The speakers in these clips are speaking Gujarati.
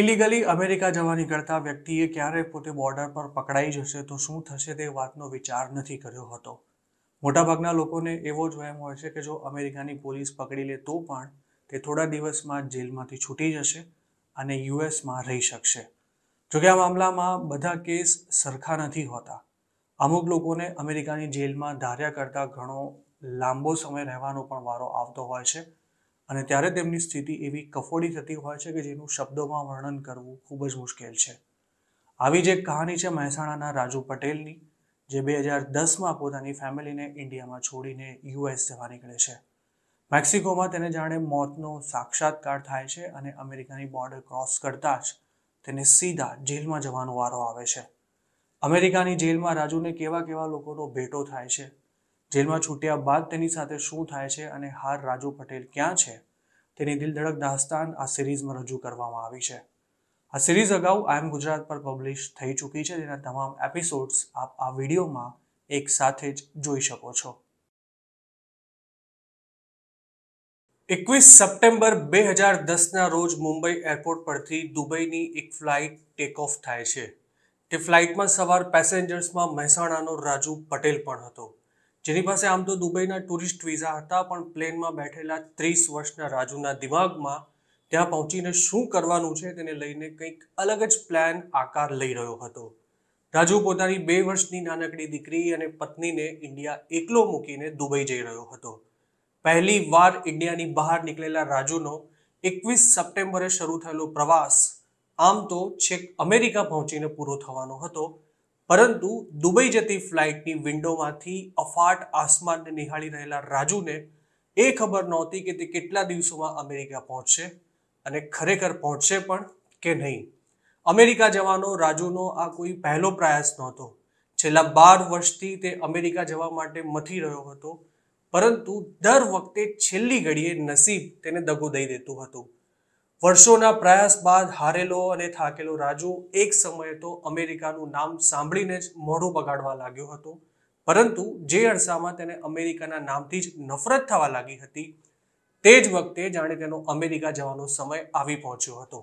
ઇલીગલી અમેરિકા જવા નીકળતા વ્યક્તિએ ક્યારે પોતે બોર્ડર પર પકડાઈ જશે તો શું થશે તે વાતનો વિચાર નથી કર્યો હતો મોટાભાગના લોકોને એવો જ એમ હોય છે કે જો અમેરિકાની પોલીસ પકડી લે તો પણ તે થોડા દિવસમાં જેલમાંથી છૂટી જશે અને યુએસમાં રહી શકશે જોકે આ મામલામાં બધા કેસ સરખા નથી હોતા અમુક લોકોને અમેરિકાની જેલમાં ધાર્યા કરતાં ઘણો લાંબો સમય રહેવાનો પણ વારો આવતો હોય છે અને ત્યારે તેમની સ્થિતિ એવી કફોડી થતી હોય છે કે જેનું શબ્દોમાં વર્ણન કરવું ખૂબ જ મુશ્કેલ છે આવી જ એક કહાની છે મહેસાણાના રાજુ પટેલની જે બે હજાર દસમાં પોતાની ફેમિલીને ઇન્ડિયામાં છોડીને યુએસ જવા નીકળે છે મેક્સિકોમાં તેને જાણે મોતનો સાક્ષાત્કાર થાય છે અને અમેરિકાની બોર્ડર ક્રોસ કરતાં જ તેને સીધા જેલમાં જવાનો વારો આવે છે અમેરિકાની જેલમાં રાજુને કેવા કેવા લોકોનો ભેટો થાય છે જેલમાં છૂટ્યા બાદ તેની સાથે શું થાય છે અને હાર રાજુ પટેલ ક્યાં છે તેની દિલધડક દાસ્તાન આ સિરીઝમાં રજૂ કરવામાં આવી છે આ સિરીઝ અગાઉ આઈ ગુજરાત પર પબ્લિશ થઈ ચૂકી છે જેના તમામ એપિસોડ્સ આપ આ વિડીયોમાં એક સાથે જ જોઈ શકો છો એકવીસ સપ્ટેમ્બર બે હજાર દસના રોજ મુંબઈ એરપોર્ટ પરથી દુબઈની એક ફ્લાઇટ ટેક ઓફ થાય છે તે ફ્લાઇટમાં સવાર પેસેન્જર્સમાં મહેસાણાનો રાજુ પટેલ પણ હતો જેની પાસે આમ તો દુબઈના ટુરિસ્ટ વિઝા હતા પણ પ્લેનમાં બેઠેલા ત્રીસ વર્ષના રાજુના દિમાગમાં ત્યાં પહોંચીને શું કરવાનું છે તેને લઈને કંઈક અલગ જ પ્લાન આકાર લઈ રહ્યો હતો રાજુ પોતાની બે વર્ષની નાનકડી દીકરી અને પત્નીને ઇન્ડિયા એકલો મૂકીને દુબઈ જઈ રહ્યો હતો પહેલી વાર ઇન્ડિયાની બહાર નીકળેલા રાજુનો એકવીસ સપ્ટેમ્બરે શરૂ થયેલો પ્રવાસ આમ તો છેક અમેરિકા પહોંચીને પૂરો થવાનો હતો પરંતુ દુબઈ જતી ફ્લાઇટની વિન્ડોમાંથી અફાટ આસમાનને નિહાળી રહેલા રાજુને એ ખબર નહોતી કે તે કેટલા દિવસોમાં અમેરિકા પહોંચશે અને ખરેખર પહોંચશે પણ કે નહીં અમેરિકા જવાનો રાજુનો આ કોઈ પહેલો પ્રયાસ નહોતો છેલ્લા બાર વર્ષથી તે અમેરિકા જવા માટે મથી રહ્યો હતો પરંતુ દર વખતે છેલ્લી ઘડીએ નસીબ તેને દગો દઈ દેતું હતું વર્ષોના પ્રયાસ બાદ હારેલો અને થાકેલો રાજુ એક સમયે તો અમેરિકાનું નામ સાંભળીને જ મોઢું બગાડવા લાગ્યો હતો પરંતુ જે અરસામાં તેને અમેરિકાના નામથી જ નફરત થવા લાગી હતી તે જ વખતે જાણે તેનો અમેરિકા જવાનો સમય આવી પહોંચ્યો હતો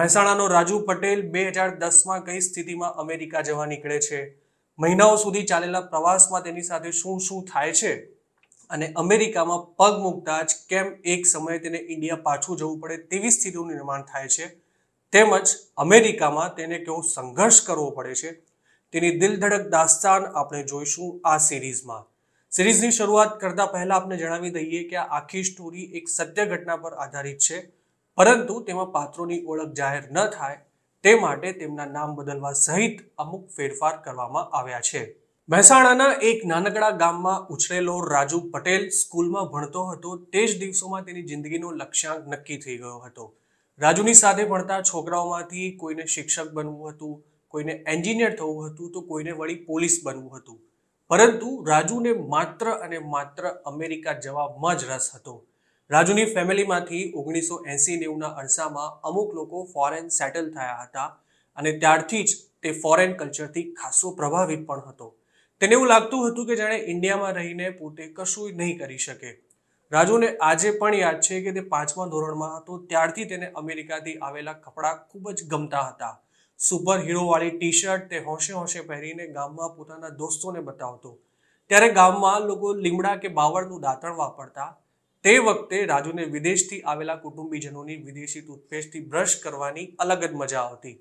મહેસાણાનો રાજુ પટેલ બે હજાર દસમાં કઈ સ્થિતિમાં અમેરિકા જવા નીકળે છે મહિનાઓ સુધી ચાલેલા પ્રવાસમાં તેની સાથે શું શું થાય છે અને અમેરિકામાં પગ મૂકતા જ કેમ એક સમયે તેને ઇન્ડિયા પાછું જવું પડે તેવી સ્થિતિનું નિર્માણ થાય છે તેમજ અમેરિકામાં તેને કેવો સંઘર્ષ કરવો પડે છે તેની દિલધડક દાસ્તાન આપણે જોઈશું આ સિરીઝમાં સિરીઝની શરૂઆત કરતા પહેલા આપણે જણાવી દઈએ કે આ આખી સ્ટોરી એક સત્ય ઘટના પર આધારિત છે પરંતુ તેમાં પાત્રોની ઓળખ જાહેર ન થાય તે માટે તેમના નામ બદલવા સહિત અમુક ફેરફાર કરવામાં આવ્યા છે મહેસાણાના એક નાનકડા ગામમાં ઉછરેલો રાજુ પટેલ સ્કૂલમાં ભણતો હતો તે જ દિવસોમાં તેની જિંદગીનો લક્ષ્યાંક નક્કી થઈ ગયો હતો રાજુની સાથે ભણતા છોકરાઓમાંથી કોઈને શિક્ષક બનવું હતું કોઈને એન્જિનિયર થવું હતું તો કોઈને વળી પોલીસ બનવું હતું પરંતુ રાજુને માત્ર અને માત્ર અમેરિકા જવામાં જ રસ હતો રાજુની ફેમિલીમાંથી ઓગણીસો એંસી નેવુંના અરસામાં અમુક લોકો ફોરેન સેટલ થયા હતા અને ત્યારથી જ તે ફોરેન કલ્ચરથી ખાસો પ્રભાવિત પણ હતો તેને એવું લાગતું હતું કે જાણે ઇન્ડિયામાં રહીને પોતે કશું નહીં કરી શકે રાજુને આજે પણ યાદ છે કે તે પાંચમા ધોરણમાં હતો ત્યારથી તેને અમેરિકાથી આવેલા કપડાં ખૂબ જ ગમતા હતા સુપર હીરોવાળી ટી શર્ટ તે હોંશે હોંશે પહેરીને ગામમાં પોતાના દોસ્તોને બતાવતો ત્યારે ગામમાં લોકો લીમડા કે બાવળનું દાંતણ વાપરતા તે વખતે રાજુને વિદેશથી આવેલા કુટુંબીજનોની વિદેશી ટૂથપેસ્ટથી બ્રશ કરવાની અલગ જ મજા આવતી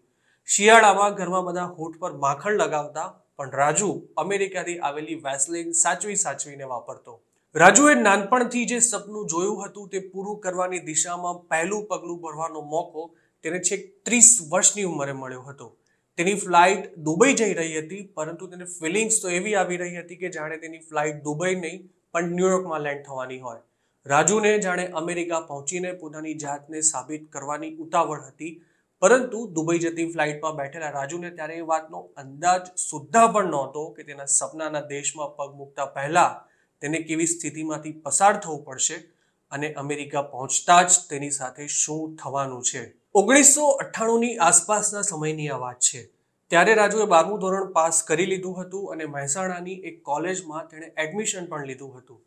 શિયાળામાં ઘરમાં બધા હોઠ પર માખણ લગાવતા પણ રાજુ અમેરિકાથી આવેલી વેસલિન સાચવી સાચવીને વાપરતો રાજુએ નાનપણથી જે સપનું જોયું હતું તે પૂરું કરવાની દિશામાં પહેલું પગલું ભરવાનો મોકો તેને છેક ત્રીસ વર્ષની ઉંમરે મળ્યો હતો તેની ફ્લાઇટ દુબઈ જઈ રહી હતી પરંતુ તેને ફિલિંગ્સ તો એવી આવી રહી હતી કે જાણે તેની ફ્લાઇટ દુબઈ નહીં પણ ન્યુયોર્કમાં લેન્ડ થવાની હોય રાજુને જાણે અમેરિકા પહોંચીને પોતાની જાતને સાબિત કરવાની ઉતાવળ હતી પરંતુ દુબઈ જતી ફ્લાઇટમાં બેઠેલા રાજુને ત્યારે એ વાતનો અંદાજ સુદ્ધા પણ નહોતો કે તેના સપનાના દેશમાં પગ મૂકતા પહેલાં તેને કેવી સ્થિતિમાંથી પસાર થવું પડશે અને અમેરિકા પહોંચતા જ તેની સાથે શું થવાનું છે ઓગણીસો અઠ્ઠાણુંની આસપાસના સમયની આ વાત છે ત્યારે રાજુએ બારમું ધોરણ પાસ કરી લીધું હતું અને મહેસાણાની એક કોલેજમાં તેણે એડમિશન પણ લીધું હતું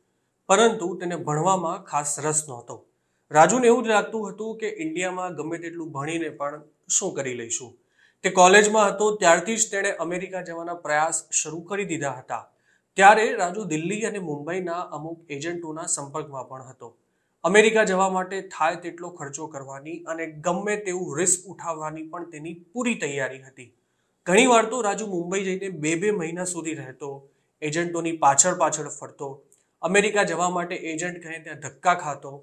પરંતુ તેને ભણવામાં ખાસ રસ નહોતો રાજુને એવું જ લાગતું હતું કે ઇન્ડિયામાં ગમે તેટલું ભણીને પણ શું કરી લઈશું તે કોલેજમાં હતો ત્યારથી જ તેણે અમેરિકા જવાના પ્રયાસ શરૂ કરી દીધા હતા ત્યારે રાજુ દિલ્હી અને મુંબઈના અમુક એજન્ટોના સંપર્કમાં પણ હતો અમેરિકા જવા માટે થાય તેટલો ખર્ચો કરવાની અને ગમે તેવું રિસ્ક ઉઠાવવાની પણ તેની પૂરી તૈયારી હતી ઘણીવાર તો રાજુ મુંબઈ જઈને બે બે મહિના સુધી રહેતો એજન્ટોની પાછળ પાછળ ફરતો અમેરિકા જવા માટે એજન્ટ કહે ત્યાં ધક્કા ખાતો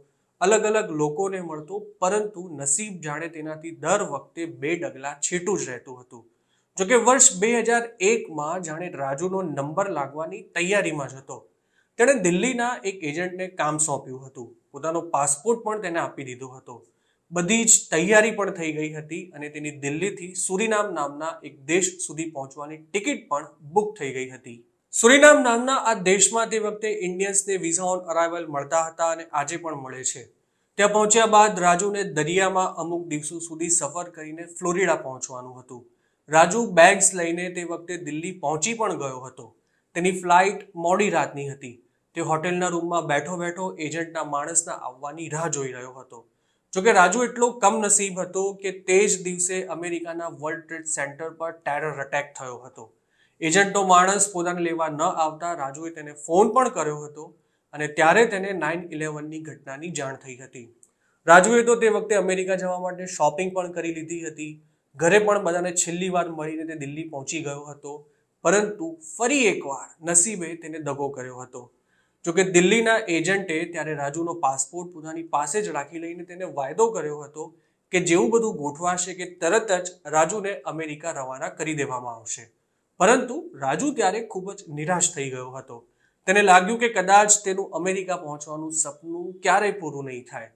અલગ અલગ લોકોને મળતો પરંતુ નસીબ જાણે તેનાથી દર વખતે બે ડગલા છેટું જ રહેતું હતું જોકે વર્ષ બે હજાર એકમાં જાણે રાજુનો નંબર લાગવાની તૈયારીમાં જ હતો તેણે દિલ્હીના એક એજન્ટને કામ સોંપ્યું હતું પોતાનો પાસપોર્ટ પણ તેને આપી દીધો હતો બધી જ તૈયારી પણ થઈ ગઈ હતી અને તેની દિલ્હીથી સુરીનામ નામના એક દેશ સુધી પહોંચવાની ટિકિટ પણ બુક થઈ ગઈ હતી સુરિનામ નામના આ દેશમાં તે વખતે ઇન્ડિયન્સને વિઝા ઓન અરાઇવલ મળતા હતા અને આજે પણ મળે છે ત્યાં પહોંચ્યા બાદ રાજુને દરિયામાં અમુક દિવસો સુધી સફર કરીને ફ્લોરિડા પહોંચવાનું હતું રાજુ બેગ્સ લઈને તે વખતે દિલ્હી પહોંચી પણ ગયો હતો તેની ફ્લાઇટ મોડી રાતની હતી તે હોટેલના રૂમમાં બેઠો બેઠો એજન્ટના માણસના આવવાની રાહ જોઈ રહ્યો હતો જોકે રાજુ એટલો કમનસીબ હતો કે તે જ દિવસે અમેરિકાના વર્લ્ડ ટ્રેડ સેન્ટર પર ટેરર અટેક થયો હતો એજન્ટનો માણસ પોતાને લેવા ન આવતા રાજુએ તેને ફોન પણ કર્યો હતો અને ત્યારે તેને નાઇન ઇલેવનની ઘટનાની જાણ થઈ હતી રાજુએ તો તે વખતે અમેરિકા જવા માટે શોપિંગ પણ કરી લીધી હતી ઘરે પણ બધાને છેલ્લી વાર મળીને તે દિલ્હી પહોંચી ગયો હતો પરંતુ ફરી એકવાર નસીબે તેને દગો કર્યો હતો જોકે દિલ્હીના એજન્ટે ત્યારે રાજુનો પાસપોર્ટ પોતાની પાસે જ રાખી લઈને તેને વાયદો કર્યો હતો કે જેવું બધું ગોઠવાશે કે તરત જ રાજુને અમેરિકા રવાના કરી દેવામાં આવશે પરંતુ રાજુ ત્યારે ખૂબ જ નિરાશ થઈ ગયો હતો તેને લાગ્યું કે કદાચ તેનું અમેરિકા પહોંચવાનું સપનું ક્યારેય પૂરું નહીં થાય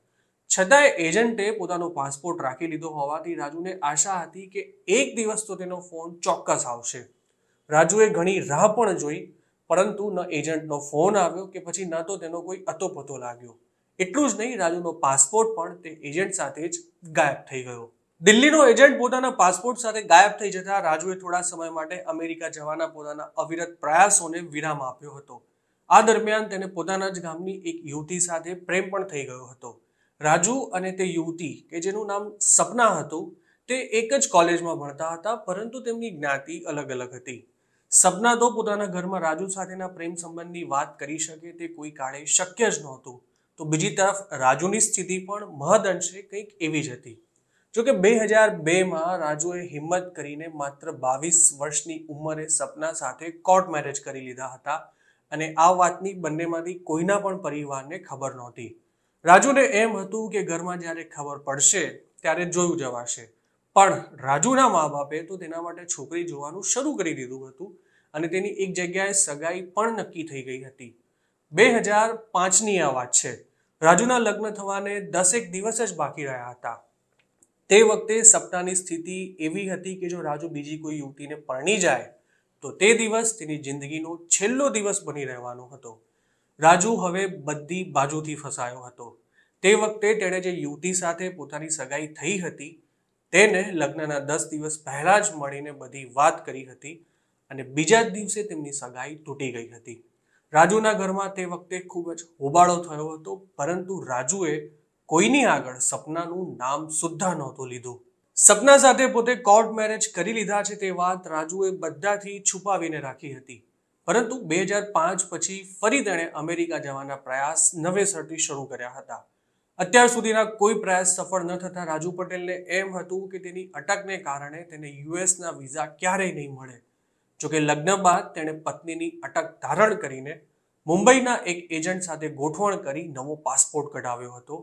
છતાંય એજન્ટે પોતાનો પાસપોર્ટ રાખી લીધો હોવાથી રાજુને આશા હતી કે એક દિવસ તો તેનો ફોન ચોક્કસ આવશે રાજુએ ઘણી રાહ પણ જોઈ પરંતુ ન એજન્ટનો ફોન આવ્યો કે પછી ન તો તેનો કોઈ અતોપતો લાગ્યો એટલું જ નહીં રાજુનો પાસપોર્ટ પણ તે એજન્ટ સાથે જ ગાયબ થઈ ગયો દિલ્હીનો એજન્ટ પોતાના પાસપોર્ટ સાથે ગાયબ થઈ જતા રાજુએ થોડા સમય માટે અમેરિકા જવાના પોતાના અવિરત પ્રયાસોને વિરામ આપ્યો હતો આ દરમિયાન તેને પોતાના જ ગામની એક યુવતી સાથે પ્રેમ પણ થઈ ગયો હતો રાજુ અને તે યુવતી કે જેનું નામ સપના હતું તે એક જ કોલેજમાં ભણતા હતા પરંતુ તેમની જ્ઞાતિ અલગ અલગ હતી સપના તો પોતાના ઘરમાં રાજુ સાથેના પ્રેમ સંબંધની વાત કરી શકે તે કોઈ કાળે શક્ય જ નહોતું તો બીજી તરફ રાજુની સ્થિતિ પણ મહદ અંશે કંઈક એવી જ હતી જો કે બે હજાર બેમાં રાજુએ હિંમત કરીને માત્ર બાવીસ વર્ષની ઉંમરે સપના સાથે કોર્ટ મેરેજ કરી લીધા હતા અને આ વાતની બંનેમાંથી કોઈના પણ પરિવારને ખબર નહોતી રાજુને એમ હતું કે ઘરમાં જ્યારે ખબર પડશે ત્યારે જોયું જવાશે પણ રાજુના મા બાપે તો તેના માટે છોકરી જોવાનું શરૂ કરી દીધું હતું અને તેની એક જગ્યાએ સગાઈ પણ નક્કી થઈ ગઈ હતી બે હજાર પાંચની આ વાત છે રાજુના લગ્ન થવાને દસેક દિવસ જ બાકી રહ્યા હતા તે વખતે સપનાની સ્થિતિ એવી હતી કે જો રાજુ બીજી કોઈ યુવતીને પરણી જાય તો તે દિવસ તેની જિંદગીનો છેલ્લો દિવસ બની રહેવાનો હતો રાજુ હવે બધી બાજુથી ફસાયો હતો તે વખતે તેણે જે યુવતી સાથે પોતાની સગાઈ થઈ હતી તેને લગ્નના દસ દિવસ પહેલાં જ મળીને બધી વાત કરી હતી અને બીજા જ દિવસે તેમની સગાઈ તૂટી ગઈ હતી રાજુના ઘરમાં તે વખતે ખૂબ જ હોબાળો થયો હતો પરંતુ રાજુએ કોઈની આગળ સપનાનું નામ સુદ્ધા નહોતું લીધું સપના સાથે પોતે કોર્ટ મેરેજ કરી લીધા છે તે વાત રાજુએ બધાથી છુપાવીને રાખી હતી પરંતુ બે હજાર પાંચ પછી ફરી તેણે અમેરિકા જવાના પ્રયાસ નવેસરથી શરૂ કર્યા હતા અત્યાર સુધીના કોઈ પ્રયાસ સફળ ન થતાં રાજુ પટેલને એમ હતું કે તેની અટકને કારણે તેને યુએસના વિઝા ક્યારેય નહીં મળે જોકે લગ્ન બાદ તેણે પત્નીની અટક ધારણ કરીને મુંબઈના એક એજન્ટ સાથે ગોઠવણ કરી નવો પાસપોર્ટ કઢાવ્યો હતો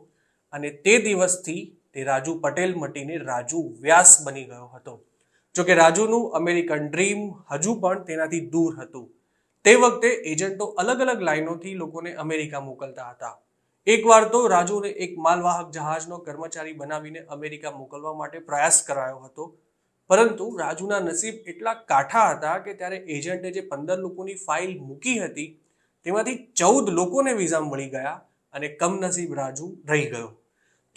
અને તે દિવસથી તે રાજુ પટેલ મટીને રાજુ વ્યાસ બની ગયો હતો જોકે રાજુનું અમેરિકન ડ્રીમ હજુ પણ તેનાથી દૂર હતું તે વખતે એજન્ટો અલગ અલગ લાઇનોથી લોકોને અમેરિકા મોકલતા હતા એકવાર તો રાજુને એક માલવાહક જહાજનો કર્મચારી બનાવીને અમેરિકા મોકલવા માટે પ્રયાસ કરાયો હતો પરંતુ રાજુના નસીબ એટલા કાઠા હતા કે ત્યારે એજન્ટે જે પંદર લોકોની ફાઇલ મૂકી હતી તેમાંથી ચૌદ લોકોને વિઝા મળી ગયા અને કમનસીબ રાજુ રહી ગયો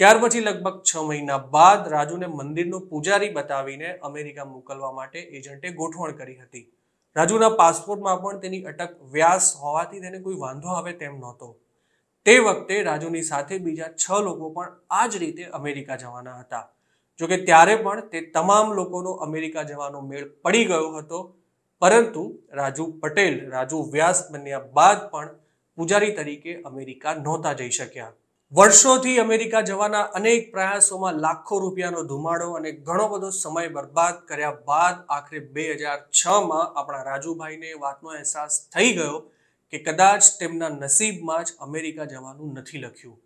ત્યાર પછી લગભગ છ મહિના બાદ રાજુને મંદિરનો પૂજારી બતાવીને અમેરિકા મોકલવા માટે એજન્ટે ગોઠવણ કરી હતી રાજુના પાસપોર્ટમાં પણ તેની અટક વ્યાસ હોવાથી તેને કોઈ વાંધો આવે તેમ નહોતો તે વખતે રાજુની સાથે બીજા છ લોકો પણ આ જ રીતે અમેરિકા જવાના હતા જોકે ત્યારે પણ તે તમામ લોકોનો અમેરિકા જવાનો મેળ પડી ગયો હતો પરંતુ રાજુ પટેલ રાજુ વ્યાસ બન્યા બાદ પણ પૂજારી તરીકે અમેરિકા નહોતા જઈ શક્યા વર્ષોથી અમેરિકા જવાના અનેક પ્રયાસોમાં લાખો રૂપિયાનો ધુમાડો અને ઘણો બધો સમય બરબાદ કર્યા બાદ આખરે બે હજાર છમાં આપણા રાજુભાઈને વાતનો અહેસાસ થઈ ગયો કે કદાચ તેમના નસીબમાં જ અમેરિકા જવાનું નથી લખ્યું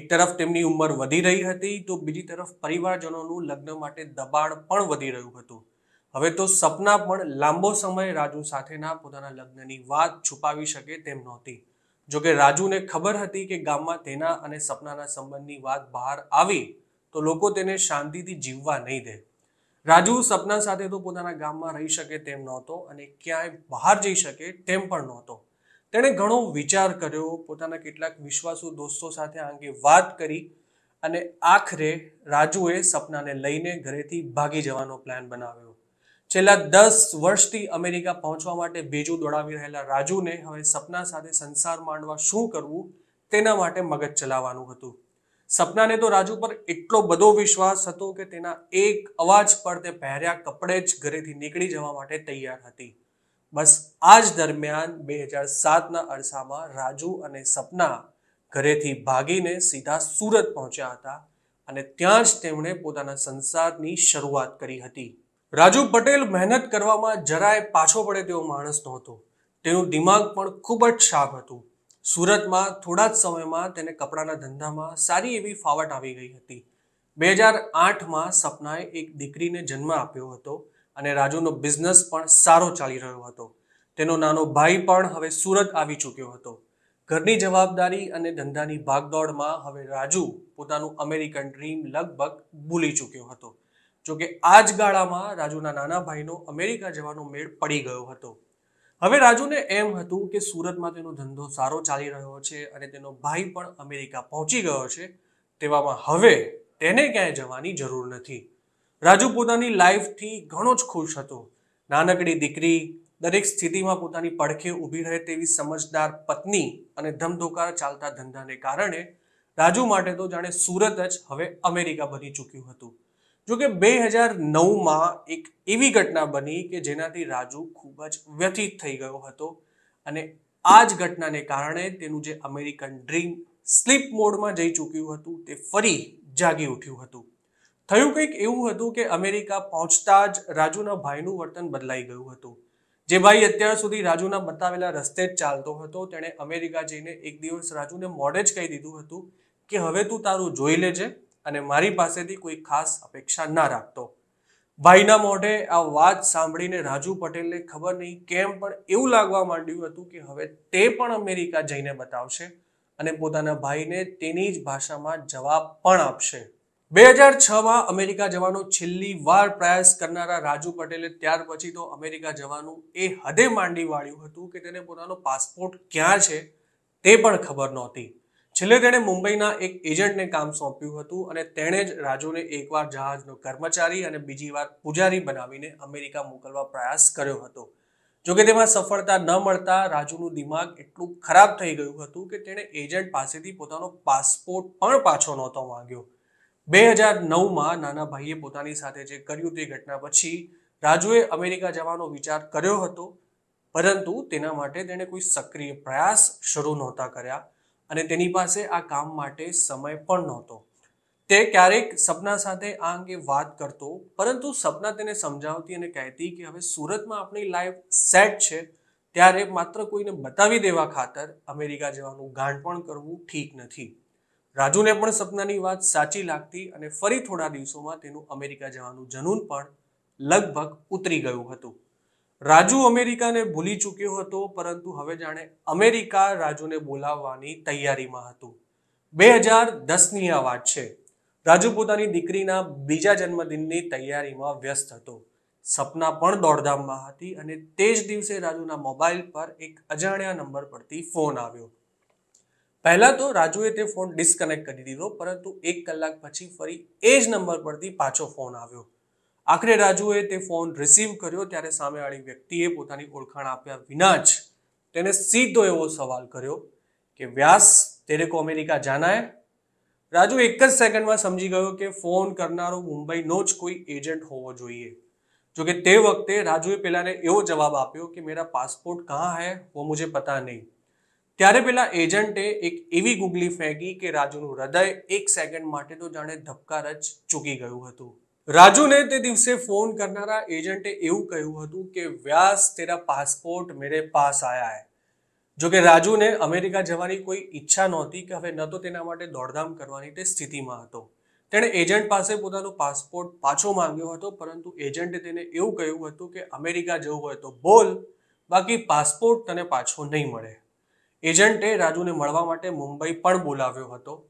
એક તરફ તેમની ઉંમર વધી રહી હતી તો બીજી તરફ પરિવારજનોનું લગ્ન માટે દબાણ પણ વધી રહ્યું હતું હવે તો સપના પણ લાંબો સમય રાજુ સાથેના પોતાના લગ્નની વાત છુપાવી શકે તેમ નહોતી જોકે રાજુને ખબર હતી કે ગામમાં તેના અને સપનાના સંબંધની વાત બહાર આવી તો લોકો તેને શાંતિથી જીવવા નહીં દે રાજુ સપના સાથે તો પોતાના ગામમાં રહી શકે તેમ નહોતો અને ક્યાંય બહાર જઈ શકે તેમ પણ નહોતો તેણે ઘણો વિચાર કર્યો પોતાના કેટલાક વિશ્વાસુ દોસ્તો સાથે આ અંગે વાત કરી અને આખરે રાજુએ સપનાને લઈને ઘરેથી ભાગી જવાનો પ્લાન બનાવ્યો છેલ્લા દસ વર્ષથી અમેરિકા પહોંચવા માટે ભેજું દોડાવી રહેલા રાજુને હવે સપના સાથે સંસાર માંડવા શું કરવું તેના માટે મગજ ચલાવવાનું હતું સપનાને તો રાજુ પર એટલો બધો વિશ્વાસ હતો કે તેના એક અવાજ પર તે પહેર્યા કપડે જ ઘરેથી નીકળી જવા માટે તૈયાર હતી બસ આ જ દરમિયાન બે હજાર સાતના અરસામાં રાજુ અને સપના ઘરેથી ભાગીને સીધા સુરત પહોંચ્યા હતા અને ત્યાં જ તેમણે પોતાના સંસારની શરૂઆત કરી હતી રાજુ પટેલ મહેનત કરવામાં જરાય પાછો પડે તેવો માણસ નહોતો તેનું દિમાગ પણ ખૂબ જ શાર્પ હતું સુરતમાં થોડા જ સમયમાં તેને કપડાના ધંધામાં સારી એવી ફાવટ આવી ગઈ હતી બે હજાર આઠમાં સપનાએ એક દીકરીને જન્મ આપ્યો હતો અને રાજુનો બિઝનેસ પણ સારો ચાલી રહ્યો હતો તેનો નાનો ભાઈ પણ હવે સુરત આવી ચૂક્યો હતો ઘરની જવાબદારી અને ધંધાની ભાગદોડમાં હવે રાજુ પોતાનું અમેરિકન ડ્રીમ લગભગ ભૂલી ચૂક્યો હતો જોકે આ જ ગાળામાં રાજુના નાના ભાઈનો અમેરિકા જવાનો મેળ પડી ગયો હતો હવે રાજુને એમ હતું કે સુરતમાં તેનો ધંધો સારો ચાલી રહ્યો છે અને તેનો ભાઈ પણ અમેરિકા પહોંચી ગયો છે તેવામાં હવે તેને ક્યાંય જવાની જરૂર નથી રાજુ પોતાની લાઈફથી ઘણો જ ખુશ હતો નાનકડી દીકરી દરેક સ્થિતિમાં પોતાની પડખે ઊભી રહે તેવી સમજદાર પત્ની અને ધમધોકાર ચાલતા ધંધાને કારણે રાજુ માટે તો જાણે સુરત જ હવે અમેરિકા બની ચૂક્યું હતું જોકે બે હજાર નવમાં એક એવી ઘટના બની કે જેનાથી રાજુ ખૂબ જ વ્યથિત થઈ ગયો હતો અને આ જ ઘટનાને કારણે તેનું જે અમેરિકન ડ્રીમ સ્લીપ મોડમાં જઈ ચૂક્યું હતું તે ફરી જાગી ઉઠ્યું હતું થયું કંઈક એવું હતું કે અમેરિકા પહોંચતા જ રાજુના ભાઈનું વર્તન બદલાઈ ગયું હતું જે ભાઈ અત્યાર સુધી રાજુના બતાવેલા રસ્તે જ ચાલતો હતો તેણે અમેરિકા જઈને એક દિવસ રાજુને મોડે જ કહી દીધું હતું કે હવે તું તારું જોઈ લેજે અને મારી પાસેથી કોઈ ખાસ અપેક્ષા ના રાખતો ભાઈના મોઢે આ વાત સાંભળીને રાજુ પટેલને ખબર નહીં કેમ પણ એવું લાગવા માંડ્યું હતું કે હવે તે પણ અમેરિકા જઈને બતાવશે અને પોતાના ભાઈને તેની જ ભાષામાં જવાબ પણ આપશે બે હજાર છમાં અમેરિકા જવાનો છેલ્લી વાર પ્રયાસ કરનારા રાજુ પટેલે ત્યાર પછી તો અમેરિકા જવાનું એ હદે માંડી વાળ્યું હતું કે તેને પોતાનો પાસપોર્ટ ક્યાં છે તે પણ ખબર નહોતી છેલ્લે તેણે મુંબઈના એક એજન્ટને કામ સોંપ્યું હતું અને તેણે જ રાજુને એકવાર જહાજનો કર્મચારી અને બીજી વાર પૂજારી બનાવીને અમેરિકા મોકલવા પ્રયાસ કર્યો હતો જોકે તેમાં સફળતા ન મળતા રાજુનું દિમાગ એટલું ખરાબ થઈ ગયું હતું કે તેણે એજન્ટ પાસેથી પોતાનો પાસપોર્ટ પણ પાછો નહોતો માંગ્યો બે હજાર નવમાં નાના ભાઈએ પોતાની સાથે જે કર્યું તે ઘટના પછી રાજુએ અમેરિકા જવાનો વિચાર કર્યો હતો પરંતુ તેના માટે તેણે કોઈ સક્રિય પ્રયાસ શરૂ નહોતા કર્યા અને તેની પાસે આ કામ માટે સમય પણ નહોતો તે ક્યારેક સપના સાથે આ અંગે વાત કરતો પરંતુ સપના તેને સમજાવતી અને કહેતી કે હવે સુરતમાં આપણી લાઈફ સેટ છે ત્યારે માત્ર કોઈને બતાવી દેવા ખાતર અમેરિકા જવાનું ગાંઠ પણ કરવું ઠીક નથી રાજુને પણ સપનાની વાત સાચી લાગતી અને ફરી થોડા દિવસોમાં તેનું અમેરિકા જવાનું જનૂન પણ લગભગ ઉતરી ગયું હતું રાજુ અમેરિકાને ભૂલી ચૂક્યો હતો પરંતુ હવે જાણે અમેરિકા રાજુને બોલાવવાની તૈયારીમાં હતું બે હજાર દસની આ વાત છે રાજુ પોતાની દીકરીના બીજા જન્મદિનની તૈયારીમાં વ્યસ્ત હતો સપના પણ દોડધામમાં હતી અને તે જ દિવસે રાજુના મોબાઈલ પર એક અજાણ્યા નંબર પરથી ફોન આવ્યો પહેલાં તો રાજુએ તે ફોન ડિસ્કનેક્ટ કરી દીધો પરંતુ એક કલાક પછી ફરી એ જ નંબર પરથી પાછો ફોન આવ્યો આખરે રાજુએ તે ફોન રિસીવ કર્યો ત્યારે સામેવાળી વ્યક્તિએ પોતાની ઓળખાણ આપ્યા વિના જ તેને સીધો એવો સવાલ કર્યો કે વ્યાસ તેરે કો અમેરિકા જાના હે રાજુ એક જ સેકન્ડમાં સમજી ગયો કે ફોન કરનારો મુંબઈનો જ કોઈ એજન્ટ હોવો જોઈએ જોકે તે વખતે રાજુએ પેલાને એવો જવાબ આપ્યો કે મેરા પાસપોર્ટ કહા હૈ વો મુજે પતા નહીં ત્યારે પેલા એજન્ટે એક એવી ગુગલી ફેંકી કે રાજુનું હૃદય એક સેકન્ડ માટે તો જાણે ધબકાર જ ચૂકી ગયું હતું રાજુને તે દિવસે ફોન કરનારા એજન્ટે એવું કહ્યું હતું કે વ્યાસ તેરા પાસપોર્ટ મેરે પાસ આયા હે જો કે રાજુને અમેરિકા જવાની કોઈ ઈચ્છા નહોતી કે હવે ન તો તેના માટે દોડધામ કરવાની તે સ્થિતિમાં હતો તેણે એજન્ટ પાસે પોતાનો પાસપોર્ટ પાછો માંગ્યો હતો પરંતુ એજન્ટે તેને એવું કહ્યું હતું કે અમેરિકા જવું હોય તો બોલ બાકી પાસપોર્ટ તને પાછો નહીં મળે એજન્ટે રાજુને મળવા માટે મુંબઈ પણ બોલાવ્યો હતો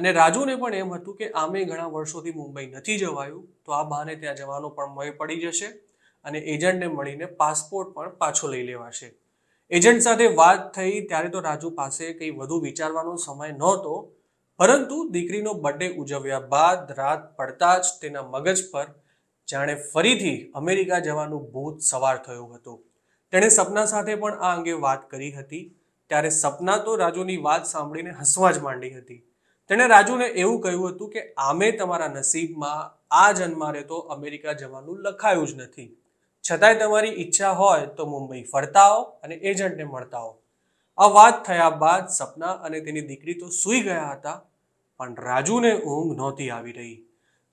અને રાજુને પણ એમ હતું કે આમે ઘણા વર્ષોથી મુંબઈ નથી જવાયું તો આ બહાને ત્યાં જવાનો પણ મય પડી જશે અને એજન્ટને મળીને પાસપોર્ટ પણ પાછો લઈ લેવાશે એજન્ટ સાથે વાત થઈ ત્યારે તો રાજુ પાસે કંઈ વધુ વિચારવાનો સમય નહોતો પરંતુ દીકરીનો બર્થડે ઉજવ્યા બાદ રાત પડતા જ તેના મગજ પર જાણે ફરીથી અમેરિકા જવાનું ભૂત સવાર થયું હતું તેણે સપના સાથે પણ આ અંગે વાત કરી હતી ત્યારે સપના તો રાજુની વાત સાંભળીને હસવા જ માંડી હતી તેણે રાજુને એવું કહ્યું હતું કે આમે તમારા નસીબમાં આ જન્મારે તો અમેરિકા જવાનું લખાયું જ નથી છતાંય તમારી ઈચ્છા હોય તો મુંબઈ ફરતા હો અને એજન્ટને મળતા હો આ વાત થયા બાદ સપના અને તેની દીકરી તો સૂઈ ગયા હતા પણ રાજુને ઊંઘ નહોતી આવી રહી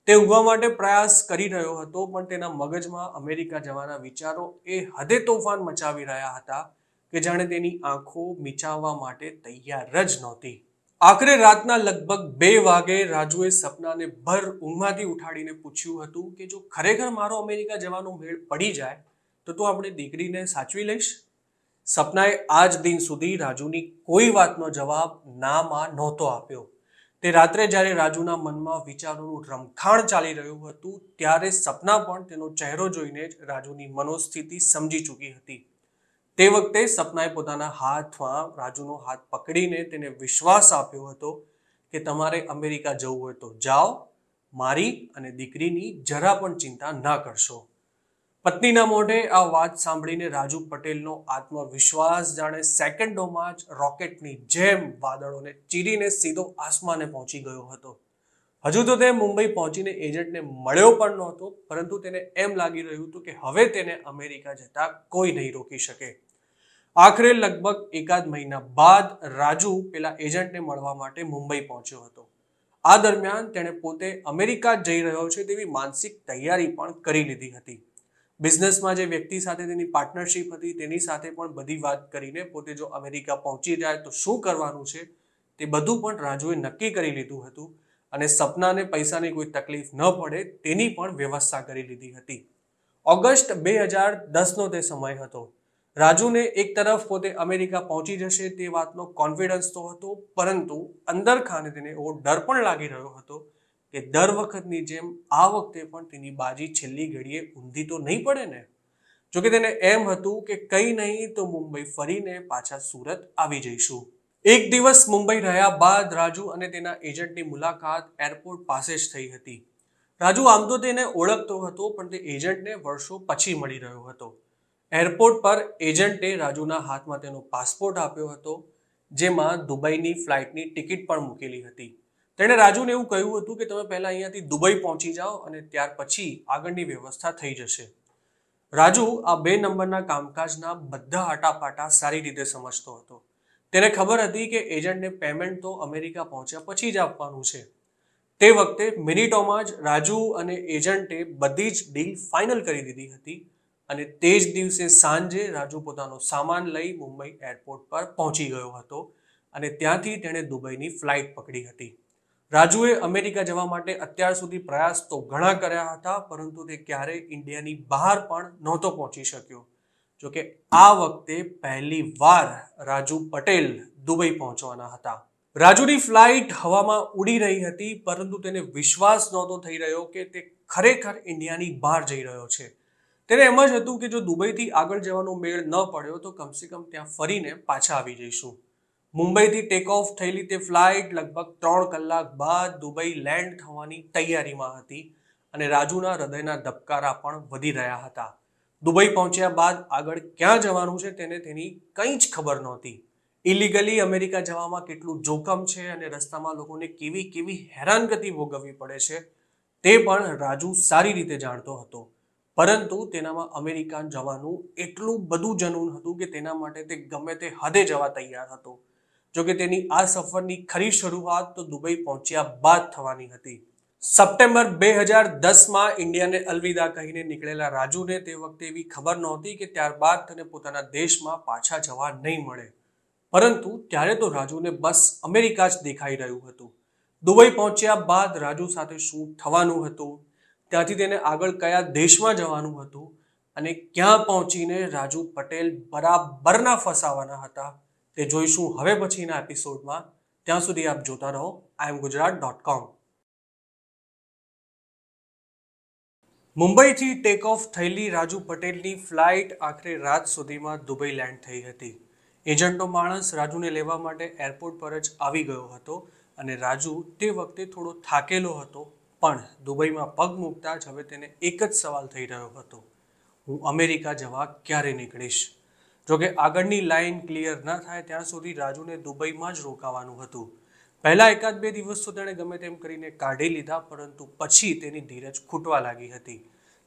તે ઊંઘવા માટે પ્રયાસ કરી રહ્યો હતો પણ તેના મગજમાં અમેરિકા જવાના વિચારો એ હદે તોફાન મચાવી રહ્યા હતા કે જાણે તેની આંખો મિચાવવા માટે તૈયાર જ નહોતી આખરે રાતના લગભગ બે વાગે રાજુએ સપનાને ભર ઊંઘમાંથી ઉઠાડીને પૂછ્યું હતું કે જો ખરેખર મારો અમેરિકા જવાનો મેળ પડી જાય તો તું આપણે દીકરીને સાચવી લઈશ સપનાએ આજ દિન સુધી રાજુની કોઈ વાતનો જવાબ નામાં નહોતો આપ્યો તે રાત્રે જ્યારે રાજુના મનમાં વિચારોનું રમખાણ ચાલી રહ્યું હતું ત્યારે સપના પણ તેનો ચહેરો જોઈને જ રાજુની મનોસ્થિતિ સમજી ચૂકી હતી તે વખતે સપનાએ પોતાના હાથમાં રાજુનો હાથ પકડીને તેને વિશ્વાસ આપ્યો હતો કે તમારે અમેરિકા જવું હોય તો જાઓ મારી અને દીકરીની જરા પણ ચિંતા ના કરશો પત્નીના મોઢે આ વાત સાંભળીને રાજુ પટેલનો આત્મવિશ્વાસ જાણે સેકન્ડોમાં જ રોકેટની જેમ વાદળોને ચીરીને સીધો આસમાને પહોંચી ગયો હતો હજુ તો તે મુંબઈ પહોંચીને એજન્ટને મળ્યો પણ નહોતો પરંતુ તેને એમ લાગી રહ્યું હતું કે હવે તેને અમેરિકા જતા કોઈ નહીં રોકી શકે આખરે લગભગ એકાદ મહિના બાદ રાજુ પેલા એજન્ટને મળવા માટે મુંબઈ પહોંચ્યો હતો આ દરમિયાન તેણે પોતે અમેરિકા જઈ રહ્યો છે તેવી માનસિક તૈયારી પણ કરી લીધી હતી બિઝનેસમાં જે વ્યક્તિ સાથે તેની પાર્ટનરશિપ હતી તેની સાથે પણ બધી વાત કરીને પોતે જો અમેરિકા પહોંચી જાય તો શું કરવાનું છે તે બધું પણ રાજુએ નક્કી કરી લીધું હતું અને સપનાને પૈસાની કોઈ તકલીફ ન પડે તેની પણ વ્યવસ્થા કરી લીધી હતી ઓગસ્ટ બે હજાર દસનો તે સમય હતો રાજુને એક તરફ પોતે અમેરિકા પહોંચી જશે તે વાતનો કોન્ફિડન્સ તો હતો પરંતુ અંદર ખાને તેને એવો ડર પણ લાગી રહ્યો હતો કે દર વખતની જેમ આ વખતે પણ તેની બાજી છેલ્લી ઘડીએ ઊંધી તો નહીં પડે ને જોકે તેને એમ હતું કે કંઈ નહીં તો મુંબઈ ફરીને પાછા સુરત આવી જઈશું એક દિવસ મુંબઈ રહ્યા બાદ રાજુ અને તેના એજન્ટની મુલાકાત એરપોર્ટ પાસે જ થઈ હતી રાજુ આમ તો તેને ઓળખતો હતો પણ તે એજન્ટને વર્ષો પછી મળી રહ્યો હતો એરપોર્ટ પર એજન્ટે રાજુના હાથમાં તેનો પાસપોર્ટ આપ્યો હતો જેમાં દુબઈની ફ્લાઇટની ટિકિટ પણ મૂકેલી હતી તેણે રાજુને એવું કહ્યું હતું કે તમે પહેલાં અહીંયાથી દુબઈ પહોંચી જાઓ અને ત્યાર પછી આગળની વ્યવસ્થા થઈ જશે રાજુ આ બે નંબરના કામકાજના બધા આટાપાટા સારી રીતે સમજતો હતો તેને ખબર હતી કે એજન્ટને પેમેન્ટ તો અમેરિકા પહોંચ્યા પછી જ આપવાનું છે તે વખતે મિનિટોમાં જ રાજુ અને એજન્ટે બધી જ ડીલ ફાઇનલ કરી દીધી હતી અને તે જ દિવસે સાંજે રાજુ પોતાનો સામાન લઈ મુંબઈ એરપોર્ટ પર પહોંચી ગયો હતો અને ત્યાંથી તેણે દુબઈની ફ્લાઇટ પકડી હતી રાજુએ અમેરિકા જવા માટે અત્યાર સુધી પ્રયાસ તો ઘણા કર્યા હતા પરંતુ તે ક્યારેય ઇન્ડિયાની બહાર પણ નહોતો પહોંચી શક્યો જોકે આ વખતે પહેલી વાર રાજુ પટેલ દુબઈ પહોંચવાના હતા રાજુની ફ્લાઇટ હવામાં ઉડી રહી હતી પરંતુ તેને વિશ્વાસ નહોતો થઈ રહ્યો કે તે ખરેખર ઇન્ડિયાની બહાર જઈ રહ્યો છે તેને એમ જ હતું કે જો દુબઈથી આગળ જવાનો મેળ ન પડ્યો તો કમસે કમ ત્યાં ફરીને પાછા આવી જઈશું મુંબઈથી ટેક ઓફ થયેલી તે ફ્લાઇટ લગભગ ત્રણ કલાક બાદ દુબઈ લેન્ડ થવાની તૈયારીમાં હતી અને રાજુના હૃદયના ધબકારા પણ વધી રહ્યા હતા દુબઈ પહોંચ્યા બાદ આગળ ક્યાં જવાનું છે તેને તેની કંઈ જ ખબર નહોતી ઇલીગલી અમેરિકા જવામાં કેટલું જોખમ છે અને રસ્તામાં લોકોને કેવી કેવી હેરાનગતિ ભોગવવી પડે છે તે પણ રાજુ સારી રીતે જાણતો હતો પરંતુ તેનામાં અમેરિકા જવાનું એટલું બધું જનૂન હતું કે તેના માટે તે ગમે તે હદે જવા તૈયાર હતો જોકે તેની આ સફરની ખરી શરૂઆત તો દુબઈ પહોંચ્યા બાદ થવાની હતી સપ્ટેમ્બર બે હજાર દસમાં ઇન્ડિયાને અલવિદા કહીને નીકળેલા રાજુને તે વખતે એવી ખબર નહોતી કે ત્યારબાદ તેને પોતાના દેશમાં પાછા જવા નહીં મળે પરંતુ ત્યારે તો રાજુને બસ અમેરિકા જ દેખાઈ રહ્યું હતું દુબઈ પહોંચ્યા બાદ રાજુ સાથે શું થવાનું હતું ત્યાંથી તેને આગળ કયા દેશમાં જવાનું હતું અને ક્યાં પહોંચીને રાજુ પટેલ બરાબરના ફસાવાના હતા તે જોઈશું હવે પછીના એપિસોડમાં ત્યાં સુધી આપ જોતા રહો આઈ એમ ગુજરાત ડોટ કોમ મુંબઈથી ટેક ઓફ થયેલી રાજુ પટેલની ફ્લાઇટ આખરે રાત સુધીમાં દુબઈ લેન્ડ થઈ હતી એજન્ટનો માણસ રાજુને લેવા માટે એરપોર્ટ પર જ આવી ગયો હતો અને રાજુ તે વખતે થોડો થાકેલો હતો પણ દુબઈમાં પગ મૂકતા જ હવે તેને એક જ સવાલ થઈ રહ્યો હતો હું અમેરિકા જવા ક્યારે નીકળીશ જોકે આગળની લાઇન ક્લિયર ન થાય ત્યાં સુધી રાજુને દુબઈમાં જ રોકાવાનું હતું પહેલા એકાદ બે દિવસ તો તેણે ગમે તેમ કરીને કાઢી લીધા પરંતુ પછી તેની ધીરજ ખૂટવા લાગી હતી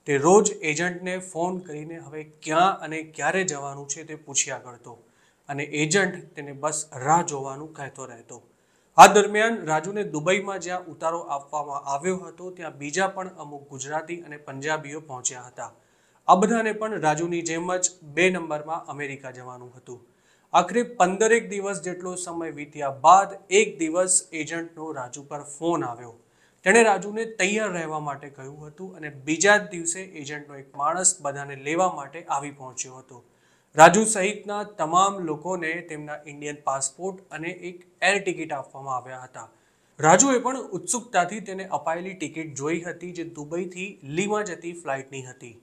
તે રોજ એજન્ટને ફોન કરીને હવે ક્યાં અને ક્યારે જવાનું છે તે પૂછ્યા કરતો અને એજન્ટ તેને બસ રાહ જોવાનું કહેતો રહેતો આ દરમિયાન રાજુને દુબઈમાં જ્યાં ઉતારો આપવામાં આવ્યો હતો ત્યાં બીજા પણ અમુક ગુજરાતી અને પંજાબીઓ પહોંચ્યા હતા આ બધાને પણ રાજુની જેમ જ બે નંબરમાં અમેરિકા જવાનું હતું આખરે પંદરેક દિવસ જેટલો સમય વીત્યા બાદ એક દિવસ એજન્ટનો રાજુ પર ફોન આવ્યો તેણે રાજુને તૈયાર રહેવા માટે કહ્યું હતું અને બીજા જ દિવસે એજન્ટનો એક માણસ બધાને લેવા માટે આવી પહોંચ્યો હતો રાજુ સહિતના તમામ લોકોને તેમના ઇન્ડિયન પાસપોર્ટ અને એક એર ટિકિટ આપવામાં આવ્યા હતા રાજુએ પણ ઉત્સુકતાથી તેને અપાયેલી ટિકિટ જોઈ હતી જે દુબઈથી લીમા જતી ફ્લાઇટની હતી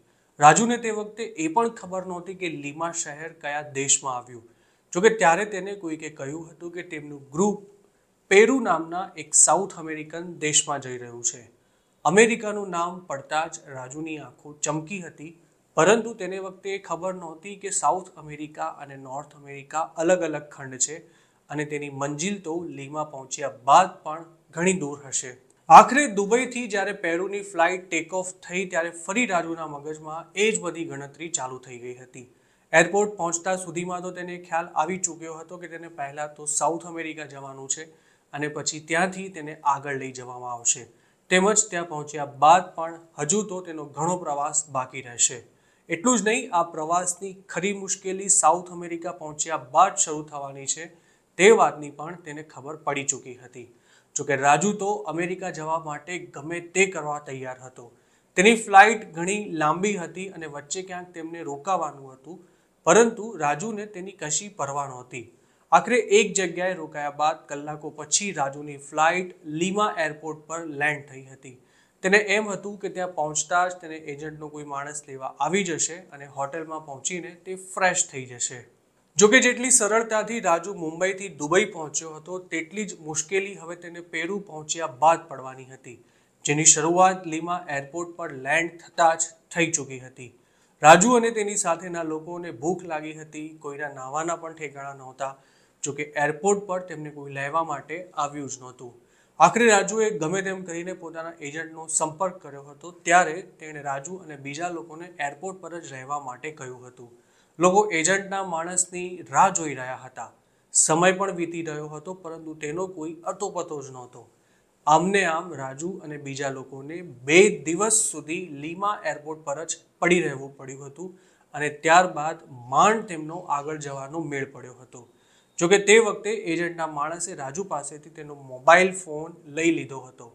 રાજુને તે વખતે એ પણ ખબર નહોતી કે લીમા શહેર કયા દેશમાં આવ્યું જોકે ત્યારે તેને કોઈકે કહ્યું હતું કે તેમનું ગ્રુપ પેરુ નામના એક સાઉથ અમેરિકન દેશમાં જઈ રહ્યું છે અમેરિકાનું નામ પડતા જ રાજુની આંખો ચમકી હતી પરંતુ તેને વખતે એ ખબર નહોતી કે સાઉથ અમેરિકા અને નોર્થ અમેરિકા અલગ અલગ ખંડ છે અને તેની મંજિલ તો લીમા પહોંચ્યા બાદ પણ ઘણી દૂર હશે આખરે દુબઈથી જ્યારે પેરુની ફ્લાઇટ ટેક ઓફ થઈ ત્યારે ફરી રાજુના મગજમાં એ જ બધી ગણતરી ચાલુ થઈ ગઈ હતી એરપોર્ટ પહોંચતા સુધીમાં તો તેને ખ્યાલ આવી ચૂક્યો હતો કે તેને પહેલાં તો સાઉથ અમેરિકા જવાનું છે અને પછી ત્યાંથી તેને આગળ લઈ જવામાં આવશે તેમજ ત્યાં પહોંચ્યા બાદ પણ હજુ તો તેનો ઘણો પ્રવાસ બાકી રહેશે એટલું જ નહીં આ પ્રવાસની ખરી મુશ્કેલી સાઉથ અમેરિકા પહોંચ્યા બાદ શરૂ થવાની છે તે વાતની પણ તેને ખબર પડી ચૂકી હતી જોકે રાજુ તો અમેરિકા જવા માટે ગમે તે કરવા તૈયાર હતો તેની ફ્લાઇટ ઘણી લાંબી હતી અને વચ્ચે ક્યાંક તેમને રોકાવાનું હતું પરંતુ રાજુને તેની કશી પરવા નહોતી આખરે એક જગ્યાએ રોકાયા બાદ કલાકો પછી રાજુની ફ્લાઇટ લીમા એરપોર્ટ પર લેન્ડ થઈ હતી તેને એમ હતું કે ત્યાં પહોંચતા જ તેને એજન્ટનો કોઈ માણસ લેવા આવી જશે અને હોટેલમાં પહોંચીને તે ફ્રેશ થઈ જશે જોકે જેટલી સરળતાથી રાજુ મુંબઈથી દુબઈ પહોંચ્યો હતો તેટલી જ મુશ્કેલી હવે તેને પેરુ પહોંચ્યા બાદ પડવાની હતી જેની શરૂઆત લીમા એરપોર્ટ પર લેન્ડ થતાં જ થઈ ચૂકી હતી રાજુ અને તેની સાથેના લોકોને ભૂખ લાગી હતી કોઈના નાવાના પણ ઠેકાણા નહોતા જોકે એરપોર્ટ પર તેમને કોઈ લેવા માટે આવ્યું જ નહોતું આખરે રાજુએ ગમે તેમ કરીને પોતાના એજન્ટનો સંપર્ક કર્યો હતો ત્યારે તેણે રાજુ અને બીજા લોકોને એરપોર્ટ પર જ રહેવા માટે કહ્યું હતું લોકો એજન્ટના માણસની રાહ જોઈ રહ્યા હતા સમય પણ વીતી રહ્યો હતો પરંતુ તેનો કોઈ અતોપતો જ નહોતો આમને આમ રાજુ અને બીજા લોકોને બે દિવસ સુધી લીમા એરપોર્ટ પર જ પડી રહેવું પડ્યું હતું અને ત્યારબાદ માંડ તેમનો આગળ જવાનો મેળ પડ્યો હતો જોકે તે વખતે એજન્ટના માણસે રાજુ પાસેથી તેનો મોબાઈલ ફોન લઈ લીધો હતો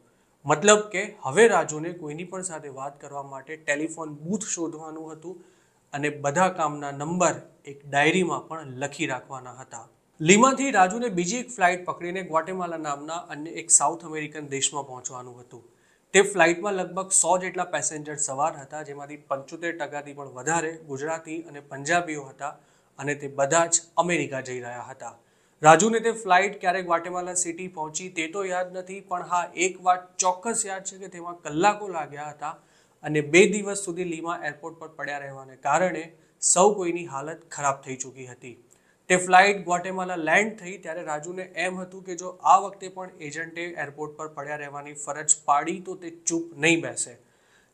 મતલબ કે હવે રાજુને કોઈની પણ સાથે વાત કરવા માટે ટેલિફોન બૂથ શોધવાનું હતું અને બધા કામના નંબર એક ડાયરીમાં પણ લખી રાખવાના હતા લીમાંથી રાજુને બીજી એક ફ્લાઇટ પકડીને ગ્વાટેમાલા નામના અન્ય એક સાઉથ અમેરિકન દેશમાં પહોંચવાનું હતું તે ફ્લાઇટમાં લગભગ સો જેટલા પેસેન્જર સવાર હતા જેમાંથી પંચોતેર ટકાથી પણ વધારે ગુજરાતી અને પંજાબીઓ હતા અને તે બધા જ અમેરિકા જઈ રહ્યા હતા રાજુને તે ફ્લાઇટ ક્યારેક વાટેમાલા સિટી પહોંચી તે તો યાદ નથી પણ હા એક વાત ચોક્કસ યાદ છે કે તેમાં કલાકો લાગ્યા હતા અને બે દિવસ સુધી લીમા એરપોર્ટ પર પડ્યા રહેવાને કારણે સૌ કોઈની હાલત ખરાબ થઈ ચૂકી હતી તે ફ્લાઇટ ગ્વાટેમાલા લેન્ડ થઈ ત્યારે રાજુને એમ હતું કે જો આ વખતે પણ એજન્ટે એરપોર્ટ પર પડ્યા રહેવાની ફરજ પાડી તો તે ચૂપ નહીં બેસે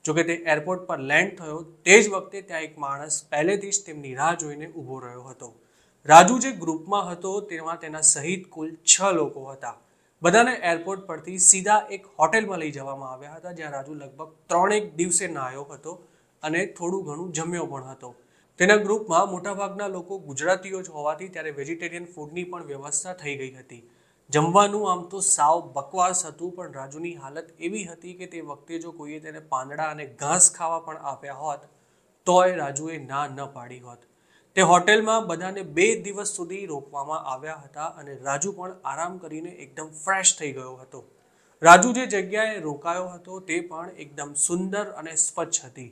જોકે તે એરપોર્ટ પર લેન્ડ થયો તે જ વખતે ત્યાં એક માણસ પહેલેથી જ તેમની રાહ જોઈને ઊભો રહ્યો હતો રાજુ જે ગ્રુપમાં હતો તેમાં તેના સહિત કુલ છ લોકો હતા બધાને એરપોર્ટ પરથી સીધા એક હોટેલમાં લઈ જવામાં આવ્યા હતા જ્યાં રાજુ લગભગ ત્રણેક દિવસે નાહ્યો હતો અને થોડું ઘણું જમ્યો પણ હતો તેના ગ્રુપમાં મોટાભાગના લોકો ગુજરાતીઓ જ હોવાથી ત્યારે વેજીટેરિયન ફૂડની પણ વ્યવસ્થા થઈ ગઈ હતી જમવાનું આમ તો સાવ બકવાસ હતું પણ રાજુની હાલત એવી હતી કે તે વખતે જો કોઈએ તેને પાંદડા અને ઘાસ ખાવા પણ આપ્યા હોત તોય રાજુએ ના ન પાડી હોત તે હોટેલમાં બધાને બે દિવસ સુધી રોકવામાં આવ્યા હતા અને રાજુ પણ આરામ કરીને એકદમ ફ્રેશ થઈ ગયો હતો રાજુ જે જગ્યાએ રોકાયો હતો તે પણ એકદમ સુંદર અને સ્વચ્છ હતી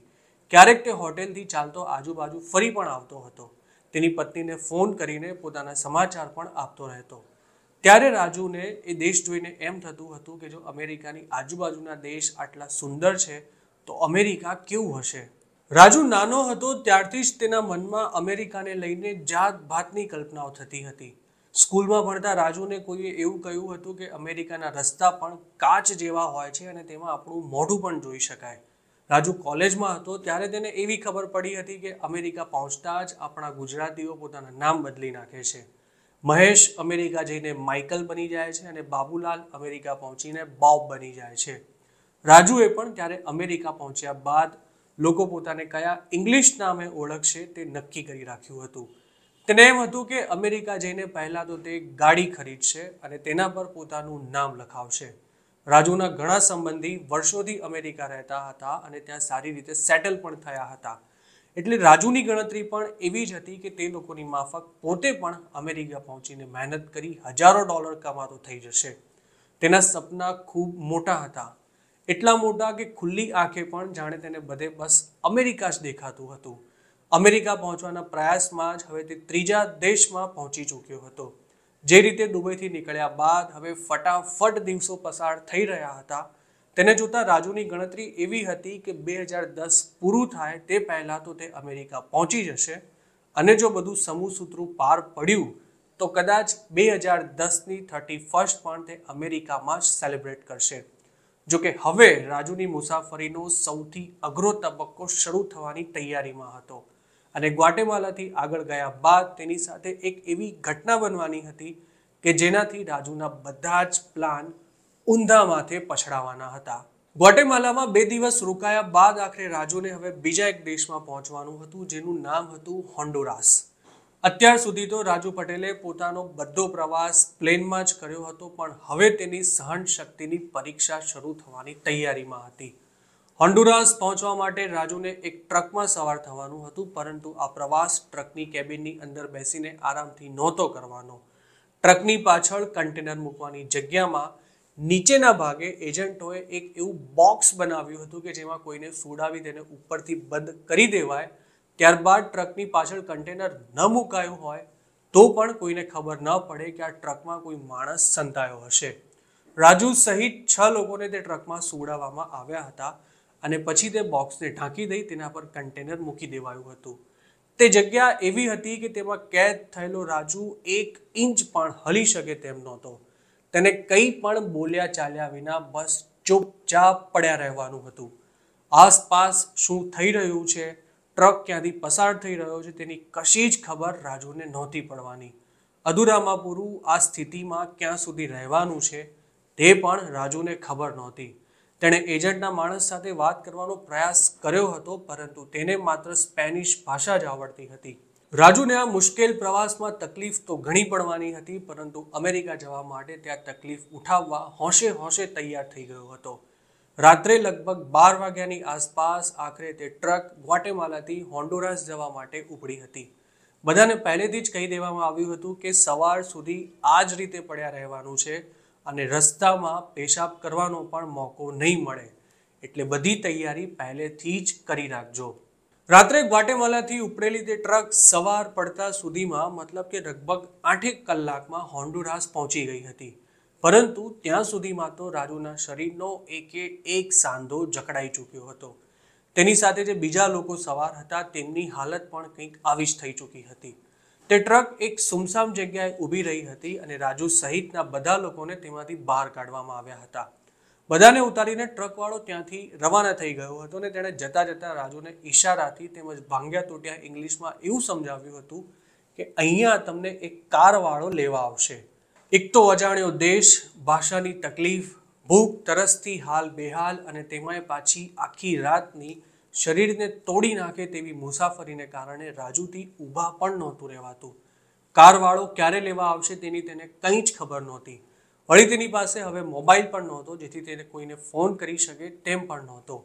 ક્યારેક તે હોટેલથી ચાલતો આજુબાજુ ફરી પણ આવતો હતો તેની પત્નીને ફોન કરીને પોતાના સમાચાર પણ આપતો રહેતો ત્યારે રાજુને એ દેશ જોઈને એમ થતું હતું કે જો અમેરિકાની આજુબાજુના દેશ આટલા સુંદર છે તો અમેરિકા કેવું હશે રાજુ નાનો હતો ત્યારથી જ તેના મનમાં અમેરિકાને લઈને જાત ભાતની કલ્પનાઓ થતી હતી સ્કૂલમાં ભણતા રાજુને કોઈએ એવું કહ્યું હતું કે અમેરિકાના રસ્તા પણ કાચ જેવા હોય છે અને તેમાં આપણું મોઢું પણ જોઈ શકાય રાજુ કોલેજમાં હતો ત્યારે તેને એવી ખબર પડી હતી કે અમેરિકા પહોંચતા જ આપણા ગુજરાતીઓ પોતાના નામ બદલી નાખે છે મહેશ અમેરિકા જઈને માઇકલ બની જાય છે અને બાબુલાલ અમેરિકા પહોંચીને બોબ બની જાય છે રાજુએ પણ ત્યારે અમેરિકા પહોંચ્યા બાદ લોકો પોતાને કયા ઇંગ્લિશ નામે ઓળખશે તે નક્કી કરી રાખ્યું હતું તેને એમ હતું કે અમેરિકા જઈને પહેલાં તો તે ગાડી ખરીદશે અને તેના પર પોતાનું નામ લખાવશે રાજુના ઘણા સંબંધી વર્ષોથી અમેરિકા રહેતા હતા અને ત્યાં સારી રીતે સેટલ પણ થયા હતા એટલે રાજુની ગણતરી પણ એવી જ હતી કે તે લોકોની માફક પોતે પણ અમેરિકા પહોંચીને મહેનત કરી હજારો ડોલર કમાતો થઈ જશે તેના સપના ખૂબ મોટા હતા એટલા મોટા કે ખુલ્લી આંખે પણ જાણે તેને બધે બસ અમેરિકા જ દેખાતું હતું અમેરિકા પહોંચવાના પ્રયાસમાં જ હવે તે ત્રીજા દેશમાં પહોંચી ચૂક્યો હતો જે રીતે દુબઈથી નીકળ્યા બાદ હવે ફટાફટ દિવસો પસાર થઈ રહ્યા હતા તેને જોતાં રાજુની ગણતરી એવી હતી કે બે હજાર દસ પૂરું થાય તે પહેલાં તો તે અમેરિકા પહોંચી જશે અને જો બધું સમૂહ સૂત્રું પાર પડ્યું તો કદાચ બે હજાર દસની થર્ટી ફર્સ્ટ પણ તે અમેરિકામાં જ સેલિબ્રેટ કરશે જો કે હવે રાજુની મુસાફરીનો સૌથી અઘરો તબક્કો શરૂ થવાની તૈયારીમાં હતો અને ગ્વાટેમાલાથી આગળ ગયા બાદ તેની સાથે એક એવી ઘટના બનવાની હતી કે જેનાથી રાજુના બધા જ પ્લાન ઊંધા માથે પછડાવાના હતા ગ્વાટેમાલામાં બે દિવસ રોકાયા બાદ આખરે રાજુને હવે બીજા એક દેશમાં પહોંચવાનું હતું જેનું નામ હતું હોન્ડોરાસ અત્યાર સુધી તો રાજુ પટેલે પોતાનો બધો પ્રવાસ પ્લેનમાં જ કર્યો હતો પણ હવે તેની સહન શક્તિની પરીક્ષા શરૂ થવાની તૈયારીમાં હતી હોન્ડુરાસ પહોંચવા માટે રાજુને એક ટ્રકમાં સવાર થવાનું હતું પરંતુ આ પ્રવાસ ટ્રકની કેબિનની અંદર બેસીને આરામથી નહોતો કરવાનો ટ્રકની પાછળ કન્ટેનર મૂકવાની જગ્યામાં નીચેના ભાગે એજન્ટોએ એક એવું બોક્સ બનાવ્યું હતું કે જેમાં કોઈને સુડાવી તેને ઉપરથી બંધ કરી દેવાય ત્યારબાદ ટ્રકની પાછળ કન્ટેનર ન મુકાયું હોય તો પણ કોઈને ખબર ન પડે કે આ ટ્રકમાં કોઈ માણસ સંતાયો હશે રાજુ સહિત છ લોકોને તે ટ્રકમાં સુડાવવામાં આવ્યા હતા અને પછી તે બોક્સને ઢાંકી દઈ તેના પર કન્ટેનર મૂકી દેવાયું હતું તે જગ્યા એવી હતી કે તેમાં કેદ થયેલો રાજુ એક ઇંચ પણ હલી શકે તેમ નહોતો તેને કંઈ પણ બોલ્યા ચાલ્યા વિના બસ ચૂપચાપ પડ્યા રહેવાનું હતું આસપાસ શું થઈ રહ્યું છે ટ્રક ક્યાંથી પસાર થઈ રહ્યો છે તેની કશી જ ખબર રાજુને નહોતી પડવાની અધૂરામાં પૂરું આ સ્થિતિમાં ક્યાં સુધી રહેવાનું છે તે પણ રાજુને ખબર નહોતી તેણે એજન્ટના માણસ સાથે વાત કરવાનો પ્રયાસ કર્યો હતો પરંતુ તેને માત્ર સ્પેનિશ ભાષા જ આવડતી હતી રાજુને આ મુશ્કેલ પ્રવાસમાં તકલીફ તો ઘણી પડવાની હતી પરંતુ અમેરિકા જવા માટે ત્યાં તકલીફ ઉઠાવવા હોંશે હોંશે તૈયાર થઈ ગયો હતો રાત્રે લગભગ બાર વાગ્યાની આસપાસ આખરે તે ટ્રક ગ્વાટેમાલાથી હોન્ડુરાસ જવા માટે ઉપડી હતી બધાને પહેલેથી જ કહી દેવામાં આવ્યું હતું કે સવાર સુધી આ જ રીતે પડ્યા રહેવાનું છે અને રસ્તામાં પેશાબ કરવાનો પણ મોકો નહીં મળે એટલે બધી તૈયારી પહેલેથી જ કરી રાખજો રાત્રે ગ્વાટેમાલાથી ઉપડેલી તે ટ્રક સવાર પડતા સુધીમાં મતલબ કે લગભગ આઠેક કલાકમાં હોન્ડુરાસ પહોંચી ગઈ હતી પરંતુ ત્યાં સુધીમાં તો રાજુના શરીરનો એકે એક સાંધો જકડાઈ ચૂક્યો હતો તેની સાથે જે બીજા લોકો સવાર હતા તેમની હાલત પણ કંઈક આવી જ થઈ ચૂકી હતી તે ટ્રક એક સુમસામ જગ્યાએ ઊભી રહી હતી અને રાજુ સહિતના બધા લોકોને તેમાંથી બહાર કાઢવામાં આવ્યા હતા બધાને ઉતારીને ટ્રકવાળો ત્યાંથી રવાના થઈ ગયો હતો અને તેણે જતાં જતાં રાજુને ઈશારાથી તેમજ ભાંગ્યા તૂટ્યા ઇંગ્લિશમાં એવું સમજાવ્યું હતું કે અહીંયા તમને એક કારવાળો લેવા આવશે એક તો અજાણ્યો દેશ ભાષાની તકલીફ ભૂખ તરસથી હાલ બેહાલ અને તેમાંય પાછી આખી રાતની શરીરને તોડી નાખે તેવી મુસાફરીને કારણે રાજુથી ઊભા પણ નહોતું રહેવાતું કારવાળો ક્યારે લેવા આવશે તેની તેને કંઈ જ ખબર નહોતી વળી તેની પાસે હવે મોબાઈલ પણ નહોતો જેથી તેને કોઈને ફોન કરી શકે તેમ પણ નહોતો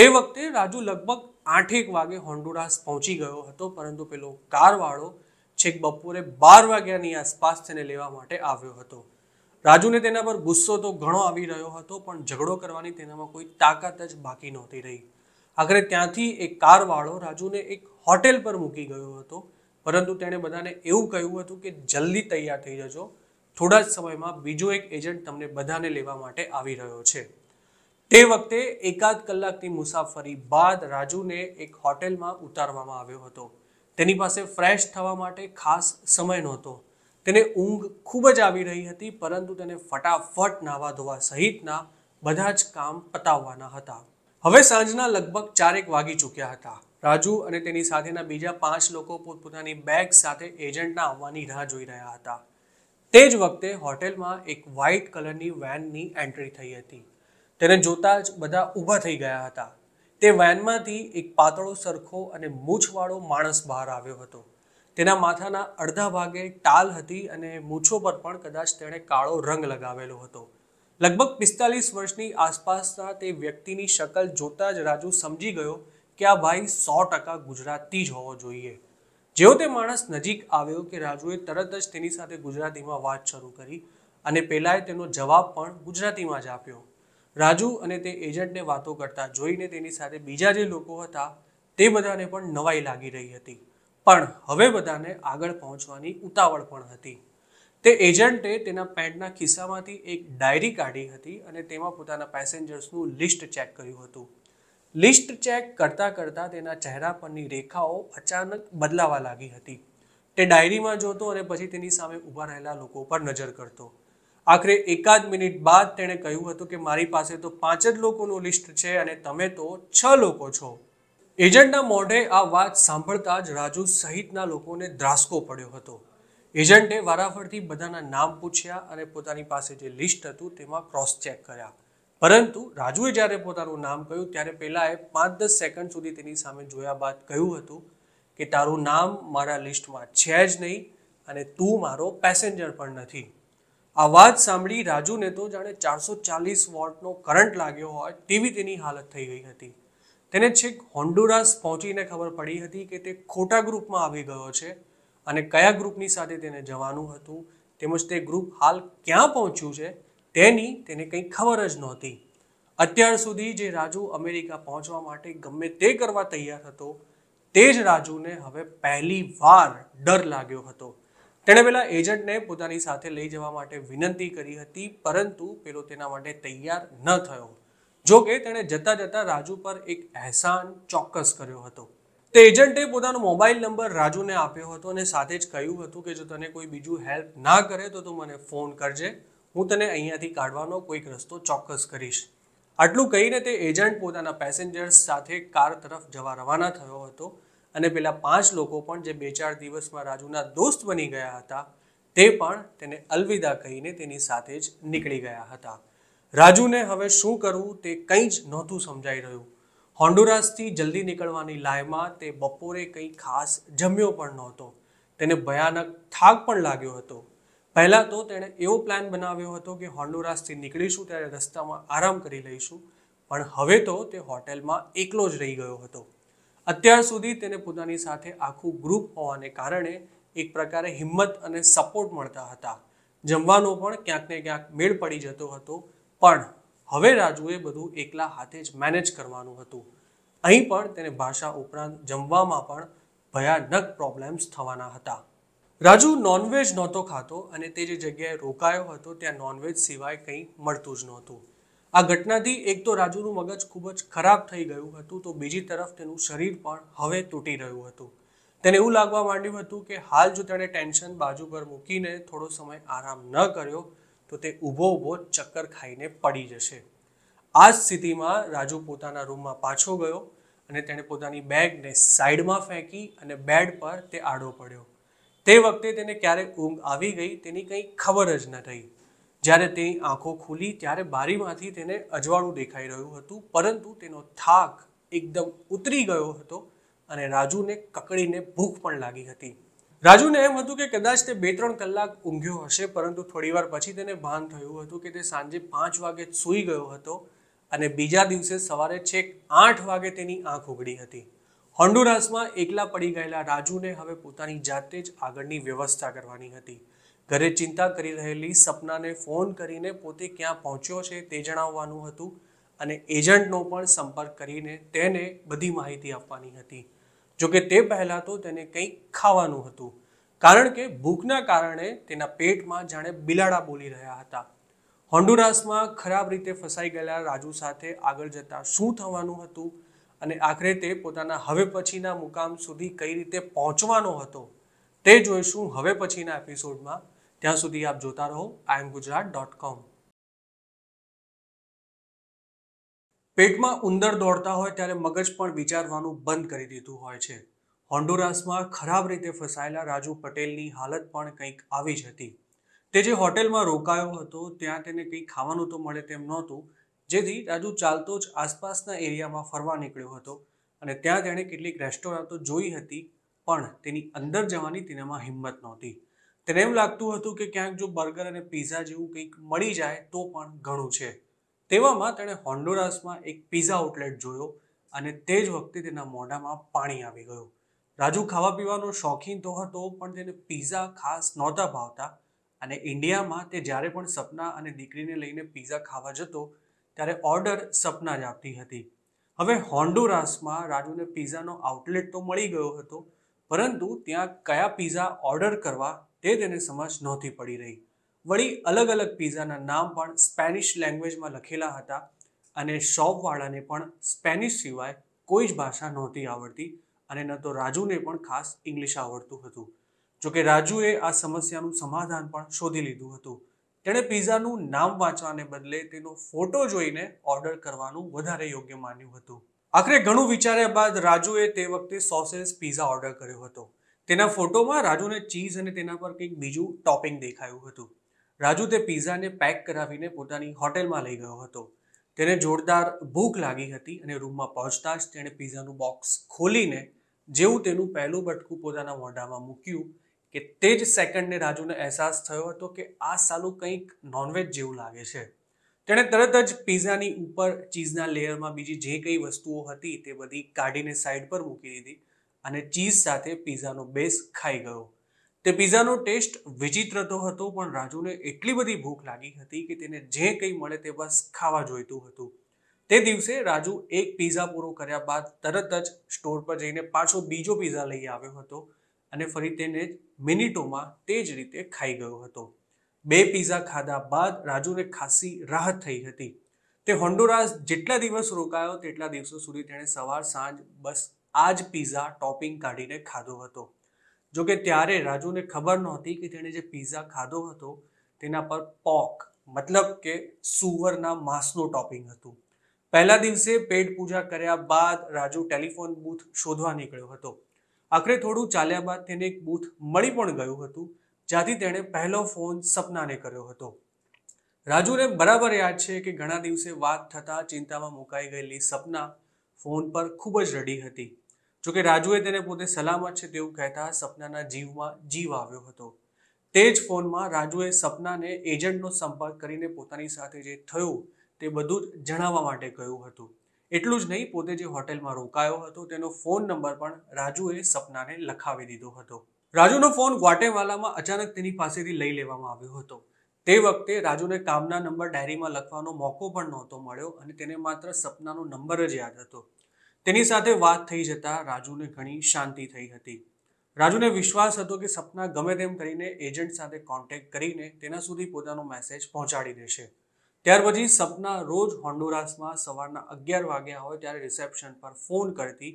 તે વખતે રાજુ લગભગ આઠેક વાગે હોન્ડુરાસ પહોંચી ગયો હતો પરંતુ પેલો કારવાળો છેક બપોરે બાર વાગ્યાની આસપાસ તેને લેવા માટે આવ્યો હતો રાજુને તેના પર ગુસ્સો તો ઘણો આવી રહ્યો હતો પણ ઝઘડો કરવાની તેનામાં કોઈ તાકાત જ બાકી નહોતી રહી આખરે ત્યાંથી એક કારવાળો રાજુને એક હોટેલ પર મૂકી ગયો હતો પરંતુ તેણે બધાને એવું કહ્યું હતું કે જલ્દી તૈયાર થઈ જજો થોડા જ સમયમાં બીજો એક એજન્ટ તમને બધાને લેવા માટે આવી રહ્યો છે તે વખતે એકાદ કલાકની મુસાફરી બાદ રાજુને એક હોટેલમાં ઉતારવામાં આવ્યો હતો તેની પાસે ફ્રેશ થવા માટે ખાસ સમય નહોતો તેને ઊંઘ ખૂબ જ આવી રહી હતી પરંતુ તેને ફટાફટ નાવા ધોવા સહિતના બધા જ કામ પતાવવાના હતા હવે સાંજના લગભગ ચારેક વાગી ચૂક્યા હતા રાજુ અને તેની સાથેના બીજા પાંચ લોકો પોતપોતાની બેગ સાથે એજન્ટના આવવાની રાહ જોઈ રહ્યા હતા તે જ વખતે હોટેલમાં એક વ્હાઇટ કલરની વેનની એન્ટ્રી થઈ હતી તેને જોતાં જ બધા ઊભા થઈ ગયા હતા તે વેનમાંથી એક પાતળો સરખો અને મૂછવાળો માણસ બહાર આવ્યો હતો તેના માથાના અડધા ભાગે ટાલ હતી અને મૂછો પર પણ કદાચ તેણે કાળો રંગ લગાવેલો હતો લગભગ પિસ્તાલીસ વર્ષની આસપાસના તે વ્યક્તિની શકલ જોતા જ રાજુ સમજી ગયો કે આ ભાઈ સો ટકા ગુજરાતી જ હોવો જોઈએ જેવો તે માણસ નજીક આવ્યો કે રાજુએ તરત જ તેની સાથે ગુજરાતીમાં વાત શરૂ કરી અને પહેલાંએ તેનો જવાબ પણ ગુજરાતીમાં જ આપ્યો રાજુ અને તે એજન્ટને વાતો કરતા જોઈને તેની સાથે બીજા જે લોકો હતા તે બધાને પણ નવાઈ લાગી રહી હતી પણ હવે બધાને આગળ પહોંચવાની ઉતાવળ પણ હતી તે એજન્ટે તેના પેન્ટના ખિસ્સામાંથી એક ડાયરી કાઢી હતી અને તેમાં પોતાના પેસેન્જર્સનું લિસ્ટ ચેક કર્યું હતું લિસ્ટ ચેક કરતાં કરતાં તેના ચહેરા પરની રેખાઓ અચાનક બદલાવા લાગી હતી તે ડાયરીમાં જોતો અને પછી તેની સામે ઊભા રહેલા લોકો પર નજર કરતો આખરે એકાદ મિનિટ બાદ તેણે કહ્યું હતું કે મારી પાસે તો પાંચ જ લોકોનું લિસ્ટ છે અને તમે તો છ લોકો છો એજન્ટના મોઢે આ વાત સાંભળતા જ રાજુ સહિતના લોકોને ધ્રાસકો પડ્યો હતો એજન્ટે વારાફરથી બધાના નામ પૂછ્યા અને પોતાની પાસે જે લિસ્ટ હતું તેમાં ક્રોસ ચેક કર્યા પરંતુ રાજુએ જ્યારે પોતાનું નામ કહ્યું ત્યારે પહેલાં એ પાંચ દસ સેકન્ડ સુધી તેની સામે જોયા બાદ કહ્યું હતું કે તારું નામ મારા લિસ્ટમાં છે જ નહીં અને તું મારો પેસેન્જર પણ નથી આ વાત સાંભળી રાજુને તો જાણે ચારસો ચાલીસ વોટનો કરંટ લાગ્યો હોય તેવી તેની હાલત થઈ ગઈ હતી તેને છેક હોન્ડુરાસ પહોંચીને ખબર પડી હતી કે તે ખોટા ગ્રુપમાં આવી ગયો છે અને કયા ગ્રુપની સાથે તેને જવાનું હતું તેમજ તે ગ્રુપ હાલ ક્યાં પહોંચ્યું છે તેની તેને કંઈ ખબર જ નહોતી અત્યાર સુધી જે રાજુ અમેરિકા પહોંચવા માટે ગમે તે કરવા તૈયાર હતો તે જ રાજુને હવે પહેલી વાર ડર લાગ્યો હતો તેણે પેલા એજન્ટને પોતાની સાથે લઈ જવા માટે વિનંતી કરી હતી પરંતુ પેલો તેના માટે તૈયાર ન થયો જો કે તેણે જતા જતા રાજુ પર એક અહેસાન ચોક્કસ કર્યો હતો તે એજન્ટે પોતાનો મોબાઈલ નંબર રાજુને આપ્યો હતો અને સાથે જ કહ્યું હતું કે જો તને કોઈ બીજું હેલ્પ ના કરે તો તું મને ફોન કરજે હું તને અહીંયાથી કાઢવાનો કોઈક રસ્તો ચોક્કસ કરીશ આટલું કહીને તે એજન્ટ પોતાના પેસેન્જર્સ સાથે કાર તરફ જવા રવાના થયો હતો અને પેલા પાંચ લોકો પણ જે બે ચાર દિવસમાં રાજુના દોસ્ત બની ગયા હતા તે પણ તેને અલવિદા કહીને તેની સાથે જ નીકળી ગયા હતા રાજુને હવે શું કરવું તે કંઈ જ નહોતું સમજાઈ રહ્યું હોન્ડુરાસથી જલ્દી નીકળવાની લાયમાં તે બપોરે કંઈ ખાસ જમ્યો પણ નહોતો તેને ભયાનક થાક પણ લાગ્યો હતો પહેલાં તો તેણે એવો પ્લાન બનાવ્યો હતો કે હોન્ડુરાસથી નીકળીશું ત્યારે રસ્તામાં આરામ કરી લઈશું પણ હવે તો તે હોટેલમાં એકલો જ રહી ગયો હતો અત્યાર સુધી તેને પોતાની સાથે આખું ગ્રુપ હોવાને કારણે એક પ્રકારે હિંમત અને સપોર્ટ મળતા હતા જમવાનો પણ ક્યાંક ને ક્યાંક મેળ પડી જતો હતો પણ હવે રાજુએ બધું એકલા હાથે જ મેનેજ કરવાનું હતું અહીં પણ તેને ભાષા ઉપરાંત જમવામાં પણ ભયાનક પ્રોબ્લેમ્સ થવાના હતા રાજુ નોનવેજ નહોતો ખાતો અને તે જે જગ્યાએ રોકાયો હતો ત્યાં નોનવેજ સિવાય કંઈ મળતું જ નહોતું આ ઘટનાથી એક તો રાજુનું મગજ ખૂબ જ ખરાબ થઈ ગયું હતું તો બીજી તરફ તેનું શરીર પણ હવે તૂટી રહ્યું હતું તેને એવું લાગવા માંડ્યું હતું કે હાલ જો તેણે ટેન્શન બાજુ પર મૂકીને થોડો સમય આરામ ન કર્યો તો તે ઊભો ઊભો ચક્કર ખાઈને પડી જશે આ જ સ્થિતિમાં રાજુ પોતાના રૂમમાં પાછો ગયો અને તેણે પોતાની બેગને સાઈડમાં ફેંકી અને બેડ પર તે આડો પડ્યો તે વખતે તેને ક્યારેક ઊંઘ આવી ગઈ તેની કંઈ ખબર જ ન થઈ જ્યારે તેની આંખો ખુલી ત્યારે બારીમાંથી તેને અજવાળું દેખાઈ રહ્યું હતું પરંતુ તેનો થાક એકદમ ઉતરી ગયો હતો અને રાજુને કકડીને ભૂખ પણ લાગી હતી રાજુને એમ હતું કે કદાચ તે બે ત્રણ કલાક ઊંઘ્યો હશે પરંતુ થોડી વાર પછી તેને ભાન થયું હતું કે તે સાંજે પાંચ વાગે સૂઈ ગયો હતો અને બીજા દિવસે સવારે છેક આઠ વાગે તેની આંખ ઉગડી હતી હોન્ડુરાસમાં એકલા પડી ગયેલા રાજુને હવે પોતાની જાતે જ આગળની વ્યવસ્થા કરવાની હતી ઘરે ચિંતા કરી રહેલી સપનાને ફોન કરીને પોતે ક્યાં પહોંચ્યો છે તે જણાવવાનું હતું અને એજન્ટનો પણ સંપર્ક કરીને તેને બધી માહિતી આપવાની હતી જોકે તે પહેલાં તો તેને કંઈક ખાવાનું હતું કારણ કે ભૂખના કારણે તેના પેટમાં જાણે બિલાડા બોલી રહ્યા હતા હોન્ડુરાસમાં ખરાબ રીતે ફસાઈ ગયેલા રાજુ સાથે આગળ જતાં શું થવાનું હતું અને આખરે તે પોતાના હવે પછીના મુકામ સુધી કઈ રીતે પહોંચવાનો હતો તે જોઈશું હવે પછીના એપિસોડમાં ત્યાં સુધી આપ જોતા રહો આઈ એમ ગુજરાત ડોટ કોમ પેટમાં ઉંદર દોડતા હોય ત્યારે મગજ પણ વિચારવાનું બંધ કરી દીધું હોય છે હોન્ડુરાસમાં ખરાબ રીતે ફસાયેલા રાજુ પટેલની હાલત પણ કંઈક આવી જ હતી તે જે હોટેલમાં રોકાયો હતો ત્યાં તેને કંઈ ખાવાનું તો મળે તેમ નહોતું જેથી રાજુ ચાલતો જ આસપાસના એરિયામાં ફરવા નીકળ્યો હતો અને ત્યાં તેણે કેટલીક રેસ્ટોરન્ટો જોઈ હતી પણ તેની અંદર જવાની તેનામાં હિંમત નહોતી તેને એમ લાગતું હતું કે ક્યાંક જો બર્ગર અને પીઝા જેવું કંઈક મળી જાય તો પણ ઘણું છે તેવામાં તેણે હોન્ડુરાસમાં એક પીઝા આઉટલેટ જોયો અને તે જ વખતે તેના મોઢામાં પાણી આવી ગયું રાજુ ખાવા પીવાનો શોખીન તો હતો પણ તેને પીઝા ખાસ નહોતા ભાવતા અને ઇન્ડિયામાં તે જ્યારે પણ સપના અને દીકરીને લઈને પીઝા ખાવા જતો ત્યારે ઓર્ડર સપના જ આપતી હતી હવે હોન્ડુરાસમાં રાજુને પીઝાનો આઉટલેટ તો મળી ગયો હતો પરંતુ ત્યાં કયા પીઝા ઓર્ડર કરવા તે તેને સમજ નહોતી પડી રહી વળી અલગ અલગ પીઝાના નામ પણ સ્પેનિશ લેંગ્વેજમાં લખેલા હતા અને શોપવાળાને પણ સ્પેનિશ સિવાય કોઈ જ ભાષા નહોતી આવડતી અને ન તો રાજુને પણ ખાસ ઇંગ્લિશ આવડતું હતું જોકે રાજુએ આ સમસ્યાનું સમાધાન પણ શોધી લીધું હતું તેણે પીઝાનું નામ વાંચવાને બદલે તેનો ફોટો જોઈને ઓર્ડર કરવાનું વધારે યોગ્ય માન્યું હતું આખરે ઘણું વિચાર્યા બાદ રાજુએ તે વખતે સોસેસ પીઝા ઓર્ડર કર્યો હતો તેના ફોટોમાં રાજુને ચીઝ અને તેના પર કંઈક બીજું ટોપિંગ દેખાયું હતું રાજુ તે પીઝાને પેક કરાવીને પોતાની હોટેલમાં લઈ ગયો હતો તેને જોરદાર ભૂખ લાગી હતી અને રૂમમાં પહોંચતા જ તેણે પીઝાનું બોક્સ ખોલીને જેવું તેનું પહેલું બટકું પોતાના મોઢામાં મૂક્યું કે તે જ સેકન્ડને રાજુને અહેસાસ થયો હતો કે આ સાલું કંઈક નોનવેજ જેવું લાગે છે તેણે તરત જ પિઝાની ઉપર ચીઝના લેયરમાં બીજી જે કંઈ વસ્તુઓ હતી તે બધી કાઢીને સાઈડ પર મૂકી દીધી અને ચીઝ સાથે પીઝાનો બેસ ખાઈ ગયો તે પિઝાનો ટેસ્ટ વિચિત્ર તો હતો પણ રાજુને એટલી બધી ભૂખ લાગી હતી કે તેને જે કંઈ મળે તે બસ ખાવા જોઈતું હતું તે દિવસે રાજુ એક પીઝા પૂરો કર્યા બાદ તરત જ સ્ટોર પર જઈને પાછો બીજો પીઝા લઈ આવ્યો હતો અને ફરી તેને મિનિટોમાં તે જ રીતે ખાઈ ગયો હતો બે પિઝા ખાધા બાદ રાજુને ખાસી રાહત થઈ હતી તે હોન્ડોરાસ જેટલા દિવસ રોકાયો તેટલા દિવસો સુધી તેણે સવાર સાંજ બસ આ જ પિઝા ટોપિંગ કાઢીને ખાધો હતો જોકે ત્યારે રાજુને ખબર નહોતી કે તેણે જે પીઝા ખાધો હતો તેના પર પોક મતલબ કે સુવરના માંસનું ટોપિંગ હતું પહેલા દિવસે પેટ પૂજા કર્યા બાદ રાજુ ટેલિફોન બૂથ શોધવા નીકળ્યો હતો આખરે થોડું ચાલ્યા બાદ તેને એક બૂથ મળી પણ ગયું હતું જ્યાંથી તેણે પહેલો ફોન સપનાને કર્યો હતો રાજુને બરાબર યાદ છે કે ઘણા દિવસે વાત થતાં ચિંતામાં મુકાઈ ગયેલી સપના ફોન પર ખૂબ જ રડી હતી જોકે રાજુએ તેને પોતે સલામત છે તેવું કહેતા સપનાના જીવમાં જીવ આવ્યો હતો તે જ ફોનમાં રાજુએ સપનાને એજન્ટનો સંપર્ક કરીને પોતાની સાથે જે થયું તે બધું જ જણાવવા માટે કહ્યું હતું એટલું જ નહીં પોતે જે હોટેલમાં રોકાયો હતો તેનો ફોન નંબર પણ રાજુએ સપનાને લખાવી દીધો હતો રાજુનો ફોન ગ્વાટેવાલામાં અચાનક તેની પાસેથી લઈ લેવામાં આવ્યો હતો તે વખતે રાજુને કામના નંબર ડાયરીમાં લખવાનો મોકો પણ નહોતો મળ્યો અને તેને માત્ર સપનાનો નંબર જ યાદ હતો તેની સાથે વાત થઈ જતા રાજુને ઘણી શાંતિ થઈ હતી રાજુને વિશ્વાસ હતો કે સપના ગમે તેમ કરીને એજન્ટ સાથે કોન્ટેક્ટ કરીને તેના સુધી પોતાનો મેસેજ પહોંચાડી દેશે ત્યાર પછી સપના રોજ હોન્ડુરાસમાં સવારના અગિયાર વાગ્યા હોય ત્યારે રિસેપ્શન પર ફોન કરતી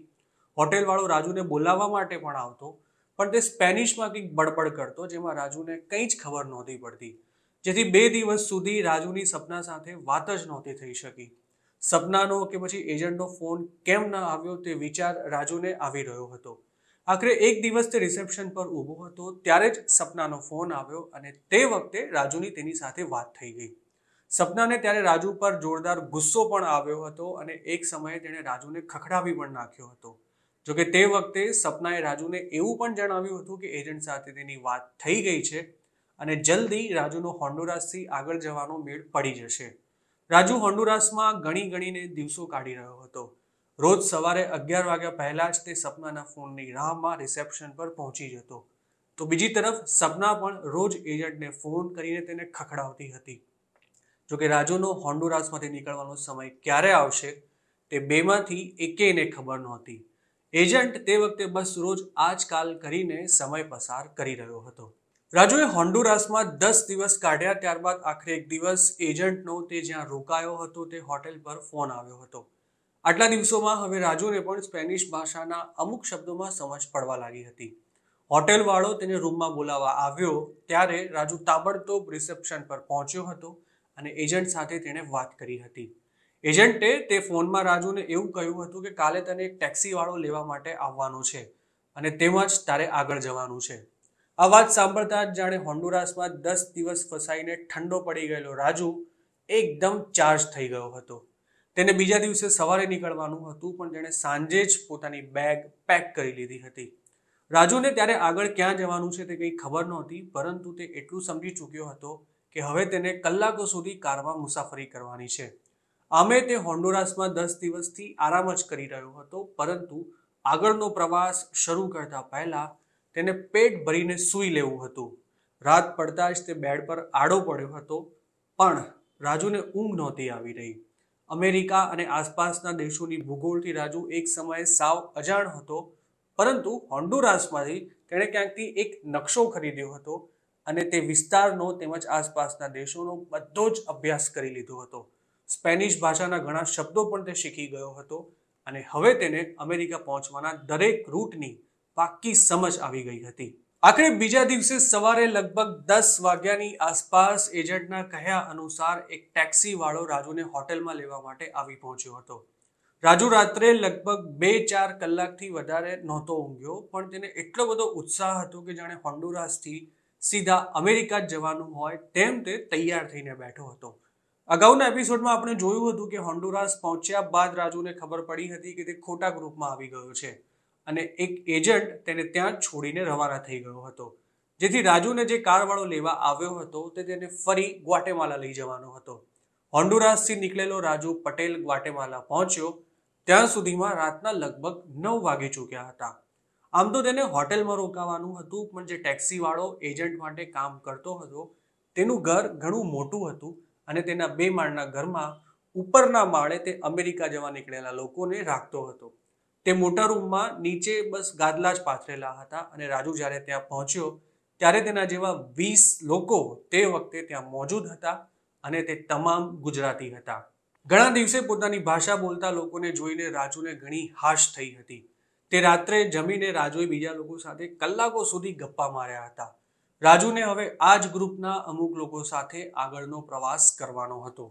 હોટેલવાળો રાજુને બોલાવવા માટે પણ આવતો પણ તે સ્પેનિશમાં કંઈક બડબડ કરતો જેમાં રાજુને કંઈ જ ખબર નહોતી પડતી જેથી બે દિવસ સુધી રાજુની સપના સાથે વાત જ નહોતી થઈ શકી સપનાનો કે પછી એજન્ટનો ફોન કેમ ન આવ્યો તે વિચાર રાજુને આવી રહ્યો હતો આખરે એક દિવસ તે રિસેપ્શન પર ઊભો હતો ત્યારે જ સપનાનો ફોન આવ્યો અને તે વખતે રાજુની તેની સાથે વાત થઈ ગઈ સપનાને ત્યારે રાજુ પર જોરદાર ગુસ્સો પણ આવ્યો હતો અને એક સમયે તેણે રાજુને ખખડાવી પણ નાખ્યો હતો જોકે તે વખતે સપનાએ રાજુને એવું પણ જણાવ્યું હતું કે એજન્ટ સાથે તેની વાત થઈ ગઈ છે અને જલ્દી રાજુનો હોન્ડોરાસથી આગળ જવાનો મેળ પડી જશે રાજુ હોન્ડુરાસમાં ગણી ગણીને દિવસો કાઢી રહ્યો હતો રોજ સવારે અગિયાર વાગ્યા પહેલાં જ તે સપનાના ફોનની રાહમાં રિસેપ્શન પર પહોંચી જતો તો બીજી તરફ સપના પણ રોજ એજન્ટને ફોન કરીને તેને ખખડાવતી હતી જોકે રાજુનો હોન્ડુરાસમાંથી નીકળવાનો સમય ક્યારે આવશે તે બેમાંથી એકેયને ખબર નહોતી એજન્ટ તે વખતે બસ રોજ આજકાલ કરીને સમય પસાર કરી રહ્યો હતો રાજુએ હોન્ડુરાસમાં દસ દિવસ કાઢ્યા ત્યારબાદ આખરે એક દિવસ એજન્ટનો તે જ્યાં રોકાયો હતો તે હોટેલ પર ફોન આવ્યો હતો આટલા દિવસોમાં હવે રાજુને પણ સ્પેનિશ ભાષાના અમુક શબ્દોમાં સમજ પડવા લાગી હતી હોટેલવાળો તેને રૂમમાં બોલાવવા આવ્યો ત્યારે રાજુ તાબડતોબ રિસેપ્શન પર પહોંચ્યો હતો અને એજન્ટ સાથે તેણે વાત કરી હતી એજન્ટે તે ફોનમાં રાજુને એવું કહ્યું હતું કે કાલે તને એક ટેક્સીવાળો લેવા માટે આવવાનો છે અને તેમાં જ તારે આગળ જવાનું છે અવાજ સાંભળતા જ જાણે હોન્ડુરાસમાં દસ દિવસ ફસાઈને ઠંડો પડી ગયેલો રાજુ એકદમ ચાર્જ થઈ ગયો હતો તેને બીજા દિવસે સવારે નીકળવાનું હતું પણ તેણે સાંજે જ પોતાની બેગ પેક કરી લીધી હતી રાજુને ત્યારે આગળ ક્યાં જવાનું છે તે કંઈ ખબર નહોતી પરંતુ તે એટલું સમજી ચૂક્યો હતો કે હવે તેને કલાકો સુધી કારમાં મુસાફરી કરવાની છે આમે તે હોન્ડુરાસમાં દસ દિવસથી આરામ જ કરી રહ્યો હતો પરંતુ આગળનો પ્રવાસ શરૂ કરતા પહેલાં તેને પેટ ભરીને સૂઈ લેવું હતું રાત પડતા જ તે બેડ પર આડો પડ્યો હતો પણ રાજુને ઊંઘ નહોતી આવી રહી અમેરિકા અને આસપાસના દેશોની ભૂગોળથી રાજુ એક સમયે સાવ અજાણ હતો પરંતુ હોન્ડુરાસમાંથી તેણે ક્યાંકથી એક નકશો ખરીદ્યો હતો અને તે વિસ્તારનો તેમજ આસપાસના દેશોનો બધો જ અભ્યાસ કરી લીધો હતો સ્પેનિશ ભાષાના ઘણા શબ્દો પણ તે શીખી ગયો હતો અને હવે તેને અમેરિકા પહોંચવાના દરેક રૂટની પાક્કી સમજ આવી ગઈ હતી આખરે બીજા દિવસે સવારે લગભગ દસ વાગ્યાની આસપાસ એજન્ટના કહ્યા અનુસાર એક ટેક્સીવાળો રાજુને હોટેલમાં લેવા માટે આવી પહોંચ્યો હતો રાજુ રાત્રે લગભગ બે ચાર કલાકથી વધારે નહોતો ઊંઘ્યો પણ તેને એટલો બધો ઉત્સાહ હતો કે જાણે હોન્ડુરાસથી સીધા અમેરિકા જવાનું હોય તેમ તે તૈયાર થઈને બેઠો હતો અગાઉના એપિસોડમાં આપણે જોયું હતું કે હોન્ડુરાસ પહોંચ્યા બાદ રાજુને ખબર પડી હતી કે તે ખોટા ગ્રુપમાં આવી ગયો છે અને એક એજન્ટ તેને ત્યાં છોડીને રવાના થઈ ગયો હતો જેથી રાજુને જે કારવાળો લેવા આવ્યો હતો તે તેને ફરી ગ્વાટેમાલા લઈ જવાનો હતો હોન્ડુરાસથી નીકળેલો રાજુ પટેલ ગ્વાટેમાલા પહોંચ્યો ત્યાં સુધીમાં રાતના લગભગ નવ વાગી ચૂક્યા હતા આમ તો તેને હોટેલમાં રોકાવાનું હતું પણ જે ટેક્સીવાળો એજન્ટ માટે કામ કરતો હતો તેનું ઘર ઘણું મોટું હતું અને તેના બે માળના ઘરમાં ઉપરના માળે તે અમેરિકા જવા નીકળેલા લોકોને રાખતો હતો તે મોટા રૂમમાં નીચે બસ ગાદલા જ પાથરેલા હતા અને રાજુ જ્યારે ત્યાં પહોંચ્યો ત્યારે તેના જેવા વીસ લોકો તે વખતે ત્યાં મોજૂદ હતા અને તે તમામ ગુજરાતી હતા ઘણા દિવસે પોતાની ભાષા બોલતા લોકોને જોઈને રાજુને ઘણી હાશ થઈ હતી તે રાત્રે જમીને રાજુએ બીજા લોકો સાથે કલાકો સુધી ગપ્પા માર્યા હતા રાજુને હવે આ જ ગ્રુપના અમુક લોકો સાથે આગળનો પ્રવાસ કરવાનો હતો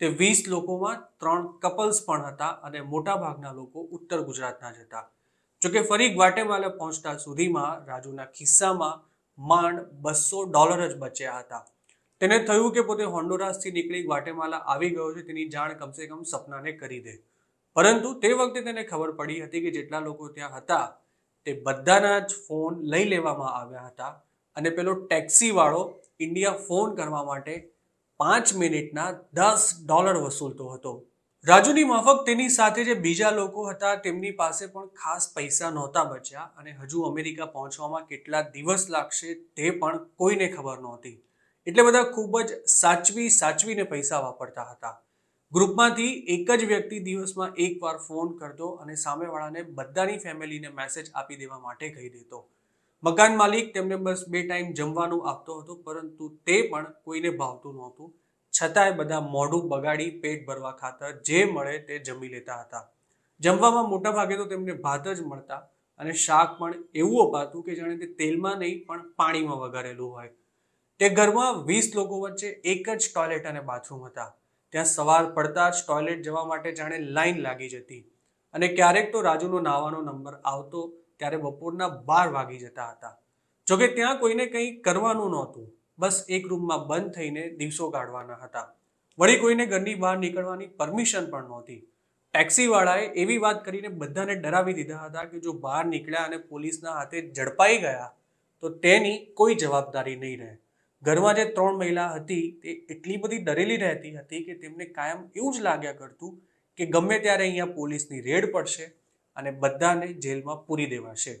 તે વીસ લોકોમાં ત્રણ કપલ્સ પણ હતા અને મોટાભાગના લોકો ઉત્તર ગુજરાતના જ હતા જોકે ફરી ગ્વાટેમાલા પહોંચતા સુધીમાં રાજુના ખિસ્સામાં માંડ બસો ડોલર જ બચ્યા હતા તેને થયું કે પોતે હોન્ડોરાસથી નીકળી ગ્વાટેમાલા આવી ગયો છે તેની જાણ કમસે કમ સપનાને કરી દે પરંતુ તે વખતે તેને ખબર પડી હતી કે જેટલા લોકો ત્યાં હતા તે બધાના જ ફોન લઈ લેવામાં આવ્યા હતા અને પેલો ટેક્સીવાળો ઇન્ડિયા ફોન કરવા માટે પાંચ મિનિટના દસ ડોલર વસૂલતો હતો રાજુની માફક તેની સાથે જે બીજા લોકો હતા તેમની પાસે પણ ખાસ પૈસા નહોતા બચ્યા અને હજુ અમેરિકા પહોંચવામાં કેટલા દિવસ લાગશે તે પણ કોઈને ખબર નહોતી એટલે બધા ખૂબ જ સાચવી સાચવીને પૈસા વાપરતા હતા ગ્રુપમાંથી એક જ વ્યક્તિ દિવસમાં એકવાર ફોન કરતો અને સામેવાળાને બધાની ફેમિલીને મેસેજ આપી દેવા માટે કહી દેતો મકાન માલિક તેમને બસ બે ટાઈમ જમવાનું આપતો હતો પરંતુ તે પણ કોઈને ભાવતું નહોતું છતાંય બધા મોઢું બગાડી પેટ ભરવા ખાતર જે મળે તે જમી લેતા હતા જમવામાં મોટા ભાગે તો તેમને ભાત જ મળતા અને શાક પણ એવું અપાતું કે જાણે તે તેલમાં નહીં પણ પાણીમાં વઘારેલું હોય તે ઘરમાં વીસ લોકો વચ્ચે એક જ ટોયલેટ અને બાથરૂમ હતા ત્યાં સવાર પડતા જ ટોયલેટ જવા માટે જાણે લાઈન લાગી જતી અને ક્યારેક તો રાજુનો નાવાનો નંબર આવતો ત્યારે બપોરના બાર વાગી જતા હતા જોકે ત્યાં કોઈને કંઈ કરવાનું નહોતું બસ એક રૂમમાં બંધ થઈને દિવસો કાઢવાના હતા વળી કોઈને ઘરની બહાર નીકળવાની પરમિશન પણ નહોતી ટેક્સીવાળાએ એવી વાત કરીને બધાને ડરાવી દીધા હતા કે જો બહાર નીકળ્યા અને પોલીસના હાથે ઝડપાઈ ગયા તો તેની કોઈ જવાબદારી નહીં રહે ઘરમાં જે ત્રણ મહિલા હતી તે એટલી બધી ડરેલી રહેતી હતી કે તેમને કાયમ એવું જ લાગ્યા કરતું કે ગમે ત્યારે અહીંયા પોલીસની રેડ પડશે અને બધાને જેલમાં પૂરી દેવાશે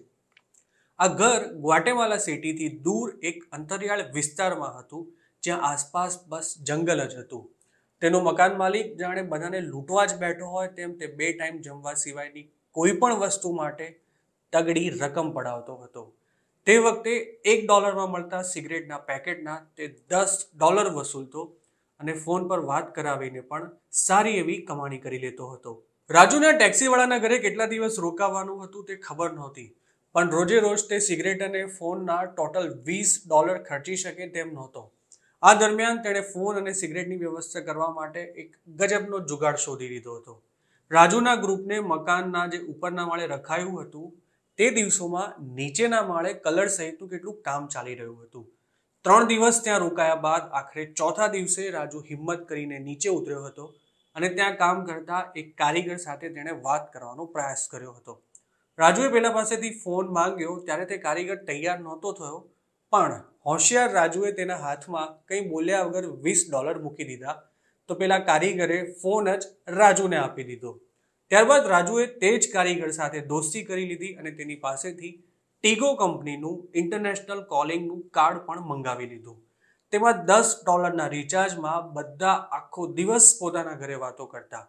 આ ઘર ગ્વાટેમાલા સિટીથી દૂર એક અંતરિયાળ વિસ્તારમાં હતું જ્યાં આસપાસ બસ જંગલ જ હતું તેનો મકાન માલિક જાણે બધાને લૂંટવા જ બેઠો હોય તેમ તે બે ટાઈમ જમવા સિવાયની કોઈ પણ વસ્તુ માટે તગડી રકમ પડાવતો હતો તે વખતે એક ડોલરમાં મળતા સિગરેટના પેકેટના તે દસ ડોલર વસૂલતો અને ફોન પર વાત કરાવીને પણ સારી એવી કમાણી કરી લેતો હતો રાજુના ટેક્સીવાળાના ઘરે કેટલા દિવસ રોકાવાનું હતું તે ખબર નહોતી પણ રોજે રોજ તે સિગરેટ અને ફોનના ટોટલ વીસ ડોલર ખર્ચી શકે તેમ નહોતો આ દરમિયાન તેણે ફોન અને સિગરેટની વ્યવસ્થા કરવા માટે એક ગજબનો જુગાડ શોધી દીધો હતો રાજુના ગ્રુપને મકાનના જે ઉપરના માળે રખાયું હતું તે દિવસોમાં નીચેના માળે કલર સહિતનું કેટલું કામ ચાલી રહ્યું હતું ત્રણ દિવસ ત્યાં રોકાયા બાદ આખરે ચોથા દિવસે રાજુ હિંમત કરીને નીચે ઉતર્યો હતો અને ત્યાં કામ કરતા એક કારીગર સાથે તેણે વાત કરવાનો પ્રયાસ કર્યો હતો રાજુએ પેલા પાસેથી ફોન માંગ્યો ત્યારે તે કારીગર તૈયાર નહોતો થયો પણ હોશિયાર રાજુએ તેના હાથમાં કંઈ બોલ્યા વગર વીસ ડોલર મૂકી દીધા તો પેલા કારીગરે ફોન જ રાજુને આપી દીધો ત્યારબાદ રાજુએ તે જ કારીગર સાથે દોસ્તી કરી લીધી અને તેની પાસેથી ટીગો કંપનીનું ઇન્ટરનેશનલ કોલિંગનું કાર્ડ પણ મંગાવી લીધું તેમાં દસ ડોલરના રિચાર્જમાં બધા આખો દિવસ પોતાના ઘરે વાતો કરતા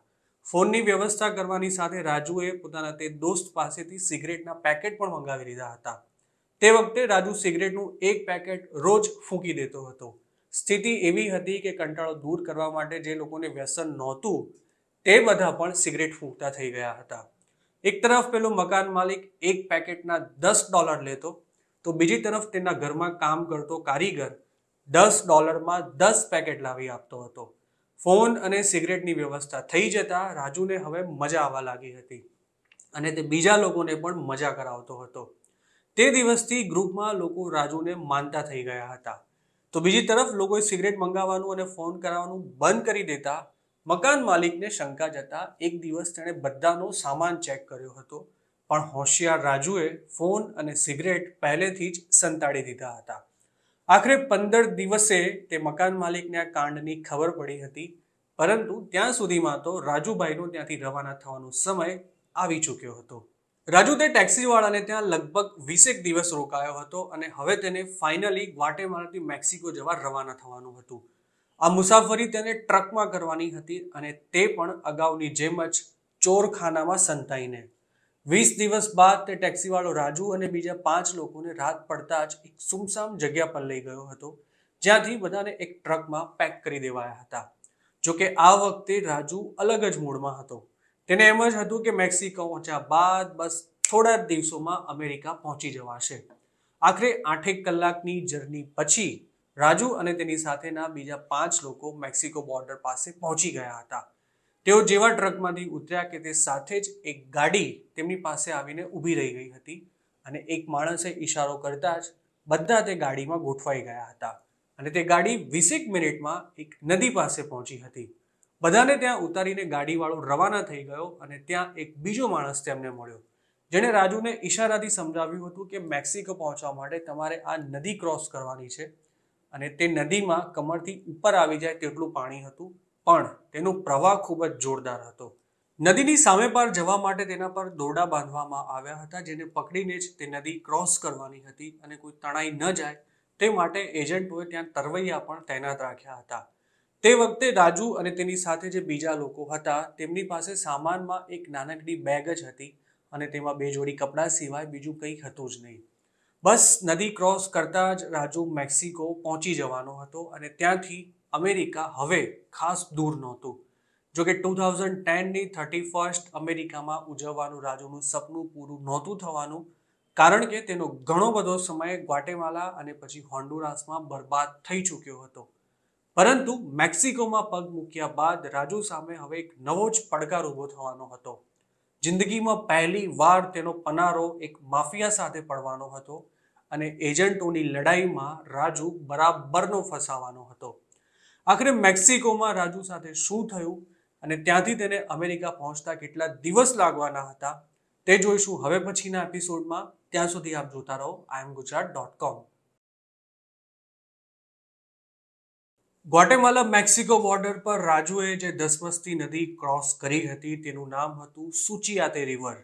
ફોનની વ્યવસ્થા કરવાની સાથે રાજુએ પોતાના તે દોસ્ત પાસેથી સિગરેટના પેકેટ પણ મંગાવી લીધા હતા તે વખતે રાજુ સિગરેટનું એક પેકેટ રોજ ફૂંકી દેતો હતો સ્થિતિ એવી હતી કે કંટાળો દૂર કરવા માટે જે લોકોને વ્યસન નહોતું તે બધા પણ સિગરેટ ફૂંકતા થઈ ગયા હતા એક તરફ પેલો મકાન માલિક એક પેકેટના દસ ડોલર લેતો તો બીજી તરફ તેના ઘરમાં કામ કરતો કારીગર દસ ડોલરમાં દસ પેકેટ લાવી આપતો હતો ફોન અને સિગરેટની વ્યવસ્થા થઈ જતાં રાજુને હવે મજા આવવા લાગી હતી અને તે બીજા લોકોને પણ મજા કરાવતો હતો તે દિવસથી ગ્રુપમાં લોકો રાજુને માનતા થઈ ગયા હતા તો બીજી તરફ લોકોએ સિગરેટ મંગાવવાનું અને ફોન કરાવવાનું બંધ કરી દેતા મકાન માલિકને શંકા જતા એક દિવસ તેણે બધાનો સામાન ચેક કર્યો હતો પણ હોશિયાર રાજુએ ફોન અને સિગરેટ પહેલેથી જ સંતાડી દીધા હતા આખરે પંદર દિવસે તે મકાન માલિકને આ કાંડની ખબર પડી હતી પરંતુ ત્યાં સુધીમાં તો રાજુભાઈનો ત્યાંથી રવાના થવાનો સમય આવી ચૂક્યો હતો રાજુ તે ટેક્સીવાળાને ત્યાં લગભગ વીસેક દિવસ રોકાયો હતો અને હવે તેને ફાઇનલી ગ્વાટેમાલાથી મેક્સિકો જવા રવાના થવાનું હતું આ મુસાફરી તેને ટ્રકમાં કરવાની હતી અને તે પણ અગાઉની જેમ જ ચોરખાનામાં સંતાઈને વીસ દિવસ બાદ તે ટેક્સીવાળો રાજુ અને બીજા પાંચ લોકોને રાત પડતા જ એક સુમસામ જગ્યા પર લઈ ગયો હતો જ્યાંથી બધાને એક ટ્રકમાં પેક કરી દેવાયા હતા જોકે આ વખતે રાજુ અલગ જ મૂડમાં હતો તેને એમ જ હતું કે મેક્સિકો પહોંચ્યા બાદ બસ થોડા જ દિવસોમાં અમેરિકા પહોંચી જવાશે આખરે આઠેક કલાકની જર્ની પછી રાજુ અને તેની સાથેના બીજા પાંચ લોકો મેક્સિકો બોર્ડર પાસે પહોંચી ગયા હતા તેઓ જેવા ટ્રકમાંથી ઉતર્યા કે તે સાથે જ એક ગાડી તેમની પાસે આવીને ઊભી રહી ગઈ હતી અને એક માણસે ઈશારો કરતાં જ બધા તે ગાડીમાં ગોઠવાઈ ગયા હતા અને તે ગાડી વીસેક મિનિટમાં એક નદી પાસે પહોંચી હતી બધાને ત્યાં ઉતારીને ગાડીવાળો રવાના થઈ ગયો અને ત્યાં એક બીજો માણસ તેમને મળ્યો જેણે રાજુને ઈશારાથી સમજાવ્યું હતું કે મેક્સિકો પહોંચવા માટે તમારે આ નદી ક્રોસ કરવાની છે અને તે નદીમાં કમરથી ઉપર આવી જાય તેટલું પાણી હતું પણ તેનો પ્રવાહ ખૂબ જ જોરદાર હતો નદીની સામે પાર જવા માટે તેના પર દોરડા બાંધવામાં આવ્યા હતા જેને પકડીને જ તે નદી ક્રોસ કરવાની હતી અને કોઈ તણાઈ ન જાય તે માટે એજન્ટોએ ત્યાં તરવૈયા પણ તૈનાત રાખ્યા હતા તે વખતે રાજુ અને તેની સાથે જે બીજા લોકો હતા તેમની પાસે સામાનમાં એક નાનકડી બેગ જ હતી અને તેમાં બે જોડી કપડાં સિવાય બીજું કંઈ હતું જ નહીં બસ નદી ક્રોસ કરતાં જ રાજુ મેક્સિકો પહોંચી જવાનો હતો અને ત્યાંથી અમેરિકા હવે ખાસ દૂર નહોતું જોકે ટુ થાઉઝન્ડ ટેનની થર્ટી ફર્સ્ટ અમેરિકામાં ઉજવવાનું રાજુનું સપનું પૂરું નહોતું થવાનું કારણ કે તેનો ઘણો બધો સમય ગ્વાટેમાલા અને પછી હોન્ડુરાસમાં બરબાદ થઈ ચૂક્યો હતો પરંતુ મેક્સિકોમાં પગ મૂક્યા બાદ રાજુ સામે હવે એક નવો જ પડકાર ઊભો થવાનો હતો જિંદગીમાં પહેલી વાર તેનો પનારો એક માફિયા સાથે પડવાનો હતો અને એજન્ટોની લડાઈમાં રાજુ બરાબરનો ફસાવાનો હતો આખરે મેક્સિકોમાં રાજુ સાથે શું થયું અને ત્યાંથી તેને અમેરિકા પહોંચતા કેટલા દિવસ લાગવાના હતા તે જોઈશું હવે પછીના એપિસોડમાં ત્યાં સુધી આપ જોતા રહો આઈ ગુજરાત ડોટ કોમ ગ્વાટેમાલા મેક્સિકો બોર્ડર પર રાજુએ જે દસમસ્તી નદી ક્રોસ કરી હતી તેનું નામ હતું સુચિયાતે રિવર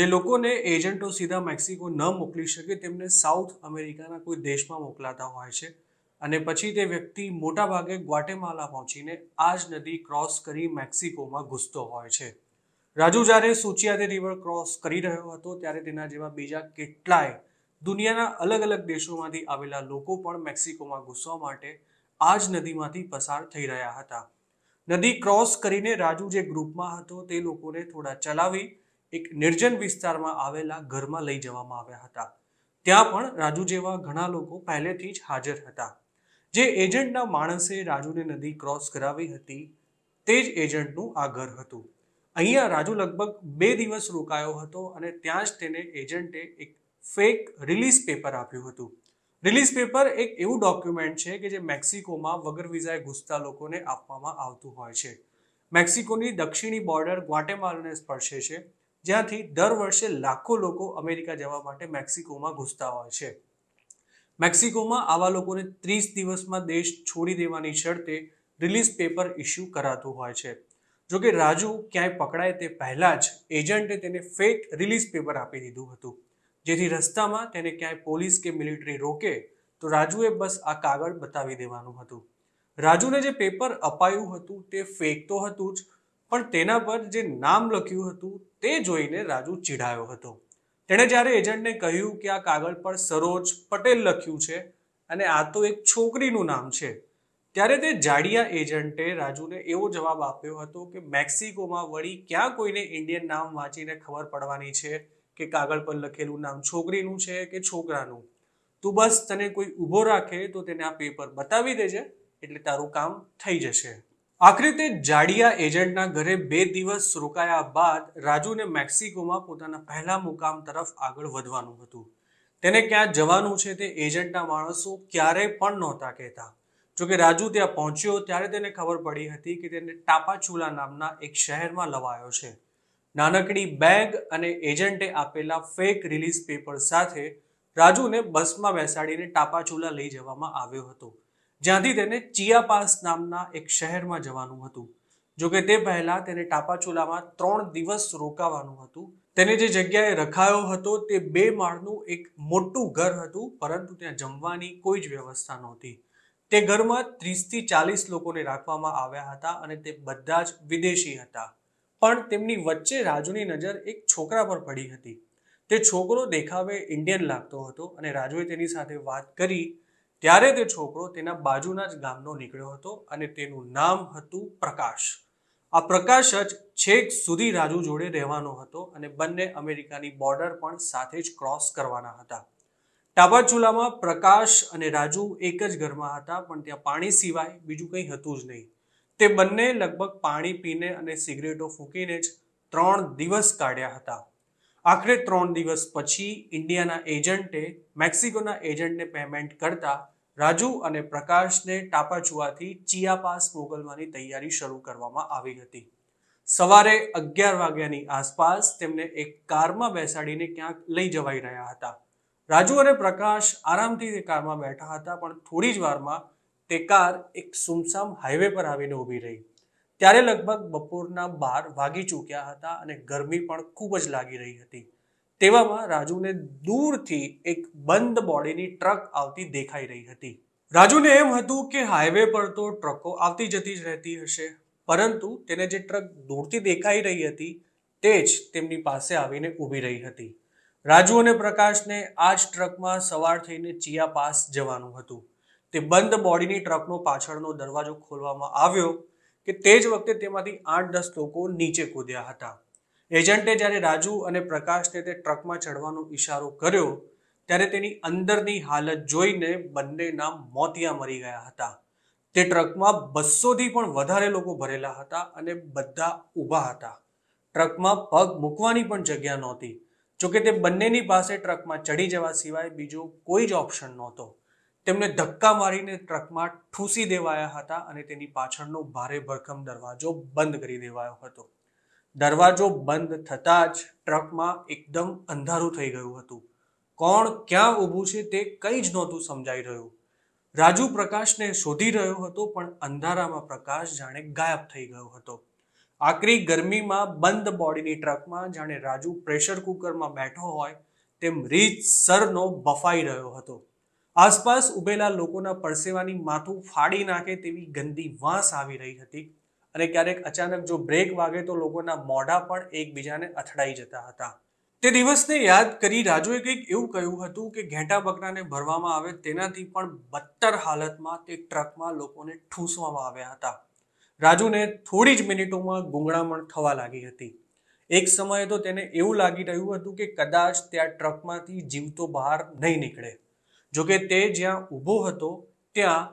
જે લોકોને એજન્ટો સીધા મેક્સિકો ન મોકલી શકે તેમને સાઉથ અમેરિકાના કોઈ દેશમાં મોકલાતા હોય છે અને પછી તે વ્યક્તિ મોટાભાગે ગ્વાટેમાલા પહોંચીને આ જ નદી ક્રોસ કરી મેક્સિકોમાં ઘૂસતો હોય છે રાજુ જ્યારે સુચિયાતે રિવર ક્રોસ કરી રહ્યો હતો ત્યારે તેના જેવા બીજા કેટલાય દુનિયાના અલગ અલગ દેશોમાંથી આવેલા લોકો પણ મેક્સિકોમાં ઘૂસવા માટે આ જ નદીમાંથી પસાર થઈ રહ્યા હતા નદી ક્રોસ કરીને રાજુ જે ગ્રુપમાં હતો તે લોકોને થોડા ચલાવી એક નિર્જન વિસ્તારમાં આવેલા ઘરમાં લઈ જવામાં આવ્યા હતા ત્યાં પણ રાજુ જેવા ઘણા લોકો પહેલેથી જ હાજર હતા જે એજન્ટના માણસે રાજુને નદી ક્રોસ કરાવી હતી તે જ એજન્ટનું આ ઘર હતું અહીંયા રાજુ લગભગ બે દિવસ રોકાયો હતો અને ત્યાં જ તેને એજન્ટે એક ફેક રિલીઝ પેપર આપ્યું હતું રિલીઝ પેપર એક એવું ડોક્યુમેન્ટ છે કે જે મેક્સિકોમાં વગર વિઝાએ ઘૂસતા લોકોને આપવામાં આવતું હોય છે મેક્સિકોની દક્ષિણી બોર્ડર ગ્વાટેમાલાને સ્પર્શે છે જ્યાંથી દર વર્ષે લાખો લોકો અમેરિકા જવા માટે મેક્સિકોમાં ઘૂસતા હોય છે મેક્સિકોમાં આવા લોકોને ત્રીસ દિવસમાં દેશ છોડી દેવાની શરતે રિલીઝ પેપર ઇસ્યુ કરાતું હોય છે જો કે રાજુ ક્યાંય પકડાય તે પહેલાં જ એજન્ટે તેને ફેક રિલીઝ પેપર આપી દીધું હતું જેથી રસ્તામાં તેને ક્યાંય પોલીસ કે મિલિટરી રોકે તો રાજુએ બસ આ કાગળ બતાવી દેવાનું હતું રાજુને જે પેપર અપાયું હતું તે ફેક તો હતું જ પણ તેના પર જે નામ લખ્યું હતું તે જોઈને રાજુ ચીડાયો હતો તેણે જ્યારે એજન્ટને કહ્યું કે આ કાગળ પર સરોજ પટેલ લખ્યું છે અને આ તો એક છોકરીનું નામ છે ત્યારે તે જાડિયા એજન્ટે રાજુને એવો જવાબ આપ્યો હતો કે મેક્સિકોમાં વળી ક્યાં કોઈને ઇન્ડિયન નામ વાંચીને ખબર પડવાની છે કે કાગળ પર લખેલું નામ છોકરીનું છે કે છોકરાનું તું બસ તને કોઈ ઊભો રાખે તો તેને આ પેપર બતાવી દેજે એટલે તારું કામ થઈ જશે આખરે તે જાડિયા એજન્ટના ઘરે બે દિવસ રોકાયા બાદ રાજુને મેક્સિકોમાં પોતાના પહેલા મુકામ તરફ આગળ વધવાનું હતું તેને ક્યાં જવાનું છે તે એજન્ટના માણસો ક્યારેય પણ નહોતા કહેતા જોકે રાજુ ત્યાં પહોંચ્યો ત્યારે તેને ખબર પડી હતી કે તેને ટાપાચુલા નામના એક શહેરમાં લવાયો છે નાનકડી બેગ અને એજન્ટે આપેલા ફેક રિલીઝ પેપર સાથે રાજુને બસમાં બેસાડીને ટાપાચુલા લઈ જવામાં આવ્યો હતો જ્યાંથી તેને ચિયાપાસ નામના એક શહેરમાં જવાનું હતું જો કે તે પહેલાં તેને ટાપાચોલામાં ત્રણ દિવસ રોકાવાનું હતું તેને જે જગ્યાએ રખાયો હતો તે બે માળનું એક મોટું ઘર હતું પરંતુ ત્યાં જમવાની કોઈ જ વ્યવસ્થા નહોતી તે ઘરમાં ત્રીસથી ચાલીસ લોકોને રાખવામાં આવ્યા હતા અને તે બધા જ વિદેશી હતા પણ તેમની વચ્ચે રાજુની નજર એક છોકરા પર પડી હતી તે છોકરો દેખાવે ઇન્ડિયન લાગતો હતો અને રાજુએ તેની સાથે વાત કરી ત્યારે તે છોકરો તેના બાજુના જ ગામનો નીકળ્યો હતો અને તેનું નામ હતું પ્રકાશ આ પ્રકાશ જ છેક સુધી રાજુ જોડે રહેવાનો હતો અને બંને અમેરિકાની બોર્ડર પણ સાથે જ ક્રોસ કરવાના હતા ટાબાચુલામાં પ્રકાશ અને રાજુ એક જ ઘરમાં હતા પણ ત્યાં પાણી સિવાય બીજું કંઈ હતું જ નહીં તે બંને લગભગ પાણી પીને અને સિગરેટો ફૂંકીને જ ત્રણ દિવસ કાઢ્યા હતા આખરે ત્રણ દિવસ પછી ઇન્ડિયાના એજન્ટે મેક્સિકોના એજન્ટને પેમેન્ટ કરતા રાજુ અને પ્રકાશને ટાપાચુઆથી ચિયા પાસ મોકલવાની તૈયારી શરૂ કરવામાં આવી હતી સવારે અગિયાર વાગ્યાની આસપાસ તેમને એક કારમાં બેસાડીને ક્યાંક લઈ જવાઈ રહ્યા હતા રાજુ અને પ્રકાશ આરામથી તે કારમાં બેઠા હતા પણ થોડી જ વારમાં તે કાર એક સુમસામ હાઈવે પર આવીને ઊભી રહી ત્યારે લગભગ બપોરના બાર વાગી ચૂક્યા હતા અને ગરમી પણ ખૂબ જ લાગી રહી હતી તેવામાં રાજુને દૂરથી એક બંધ બોડીની ટ્રક આવતી દેખાઈ રહી હતી રાજુને એમ હતું કે હાઈવે પર તો ટ્રકો આવતી જતી જ રહેતી હશે પરંતુ તેને જે ટ્રક દૂરથી દેખાઈ રહી હતી તે જ તેમની પાસે આવીને ઊભી રહી હતી રાજુ અને પ્રકાશને આ જ ટ્રકમાં સવાર થઈને ચિયા પાસ જવાનું હતું તે બંધ બોડીની ટ્રકનો પાછળનો દરવાજો ખોલવામાં આવ્યો કે તે જ વખતે તેમાંથી આઠ દસ લોકો નીચે કૂદ્યા હતા એજન્ટે જ્યારે રાજુ અને પ્રકાશને તે ટ્રકમાં ચડવાનો ઈશારો કર્યો ત્યારે તેની અંદરની હાલત જોઈને બંનેના મોતિયા મરી ગયા હતા તે ટ્રકમાં બસોથી પણ વધારે લોકો ભરેલા હતા અને બધા ઊભા હતા ટ્રકમાં પગ મૂકવાની પણ જગ્યા નહોતી જોકે તે બંનેની પાસે ટ્રકમાં ચડી જવા સિવાય બીજો કોઈ જ ઓપ્શન નહોતો તેમને ધક્કા મારીને ટ્રકમાં ઠૂસી દેવાયા હતા અને તેની પાછળનો ભારે ભરખમ દરવાજો બંધ કરી દેવાયો હતો દરવાજો બંધ થતાં જ ટ્રકમાં એકદમ અંધારું થઈ ગયું હતું કોણ ક્યાં ઊભું છે તે કંઈ જ નહોતું સમજાઈ રહ્યું રાજુ પ્રકાશને શોધી રહ્યો હતો પણ અંધારામાં પ્રકાશ જાણે ગાયબ થઈ ગયો હતો આકરી ગરમીમાં બંધ બોડીની ટ્રકમાં જાણે રાજુ પ્રેશર કુકરમાં બેઠો હોય તેમ સરનો બફાઈ રહ્યો હતો આસપાસ ઉભેલા લોકોના પરસેવાની માથું ફાડી નાખે તેવી ગંદી વાંસ આવી રહી હતી અને ક્યારેક અચાનક જો બ્રેક વાગે તો લોકોના મોઢા પણ એકબીજાને અથડાઈ જતા હતા તે દિવસને યાદ કરી રાજુએ કંઈક એવું કહ્યું હતું કે ઘેંટા બકરાને ભરવામાં આવે તેનાથી પણ બત્તર હાલતમાં તે ટ્રકમાં લોકોને ઠૂંસવામાં આવ્યા હતા રાજુને થોડી જ મિનિટોમાં ગુંગળામણ થવા લાગી હતી એક સમયે તો તેને એવું લાગી રહ્યું હતું કે કદાચ ત્યાં ટ્રકમાંથી જીવતો બહાર નહીં નીકળે જોકે તે જ્યાં ઊભો હતો ત્યાં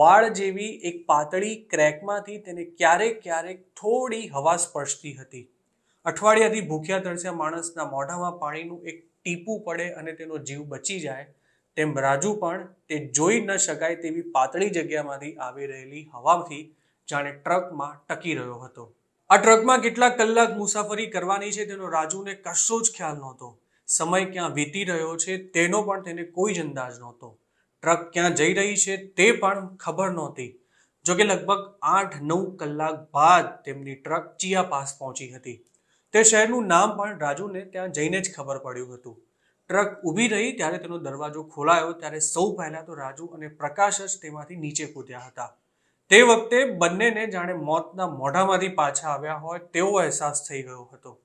વાળ જેવી એક પાતળી ક્રેકમાંથી તેને ક્યારેક ક્યારેક થોડી હવા સ્પર્શતી હતી અઠવાડિયાથી ભૂખ્યા તરસ્યા માણસના મોઢામાં પાણીનું એક ટીપું પડે અને તેનો જીવ બચી જાય તેમ રાજુ પણ તે જોઈ ન શકાય તેવી પાતળી જગ્યામાંથી આવી રહેલી હવાથી જાણે ટ્રકમાં ટકી રહ્યો હતો આ ટ્રકમાં કેટલા કલાક મુસાફરી કરવાની છે તેનો રાજુને કશો જ ખ્યાલ નહોતો સમય ક્યાં વીતી રહ્યો છે તેનો પણ તેને કોઈ જ અંદાજ નહોતો ટ્રક ક્યાં જઈ રહી છે તે પણ ખબર નહોતી જો કે લગભગ આઠ નવ કલાક બાદ તેમની ટ્રક ચિયા પાસ પહોંચી હતી તે શહેરનું નામ પણ રાજુને ત્યાં જઈને જ ખબર પડ્યું હતું ટ્રક ઊભી રહી ત્યારે તેનો દરવાજો ખોલાયો ત્યારે સૌ પહેલાં તો રાજુ અને પ્રકાશ જ તેમાંથી નીચે કૂદ્યા હતા તે વખતે બંનેને જાણે મોતના મોઢામાંથી પાછા આવ્યા હોય તેવો અહેસાસ થઈ ગયો હતો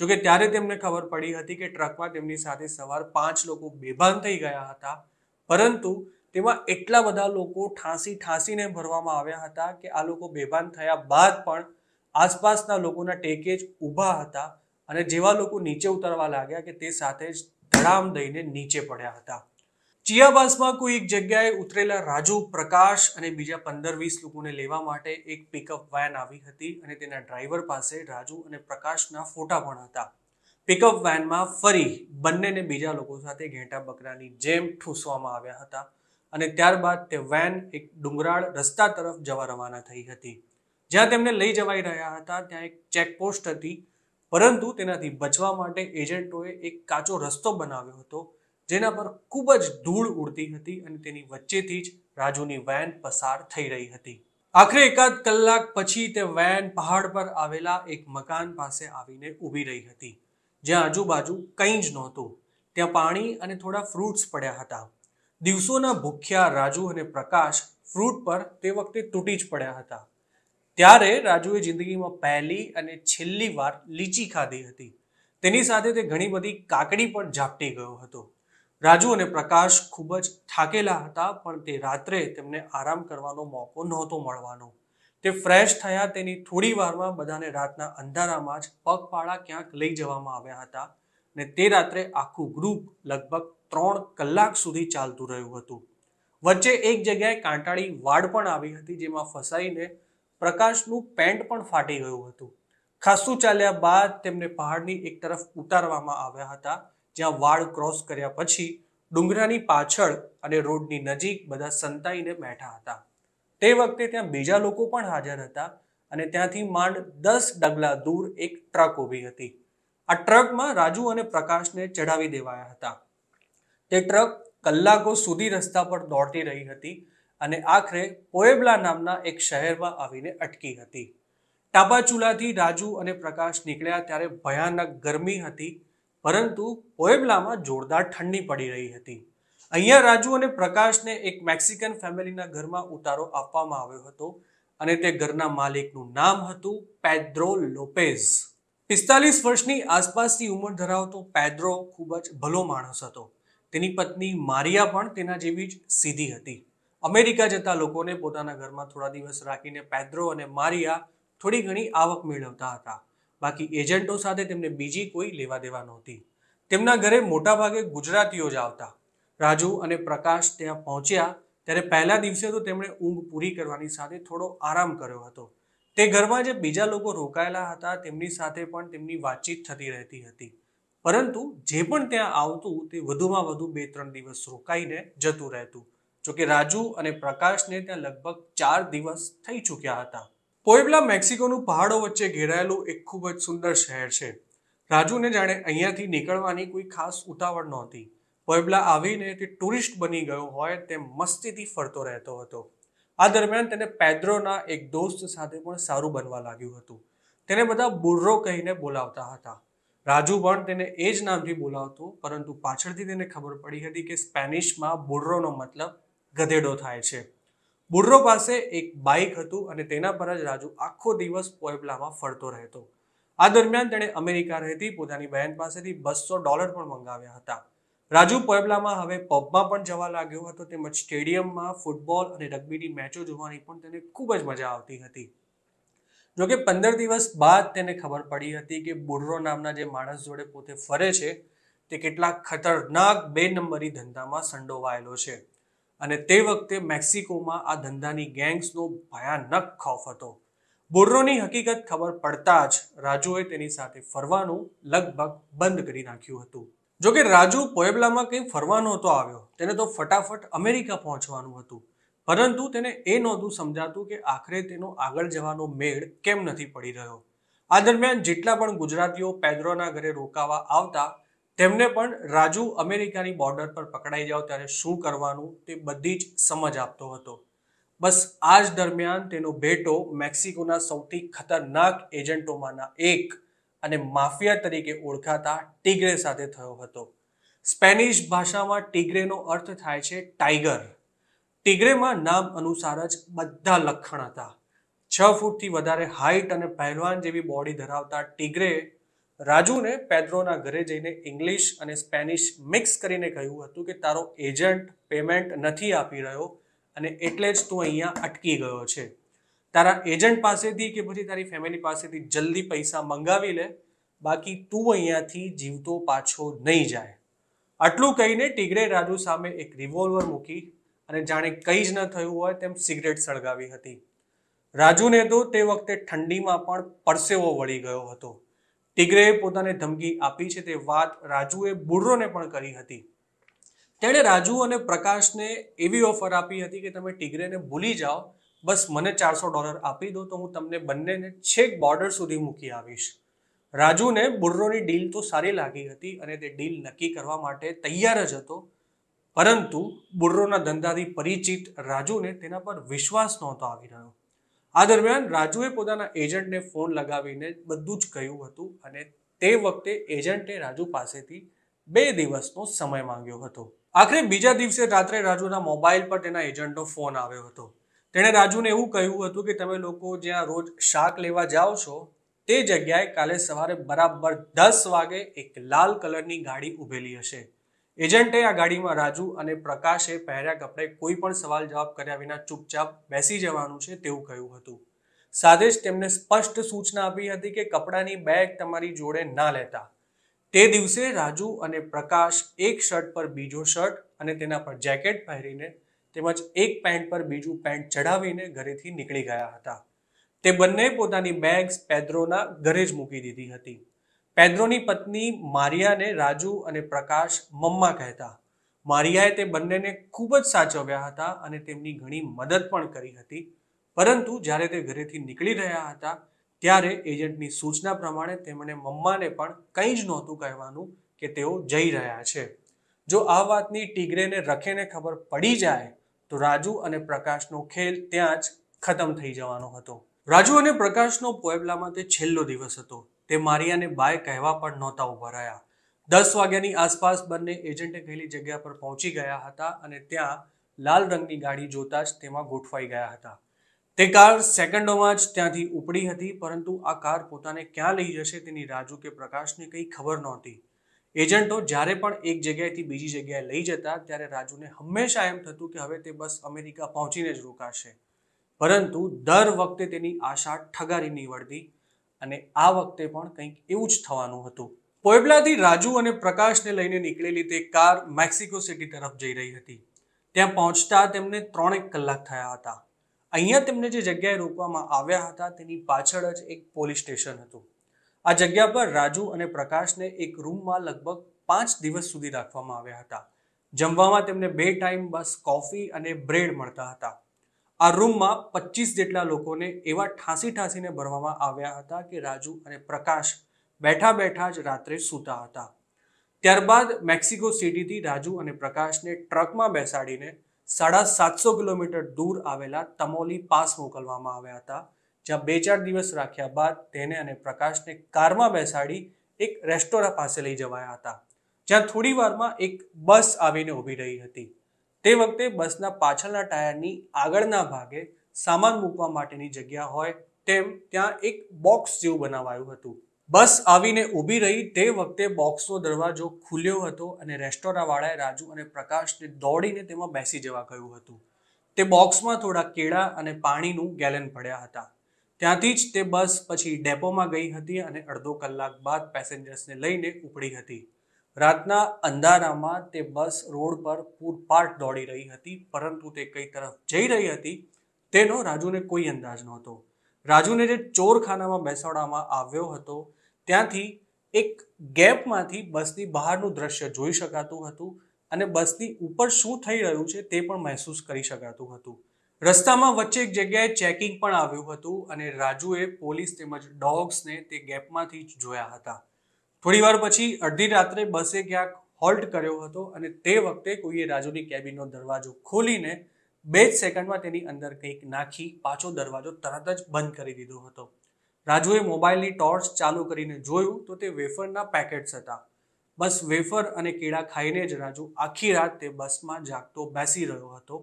જોકે ત્યારે તેમને ખબર પડી હતી કે ટ્રકમાં તેમની સાથે સવાર પાંચ લોકો બેભાન થઈ ગયા હતા પરંતુ તેમાં એટલા બધા લોકો ઠાંસી ઠાંસીને ભરવામાં આવ્યા હતા કે આ લોકો બેભાન થયા બાદ પણ આસપાસના લોકોના ટેકે જ ઊભા હતા અને જેવા લોકો નીચે ઉતરવા લાગ્યા કે તે સાથે જ ધડામ દઈને નીચે પડ્યા હતા ચિયાબાસમાં કોઈ એક જગ્યાએ ઉતરેલા રાજુ પ્રકાશ અને બીજા પંદર વીસ લોકોને લેવા માટે એક પિકઅપ વેન આવી હતી અને તેના ડ્રાઈવર પાસે રાજુ અને પ્રકાશના ફોટા પણ હતા પિકઅપ વેનમાં ફરી બંનેને બીજા લોકો સાથે ઘેંટા બકરાની જેમ ઠૂસવામાં આવ્યા હતા અને ત્યારબાદ તે વેન એક ડુંગરાળ રસ્તા તરફ જવા રવાના થઈ હતી જ્યાં તેમને લઈ જવાઈ રહ્યા હતા ત્યાં એક ચેકપોસ્ટ હતી પરંતુ તેનાથી બચવા માટે એજન્ટોએ એક કાચો રસ્તો બનાવ્યો હતો જેના પર ખૂબ જ ધૂળ ઉડતી હતી અને તેની વચ્ચેથી જ રાજુની વેન પસાર થઈ રહી હતી આખરે એકાદ કલાક પછી તે વેન પહાડ પર આવેલા એક મકાન પાસે આવીને ઊભી રહી હતી જ્યાં આજુબાજુ કંઈ જ નહોતું ત્યાં પાણી અને થોડા ફ્રૂટ્સ પડ્યા હતા દિવસોના ભૂખ્યા રાજુ અને પ્રકાશ ફ્રૂટ પર તે વખતે તૂટી જ પડ્યા હતા ત્યારે રાજુએ જિંદગીમાં પહેલી અને છેલ્લી વાર લીચી ખાધી હતી તેની સાથે તે ઘણી બધી કાકડી પણ ઝાપટી ગયો હતો રાજુ અને પ્રકાશ ખૂબ જ થાકેલા હતા પણ તે રાત્રે તેમને આરામ કરવાનો મોકો નહોતો મળવાનો તે ફ્રેશ થયા તેની થોડી વારમાં બધાને રાતના અંધારામાં જ પગપાળા ક્યાંક લઈ જવામાં આવ્યા હતા ને તે રાત્રે આખું ગ્રુપ લગભગ ત્રણ કલાક સુધી ચાલતું રહ્યું હતું વચ્ચે એક જગ્યાએ કાંટાળી વાડ પણ આવી હતી જેમાં ફસાઈને પ્રકાશનું પેન્ટ પણ ફાટી ગયું હતું ખાસું ચાલ્યા બાદ તેમને પહાડની એક તરફ ઉતારવામાં આવ્યા હતા જ્યાં વાળ ક્રોસ કર્યા પછી ડુંગરાની પાછળ અને રોડની નજીક બધા સંતાઈને બેઠા હતા તે વખતે ત્યાં બીજા લોકો પણ હાજર હતા અને ત્યાંથી માંડ દસ ડગલા દૂર એક ટ્રક ઊભી હતી આ ટ્રકમાં રાજુ અને પ્રકાશને ચડાવી દેવાયા હતા તે ટ્રક કલાકો સુધી રસ્તા પર દોડતી રહી હતી અને આખરે પોએબલા નામના એક શહેરમાં આવીને અટકી હતી ટાબાચુલાથી રાજુ અને પ્રકાશ નીકળ્યા ત્યારે ભયાનક ગરમી હતી પરંતુ પોએબલામાં જોરદાર ઠંડી પડી રહી હતી અહીંયા રાજુ અને પ્રકાશને એક મેક્સિકન ફેમિલીના ઘરમાં ઉતારો આપવામાં આવ્યો હતો અને તે ઘરના માલિકનું નામ હતું પેદ્રો લોપેઝ પિસ્તાલીસ વર્ષની આસપાસની ઉંમર ધરાવતો પેદ્રો ખૂબ જ ભલો માણસ હતો તેની પત્ની મારિયા પણ તેના જેવી જ સીધી હતી અમેરિકા જતા લોકોને પોતાના ઘરમાં થોડા દિવસ રાખીને પેદ્રો અને મારિયા થોડી ઘણી આવક મેળવતા હતા બાકી એજન્ટો સાથે તેમને બીજી કોઈ લેવા દેવા નહોતી તેમના ઘરે મોટાભાગે ગુજરાતીઓ જ આવતા રાજુ અને પ્રકાશ ત્યાં પહોંચ્યા ત્યારે પહેલા દિવસે તો તેમણે ઊંઘ પૂરી કરવાની સાથે થોડો આરામ કર્યો હતો તે ઘરમાં જે બીજા લોકો રોકાયેલા હતા તેમની સાથે પણ તેમની વાતચીત થતી રહેતી હતી પરંતુ જે પણ ત્યાં આવતું તે વધુમાં વધુ બે ત્રણ દિવસ રોકાઈને જતું રહેતું જોકે રાજુ અને પ્રકાશને ત્યાં લગભગ ચાર દિવસ થઈ ચૂક્યા હતા પોએબ્લા મેક્સિકોનું પહાડો વચ્ચે ઘેરાયેલું એક ખૂબ જ સુંદર શહેર છે રાજુને જાણે અહીંયાથી નીકળવાની કોઈ ખાસ ઉતાવળ નહોતી પોએબ્લા આવીને તે ટુરિસ્ટ બની ગયો હોય તેમ મસ્તીથી ફરતો રહેતો હતો આ દરમિયાન તેને પેદ્રોના એક દોસ્ત સાથે પણ સારું બનવા લાગ્યું હતું તેને બધા બુર્રો કહીને બોલાવતા હતા રાજુ પણ તેને એ જ નામથી બોલાવતો પરંતુ પાછળથી તેને ખબર પડી હતી કે સ્પેનિશમાં બુર્રોનો મતલબ ગધેડો થાય છે બુર્રો પાસે એક બાઇક હતું અને તેના પર જ રાજુ આખો દિવસ પોયબલામાં ફરતો રહેતો આ દરમિયાન તેણે અમેરિકા રહેતી પોતાની બહેન પાસેથી બસો ડોલર પણ મંગાવ્યા હતા રાજુ પોયબલામાં હવે પબમાં પણ જવા લાગ્યો હતો તેમજ સ્ટેડિયમમાં ફૂટબોલ અને રગ્બીની મેચો જોવાની પણ તેને ખૂબ જ મજા આવતી હતી જોકે પંદર દિવસ બાદ તેને ખબર પડી હતી કે બુર્રો નામના જે માણસ જોડે પોતે ફરે છે તે કેટલાક ખતરનાક બે નંબરી ધંધામાં સંડોવાયેલો છે અને તે વખતે મેક્સિકોમાં આ ધંધાની ગેંગ્સનો ભયાનક ખોફ હતો બોર્રોની હકીકત ખબર પડતા જ રાજુએ તેની સાથે ફરવાનું લગભગ બંધ કરી નાખ્યું હતું જોકે રાજુ પોએબલામાં કંઈ ફરવાનો હતો આવ્યો તેને તો ફટાફટ અમેરિકા પહોંચવાનું હતું પરંતુ તેને એ નહોતું સમજાતું કે આખરે તેનો આગળ જવાનો મેળ કેમ નથી પડી રહ્યો આ દરમિયાન જેટલા પણ ગુજરાતીઓ પેદ્રોના ઘરે રોકાવા આવતા તેમને પણ રાજુ અમેરિકાની બોર્ડર પર પકડાઈ જાઓ ત્યારે શું કરવાનું તે બધી જ સમજ આપતો હતો બસ આ જ દરમિયાન તેનો બેટો મેક્સિકોના સૌથી ખતરનાક એજન્ટોમાંના એક અને માફિયા તરીકે ઓળખાતા ટીગ્રે સાથે થયો હતો સ્પેનિશ ભાષામાં ટીગ્રેનો અર્થ થાય છે ટાઈગર ટીગ્રેમાં નામ અનુસાર જ બધા લક્ષણ હતા છ ફૂટથી વધારે હાઇટ અને પહેલવાન જેવી બોડી ધરાવતા ટીગ્રે રાજુને પેદ્રોના ઘરે જઈને ઇંગ્લિશ અને સ્પેનિશ મિક્સ કરીને કહ્યું હતું કે તારો એજન્ટ પેમેન્ટ નથી આપી રહ્યો અને એટલે જ તું અહીંયા અટકી ગયો છે તારા એજન્ટ પાસેથી કે પછી તારી ફેમિલી પાસેથી જલ્દી પૈસા મંગાવી લે બાકી તું અહીંયાથી જીવતો પાછો નહીં જાય આટલું કહીને ટીગરે રાજુ સામે એક રિવોલ્વર મૂકી અને જાણે કંઈ જ ન થયું હોય તેમ સિગરેટ સળગાવી હતી રાજુને તો તે વખતે ઠંડીમાં પણ પરસેવો વળી ગયો હતો ટિગ્રેએ પોતાને ધમકી આપી છે તે વાત રાજુએ બુર્રોને પણ કરી હતી તેણે રાજુ અને પ્રકાશને એવી ઓફર આપી હતી કે તમે ટિગ્રેને ભૂલી જાઓ બસ મને ચારસો ડોલર આપી દો તો હું તમને બંનેને છેક બોર્ડર સુધી મૂકી આવીશ રાજુને બુર્રોની ડીલ તો સારી લાગી હતી અને તે ડીલ નક્કી કરવા માટે તૈયાર જ હતો પરંતુ બુર્રોના ધંધાથી પરિચિત રાજુને તેના પર વિશ્વાસ નહોતો આવી રહ્યો આ દરમિયાન રાજુએ પોતાના એજન્ટને ફોન લગાવીને બધું જ કહ્યું હતું અને તે વખતે એજન્ટે રાજુ પાસેથી બે દિવસનો સમય માંગ્યો હતો આખરે બીજા દિવસે રાત્રે રાજુના મોબાઈલ પર તેના એજન્ટનો ફોન આવ્યો હતો તેણે રાજુને એવું કહ્યું હતું કે તમે લોકો જ્યાં રોજ શાક લેવા જાઓ છો તે જગ્યાએ કાલે સવારે બરાબર દસ વાગે એક લાલ કલરની ગાડી ઉભેલી હશે એજન્ટે આ ગાડીમાં રાજુ અને પ્રકાશે પહેર્યા કપડે કોઈ પણ સવાલ જવાબ કર્યા વિના ચૂપચાપ બેસી જવાનું છે તેવું કહ્યું હતું સાથે જ તેમને સ્પષ્ટ સૂચના આપી હતી કે કપડાની બેગ તમારી જોડે ના લેતા તે દિવસે રાજુ અને પ્રકાશ એક શર્ટ પર બીજો શર્ટ અને તેના પર જેકેટ પહેરીને તેમજ એક પેન્ટ પર બીજું પેન્ટ ચઢાવીને ઘરેથી નીકળી ગયા હતા તે બંને પોતાની બેગ્સ પેદ્રોના ઘરે જ મૂકી દીધી હતી પેદ્રોની પત્ની મારિયાને રાજુ અને પ્રકાશ મમ્મા કહેતા મારિયાએ તે બંનેને ખૂબ જ સાચવ્યા હતા અને તેમની ઘણી મદદ પણ કરી હતી પરંતુ જ્યારે તે ઘરેથી નીકળી રહ્યા હતા ત્યારે એજન્ટની સૂચના પ્રમાણે તેમણે મમ્માને પણ કંઈ જ નહોતું કહેવાનું કે તેઓ જઈ રહ્યા છે જો આ વાતની ટીગરેને રખેને ખબર પડી જાય તો રાજુ અને પ્રકાશનો ખેલ ત્યાં જ ખતમ થઈ જવાનો હતો રાજુ અને પ્રકાશનો પોએબલામાં તે છેલ્લો દિવસ હતો તે મારિયાને બાય કહેવા પણ નહોતા ઊભા રહ્યા દસ વાગ્યાની આસપાસ બંને એજન્ટે કહેલી જગ્યા પર પહોંચી ગયા હતા અને ત્યાં લાલ રંગની ગાડી જોતા જ તેમાં ગોઠવાઈ ગયા હતા તે કાર સેકન્ડોમાં જ ત્યાંથી ઉપડી હતી પરંતુ આ કાર પોતાને ક્યાં લઈ જશે તેની રાજુ કે પ્રકાશને કંઈ ખબર નહોતી એજન્ટો જ્યારે પણ એક જગ્યાએથી બીજી જગ્યાએ લઈ જતા ત્યારે રાજુને હંમેશા એમ થતું કે હવે તે બસ અમેરિકા પહોંચીને જ રોકાશે પરંતુ દર વખતે તેની આશા ઠગારી નીવડતી અને આ વખતે પણ કંઈક એવું જ થવાનું હતું પોયબલાથી રાજુ અને પ્રકાશને લઈને નીકળેલી તે કાર મેક્સિકો સિટી તરફ જઈ રહી હતી ત્યાં પહોંચતા તેમને ત્રણેક કલાક થયા હતા અહીંયા તેમને જે જગ્યાએ રોકવામાં આવ્યા હતા તેની પાછળ જ એક પોલીસ સ્ટેશન હતું આ જગ્યા પર રાજુ અને પ્રકાશને એક રૂમમાં લગભગ પાંચ દિવસ સુધી રાખવામાં આવ્યા હતા જમવામાં તેમને બે ટાઈમ બસ કોફી અને બ્રેડ મળતા હતા આ રૂમમાં પચીસ જેટલા લોકોને એવા ઠાંસી ઠાંસીને ભરવામાં આવ્યા હતા કે રાજુ અને પ્રકાશ બેઠા બેઠા જ રાત્રે સૂતા હતા ત્યારબાદ મેક્સિકો સિટીથી રાજુ અને પ્રકાશને ટ્રકમાં બેસાડીને સાડા સાતસો કિલોમીટર દૂર આવેલા તમોલી પાસ મોકલવામાં આવ્યા હતા જ્યાં બે ચાર દિવસ રાખ્યા બાદ તેને અને પ્રકાશને કારમાં બેસાડી એક રેસ્ટોરાં પાસે લઈ જવાયા હતા જ્યાં થોડી વારમાં એક બસ આવીને ઊભી રહી હતી તે વખતે બસના પાછળના ટાયરની આગળના ભાગે સામાન મૂકવા માટેની જગ્યા હોય તેમ ત્યાં એક બોક્સ જેવું બનાવાયું હતું બસ આવીને ઊભી રહી તે વખતે બોક્સનો દરવાજો ખુલ્યો હતો અને રેસ્ટોરાંવાળાએ રાજુ અને પ્રકાશને દોડીને તેમાં બેસી જવા કહ્યું હતું તે બોક્સમાં થોડા કેળા અને પાણીનું ગેલન પડ્યા હતા ત્યાંથી જ તે બસ પછી ડેપોમાં ગઈ હતી અને અડધો કલાક બાદ પેસેન્જર્સને લઈને ઉપડી હતી રાતના અંધારામાં તે બસ રોડ પર પૂરપાટ દોડી રહી હતી પરંતુ તે કઈ તરફ જઈ રહી હતી તેનો રાજુને કોઈ અંદાજ નહોતો રાજુને જે ચોરખાનામાં બેસાડવામાં આવ્યો હતો ત્યાંથી એક ગેપમાંથી બસની બહારનું દ્રશ્ય જોઈ શકાતું હતું અને બસની ઉપર શું થઈ રહ્યું છે તે પણ મહેસૂસ કરી શકાતું હતું રસ્તામાં વચ્ચે એક જગ્યાએ ચેકિંગ પણ આવ્યું હતું અને રાજુએ પોલીસ તેમજ ડોગ્સને તે ગેપમાંથી જ જોયા હતા થોડીવાર પછી અડધી રાત્રે બસે ક્યાંક હોલ્ટ કર્યો હતો અને તે વખતે કોઈએ રાજુની કેબિનનો દરવાજો ખોલીને બે જ સેકન્ડમાં તેની અંદર કંઈક નાખી પાછો દરવાજો તરત જ બંધ કરી દીધો હતો રાજુએ મોબાઈલની ટોર્ચ ચાલુ કરીને જોયું તો તે વેફરના પેકેટ્સ હતા બસ વેફર અને કેળા ખાઈને જ રાજુ આખી રાત તે બસમાં જાગતો બેસી રહ્યો હતો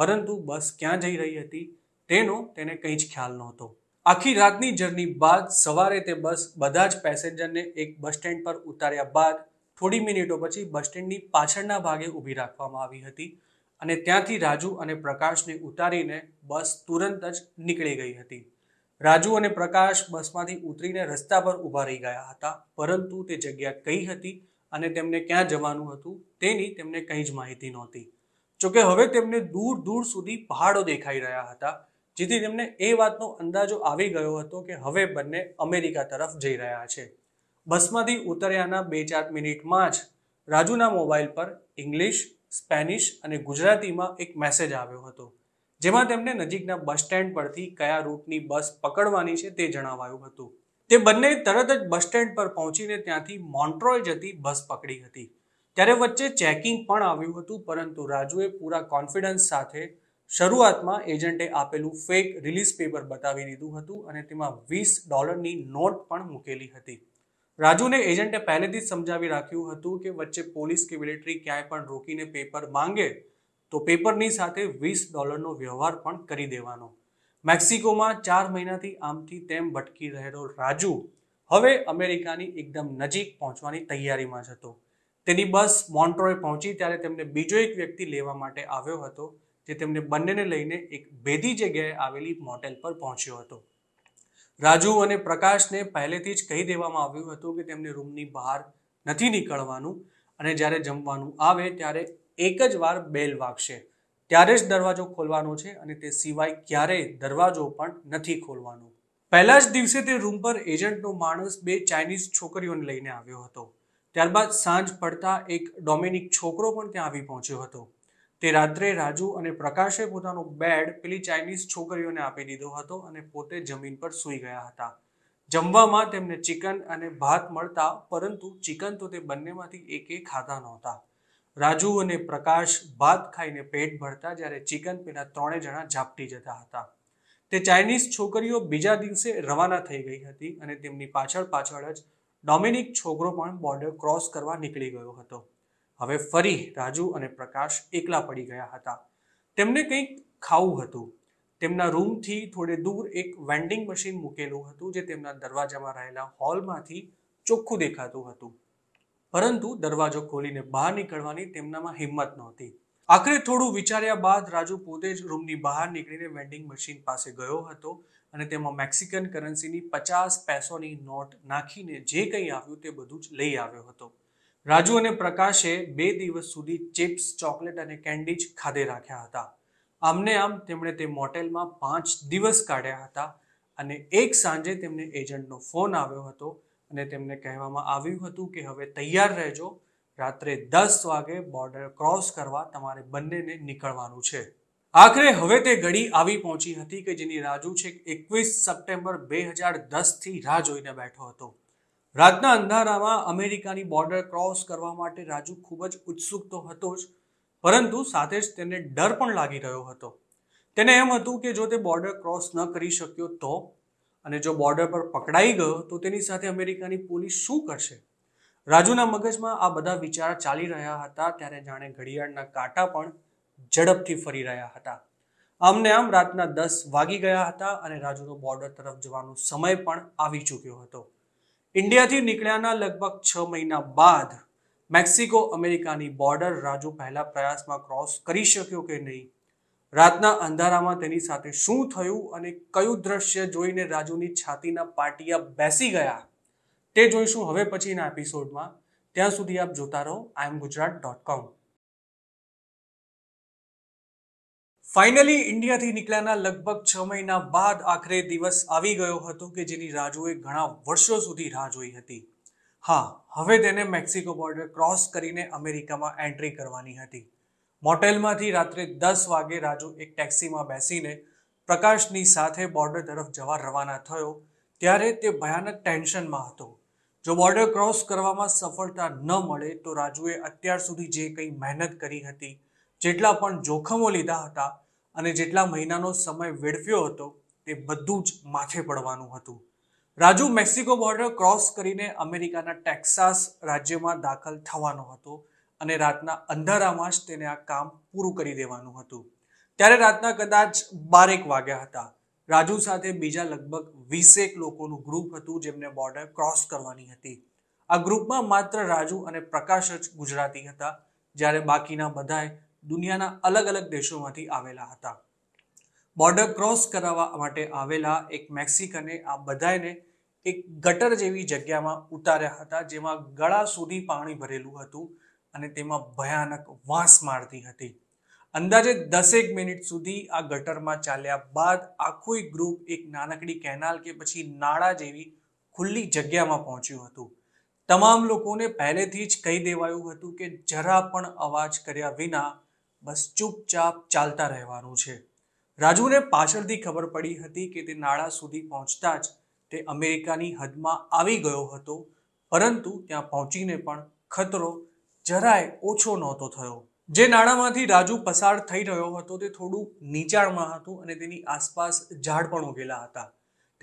પરંતુ બસ ક્યાં જઈ રહી હતી તેનો તેને કંઈ જ ખ્યાલ નહોતો આખી રાતની જર્ની બાદ સવારે તે બસ બધા જ પેસેન્જરને એક બસ સ્ટેન્ડ પર ઉતાર્યા બાદ થોડી મિનિટો પછી બસ સ્ટેન્ડની પાછળના ભાગે ઊભી રાખવામાં આવી હતી અને ત્યાંથી રાજુ અને પ્રકાશને ઉતારીને બસ તુરંત જ નીકળી ગઈ હતી રાજુ અને પ્રકાશ બસમાંથી ઉતરીને રસ્તા પર ઊભા રહી ગયા હતા પરંતુ તે જગ્યા કઈ હતી અને તેમને ક્યાં જવાનું હતું તેની તેમને કંઈ જ માહિતી નહોતી જોકે હવે તેમને દૂર દૂર સુધી પહાડો દેખાઈ રહ્યા હતા જેથી તેમને એ વાતનો અંદાજો આવી ગયો હતો કે હવે બંને અમેરિકા તરફ જઈ રહ્યા છે બસમાંથી ઉતર્યાના બે ચાર મિનિટમાં જ રાજુના મોબાઈલ પર ઇંગ્લિશ સ્પેનિશ અને ગુજરાતીમાં એક મેસેજ આવ્યો હતો જેમાં તેમને નજીકના બસ સ્ટેન્ડ પરથી કયા રૂટની બસ પકડવાની છે તે જણાવાયું હતું તે બંને તરત જ બસ સ્ટેન્ડ પર પહોંચીને ત્યાંથી મોન્ટ્રોય જતી બસ પકડી હતી ત્યારે વચ્ચે ચેકિંગ પણ આવ્યું હતું પરંતુ રાજુએ પૂરા કોન્ફિડન્સ સાથે શરૂઆતમાં એજન્ટે આપેલું ફેક રિલીઝ પેપર બતાવી દીધું હતું અને તેમાં વીસ ડોલરની નોટ પણ મૂકેલી હતી રાજુને એજન્ટે પહેલેથી જ સમજાવી રાખ્યું હતું કે વચ્ચે પોલીસ કે મિલિટરી ક્યાંય પણ રોકીને પેપર માંગે તો પેપરની સાથે વીસ ડોલરનો વ્યવહાર પણ કરી દેવાનો મેક્સિકોમાં ચાર મહિનાથી આમથી તેમ ભટકી રહેલો રાજુ હવે અમેરિકાની એકદમ નજીક પહોંચવાની તૈયારીમાં જ હતો તેની બસ મોન્ટ્રોએ પહોંચી ત્યારે તેમને બીજો એક વ્યક્તિ લેવા માટે આવ્યો હતો જે તેમને બંનેને લઈને એક ભેદી જગ્યાએ આવેલી મોટેલ પર પહોંચ્યો હતો રાજુ અને પ્રકાશને પહેલેથી જ કહી દેવામાં આવ્યું હતું કે તેમને રૂમની બહાર નથી નીકળવાનું અને જ્યારે જમવાનું આવે ત્યારે એક જ વાર બેલ વાગશે ત્યારે જ દરવાજો ખોલવાનો છે અને તે સિવાય ક્યારેય દરવાજો પણ નથી ખોલવાનો પહેલા જ દિવસે તે રૂમ પર એજન્ટનો માણસ બે ચાઇનીઝ છોકરીઓને લઈને આવ્યો હતો ત્યારબાદ સાંજ પડતા એક ડોમેનિક છોકરો પણ ત્યાં આવી પહોંચ્યો હતો તે રાત્રે રાજુ અને પ્રકાશે પોતાનો બેડ પેલી ચાઇનીઝ છોકરીઓને આપી દીધો હતો અને પોતે જમીન પર સૂઈ ગયા હતા જમવામાં તેમને ચિકન અને ભાત મળતા પરંતુ ચિકન તો તે બંનેમાંથી એકે ખાતા નહોતા રાજુ અને પ્રકાશ ભાત ખાઈને પેટ ભરતા જ્યારે ચિકન પેલા ત્રણે જણા ઝાપટી જતા હતા તે ચાઇનીઝ છોકરીઓ બીજા દિવસે રવાના થઈ ગઈ હતી અને તેમની પાછળ પાછળ જ ડોમિનિક છોકરો પણ બોર્ડર ક્રોસ કરવા નીકળી ગયો હતો હવે ફરી રાજુ અને પ્રકાશ એકલા પડી ગયા હતા તેમને કંઈક ખાવું હતું તેમના રૂમથી થોડે દૂર એક વેન્ડિંગ મશીન મૂકેલું હતું જે તેમના દરવાજામાં રહેલા હોલમાંથી ચોખ્ખું દેખાતું હતું પરંતુ દરવાજો ખોલીને બહાર નીકળવાની તેમનામાં હિંમત નહોતી આખરે થોડું વિચાર્યા બાદ રાજુ પોતે જ રૂમની બહાર નીકળીને વેન્ડિંગ મશીન પાસે ગયો હતો અને તેમાં મેક્સિકન કરન્સીની પચાસ પૈસોની નોટ નાખીને જે કંઈ આવ્યું તે બધું જ લઈ આવ્યો હતો રાજુ અને પ્રકાશે બે દિવસ સુધી ચિપ્સ ચોકલેટ અને કેન્ડી જ ખાધે રાખ્યા હતા આમને આમ તેમણે તે મોટેલમાં પાંચ દિવસ કાઢ્યા હતા અને એક સાંજે તેમને એજન્ટનો ફોન આવ્યો હતો અને તેમને કહેવામાં આવ્યું હતું કે હવે તૈયાર રહેજો રાત્રે દસ વાગે બોર્ડર ક્રોસ કરવા તમારે બંનેને નીકળવાનું છે આખરે હવે તે ઘડી આવી પહોંચી હતી કે જેની રાજુ છે એકવીસ સપ્ટેમ્બર બે હજાર દસથી રાહ જોઈને બેઠો હતો રાતના અંધારામાં અમેરિકાની બોર્ડર ક્રોસ કરવા માટે રાજુ ખૂબ જ ઉત્સુક તો હતો જ પરંતુ સાથે જ તેને ડર પણ લાગી રહ્યો હતો તેને એમ હતું કે જો તે બોર્ડર ક્રોસ ન કરી શક્યો તો અને જો બોર્ડર પર પકડાઈ ગયો તો તેની સાથે અમેરિકાની પોલીસ શું કરશે રાજુના મગજમાં આ બધા વિચાર ચાલી રહ્યા હતા ત્યારે જાણે ઘડિયાળના કાંટા પણ ઝડપથી ફરી રહ્યા હતા આમને આમ રાતના દસ વાગી ગયા હતા અને રાજુનો બોર્ડર તરફ જવાનો સમય પણ આવી ચૂક્યો હતો ઇન્ડિયાથી નીકળ્યાના લગભગ છ મહિના બાદ મેક્સિકો અમેરિકાની બોર્ડર રાજુ પહેલા પ્રયાસમાં ક્રોસ કરી શક્યો કે નહીં રાતના અંધારામાં તેની સાથે શું થયું અને કયું દ્રશ્ય જોઈને રાજુની છાતીના પાટિયા બેસી ગયા તે જોઈશું હવે પછીના એપિસોડમાં ત્યાં સુધી આપ જોતા રહો I am Gujarat dot com finally ઇન્ડિયાથી નીકળ્યાના લગભગ છ મહિના બાદ આખરે દિવસ આવી ગયો હતો કે જેની રાજુએ ઘણા વર્ષો સુધી રાહ જોઈ હતી હા હવે તેને મેક્સિકો બોર્ડર ક્રોસ કરીને અમેરિકામાં એન્ટ્રી કરવાની હતી મોટેલમાંથી રાત્રે દસ વાગે રાજુ એક ટેક્સીમાં બેસીને પ્રકાશની સાથે બોર્ડર તરફ જવા રવાના થયો ત્યારે તે ભયાનક ટેન્શનમાં હતો જો બોર્ડર ક્રોસ કરવામાં સફળતા ન મળે તો રાજુએ અત્યાર સુધી જે કંઈ મહેનત કરી હતી જેટલા પણ જોખમો લીધા હતા અને જેટલા મહિનાનો સમય વેડફ્યો હતો તે બધું જ માથે પડવાનું હતું રાજુ મેક્સિકો બોર્ડર ક્રોસ કરીને અમેરિકાના ટેક્સાસ રાજ્યમાં દાખલ થવાનો હતો અને રાતના અંધારામાં જ તેને આ કામ પૂરું કરી દેવાનું હતું ત્યારે રાતના કદાચ બારેક વાગ્યા હતા રાજુ સાથે બીજા લગભગ વીસેક લોકોનું ગ્રુપ હતું જેમને બોર્ડર ક્રોસ કરવાની હતી આ ગ્રુપમાં માત્ર રાજુ અને પ્રકાશ જ ગુજરાતી હતા જ્યારે બાકીના બધાએ દુનિયાના અલગ અલગ દેશોમાંથી આવેલા હતા બોર્ડર ક્રોસ કરાવવા માટે આવેલા એક મેક્સિકને આ બધાને એક ગટર જેવી જગ્યામાં ઉતાર્યા હતા જેમાં ગળા સુધી પાણી ભરેલું હતું અને તેમાં ભયાનક વાંસ મારતી હતી અંદાજે દસેક મિનિટ સુધી આ ગટરમાં ચાલ્યા બાદ આખું ગ્રુપ એક નાનકડી કેનાલ કે પછી નાળા જેવી ખુલ્લી જગ્યામાં પહોંચ્યું હતું તમામ લોકોને પહેલેથી જ કહી દેવાયું હતું કે જરા પણ અવાજ કર્યા વિના બસ ચૂપચાપ ચાલતા રહેવાનું છે રાજુને પાછળથી ખબર પડી હતી કે તે નાળા સુધી પહોંચતા જ તે અમેરિકાની હદમાં આવી ગયો હતો પરંતુ ત્યાં પહોંચીને પણ ખતરો જરાય ઓછો નહોતો થયો જે નાણામાંથી રાજુ પસાર થઈ રહ્યો હતો તે થોડું નીચાણમાં હતું અને તેની આસપાસ ઝાડ પણ ઉગેલા હતા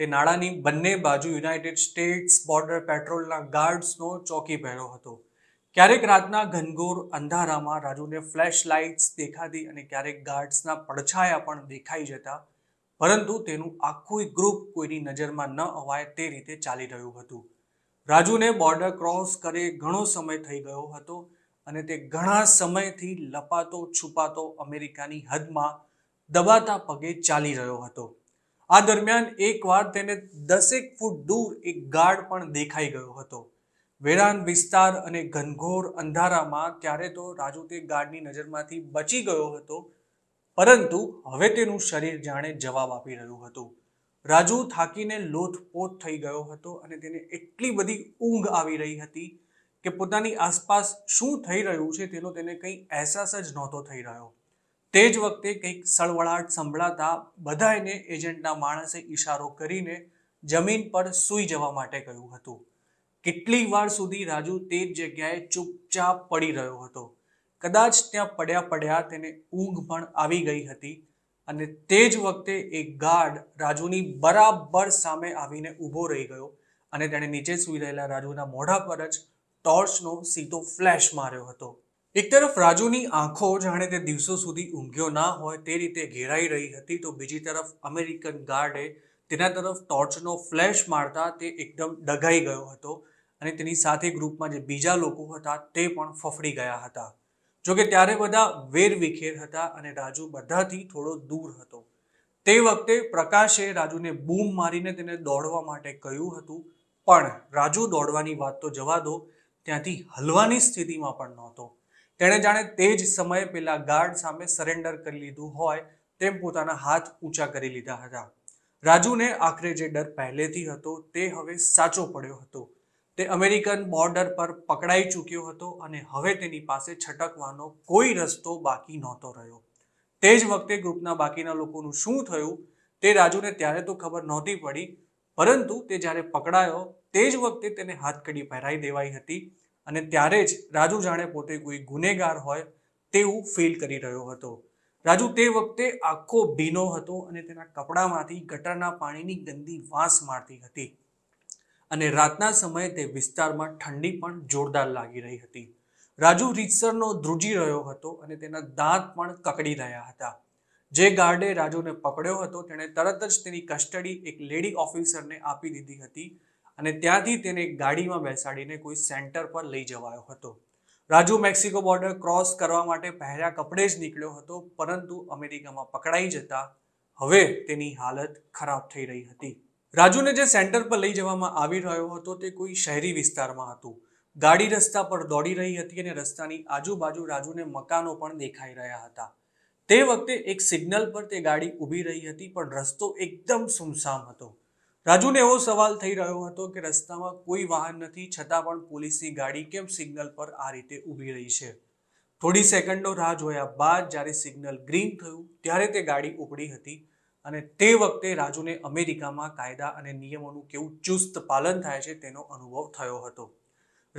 તે નાણાની બંને બાજુ યુનાઇટેડ સ્ટેટ્સ બોર્ડર પેટ્રોલના ગાર્ડ્સનો ચોકી પહેર્યો હતો ક્યારેક રાતના ઘનઘોર અંધારામાં રાજુને ફ્લેશ લાઇટ્સ દેખાતી અને ક્યારેક ગાર્ડ્સના પડછાયા પણ દેખાઈ જતા પરંતુ તેનું આખું ગ્રુપ કોઈની નજરમાં ન અવાય તે રીતે ચાલી રહ્યું હતું રાજુને બોર્ડર ક્રોસ કરે ઘણો સમય થઈ ગયો હતો અને તે ઘણા સમયથી લપાતો છુપાતો અમેરિકાની હદમાં દબાતા પગે ચાલી રહ્યો હતો આ દરમિયાન એકવાર તેને દસેક ફૂટ દૂર એક ગાર્ડ પણ દેખાઈ ગયો હતો વેરાન વિસ્તાર અને ઘનઘોર અંધારામાં ત્યારે તો રાજુ તે ગાર્ડની નજરમાંથી બચી ગયો હતો પરંતુ હવે તેનું શરીર જાણે જવાબ આપી રહ્યું હતું રાજુ થાકીને લોથપોથ થઈ ગયો હતો અને તેને એટલી બધી ઊંઘ આવી રહી હતી કે પોતાની આસપાસ શું થઈ રહ્યું છે તેનો તેને કંઈ અહેસાસ જ નહોતો થઈ રહ્યો તે જ વખતે કંઈક સળવળાટ સંભળાતા બધાને એજન્ટના માણસે ઇશારો કરીને જમીન પર સૂઈ જવા માટે કહ્યું હતું કેટલી વાર સુધી રાજુ તે જ જગ્યાએ ચૂપચાપ પડી રહ્યો હતો કદાચ ત્યાં પડ્યા પડ્યા તેને ઊંઘ પણ આવી ગઈ હતી અને તે જ વખતે એક ગાર્ડ રાજુની બરાબર સામે આવીને ઊભો રહી ગયો અને તેણે નીચે સુઈ રહેલા રાજુના મોઢા પર જ ટોર્ચનો સીધો ફ્લેશ માર્યો હતો એક તરફ રાજુની આંખો જાણે તે દિવસો સુધી ઊંઘ્યો ના હોય તે રીતે ઘેરાઈ રહી હતી તો બીજી તરફ અમેરિકન ગાર્ડે તેના તરફ ટોર્ચનો ફ્લેશ મારતા તે એકદમ ડઘાઈ ગયો હતો અને તેની સાથે ગ્રુપમાં જે બીજા લોકો હતા તે પણ ફફડી ગયા હતા જોકે ત્યારે બધા વેર વિખેર હતા અને રાજુ બધાથી થોડો દૂર હતો તે વખતે પ્રકાશે રાજુને બૂમ મારીને તેને દોડવા માટે કહ્યું હતું પણ રાજુ દોડવાની વાત તો જવા દો ત્યાંથી હલવાની સ્થિતિમાં પણ નહોતો તેણે જાણે તે જ સમયે પેલા ગાર્ડ સામે સરેન્ડર કરી લીધું હોય તેમ પોતાના હાથ ઊંચા કરી લીધા હતા રાજુને આખરે જે ડર પહેલેથી હતો તે હવે સાચો પડ્યો હતો તે અમેરિકન બોર્ડર પર પકડાઈ ચૂક્યો હતો અને હવે તેની પાસે છટકવાનો કોઈ રસ્તો બાકી નહોતો રહ્યો તે જ વખતે ગ્રુપના બાકીના લોકોનું શું થયું તે રાજુને ત્યારે તો ખબર નહોતી પડી પરંતુ તે જ્યારે પકડાયો તે જ વખતે તેને હાથકડી પહેરાઈ દેવાઈ હતી અને ત્યારે જ રાજુ જાણે પોતે કોઈ ગુનેગાર હોય તેવું ફીલ કરી રહ્યો હતો રાજુ તે વખતે આખો ભીનો હતો અને તેના કપડામાંથી ગટરના પાણીની ગંદી વાંસ મારતી હતી અને રાતના સમયે તે વિસ્તારમાં ઠંડી પણ જોરદાર લાગી રહી હતી રાજુ રીતસરનો ધ્રુજી રહ્યો હતો અને તેના દાંત પણ કકડી રહ્યા હતા જે ગાર્ડે રાજુને પકડ્યો હતો તેણે તરત જ તેની કસ્ટડી એક લેડી ઓફિસરને આપી દીધી હતી અને ત્યાંથી તેને ગાડીમાં બેસાડીને કોઈ સેન્ટર પર લઈ જવાયો હતો રાજુ મેક્સિકો બોર્ડર ક્રોસ કરવા માટે પહેર્યા કપડે જ નીકળ્યો હતો પરંતુ અમેરિકામાં પકડાઈ જતા હવે તેની હાલત ખરાબ થઈ રહી હતી રાજુને જે સેન્ટર પર લઈ જવામાં આવી રહ્યો હતો તે કોઈ શહેરી વિસ્તારમાં હતું ગાડી રસ્તા પર દોડી રહી હતી અને રસ્તાની આજુબાજુ રાજુને મકાનો પણ દેખાઈ રહ્યા હતા તે વખતે એક સિગ્નલ પર તે ગાડી ઊભી રહી હતી પણ રસ્તો એકદમ સુમસામ હતો રાજુને એવો સવાલ થઈ રહ્યો હતો કે રસ્તામાં કોઈ વાહન નથી છતાં પણ પોલીસની ગાડી કેમ સિગ્નલ પર આ રીતે ઊભી રહી છે થોડી સેકન્ડો રાહ જોયા બાદ જ્યારે સિગ્નલ ગ્રીન થયું ત્યારે તે ગાડી ઉપડી હતી અને તે વખતે રાજુને અમેરિકામાં કાયદા અને નિયમોનું કેવું ચુસ્ત પાલન થાય છે તેનો અનુભવ થયો હતો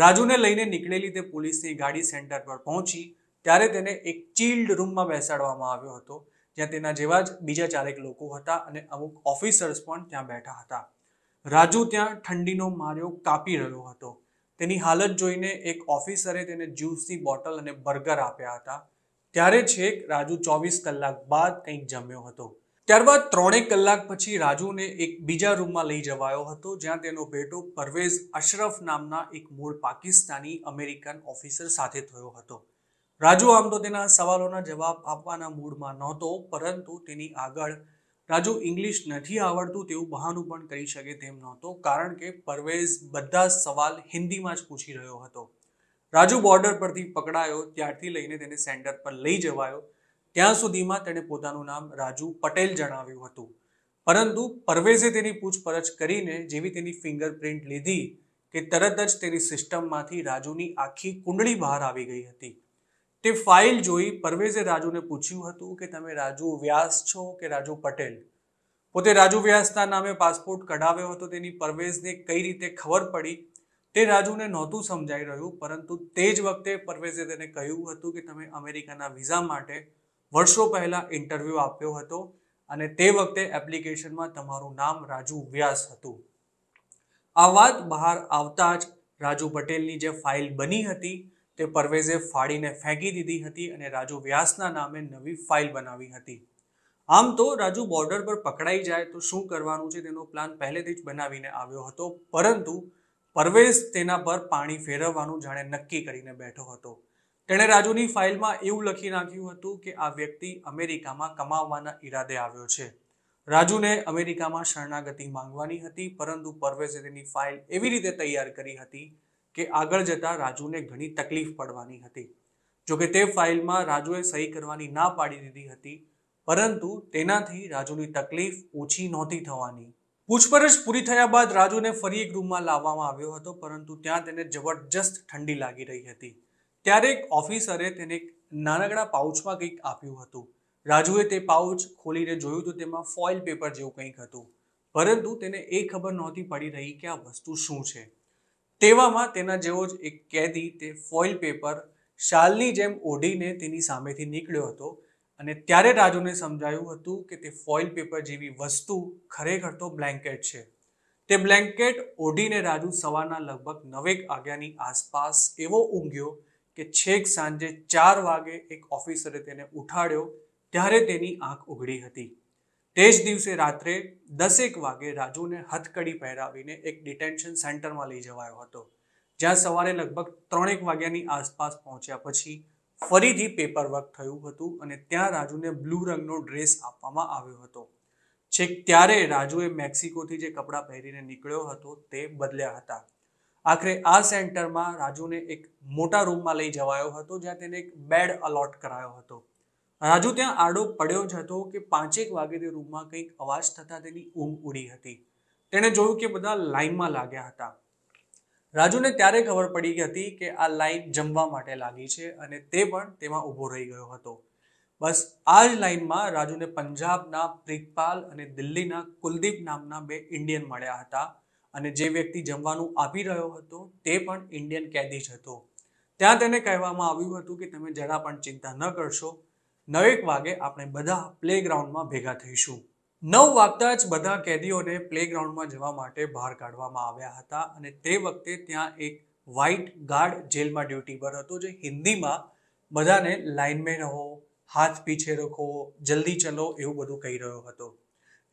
રાજુને લઈને નીકળેલી તે પોલીસની ગાડી સેન્ટર પર પહોંચી ત્યારે તેને એક ચિલ્ડ રૂમમાં બેસાડવામાં આવ્યો હતો જ્યાં તેના જેવા જ બીજા ચારેક લોકો હતા અને અમુક ઓફિસર્સ પણ ત્યાં બેઠા હતા રાજુ ત્યાં ઠંડીનો માર્યો કાપી રહ્યો હતો તેની હાલત જોઈને એક ઓફિસરે તેને જ્યુસની બોટલ અને બર્ગર આપ્યા હતા ત્યારે છેક રાજુ ચોવીસ કલાક બાદ કંઈક જમ્યો હતો ત્યારબાદ ત્રણેક કલાક પછી રાજુને એક બીજા રૂમમાં લઈ જવાયો હતો જ્યાં તેનો ભેટો પરવેઝ અશરફ નામના એક મૂળ પાકિસ્તાની અમેરિકન ઓફિસર સાથે થયો હતો રાજુ આમ તો તેના સવાલોના જવાબ આપવાના મૂડમાં નહોતો પરંતુ તેની આગળ રાજુ ઇંગ્લિશ નથી આવડતું તેવું બહાનું પણ કરી શકે તેમ નહોતો કારણ કે પરવેઝ બધા સવાલ હિન્દીમાં જ પૂછી રહ્યો હતો રાજુ બોર્ડર પરથી પકડાયો ત્યારથી લઈને તેને સેન્ટર પર લઈ જવાયો ત્યાં સુધીમાં તેણે પોતાનું નામ રાજુ પટેલ જણાવ્યું હતું પરંતુ પરવેઝે તેની પૂછપરછ કરીને જેવી તેની ફિંગરપ્રિન્ટ લીધી કે તરત જ તેની સિસ્ટમમાંથી રાજુની આખી કુંડળી બહાર આવી ગઈ હતી તે ફાઇલ જોઈ પરવેઝે રાજુને પૂછ્યું હતું કે તમે રાજુ વ્યાસ છો કે રાજુ પટેલ પોતે રાજુ વ્યાસના નામે પાસપોર્ટ કઢાવ્યો હતો તેની પરવેઝને કઈ રીતે ખબર પડી તે રાજુને નહોતું સમજાઈ રહ્યું પરંતુ તે જ વખતે પરવેઝે તેને કહ્યું હતું કે તમે અમેરિકાના વિઝા માટે વર્ષો પહેલાં ઇન્ટરવ્યૂ આપ્યો હતો અને તે વખતે એપ્લિકેશનમાં તમારું નામ રાજુ વ્યાસ હતું આ વાત બહાર આવતા જ રાજુ પટેલની જે ફાઇલ બની હતી તે પરવેઝે ફાડીને ફેંકી દીધી હતી અને રાજુ વ્યાસના નામે નવી ફાઇલ બનાવી હતી આમ તો રાજુ બોર્ડર પર પકડાઈ જાય તો શું કરવાનું છે તેનો પ્લાન પહેલેથી જ બનાવીને આવ્યો હતો પરંતુ પરવેઝ તેના પર પાણી ફેરવવાનું જાણે નક્કી કરીને બેઠો હતો તેણે રાજુની ફાઇલમાં એવું લખી નાખ્યું હતું કે આ વ્યક્તિ અમેરિકામાં કમાવવાના ઈરાદે આવ્યો છે રાજુને અમેરિકામાં શરણાગતિ માંગવાની હતી પરંતુ પરવેઝે તેની ફાઇલ એવી રીતે તૈયાર કરી હતી કે આગળ જતાં રાજુને ઘણી તકલીફ પડવાની હતી જોકે તે ફાઇલમાં રાજુએ સહી કરવાની ના પાડી દીધી હતી પરંતુ તેનાથી રાજુની તકલીફ ઓછી નહોતી થવાની પૂછપરછ પૂરી થયા બાદ રાજુને ફરી એક રૂમમાં લાવવામાં આવ્યો હતો પરંતુ ત્યાં તેને જબરજસ્ત ઠંડી લાગી રહી હતી ત્યારે એક ઓફિસરે તેને એક નાનકડા પાઉચમાં કંઈક આપ્યું હતું રાજુએ તે પાઉચ ખોલીને જોયું તો તેમાં ફોઇલ પેપર જેવું કંઈક હતું પરંતુ તેને એ ખબર નહોતી પડી રહી કે આ વસ્તુ શું છે તેવામાં તેના જેવો જ એક કેદી તે ફોઇલ પેપર શાલની જેમ ઓઢીને તેની સામેથી નીકળ્યો હતો અને ત્યારે રાજુને સમજાયું હતું કે તે ફોઇલ પેપર જેવી વસ્તુ ખરેખર તો બ્લેન્કેટ છે તે બ્લેન્કેટ ઓઢીને રાજુ સવારના લગભગ નવેક આગ્યાની આસપાસ એવો ઊંઘ્યો કે છેક સાંજે ચાર વાગે એક ઓફિસરે તેને ઉઠાડ્યો ત્યારે તેની આંખ ઉઘડી હતી તે જ દિવસે રાત્રે દસેક વાગે રાજુને હથકડી પહેરાવીને એક ડિટેન્શન સેન્ટરમાં લઈ જવાયો હતો જ્યાં સવારે લગભગ ત્રણેક વાગ્યાની આસપાસ પહોંચ્યા પછી ફરીથી પેપર વર્ક થયું હતું અને ત્યાં રાજુને બ્લુ રંગનો ડ્રેસ આપવામાં આવ્યો હતો છેક ત્યારે રાજુએ મેક્સિકોથી જે કપડાં પહેરીને નીકળ્યો હતો તે બદલ્યા હતા આખરે આ સેન્ટરમાં રાજુને એક મોટા રૂમમાં લઈ જવાયો હતો જ્યાં તેને એક બેડ અલોટ કરાયો હતો રાજુ ત્યાં આડો પડ્યો જ હતો કે પાંચેક વાગે તે રૂમમાં કંઈક અવાજ થતાં તેની ઊંઘ ઉડી હતી તેણે જોયું કે બધા લાઇનમાં લાગ્યા હતા રાજુને ત્યારે ખબર પડી હતી કે આ લાઇન જમવા માટે લાગી છે અને તે પણ તેમાં ઊભો રહી ગયો હતો બસ આ જ લાઇનમાં રાજુને પંજાબના પ્રિતપાલ અને દિલ્હીના કુલદીપ નામના બે ઇન્ડિયન મળ્યા હતા અને જે વ્યક્તિ જમવાનું આપી રહ્યો હતો તે પણ ઇન્ડિયન કેદી જ હતો ત્યાં તેને કહેવામાં આવ્યું હતું કે તમે જરા પણ ચિંતા ન કરશો નવેક વાગે આપણે બધા પ્લેગ્રાઉન્ડમાં ભેગા થઈશું નવ વાગતા જ બધા કેદીઓને પ્લેગ્રાઉન્ડમાં જવા માટે બહાર કાઢવામાં આવ્યા હતા અને તે વખતે ત્યાં એક વ્હાઇટ ગાર્ડ જેલમાં ડ્યુટી પર હતો જે હિન્દીમાં બધાને લાઇનમાં રહો હાથ પીછે રખો જલ્દી ચલો એવું બધું કહી રહ્યો હતો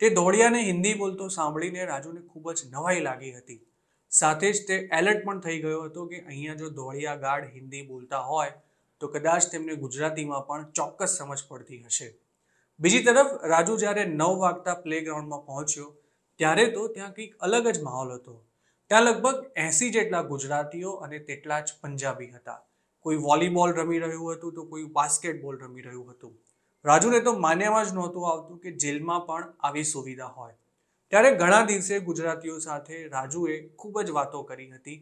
તે દોડિયાને હિન્દી બોલતો સાંભળીને રાજુને ખૂબ જ નવાઈ લાગી હતી સાથે જ તે એલર્ટ પણ થઈ ગયો હતો કે અહીંયા જો દોડિયા ગાર્ડ હિન્દી બોલતા હોય તો કદાચ તેમને ગુજરાતીમાં પણ ચોક્કસ સમજ પડતી હશે બીજી તરફ રાજુ જ્યારે નવ વાગતા પ્લેગ્રાઉન્ડમાં પહોંચ્યો ત્યારે તો ત્યાં કંઈક અલગ જ માહોલ હતો ત્યાં લગભગ એસી જેટલા ગુજરાતીઓ અને તેટલા જ પંજાબી હતા કોઈ વોલીબોલ રમી રહ્યું હતું તો કોઈ બાસ્કેટબોલ રમી રહ્યું હતું રાજુને તો માન્યામાં જ નહોતું આવતું કે જેલમાં પણ આવી સુવિધા હોય ત્યારે ઘણા દિવસે ગુજરાતીઓ સાથે રાજુએ ખૂબ જ વાતો કરી હતી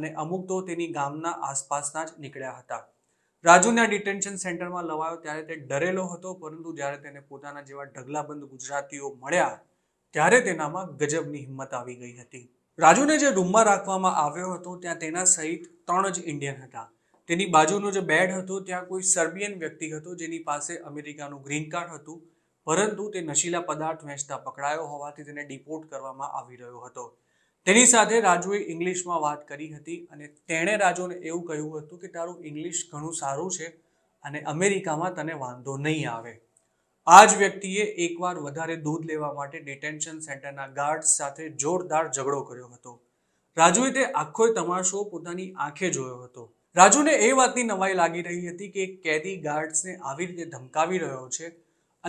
અને અમુક તો તેની ગામના આસપાસના જ નીકળ્યા હતા રાજુને ડિટેન્શન સેન્ટરમાં લવાયો ત્યારે તે ડરેલો હતો પરંતુ જ્યારે તેને પોતાના જેવા ઢગલાબંધ ગુજરાતીઓ મળ્યા ત્યારે તેનામાં ગજબની હિંમત આવી ગઈ હતી રાજુને જે રૂમમાં રાખવામાં આવ્યો હતો ત્યાં તેના સહિત ત્રણ જ ઇન્ડિયન હતા તેની બાજુનો જે બેડ હતો ત્યાં કોઈ સર્બિયન વ્યક્તિ હતો જેની પાસે અમેરિકાનું ગ્રીન કાર્ડ હતું પરંતુ તે નશીલા પદાર્થ વેચતા પકડાયો હોવાથી તેને ડિપોર્ટ કરવામાં આવી રહ્યો હતો તેની સાથે રાજુએ ઇંગ્લિશમાં વાત કરી હતી અને તેણે રાજુને એવું કહ્યું હતું કે તારું ઇંગ્લિશ ઘણું સારું છે અને અમેરિકામાં તને વાંધો નહીં આવે આ જ વ્યક્તિએ એકવાર વધારે દૂધ લેવા માટે ડિટેન્શન સેન્ટરના ગાર્ડ્સ સાથે જોરદાર ઝઘડો કર્યો હતો રાજુએ તે આખો તમાશો પોતાની આંખે જોયો હતો રાજુને એ વાતની નવાઈ લાગી રહી હતી કે કેદી ગાર્ડ્સને આવી રીતે ધમકાવી રહ્યો છે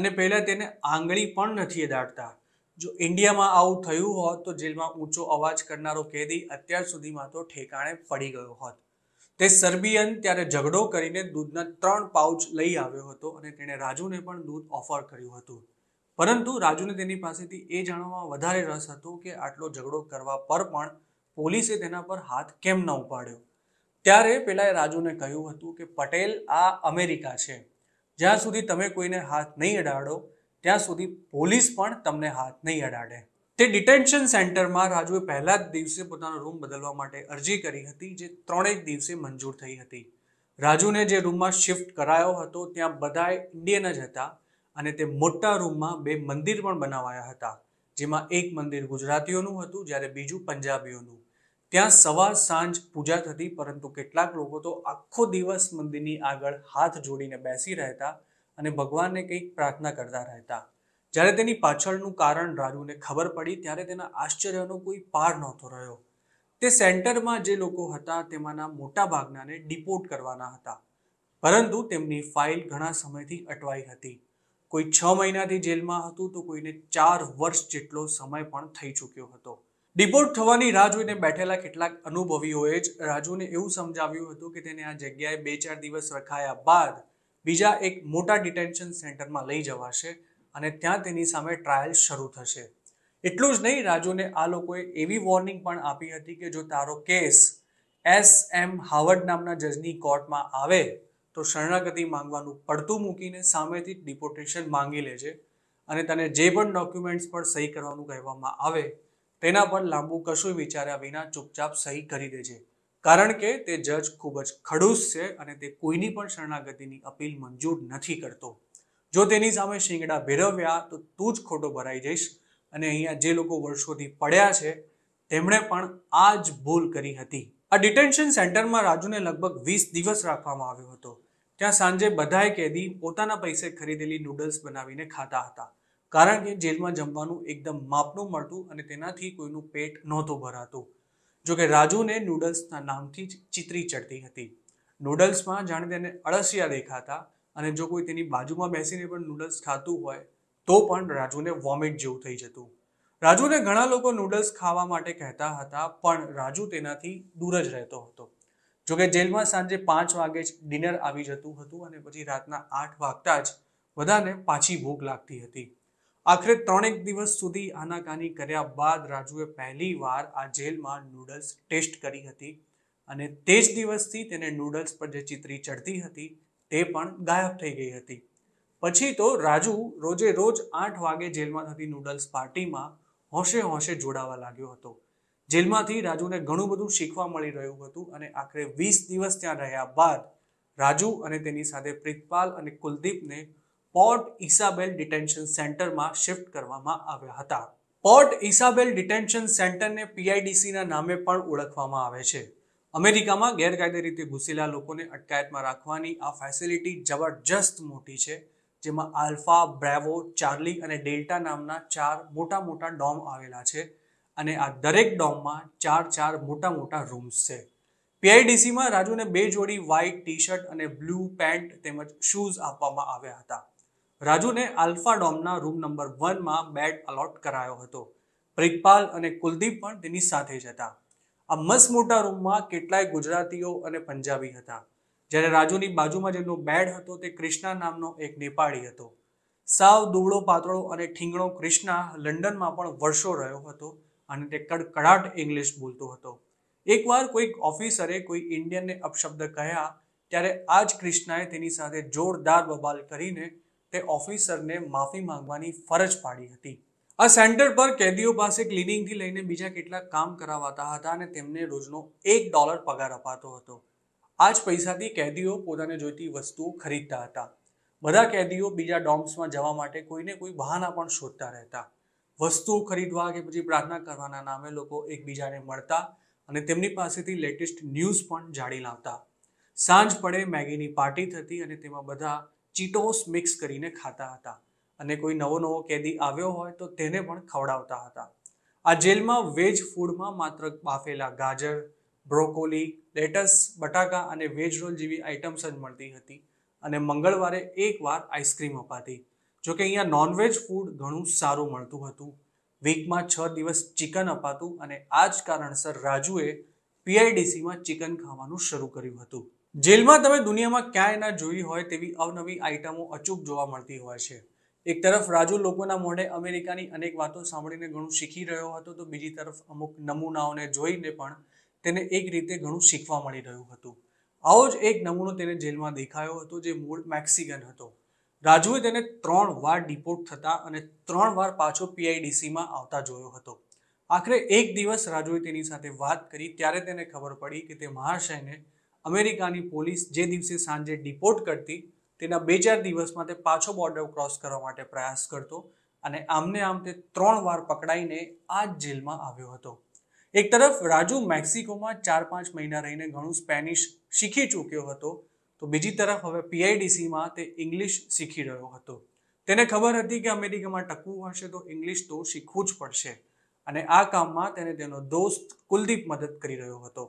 અને પહેલાં તેને આંગળી પણ નથી દાટતા જો ઇન્ડિયામાં આવું થયું હોત તો જેલમાં ઊંચો અવાજ કરનારો કેદી અત્યાર સુધીમાં તો ઠેકાણે પડી ગયો હોત તે સર્બિયન ત્યારે ઝઘડો કરીને દૂધના ત્રણ પાઉચ લઈ આવ્યો હતો અને તેણે રાજુને પણ દૂધ ઓફર કર્યું હતું પરંતુ રાજુને તેની પાસેથી એ જાણવામાં વધારે રસ હતો કે આટલો ઝઘડો કરવા પર પણ પોલીસે તેના પર હાથ કેમ ન ઉપાડ્યો ત્યારે પેલા એ રાજુને કહ્યું હતું કે પટેલ આ અમેરિકા છે જ્યાં સુધી તમે કોઈને હાથ નહીં અડાડો ત્યાં સુધી પોલીસ પણ તમને હાથ નહીં અડાડે તે ડિટેન્શન સેન્ટરમાં રાજુએ પહેલા જ દિવસે પોતાનો રૂમ બદલવા માટે અરજી કરી હતી જે ત્રણેક દિવસે મંજૂર થઈ હતી રાજુને જે રૂમમાં શિફ્ટ કરાયો હતો ત્યાં બધા ઇન્ડિયન જ હતા અને તે મોટા રૂમમાં બે મંદિર પણ બનાવાયા હતા જેમાં એક મંદિર ગુજરાતીઓનું હતું જ્યારે બીજું પંજાબીઓનું ત્યાં સવાર સાંજ પૂજા થતી પરંતુ કેટલાક લોકો તો આખો દિવસ મંદિરની આગળ હાથ જોડીને બેસી રહેતા અને ભગવાનને કંઈક પ્રાર્થના કરતા રહેતા જ્યારે તેની પાછળનું કારણ રાજુને ખબર પડી ત્યારે તેના આશ્ચર્યનો કોઈ પાર નહોતો રહ્યો તે સેન્ટરમાં જે લોકો હતા તેમાંના મોટાભાગનાને ડિપોર્ટ કરવાના હતા પરંતુ તેમની ફાઇલ ઘણા સમયથી અટવાઈ હતી કોઈ છ મહિનાથી જેલમાં હતું તો કોઈને ચાર વર્ષ જેટલો સમય પણ થઈ ચૂક્યો હતો ડિપોર્ટ થવાની રાહ જોઈને બેઠેલા કેટલાક અનુભવીઓએ જ રાજુને એવું સમજાવ્યું હતું કે તેને આ જગ્યાએ બે ચાર દિવસ રખાયા બાદ બીજા એક મોટા ડિટેન્શન સેન્ટરમાં લઈ જવાશે અને ત્યાં તેની સામે ટ્રાયલ શરૂ થશે એટલું જ નહીં રાજુને આ લોકોએ એવી વોર્નિંગ પણ આપી હતી કે જો તારો કેસ એસ એમ હાવર્ડ નામના જજની કોર્ટમાં આવે તો શરણાગતિ માંગવાનું પડતું મૂકીને સામેથી ડિપોર્ટેશન માંગી લેજે અને તને જે પણ ડોક્યુમેન્ટ્સ પર સહી કરવાનું કહેવામાં આવે તેના પર લાંબુ કશું વિચાર્યા વિના ચૂપચાપ સહી કરી દે છે કારણ કે તે જજ ખૂબ જ ખડૂસ છે અને તે કોઈની પણ શરણાગતિની અપીલ મંજૂર નથી કરતો જો તેની સામે શિંગડા ભેરવ્યા તો તું જ ખોટો ભરાઈ જઈશ અને અહીંયા જે લોકો વર્ષોથી પડ્યા છે તેમણે પણ આ જ ભૂલ કરી હતી આ ડિટેન્શન સેન્ટરમાં રાજુને લગભગ વીસ દિવસ રાખવામાં આવ્યો હતો ત્યાં સાંજે બધાએ કેદી પોતાના પૈસે ખરીદેલી નૂડલ્સ બનાવીને ખાતા હતા કારણ કે જેલમાં જમવાનું એકદમ માપનું મળતું અને તેનાથી કોઈનું પેટ નહોતું ભરાતું જોકે રાજુને નૂડલ્સના નામથી જ ચિતરી ચડતી હતી નૂડલ્સમાં જાણે તેને અળસિયા દેખાતા અને જો કોઈ તેની બાજુમાં બેસીને પણ નૂડલ્સ ખાતું હોય તો પણ રાજુને વોમિટ જેવું થઈ જતું રાજુને ઘણા લોકો નૂડલ્સ ખાવા માટે કહેતા હતા પણ રાજુ તેનાથી દૂર જ રહેતો હતો જોકે જેલમાં સાંજે પાંચ વાગે જ ડિનર આવી જતું હતું અને પછી રાતના આઠ વાગતા જ બધાને પાછી ભૂખ લાગતી હતી આખરે ત્રણેક દિવસ સુધી આનાકાની કર્યા બાદ રાજુએ પહેલી વાર આ જેલમાં નૂડલ્સ ટેસ્ટ કરી હતી અને તે જ દિવસથી તેને નૂડલ્સ પર જે ચિત્રી ચડતી હતી તે પણ ગાયબ થઈ ગઈ હતી પછી તો રાજુ રોજે રોજ આઠ વાગે જેલમાં થતી નૂડલ્સ પાર્ટીમાં હોંશે હોંશે જોડાવા લાગ્યો હતો જેલમાંથી રાજુને ઘણું બધું શીખવા મળી રહ્યું હતું અને આખરે વીસ દિવસ ત્યાં રહ્યા બાદ રાજુ અને તેની સાથે પ્રિતપાલ અને કુલદીપને પોર્ટ ઇસાબેલ ડિટેન્શન સેન્ટરમાં શિફ્ટ કરવામાં આવ્યા હતા પોર્ટ ઇસાબેલ ડિટેન્શન સેન્ટરને પીઆઈડીસીના નામે પણ ઓળખવામાં આવે છે અમેરિકામાં ગેરકાયદે રીતે ઘૂસેલા લોકોને અટકાયતમાં રાખવાની આ ફેસિલિટી જબરજસ્ત મોટી છે જેમાં આલ્ફા બ્રેવો ચાર્લી અને ડેલ્ટા નામના ચાર મોટા મોટા ડોમ આવેલા છે અને આ દરેક ડોમમાં ચાર ચાર મોટા મોટા રૂમ્સ છે પીઆઈડીસીમાં રાજુને બે જોડી વ્હાઇટ ટી શર્ટ અને બ્લુ પેન્ટ તેમજ શૂઝ આપવામાં આવ્યા હતા રાજુને આલ્ફા ડોમના રૂમ નંબર વનમાં બેડ અલોટ કરાયો હતો પ્રિગપાલ અને કુલદીપ પણ તેની સાથે જ હતા આ મસ્ત મોટા રૂમમાં કેટલાય ગુજરાતીઓ અને પંજાબી હતા જ્યારે રાજુની બાજુમાં જેમનો બેડ હતો તે ક્રિષ્ના નામનો એક નેપાળી હતો સાવ દુબળો પાતળો અને ઠીંગણો ક્રિષ્ના લંડનમાં પણ વર્ષો રહ્યો હતો અને તે કડકડાટ ઇંગ્લિશ બોલતો હતો એકવાર કોઈક ઓફિસરે કોઈ ઇન્ડિયનને અપશબ્દ કહ્યા ત્યારે આ જ ક્રિષ્નાએ તેની સાથે જોરદાર બબાલ કરીને તે ઓફિસરને માફી માંગવાની ફરજ પાડી હતી આ સેન્ટર પર કેદીઓ પાસે ક્લિનિંગથી લઈને બીજા કેટલાક કામ કરાવાતા હતા અને તેમને રોજનો એક ડોલર પગાર અપાતો હતો આ જ પૈસાથી કેદીઓ પોતાને જોઈતી વસ્તુઓ ખરીદતા હતા બધા કેદીઓ બીજા ડોમ્સમાં જવા માટે કોઈને કોઈ બહાના પણ શોધતા રહેતા વસ્તુઓ ખરીદવા કે પછી પ્રાર્થના કરવાના નામે લોકો એકબીજાને મળતા અને તેમની પાસેથી લેટેસ્ટ ન્યૂઝ પણ જાણી લાવતા સાંજ પડે મેગીની પાર્ટી થતી અને તેમાં બધા ચીટોસ મિક્સ કરીને ખાતા હતા અને કોઈ નવો નવો કેદી આવ્યો હોય તો તેને પણ ખવડાવતા હતા આ જેલમાં વેજ ફૂડમાં માત્ર બાફેલા ગાજર બ્રોકોલી લેટસ બટાકા અને વેજ રોલ જેવી આઇટમ્સ જ મળતી હતી અને મંગળવારે એકવાર આઈસ્ક્રીમ અપાતી જોકે અહીંયા નોનવેજ ફૂડ ઘણું સારું મળતું હતું વીકમાં છ દિવસ ચિકન અપાતું અને આ જ કારણસર રાજુએ પીઆઈડીસીમાં ચિકન ખાવાનું શરૂ કર્યું હતું જેલમાં તમે દુનિયામાં ક્યાંય ના જોઈ હોય તેવી અવનવી આઇટમો અચૂક જોવા મળતી હોય છે એક તરફ રાજુ લોકોના મોઢે અમેરિકાની અનેક વાતો સાંભળીને ઘણું શીખી રહ્યો હતો તો બીજી તરફ અમુક નમૂનાઓને જોઈને પણ તેને એક રીતે ઘણું શીખવા મળી રહ્યું હતું આવો જ એક નમૂનો તેને જેલમાં દેખાયો હતો જે મૂળ મેક્સિકન હતો રાજુએ તેને ત્રણ વાર ડિપોર્ટ થતા અને ત્રણ વાર પાછો પીઆઈડીસીમાં આવતા જોયો હતો આખરે એક દિવસ રાજુએ તેની સાથે વાત કરી ત્યારે તેને ખબર પડી કે તે મહાશયને અમેરિકાની પોલીસ જે દિવસે સાંજે ડિપોર્ટ કરતી તેના બે ચાર દિવસમાં તે પાછો બોર્ડર ક્રોસ કરવા માટે પ્રયાસ કરતો અને આમને આમ તે ત્રણ વાર પકડાઈને આ જ જેલમાં આવ્યો હતો એક તરફ રાજુ મેક્સિકોમાં ચાર પાંચ મહિના રહીને ઘણું સ્પેનિશ શીખી ચૂક્યો હતો તો બીજી તરફ હવે પીઆઈડીસીમાં તે ઇંગ્લિશ શીખી રહ્યો હતો તેને ખબર હતી કે અમેરિકામાં ટકવું હશે તો ઇંગ્લિશ તો શીખવું જ પડશે અને આ કામમાં તેને તેનો દોસ્ત કુલદીપ મદદ કરી રહ્યો હતો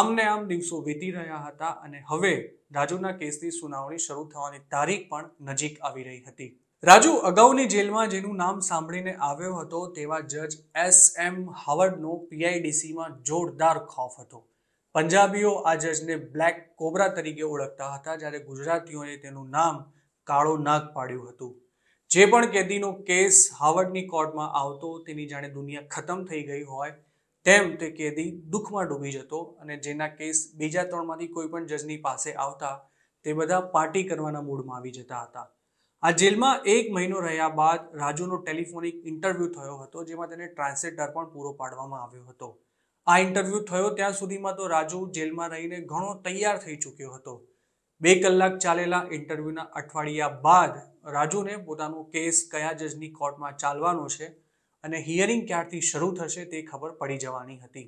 આમને આમ દિવસો વીતી રહ્યા હતા અને હવે રાજુના કેસની સુનાવણી શરૂ થવાની તારીખ પણ નજીક આવી રહી હતી રાજુ અગાઉની જેલમાં જેનું નામ સાંભળીને આવ્યો હતો તેવા જજ એસ એમ હાવર્ડનો પીઆઈડીસીમાં જોરદાર ખોફ હતો પંજાબીઓ આ જજને બ્લેક કોબરા તરીકે ઓળખતા હતા જ્યારે ગુજરાતીઓએ તેનું નામ કાળો નાગ પાડ્યું હતું જે પણ કેદીનો કેસ હાવર્ડની કોર્ટમાં આવતો તેની જાણે દુનિયા ખતમ થઈ ગઈ હોય તેમ તે કેદી દુઃખમાં ડૂબી જતો અને જેના કેસ બીજા ત્રણમાંથી કોઈ પણ જજની પાસે આવતા તે બધા પાર્ટી કરવાના મૂડમાં આવી જતા હતા આ જેલમાં એક મહિનો રહ્યા બાદ રાજુનો ટેલિફોનિક ઇન્ટરવ્યૂ થયો હતો જેમાં તેને ટ્રાન્સલેટર પણ પૂરો પાડવામાં આવ્યો હતો આ ઇન્ટરવ્યૂ થયો ત્યાં સુધીમાં તો રાજુ જેલમાં રહીને ઘણો તૈયાર થઈ ચૂક્યો હતો બે કલાક ચાલેલા ઇન્ટરવ્યૂના અઠવાડિયા બાદ રાજુને પોતાનો કેસ કયા જજની કોર્ટમાં ચાલવાનો છે અને હિયરિંગ ક્યારથી શરૂ થશે તે ખબર પડી જવાની હતી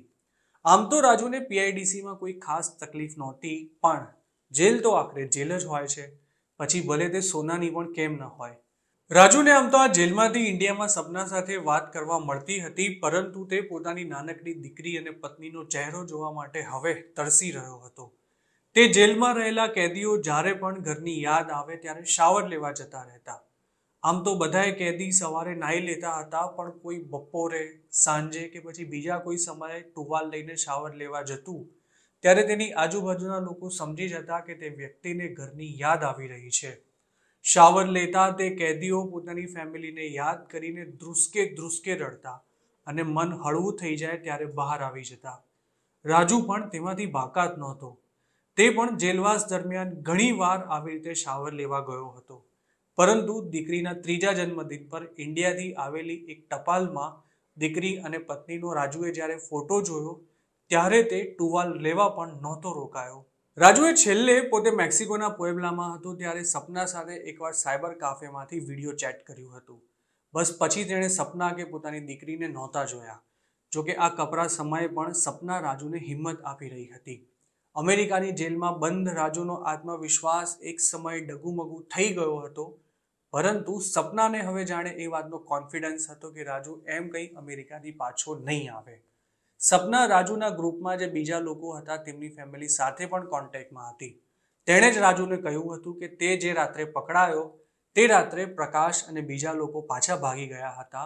આમ તો રાજુને પીઆઈડીસીમાં કોઈ ખાસ તકલીફ નહોતી પણ જેલ તો આખરે જેલ જ હોય છે પછી ભલે તે સોનાની પણ કેમ ન હોય રાજુને આમ તો આ જેલમાંથી ઇન્ડિયામાં સપના સાથે વાત કરવા મળતી હતી પરંતુ તે પોતાની નાનકડી દીકરી અને પત્નીનો ચહેરો જોવા માટે હવે તરસી રહ્યો હતો તે જેલમાં રહેલા કેદીઓ જ્યારે પણ ઘરની યાદ આવે ત્યારે શાવર લેવા જતા રહેતા આમ તો બધાએ કેદી સવારે નાહી લેતા હતા પણ કોઈ બપોરે સાંજે કે પછી બીજા કોઈ સમયે ટુવાલ લઈને શાવર લેવા જતું ત્યારે તેની આજુબાજુના લોકો સમજી જતા કે તે વ્યક્તિને ઘરની યાદ આવી રહી છે શાવર લેતા તે કેદીઓ પોતાની ફેમિલીને યાદ કરીને ધ્રુસકે ધ્રુસકે રડતા અને મન હળવું થઈ જાય ત્યારે બહાર આવી જતા રાજુ પણ તેમાંથી બાકાત નહોતો તે પણ જેલવાસ દરમિયાન ઘણી વાર આવી રીતે શાવર લેવા ગયો હતો પરંતુ દીકરીના ત્રીજા જન્મદિન પર ઇન્ડિયાથી આવેલી એક ટપાલમાં દીકરી અને પત્નીનો રાજુએ જ્યારે ફોટો જોયો ત્યારે તે ટુવાલ લેવા પણ નહોતો રોકાયો રાજુએ છેલ્લે પોતે મેક્સિકોના પોએબલામાં હતો ત્યારે સપના સાથે એકવાર સાયબર કાફેમાંથી વિડીયો ચેટ કર્યું હતું બસ પછી તેણે સપના કે પોતાની દીકરીને નહોતા જોયા જોકે આ કપરા સમયે પણ સપના રાજુને હિંમત આપી રહી હતી અમેરિકાની જેલમાં બંધ રાજુનો આત્મવિશ્વાસ એક સમયે ડગુમગુ થઈ ગયો હતો પરંતુ સપનાને હવે જાણે એ વાતનો કોન્ફિડન્સ હતો કે રાજુ એમ કંઈ અમેરિકાથી પાછો નહીં આવે સપના રાજુના ગ્રુપમાં જે બીજા લોકો હતા તેમની ફેમિલી સાથે પણ કોન્ટેક્ટમાં હતી તેણે જ રાજુને કહ્યું હતું કે તે જે રાત્રે પકડાયો તે રાત્રે પ્રકાશ અને બીજા લોકો પાછા ભાગી ગયા હતા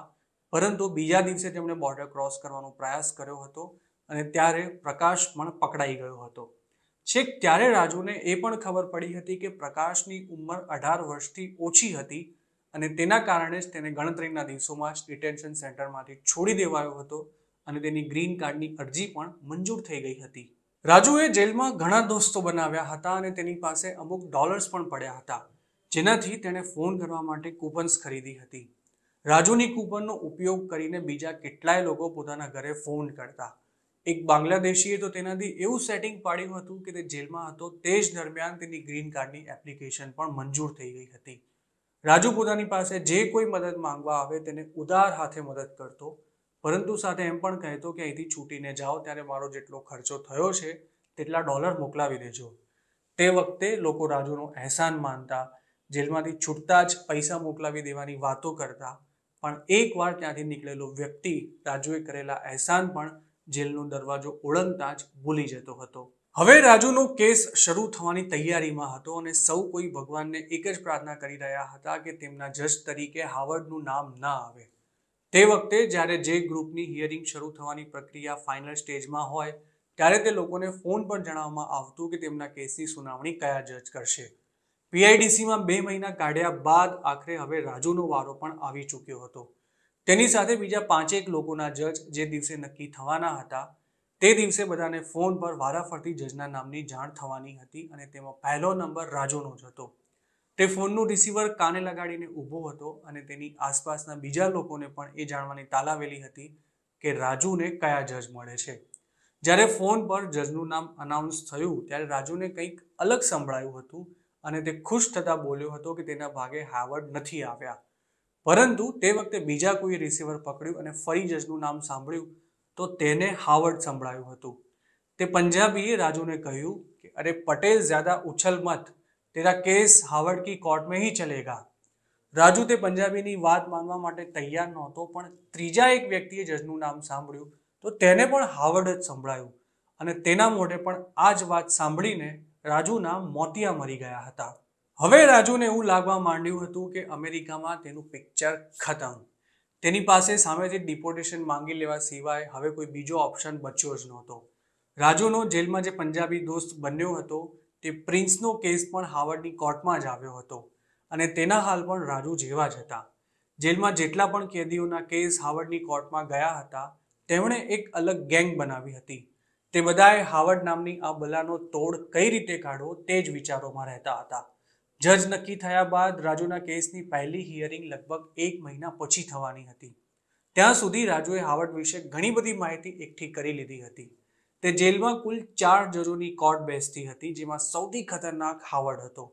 પરંતુ બીજા દિવસે તેમણે બોર્ડર ક્રોસ કરવાનો પ્રયાસ કર્યો હતો અને ત્યારે પ્રકાશ પણ પકડાઈ ગયો હતો છેક ત્યારે રાજુને એ પણ ખબર પડી હતી કે પ્રકાશની ઉંમર અઢાર વર્ષથી ઓછી હતી અને તેના કારણે જ તેને ગણતરીના દિવસોમાં જ ડિટેન્શન સેન્ટરમાંથી છોડી દેવાયો હતો અને તેની ગ્રીન કાર્ડની અરજી પણ મંજૂર થઈ ગઈ હતી રાજુએ જેલમાં ઘણા દોસ્તો બનાવ્યા હતા અને તેની પાસે અમુક ડોલર્સ પણ પડ્યા હતા જેનાથી તેણે ફોન કરવા માટે કૂપન્સ ખરીદી હતી રાજુની કૂપનનો ઉપયોગ કરીને બીજા કેટલાય લોકો પોતાના ઘરે ફોન કરતા એક બાંગ્લાદેશીએ તો તેનાથી એવું સેટિંગ પાડ્યું હતું કે તે જેલમાં હતો તે જ દરમિયાન તેની ગ્રીન કાર્ડની એપ્લિકેશન પણ મંજૂર થઈ ગઈ હતી રાજુ પોતાની પાસે જે કોઈ મદદ માંગવા આવે તેને ઉદાર હાથે મદદ કરતો પરંતુ સાથે એમ પણ કહેતો કે અહીંથી છૂટીને જાઓ ત્યારે મારો જેટલો ખર્ચો થયો છે તેટલા ડોલર મોકલાવી દેજો તે વખતે લોકો રાજુનો અહેસાન માનતા જેલમાંથી છૂટતા જ પૈસા મોકલાવી દેવાની વાતો કરતા પણ એકવાર ત્યાંથી નીકળેલો વ્યક્તિ રાજુએ કરેલા અહેસાન પણ જેલનો દરવાજો ઓળંગતા જ ભૂલી જતો હતો હવે રાજુનો કેસ શરૂ થવાની તૈયારીમાં હતો અને સૌ કોઈ ભગવાનને એક જ પ્રાર્થના કરી રહ્યા હતા કે તેમના જજ તરીકે હાવર્ડનું નામ ના આવે તે વખતે જ્યારે જે ગ્રુપની હિયરિંગ શરૂ થવાની પ્રક્રિયા ફાઇનલ સ્ટેજમાં હોય ત્યારે તે લોકોને ફોન પર જણાવવામાં આવતું કે તેમના કેસની સુનાવણી કયા જજ કરશે પીઆઈડીસીમાં બે મહિના કાઢ્યા બાદ આખરે હવે રાજુનો વારો પણ આવી ચૂક્યો હતો તેની સાથે બીજા પાંચેક લોકોના જજ જે દિવસે નક્કી થવાના હતા તે દિવસે બધાને ફોન પર વારાફરતી જજના નામની જાણ થવાની હતી અને તેમાં પહેલો નંબર રાજોનો જ હતો તે ફોનનું રિસીવર કાને લગાડીને ઊભો હતો અને તેની આસપાસના બીજા લોકોને પણ એ જાણવાની તાલાવેલી હતી કે રાજુને કયા જજ મળે છે જ્યારે ફોન પર જજનું નામ અનાઉન્સ થયું ત્યારે રાજુને કંઈક અલગ સંભળાયું હતું અને તે ખુશ થતાં બોલ્યો હતો કે તેના ભાગે હાવર્ડ નથી આવ્યા પરંતુ તે વખતે બીજા કોઈ રિસીવર પકડ્યું અને ફરી જજનું નામ સાંભળ્યું તો તેને હાવર્ડ સંભળાયું હતું તે પંજાબીએ રાજુને કહ્યું કે અરે પટેલ જ્યાદા ઉછલ મત તેરા કેસ હાવર્ડ કી કોર્ટ મેં હી ચલેગા રાજુ તે પંજાબીની વાત માનવા માટે તૈયાર નહોતો પણ ત્રીજા એક વ્યક્તિએ જજનું નામ સાંભળ્યું તો તેને પણ હાવર્ડ જ સંભળાયું અને તેના મોઢે પણ આ જ વાત સાંભળીને રાજુના મોતિયા મરી ગયા હતા હવે રાજુને એવું લાગવા માંડ્યું હતું કે અમેરિકામાં તેનું પિક્ચર ખતમ તેની પાસે સામેથી ડિપોર્ટેશન માંગી લેવા સિવાય હવે કોઈ બીજો ઓપ્શન બચ્યો જ નહોતો રાજુનો જેલમાં જે પંજાબી દોસ્ત બન્યો હતો તે પ્રિન્સનો કેસ પણ હાવર્ડની કોર્ટમાં જ આવ્યો હતો અને તેના હાલ પણ રાજુ જેવા જ હતા જેલમાં જેટલા પણ કેદીઓના કેસ હાવર્ડની કોર્ટમાં ગયા હતા તેમણે એક અલગ ગેંગ બનાવી હતી તે બધાએ હાવર્ડ નામની આ બલાનો તોડ કઈ રીતે કાઢવો તે જ વિચારોમાં રહેતા હતા જજ નક્કી થયા બાદ રાજુના કેસની પહેલી હિયરિંગ લગભગ એક મહિના પછી થવાની હતી ત્યાં સુધી રાજુએ હાવર્ડ વિશે ઘણી બધી માહિતી એકઠી કરી લીધી હતી તે જેલમાં કુલ ચાર જજોની કોર્ટ બેસતી હતી જેમાં સૌથી ખતરનાક હાવર્ડ હતો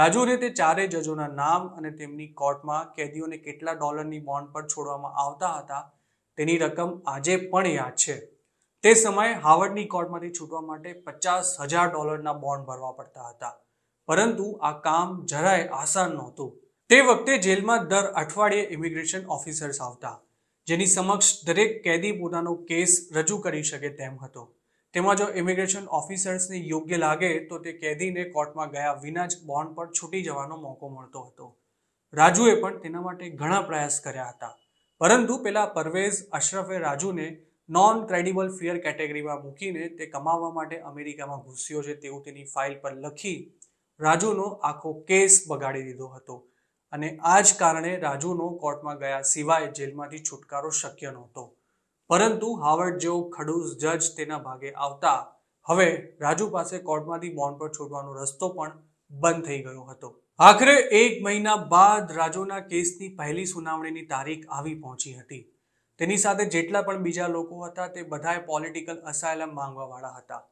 રાજુને તે ચારે જજોના નામ અને તેમની કોર્ટમાં કેદીઓને કેટલા ડોલરની બોન્ડ પર છોડવામાં આવતા હતા તેની રકમ આજે પણ યાદ છે તે સમયે હાવર્ડની કોર્ટમાંથી છૂટવા માટે પચાસ હજાર ડોલરના બોન્ડ ભરવા પડતા હતા પરંતુ આ કામ જરાય આસાન નહોતું તે વખતે જેલમાં દર અઠવાડિયે ઇમિગ્રેશન ઓફિસર્સ આવતા જેની સમક્ષ દરેક કેદી પોતાનો કેસ રજૂ કરી શકે તેમ હતો તેમાં જો ઇમિગ્રેશન ઓફિસર્સને યોગ્ય લાગે તો તે કેદીને કોર્ટમાં ગયા વિના જ બોન્ડ પર છૂટી જવાનો મોકો મળતો હતો રાજુએ પણ તેના માટે ઘણા પ્રયાસ કર્યા હતા પરંતુ પેલા પરવેઝ અશરફે રાજુને નોન ક્રેડિબલ ફિયર કેટેગરીમાં મૂકીને તે કમાવવા માટે અમેરિકામાં ઘૂસ્યો છે તેવું તેની ફાઇલ પર લખી રાજુનો આખો કેસ બગાડી દીધો હતો અને આ જ કારણે રાજુનો કોર્ટમાં ગયા સિવાય જેલમાંથી છુટકારો શક્ય નહોતો પરંતુ હાવર્ડ જેવો ખડૂસ જજ તેના ભાગે આવતા હવે રાજુ પાસે કોર્ટમાંથી બોન્ડ પર છોડવાનો રસ્તો પણ બંધ થઈ ગયો હતો આખરે એક મહિના બાદ રાજુના કેસની પહેલી સુનાવણીની તારીખ આવી પહોંચી હતી તેની સાથે જેટલા પણ બીજા લોકો હતા તે બધાએ પોલિટિકલ અસાયલમ માંગવાવાળા હતા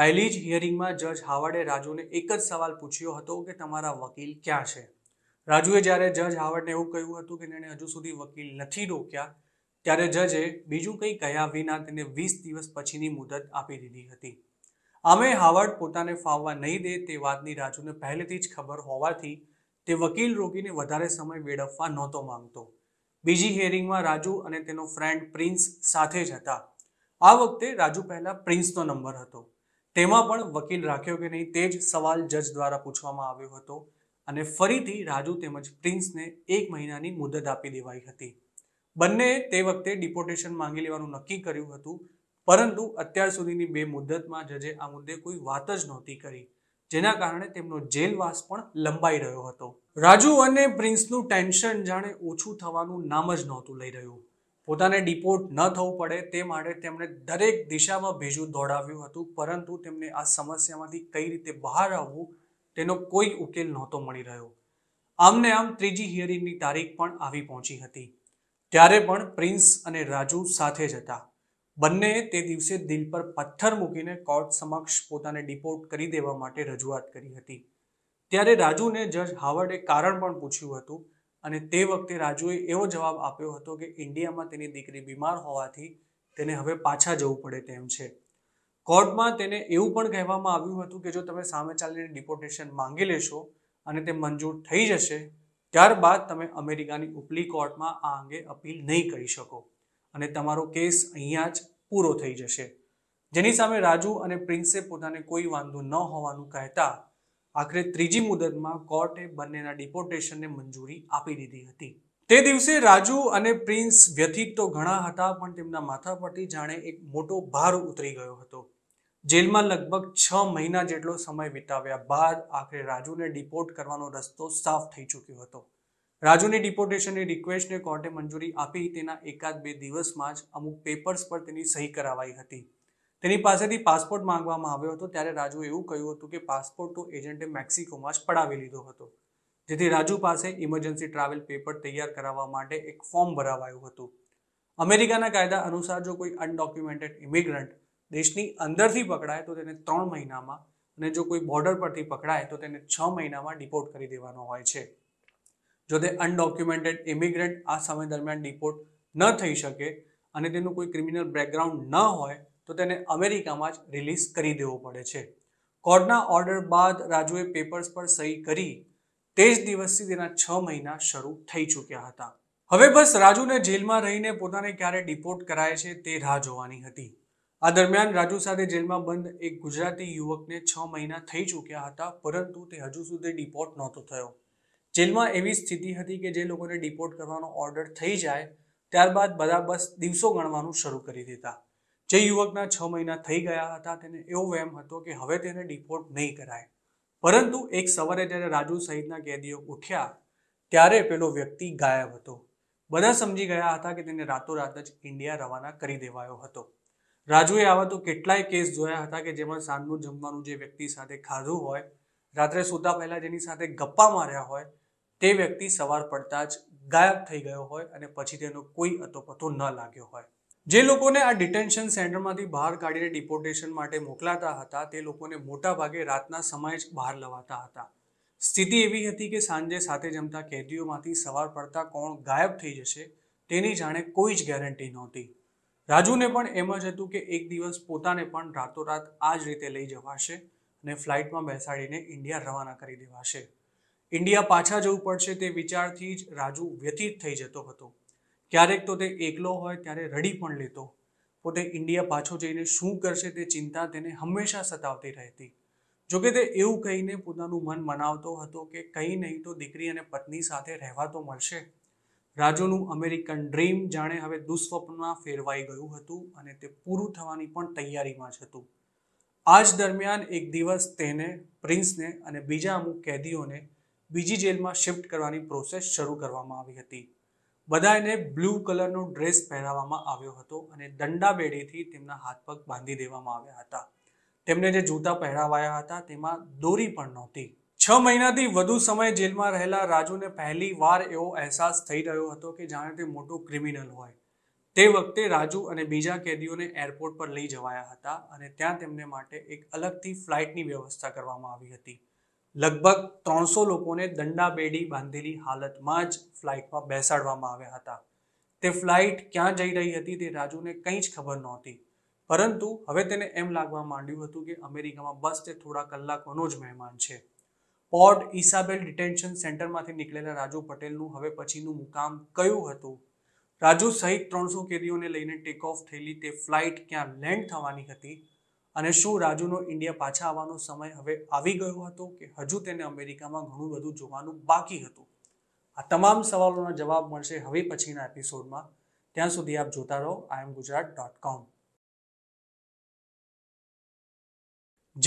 પહેલી જ હિયરિંગમાં જજ હાવર્ડે રાજુને એક જ સવાલ પૂછ્યો હતો કે તમારા વકીલ ક્યાં છે રાજુએ જ્યારે જજ હાવર્ડને એવું કહ્યું હતું કે તેણે હજુ સુધી વકીલ નથી રોક્યા ત્યારે જજે બીજું કંઈ કહ્યા વિના તેને વીસ દિવસ પછીની મુદત આપી દીધી હતી આમે હાવર્ડ પોતાને ફાવવા નહીં દે તે વાતની રાજુને પહેલેથી જ ખબર હોવાથી તે વકીલ રોકીને વધારે સમય વેડફવા નહોતો માંગતો બીજી હિયરિંગમાં રાજુ અને તેનો ફ્રેન્ડ પ્રિન્સ સાથે જ હતા આ વખતે રાજુ પહેલાં પ્રિન્સનો નંબર હતો તેમાં પણ વકીલ રાખ્યો કે નહીં તે જ સવાલ જજ દ્વારા પૂછવામાં આવ્યો હતો અને ફરીથી રાજુ તેમજ પ્રિન્સને એક મહિનાની મુદત આપી દેવાઈ હતી બંને તે વખતે ડિપોર્ટેશન માંગી લેવાનું નક્કી કર્યું હતું પરંતુ અત્યાર સુધીની બે મુદ્દતમાં જજે આ મુદ્દે કોઈ વાત જ નહોતી કરી જેના કારણે તેમનો જેલવાસ પણ લંબાઈ રહ્યો હતો રાજુ અને પ્રિન્સનું ટેન્શન જાણે ઓછું થવાનું નામ જ નહોતું લઈ રહ્યું પોતાને ડિપોર્ટ ન થવું પડે તે માટે તેમણે દરેક દિશામાં ભેજું દોડાવ્યું હતું પરંતુ તેમને આ સમસ્યામાંથી કઈ રીતે બહાર આવવું તેનો કોઈ ઉકેલ નહોતો મળી રહ્યો આમને આમ ત્રીજી હિયરિંગની તારીખ પણ આવી પહોંચી હતી ત્યારે પણ પ્રિન્સ અને રાજુ સાથે જ હતા બંને તે દિવસે દિલ પર પથ્થર મૂકીને કોર્ટ સમક્ષ પોતાને ડિપોર્ટ કરી દેવા માટે રજૂઆત કરી હતી ત્યારે રાજુને જજ હાવર્ડે કારણ પણ પૂછ્યું હતું અને તે વખતે રાજુએ એવો જવાબ આપ્યો હતો કે ઇન્ડિયામાં તેની દીકરી બીમાર હોવાથી તેને હવે પાછા જવું પડે તેમ છે કોર્ટમાં તેને એવું પણ કહેવામાં આવ્યું હતું કે જો તમે સામે ચાલીને ડિપોર્ટેશન માંગી લેશો અને તે મંજૂર થઈ જશે ત્યારબાદ તમે અમેરિકાની ઉપલી કોર્ટમાં આ અંગે અપીલ નહીં કરી શકો અને તમારો કેસ અહીંયા જ પૂરો થઈ જશે જેની સામે રાજુ અને પ્રિન્સે પોતાને કોઈ વાંધો ન હોવાનું કહેતા આખરે ત્રીજી મુદતમાં કોર્ટે બંનેના ડિપોર્ટેશનને મંજૂરી આપી દીધી હતી તે દિવસે રાજુ અને પ્રિન્સ વ્યથિત તો ઘણા હતા પણ તેમના માથા પરથી જાણે એક મોટો ભાર ઉતરી ગયો હતો જેલમાં લગભગ છ મહિના જેટલો સમય વિતાવ્યા બાદ આખરે રાજુને ડિપોર્ટ કરવાનો રસ્તો સાફ થઈ ચૂક્યો હતો રાજુની ડિપોર્ટેશનની રિક્વેસ્ટને કોર્ટે મંજૂરી આપી તેના એકાદ બે દિવસમાં જ અમુક પેપર્સ પર તેની સહી કરાવાઈ હતી તેની પાસેથી પાસપોર્ટ માંગવામાં આવ્યો હતો ત્યારે રાજુએ એવું કહ્યું હતું કે પાસપોર્ટ તો એજન્ટે મેક્સિકોમાં જ પડાવી લીધો હતો જેથી રાજુ પાસે ઇમરજન્સી ટ્રાવેલ પેપર તૈયાર કરાવવા માટે એક ફોર્મ ભરાવાયું હતું અમેરિકાના કાયદા અનુસાર જો કોઈ અનડોક્યુમેન્ટેડ ઇમિગ્રન્ટ દેશની અંદરથી પકડાય તો તેને ત્રણ મહિનામાં અને જો કોઈ બોર્ડર પરથી પકડાય તો તેને છ મહિનામાં ડિપોર્ટ કરી દેવાનો હોય છે જો તે અનડોક્યુમેન્ટેડ ઇમિગ્રન્ટ આ સમય દરમિયાન ડિપોર્ટ ન થઈ શકે અને તેનું કોઈ ક્રિમિનલ બેકગ્રાઉન્ડ ન હોય તો તેને અમેરિકામાં જ રિલીઝ કરી દેવો પડે છે કોર્ટના ઓર્ડર બાદ રાજુએ પેપર્સ પર સહી કરી તે જ દિવસથી તેના છ મહિના શરૂ થઈ ચૂક્યા હતા હવે બસ રાજુને જેલમાં રહીને પોતાને ક્યારે ડિપોર્ટ કરાય છે તે રાહ જોવાની હતી આ દરમિયાન રાજુ સાથે જેલમાં બંધ એક ગુજરાતી યુવકને છ મહિના થઈ ચૂક્યા હતા પરંતુ તે હજુ સુધી ડિપોર્ટ નહોતો થયો જેલમાં એવી સ્થિતિ હતી કે જે લોકોને ડિપોર્ટ કરવાનો ઓર્ડર થઈ જાય ત્યારબાદ બધા બસ દિવસો ગણવાનું શરૂ કરી દીધા જે યુવકના છ મહિના થઈ ગયા હતા તેને એવો વહેમ હતો કે હવે તેને ડિપોર્ટ નહીં કરાય પરંતુ એક સવારે જ્યારે રાજુ સહિતના કેદીઓ ઉઠ્યા ત્યારે પેલો વ્યક્તિ ગાયબ હતો બધા સમજી ગયા હતા કે તેને રાતોરાત જ ઇન્ડિયા રવાના કરી દેવાયો હતો રાજુએ આવા તો કેટલાય કેસ જોયા હતા કે જેમાં સાંજનું જમવાનું જે વ્યક્તિ સાથે ખાધું હોય રાત્રે સૂતા પહેલાં જેની સાથે ગપ્પા માર્યા હોય તે વ્યક્તિ સવાર પડતા જ ગાયબ થઈ ગયો હોય અને પછી તેનો કોઈ અતોપતો ન લાગ્યો હોય જે લોકોને આ ડિટેન્શન સેન્ટરમાંથી બહાર કાઢીને ડિપોર્ટેશન માટે મોકલાતા હતા તે લોકોને મોટાભાગે રાતના સમયે જ બહાર લવાતા હતા સ્થિતિ એવી હતી કે સાંજે સાથે જમતા કેદીઓમાંથી સવાર પડતા કોણ ગાયબ થઈ જશે તેની જાણે કોઈ જ ગેરંટી નહોતી રાજુને પણ એમ જ હતું કે એક દિવસ પોતાને પણ રાતોરાત આ જ રીતે લઈ જવાશે અને ફ્લાઇટમાં બેસાડીને ઇન્ડિયા રવાના કરી દેવાશે ઇન્ડિયા પાછા જવું પડશે તે વિચારથી જ રાજુ વ્યતીત થઈ જતો હતો ક્યારેક તો તે એકલો હોય ત્યારે રડી પણ લેતો પોતે ઇન્ડિયા પાછો જઈને શું કરશે તે ચિંતા તેને હંમેશા સતાવતી રહેતી જોકે તે એવું કહીને પોતાનું મન મનાવતો હતો કે કંઈ નહીં તો દીકરી અને પત્ની સાથે રહેવા તો મળશે રાજુનું અમેરિકન ડ્રીમ જાણે હવે દુઃસ્વપ્નમાં ફેરવાઈ ગયું હતું અને તે પૂરું થવાની પણ તૈયારીમાં જ હતું આ જ દરમિયાન એક દિવસ તેને પ્રિન્સને અને બીજા અમુક કેદીઓને બીજી જેલમાં શિફ્ટ કરવાની પ્રોસેસ શરૂ કરવામાં આવી હતી બધાને બ્લુ કલરનો ડ્રેસ પહેરાવવામાં આવ્યો હતો અને દંડાબેડીથી તેમના હાથ પગ બાંધી દેવામાં આવ્યા હતા તેમને જે જૂતા પહેરાવાયા હતા તેમાં દોરી પણ નહોતી છ મહિનાથી વધુ સમય જેલમાં રહેલા રાજુને પહેલી વાર એવો અહેસાસ થઈ રહ્યો હતો કે જાણે તે મોટો ક્રિમિનલ હોય તે વખતે રાજુ અને બીજા કેદીઓને એરપોર્ટ પર લઈ જવાયા હતા અને ત્યાં તેમને માટે એક અલગથી ફ્લાઇટની વ્યવસ્થા કરવામાં આવી હતી લગભગ ત્રણસો લોકોને દંડાબેડી બાંધેલી હાલતમાં જ ફ્લાઇટમાં બેસાડવામાં આવ્યા હતા તે ફ્લાઇટ ક્યાં જઈ રહી હતી તે રાજુને કંઈ જ ખબર નહોતી પરંતુ હવે તેને એમ લાગવા માંડ્યું હતું કે અમેરિકામાં બસ તે થોડા કલાકોનો જ મહેમાન છે પોર્ટ ઇસાબેલ ડિટેન્શન સેન્ટરમાંથી નીકળેલા રાજુ પટેલનું હવે પછીનું મુકામ કયું હતું રાજુ સહિત ત્રણસો કેદીઓને લઈને ટેક ઓફ થયેલી તે ફ્લાઇટ ક્યાં લેન્ડ થવાની હતી અને શું રાજુનો ઇન્ડિયા પાછા આવવાનો સમય હવે આવી ગયો હતો કે હજુ તેને અમેરિકામાં ઘણું બધું જોવાનું બાકી હતું આ તમામ સવાલોના જવાબ મળશે હવે પછીના એપિસોડમાં ત્યાં સુધી આપ જોતા રહો આઈ એમ ગુજરાત ડોટ કોમ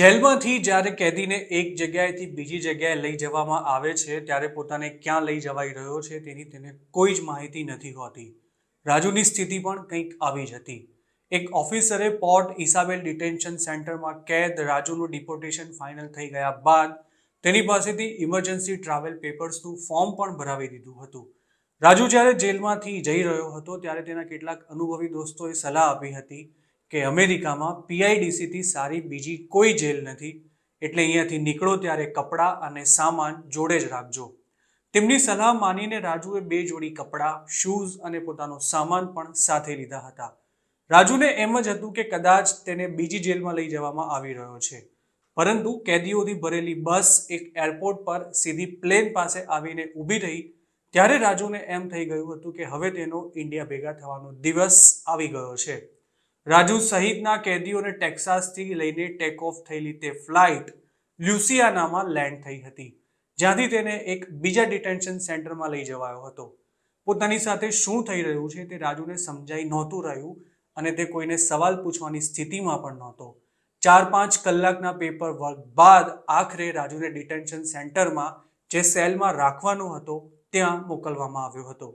જેલમાંથી જ્યારે કેદીને એક જગ્યાએથી બીજી જગ્યાએ લઈ જવામાં આવે છે ત્યારે પોતાને ક્યાં લઈ જવાઈ રહ્યો છે તેની તેને કોઈ જ માહિતી નથી હોતી રાજુની સ્થિતિ પણ કંઈક આવી જ હતી એક ઓફિસરે પોર્ટ ઇસાબેલ ડિટેન્શન સેન્ટરમાં કેદ રાજુનું ડિપોર્ટેશન ફાઇનલ થઈ ગયા બાદ તેની પાસેથી ઇમરજન્સી ટ્રાવેલ પેપર્સનું ફોર્મ પણ ભરાવી દીધું હતું રાજુ જ્યારે જેલમાંથી જઈ રહ્યો હતો ત્યારે તેના કેટલાક અનુભવી દોસ્તોએ સલાહ આપી હતી કે અમેરિકામાં પીઆઈડીસીથી સારી બીજી કોઈ જેલ નથી એટલે અહીંયાથી નીકળો ત્યારે કપડાં અને સામાન જોડે જ રાખજો તેમની સલાહ માનીને રાજુએ બે જોડી કપડાં શૂઝ અને પોતાનો સામાન પણ સાથે લીધા હતા રાજુને એમ જ હતું કે કદાચ તેને બીજી જેલમાં લઈ જવામાં આવી રહ્યો છે પરંતુ કેદીઓથી ભરેલી બસ એક એરપોર્ટ પર સીધી પ્લેન પાસે આવીને ઊભી રહી ત્યારે રાજુને એમ થઈ ગયું હતું કે હવે તેનો ઇન્ડિયા ભેગા થવાનો દિવસ આવી ગયો છે રાજુ સહિતના કેદીઓને ટેક્સાસથી લઈને ટેક ઓફ થયેલી તે ફ્લાઇટ લ્યુસિયાનામાં લેન્ડ થઈ હતી જ્યાંથી તેને એક બીજા ડિટેન્શન સેન્ટરમાં લઈ જવાયો હતો પોતાની સાથે શું થઈ રહ્યું છે તે રાજુને સમજાઈ નહોતું રહ્યું અને તે કોઈને સવાલ પૂછવાની સ્થિતિમાં પણ નહોતો ચાર પાંચ કલાકના પેપર વર્ક બાદ આખરે રાજુને ડિટેન્શન સેન્ટરમાં જે સેલમાં રાખવાનો હતો ત્યાં મોકલવામાં આવ્યો હતો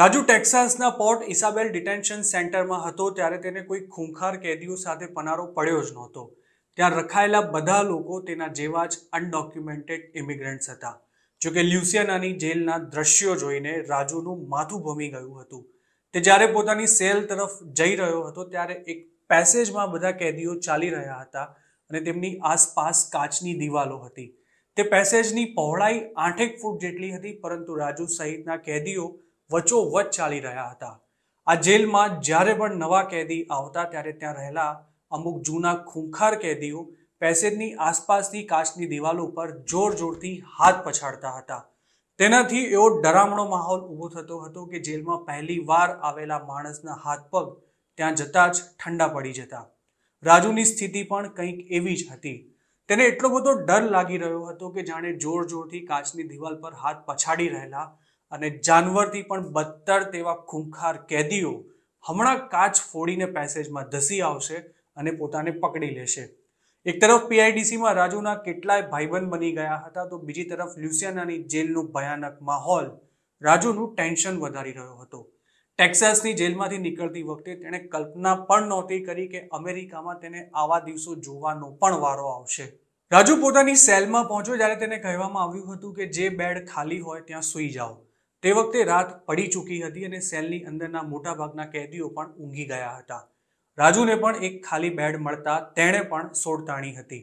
રાજુ ટેક્સાસના પોર્ટ ઇસાબેલ ડિટેન્શન સેન્ટરમાં હતો ત્યારે તેને કોઈ ખૂંખાર કેદીઓ સાથે પનારો પડ્યો જ નહોતો ત્યાં રખાયેલા બધા લોકો તેના જેવા જ અનડોક્યુમેન્ટેડ ઇમિગ્રન્ટ્સ હતા જોકે લ્યુસિયાનાની જેલના દ્રશ્યો જોઈને રાજુનું માથું ભમી ગયું હતું તે જ્યારે પોતાની સેલ તરફ જઈ રહ્યો હતો ત્યારે એક પેસેજમાં બધા કેદીઓ ચાલી રહ્યા હતા અને તેમની આસપાસ કાચની દિવાલો હતી તે પેસેજની પહોળાઈ આઠેક ફૂટ જેટલી હતી પરંતુ રાજુ સહિતના કેદીઓ વચોવચ ચાલી રહ્યા હતા આ જેલમાં જ્યારે પણ નવા કેદી આવતા ત્યારે ત્યાં રહેલા અમુક જૂના ખૂંખાર કેદીઓ પેસેજની આસપાસની કાચની દિવાલો પર જોર જોરથી હાથ પછાડતા હતા તેનાથી એવો ડરામણો માહોલ ઊભો થતો હતો કે જેલમાં પહેલી વાર આવેલા માણસના હાથ પગ ત્યાં જતા જ ઠંડા પડી જતા રાજુની સ્થિતિ પણ કંઈક એવી જ હતી તેને એટલો બધો ડર લાગી રહ્યો હતો કે જાણે જોર જોરથી કાચની દિવાલ પર હાથ પછાડી રહેલા અને જાનવરથી પણ બત્તર તેવા ખૂંખાર કેદીઓ હમણાં કાચ ફોડીને પેસેજમાં ધસી આવશે અને પોતાને પકડી લેશે એક તરફ પીઆઈડીસીમાં રાજુના કેટલાય ભાઈબંધ બની ગયા હતા તો બીજી તરફ લ્યુસિયાનાની જેલનું ભયાનક માહોલ રાજુનું ટેન્શન વધારી રહ્યો હતો ટેક્સાસની જેલમાંથી નીકળતી વખતે તેણે કલ્પના પણ નહોતી કરી કે અમેરિકામાં તેને આવા દિવસો જોવાનો પણ વારો આવશે રાજુ પોતાની સેલમાં પહોંચ્યો જ્યારે તેને કહેવામાં આવ્યું હતું કે જે બેડ ખાલી હોય ત્યાં સૂઈ જાઓ તે વખતે રાત પડી ચૂકી હતી અને સેલની અંદરના મોટાભાગના કેદીઓ પણ ઊંઘી ગયા હતા રાજુને પણ એક ખાલી બેડ મળતા તેણે પણ સોડતાણી હતી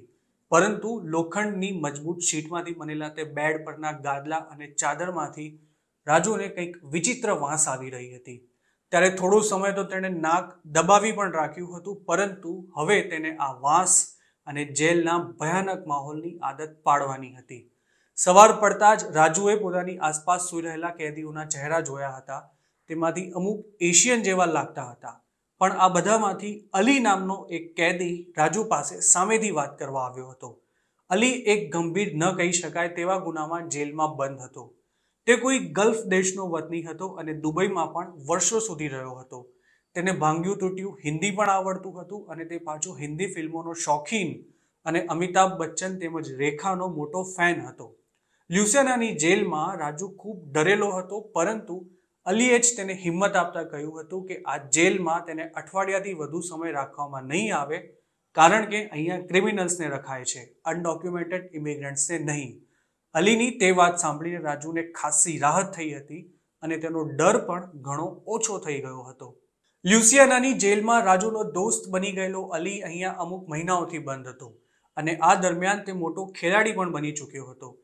પરંતુ લોખંડની મજબૂત શીટમાંથી બનેલા તે બેડ પરના ગાદલા અને ચાદરમાંથી રાજુને કંઈક વિચિત્ર વાંસ આવી રહી હતી ત્યારે થોડો સમય તો તેણે નાક દબાવી પણ રાખ્યું હતું પરંતુ હવે તેને આ વાંસ અને જેલના ભયાનક માહોલની આદત પાડવાની હતી સવાર પડતા જ રાજુએ પોતાની આસપાસ સૂઈ રહેલા કેદીઓના ચહેરા જોયા હતા તેમાંથી અમુક એશિયન જેવા લાગતા હતા પણ આ બધામાંથી અલી નામનો એક કેદી રાજુ પાસે સામેથી વાત કરવા આવ્યો હતો અલી એક ગંભીર ન કહી શકાય તેવા ગુનામાં જેલમાં બંધ હતો તે કોઈ ગલ્ફ દેશનો વતની હતો અને દુબઈમાં પણ વર્ષો સુધી રહ્યો હતો તેને ભાંગ્યું તૂટ્યું હિન્દી પણ આવડતું હતું અને તે પાછો હિન્દી ફિલ્મોનો શોખીન અને અમિતાભ બચ્ચન તેમજ રેખાનો મોટો ફેન હતો લ્યુસેનાની જેલમાં રાજુ ખૂબ ડરેલો હતો પરંતુ અલીએ જ તેને હિંમત આપતા કહ્યું હતું કે આ જેલમાં તેને અઠવાડિયાથી વધુ સમય રાખવામાં નહીં આવે કારણ કે અહીંયા ક્રિમિનલ્સને રખાય છે અનડોક્યુમેન્ટેડ ઇમિગ્રન્ટ્સને નહીં અલીની તે વાત સાંભળીને રાજુને ખાસ્સી રાહત થઈ હતી અને તેનો ડર પણ ઘણો ઓછો થઈ ગયો હતો લ્યુસિયાનાની જેલમાં રાજુનો દોસ્ત બની ગયેલો અલી અહીંયા અમુક મહિનાઓથી બંધ હતો અને આ દરમિયાન તે મોટો ખેલાડી પણ બની ચૂક્યો હતો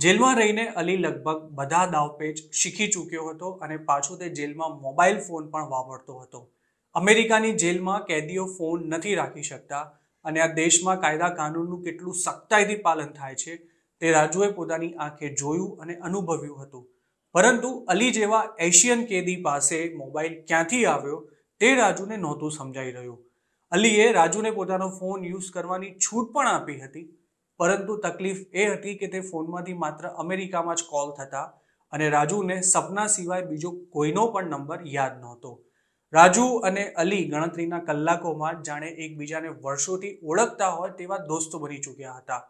જેલમાં રહીને અલી લગભગ બધા દાવપેચ શીખી ચૂક્યો હતો અને પાછો તે જેલમાં મોબાઈલ ફોન પણ વાપરતો હતો અમેરિકાની જેલમાં કેદીઓ ફોન નથી રાખી શકતા અને આ દેશમાં કાયદા કાનૂનનું કેટલું સખ્તાઈથી પાલન થાય છે તે રાજુએ પોતાની આંખે જોયું અને અનુભવ્યું હતું પરંતુ અલી જેવા એશિયન કેદી પાસે મોબાઈલ ક્યાંથી આવ્યો તે રાજુને નહોતું સમજાઈ રહ્યું અલીએ રાજુને પોતાનો ફોન યુઝ કરવાની છૂટ પણ આપી હતી પરંતુ તકલીફ એ હતી કે તે ફોનમાંથી માત્ર અમેરિકામાં જ કોલ થતા અને રાજુને સપના સિવાય બીજો કોઈનો પણ નંબર યાદ નહોતો રાજુ અને અલી ગણતરીના કલાકોમાં જાણે એકબીજાને વર્ષોથી ઓળખતા હોય તેવા દોસ્તો બની ચૂક્યા હતા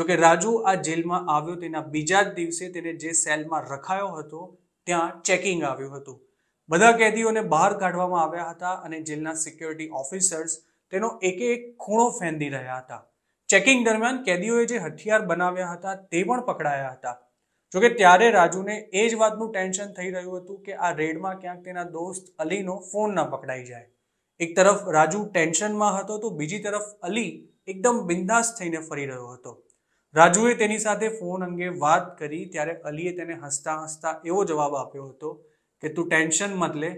જોકે રાજુ આ જેલમાં આવ્યો તેના બીજા જ દિવસે તેને જે સેલમાં રખાયો હતો ત્યાં ચેકિંગ આવ્યું હતું બધા કેદીઓને બહાર કાઢવામાં આવ્યા હતા અને જેલના સિક્યોરિટી ઓફિસર્સ તેનો એક એક ખૂણો ફેંદી રહ્યા હતા ચેકિંગ દરમિયાન કેદીઓએ જે હથિયાર બનાવ્યા હતા તે પણ પકડાયા હતા જોકે ત્યારે રાજુને એ જ વાતનું ટેન્શન થઈ રહ્યું હતું કે આ રેડમાં ક્યાંક તેના દોસ્ત અલીનો ફોન ના પકડાઈ જાય એક તરફ રાજુ ટેન્શનમાં હતો તો બીજી તરફ અલી એકદમ બિંદાસ થઈને ફરી રહ્યો હતો રાજુએ તેની સાથે ફોન અંગે વાત કરી ત્યારે અલીએ તેને હસતા હસતા એવો જવાબ આપ્યો હતો કે તું ટેન્શન મત લે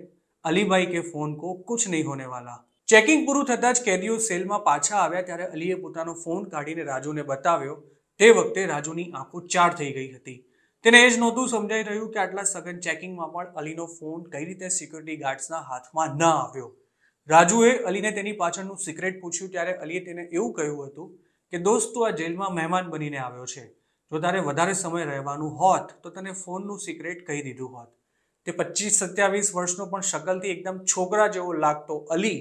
અલીભાઈ કે ફોન કો કુછ નહીં હોને વાલા ચેકિંગ પૂરું થતાં જ કેદીઓ સેલમાં પાછા આવ્યા ત્યારે અલીએ પોતાનો ફોન કાઢીને રાજુને બતાવ્યો તે વખતે રાજુની આંખો ચાર થઈ ગઈ હતી તેને એ જ નહોતું સમજાઈ રહ્યું કે આટલા સઘન ચેકિંગમાં પણ અલીનો ફોન કઈ રીતે સિક્યુરિટી ગાર્ડ્સના હાથમાં ન આવ્યો રાજુએ અલીને તેની પાછળનું સિક્રેટ પૂછ્યું ત્યારે અલીએ તેને એવું કહ્યું હતું કે દોસ્ત તું આ જેલમાં મહેમાન બનીને આવ્યો છે જો તારે વધારે સમય રહેવાનું હોત તો તને ફોનનું સિક્રેટ કહી દીધું હોત તે પચીસ સત્યાવીસ વર્ષનો પણ શકલથી એકદમ છોકરા જેવો લાગતો અલી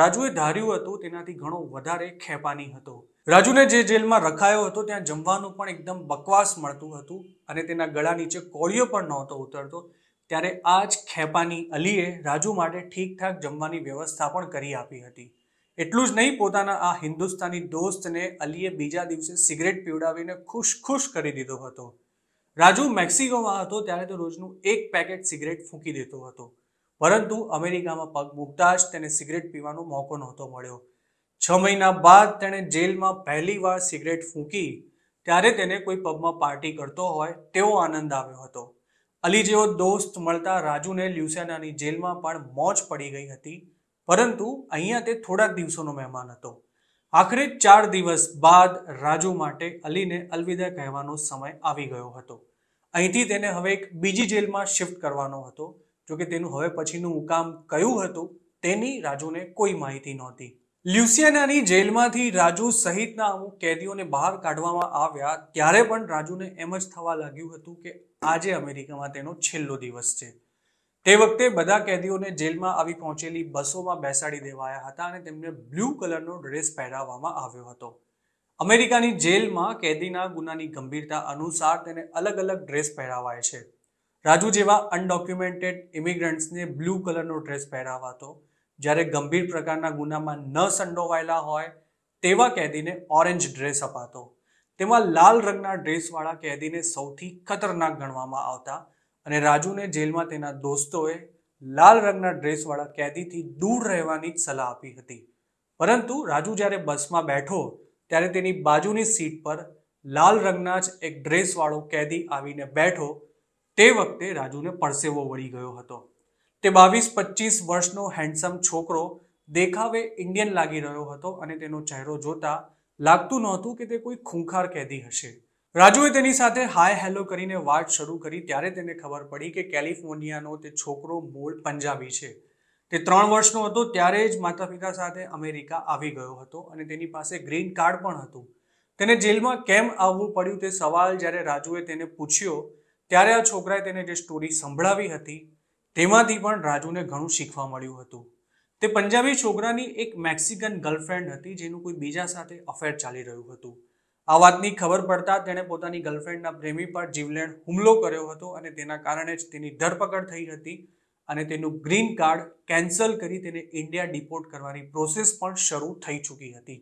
રાજુએ ધાર્યું હતું તેનાથી ઘણો વધારે ખેપાની હતો રાજુને જે જેલમાં રખાયો હતો ત્યાં જમવાનું પણ એકદમ બકવાસ મળતું હતું અને તેના ગળા નીચે કોળિયો પણ નહોતો ઉતરતો ત્યારે આ જ ખેપાની અલીએ રાજુ માટે ઠીકઠાક જમવાની વ્યવસ્થા પણ કરી આપી હતી એટલું જ નહીં પોતાના આ હિન્દુસ્તાની દોસ્તને અલીએ બીજા દિવસે સિગરેટ પીવડાવીને ખુશ ખુશ કરી દીધો હતો રાજુ મેક્સિકોમાં હતો ત્યારે તો રોજનું એક પેકેટ સિગરેટ ફૂંકી દેતો હતો પરંતુ અમેરિકામાં પગ મૂકતા જ તેને સિગરેટ પીવાનો મોકો નહોતો મળ્યો છ મહિના બાદ તેણે જેલમાં પહેલી વાર સિગરેટ ફૂંકી ત્યારે તેને કોઈ પબમાં પાર્ટી કરતો હોય તેવો આનંદ આવ્યો હતો અલી જેવો દોસ્ત મળતા રાજુને લ્યુસેનાની જેલમાં પણ મોજ પડી ગઈ હતી પરંતુ અહીંયા તે થોડાક દિવસોનો મહેમાન હતો આખરે ચાર દિવસ બાદ રાજુ માટે અલીને અલવિદા કહેવાનો સમય આવી ગયો હતો અહીંથી તેને હવે એક બીજી જેલમાં શિફ્ટ કરવાનો હતો જોકે તેનું હવે પછીનું મુકામ કયું હતું તેની રાજુને કોઈ માહિતી નહોતી લ્યુસિયાનાની જેલમાંથી રાજુ સહિતના અમુક કેદીઓને બહાર કાઢવામાં આવ્યા ત્યારે પણ રાજુને એમ જ થવા લાગ્યું હતું કે આજે અમેરિકામાં તેનો છેલ્લો દિવસ છે તે વખતે બધા કેદીઓને જેલમાં આવી પહોંચેલી બસોમાં બેસાડી દેવાયા હતા અને તેમને બ્લુ કલરનો ડ્રેસ પહેરાવવામાં આવ્યો હતો અમેરિકાની જેલમાં કેદીના ગુનાની ગંભીરતા અનુસાર તેને અલગ અલગ ડ્રેસ પહેરાવાય છે રાજુ જેવા અનડોક્યુમેન્ટેડ ઇમિગ્રન્ટ્સને બ્લુ કલરનો ડ્રેસ પહેરાવાતો જ્યારે ગંભીર પ્રકારના ગુનામાં ન સંડોવાયેલા હોય તેવા કેદીને ઓરેન્જ ડ્રેસ અપાતો તેમાં લાલ રંગના ડ્રેસવાળા કેદીને સૌથી ખતરનાક ગણવામાં આવતા અને રાજુને જેલમાં તેના દોસ્તોએ લાલ રંગના ડ્રેસવાળા કેદીથી દૂર રહેવાની જ સલાહ આપી હતી પરંતુ રાજુ જ્યારે બસમાં બેઠો ત્યારે તેની બાજુની સીટ પર લાલ રંગના જ એક ડ્રેસવાળો કેદી આવીને બેઠો તે વખતે રાજુને પરસેવો વળી ગયો હતો તે બાવીસ પચીસ વર્ષનો હેન્ડસમ છોકરો દેખાવે ઇન્ડિયન લાગી રહ્યો હતો અને તેનો ચહેરો જોતા લાગતું નહોતું કે તે કોઈ ખૂંખાર કેદી હશે રાજુએ તેની સાથે હાય હેલો કરીને વાત શરૂ કરી ત્યારે તેને ખબર પડી કે કેલિફોર્નિયાનો તે છોકરો મૂળ પંજાબી છે તે ત્રણ વર્ષનો હતો ત્યારે જ માતા પિતા સાથે અમેરિકા આવી ગયો હતો અને તેની પાસે ગ્રીન કાર્ડ પણ હતું તેને જેલમાં કેમ આવવું પડ્યું તે સવાલ જ્યારે રાજુએ તેને પૂછ્યો ત્યારે આ છોકરાએ તેને જે સ્ટોરી સંભળાવી હતી તેમાંથી પણ રાજુને ઘણું શીખવા મળ્યું હતું તે પંજાબી છોકરાની એક મેક્સિકન ગર્લફ્રેન્ડ હતી જેનું કોઈ બીજા સાથે અફેર ચાલી રહ્યું હતું આ વાતની ખબર પડતા તેણે પોતાની ગર્લફ્રેન્ડના પ્રેમી પર જીવલેણ હુમલો કર્યો હતો અને તેના કારણે જ તેની ધરપકડ થઈ હતી અને તેનું ગ્રીન કાર્ડ કેન્સલ કરી તેને ઇન્ડિયા ડિપોર્ટ કરવાની પ્રોસેસ પણ શરૂ થઈ ચૂકી હતી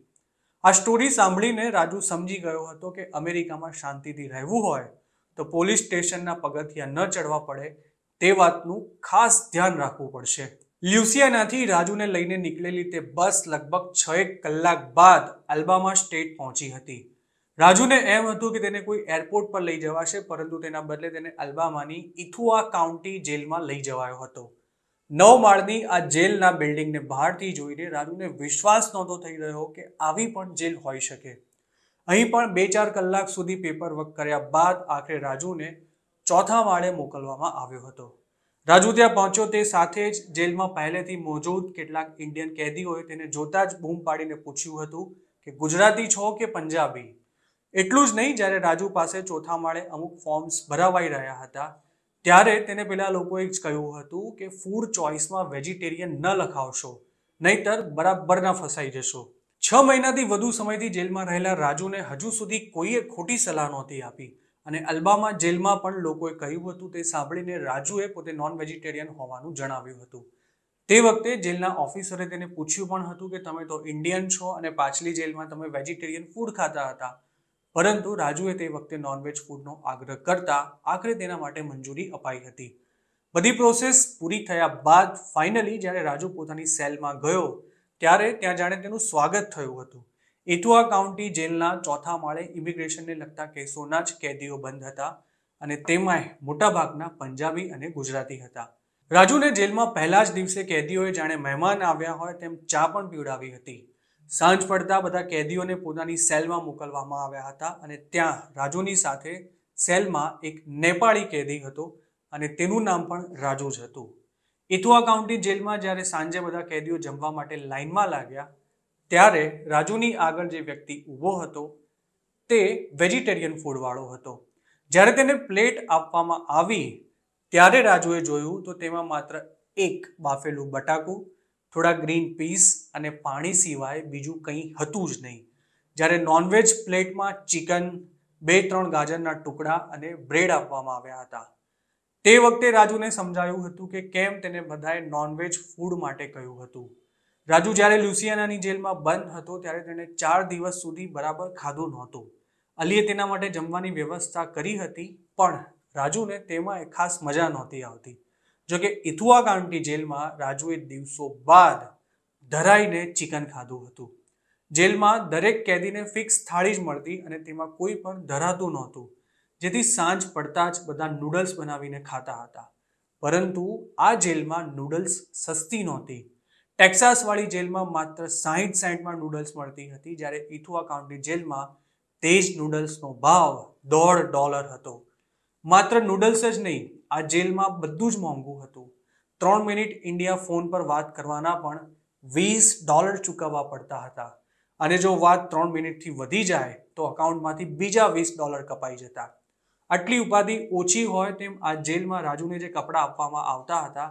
આ સ્ટોરી સાંભળીને રાજુ સમજી ગયો હતો કે અમેરિકામાં શાંતિથી રહેવું હોય તો પોલીસ સ્ટેશનના પગથિયા ન ચડવા પડે તે વાતનું ખાસ ધ્યાન રાખવું પડશે લ્યુસિયાનાથી રાજુને લઈને નીકળેલી તે બસ લગભગ છ એક કલાક બાદ અલ્બામા સ્ટેટ પહોંચી હતી રાજુને એમ હતું કે તેને કોઈ એરપોર્ટ પર લઈ જવાશે પરંતુ તેના બદલે તેને અલ્બામાની ઇથુઆ કાઉન્ટી જેલમાં લઈ જવાયો હતો નવ માળની આ જેલના બિલ્ડિંગને બહારથી જોઈને રાજુને વિશ્વાસ નહોતો થઈ રહ્યો કે આવી પણ જેલ હોઈ શકે અહીં પણ બે ચાર કલાક સુધી પેપર વર્ક કર્યા બાદ આખરે રાજુને ચોથા માળે મોકલવામાં આવ્યો હતો રાજુ ત્યાં પહોંચ્યો તે સાથે જ જેલમાં પહેલેથી મોજૂદ કેટલાક ઇન્ડિયન કેદીઓએ તેને જોતા જ બૂમ પાડીને પૂછ્યું હતું કે ગુજરાતી છો કે પંજાબી એટલું જ નહીં જ્યારે રાજુ પાસે ચોથા માળે અમુક ફોર્મ્સ ભરાવાઈ રહ્યા હતા ત્યારે તેને પેલા લોકોએ જ કહ્યું હતું કે ફૂડ ચોઇસમાં વેજીટેરિયન ન લખાવશો નહીતર બરાબરના ફસાઈ જશો છ મહિનાથી વધુ સમયથી જેલમાં રહેલા રાજુને હજુ સુધી કોઈએ ખોટી સલાહ નહોતી આપી અને અલ્બામાં જેલમાં પણ લોકોએ કહ્યું હતું તે સાંભળીને રાજુએ પોતે નોન વેજીટેરિયન હોવાનું જણાવ્યું હતું તે વખતે જેલના ઓફિસરે તેને પૂછ્યું પણ હતું કે તમે તો ઇન્ડિયન છો અને પાછલી જેલમાં તમે વેજીટેરિયન ફૂડ ખાતા હતા પરંતુ રાજુએ તે વખતે નોનવેજ ફૂડનો આગ્રહ કરતા આખરે તેના માટે મંજૂરી અપાઈ હતી બધી પ્રોસેસ પૂરી થયા બાદ ફાઇનલી જ્યારે રાજુ પોતાની સેલમાં ગયો ત્યારે ત્યાં જાણે તેનું સ્વાગત થયું હતું ઇટુઆ કાઉન્ટી જેલના ચોથા માળે ઇમિગ્રેશનને લગતા કેસોના જ કેદીઓ બંધ હતા અને તેમાંય મોટાભાગના પંજાબી અને ગુજરાતી હતા રાજુને જેલમાં પહેલા જ દિવસે કેદીઓએ જાણે મહેમાન આવ્યા હોય તેમ ચા પણ પીવડાવી હતી સાંજ પડતા બધા કેદીઓને પોતાની સેલમાં મોકલવામાં આવ્યા હતા અને ત્યાં રાજુની સાથે સેલમાં એક નેપાળી કેદી હતો અને તેનું નામ પણ રાજુ જ હતું ઇથુઆ કાઉન્ટી જેલમાં જ્યારે સાંજે બધા કેદીઓ જમવા માટે લાઇનમાં લાગ્યા ત્યારે રાજુની આગળ જે વ્યક્તિ ઊભો હતો તે વેજીટેરિયન ફૂડવાળો હતો જ્યારે તેને પ્લેટ આપવામાં આવી ત્યારે રાજુએ જોયું તો તેમાં માત્ર એક બાફેલું બટાકું થોડા ગ્રીન પીસ અને પાણી સિવાય બીજું કંઈ હતું જ નહીં જ્યારે નોનવેજ પ્લેટમાં ચિકન બે ત્રણ ગાજરના ટુકડા અને બ્રેડ આપવામાં આવ્યા હતા તે વખતે રાજુને સમજાયું હતું કે કેમ તેને બધાએ નોનવેજ ફૂડ માટે કહ્યું હતું રાજુ જ્યારે લ્યુસિયાનાની જેલમાં બંધ હતો ત્યારે તેણે ચાર દિવસ સુધી બરાબર ખાધું નહોતું અલીએ તેના માટે જમવાની વ્યવસ્થા કરી હતી પણ રાજુને તેમાં એ ખાસ મજા નહોતી આવતી જોકે ઇથુઆ કાઉન્ટી જેલમાં રાજુએ દિવસો બાદ ધરાઈને ચિકન ખાધું હતું જેલમાં દરેક કેદીને ફિક્સ થાળી જ મળતી અને તેમાં કોઈ પણ ધરાતું નહોતું જેથી સાંજ પડતા જ બધા નૂડલ્સ બનાવીને ખાતા હતા પરંતુ આ જેલમાં નૂડલ્સ સસ્તી નહોતી ટેક્સાસવાળી જેલમાં માત્ર સાઠ સાહીઠમાં નૂડલ્સ મળતી હતી જ્યારે ઇથુઆ કાઉન્ટી જેલમાં તે જ નૂડલ્સનો ભાવ દોઢ ડોલર હતો માત્ર નૂડલ્સ જ નહીં આ જેલમાં બધું જ મોંઘું હતું ત્રણ મિનિટ ઇન્ડિયા ફોન પર વાત કરવાના પણ વીસ ડોલર ચૂકવવા પડતા હતા અને જો વાત ત્રણ મિનિટથી વધી જાય તો અકાઉન્ટમાંથી બીજા વીસ ડોલર કપાઈ જતા આટલી ઉપાધિ ઓછી હોય તેમ આ જેલમાં રાજુને જે કપડાં આપવામાં આવતા હતા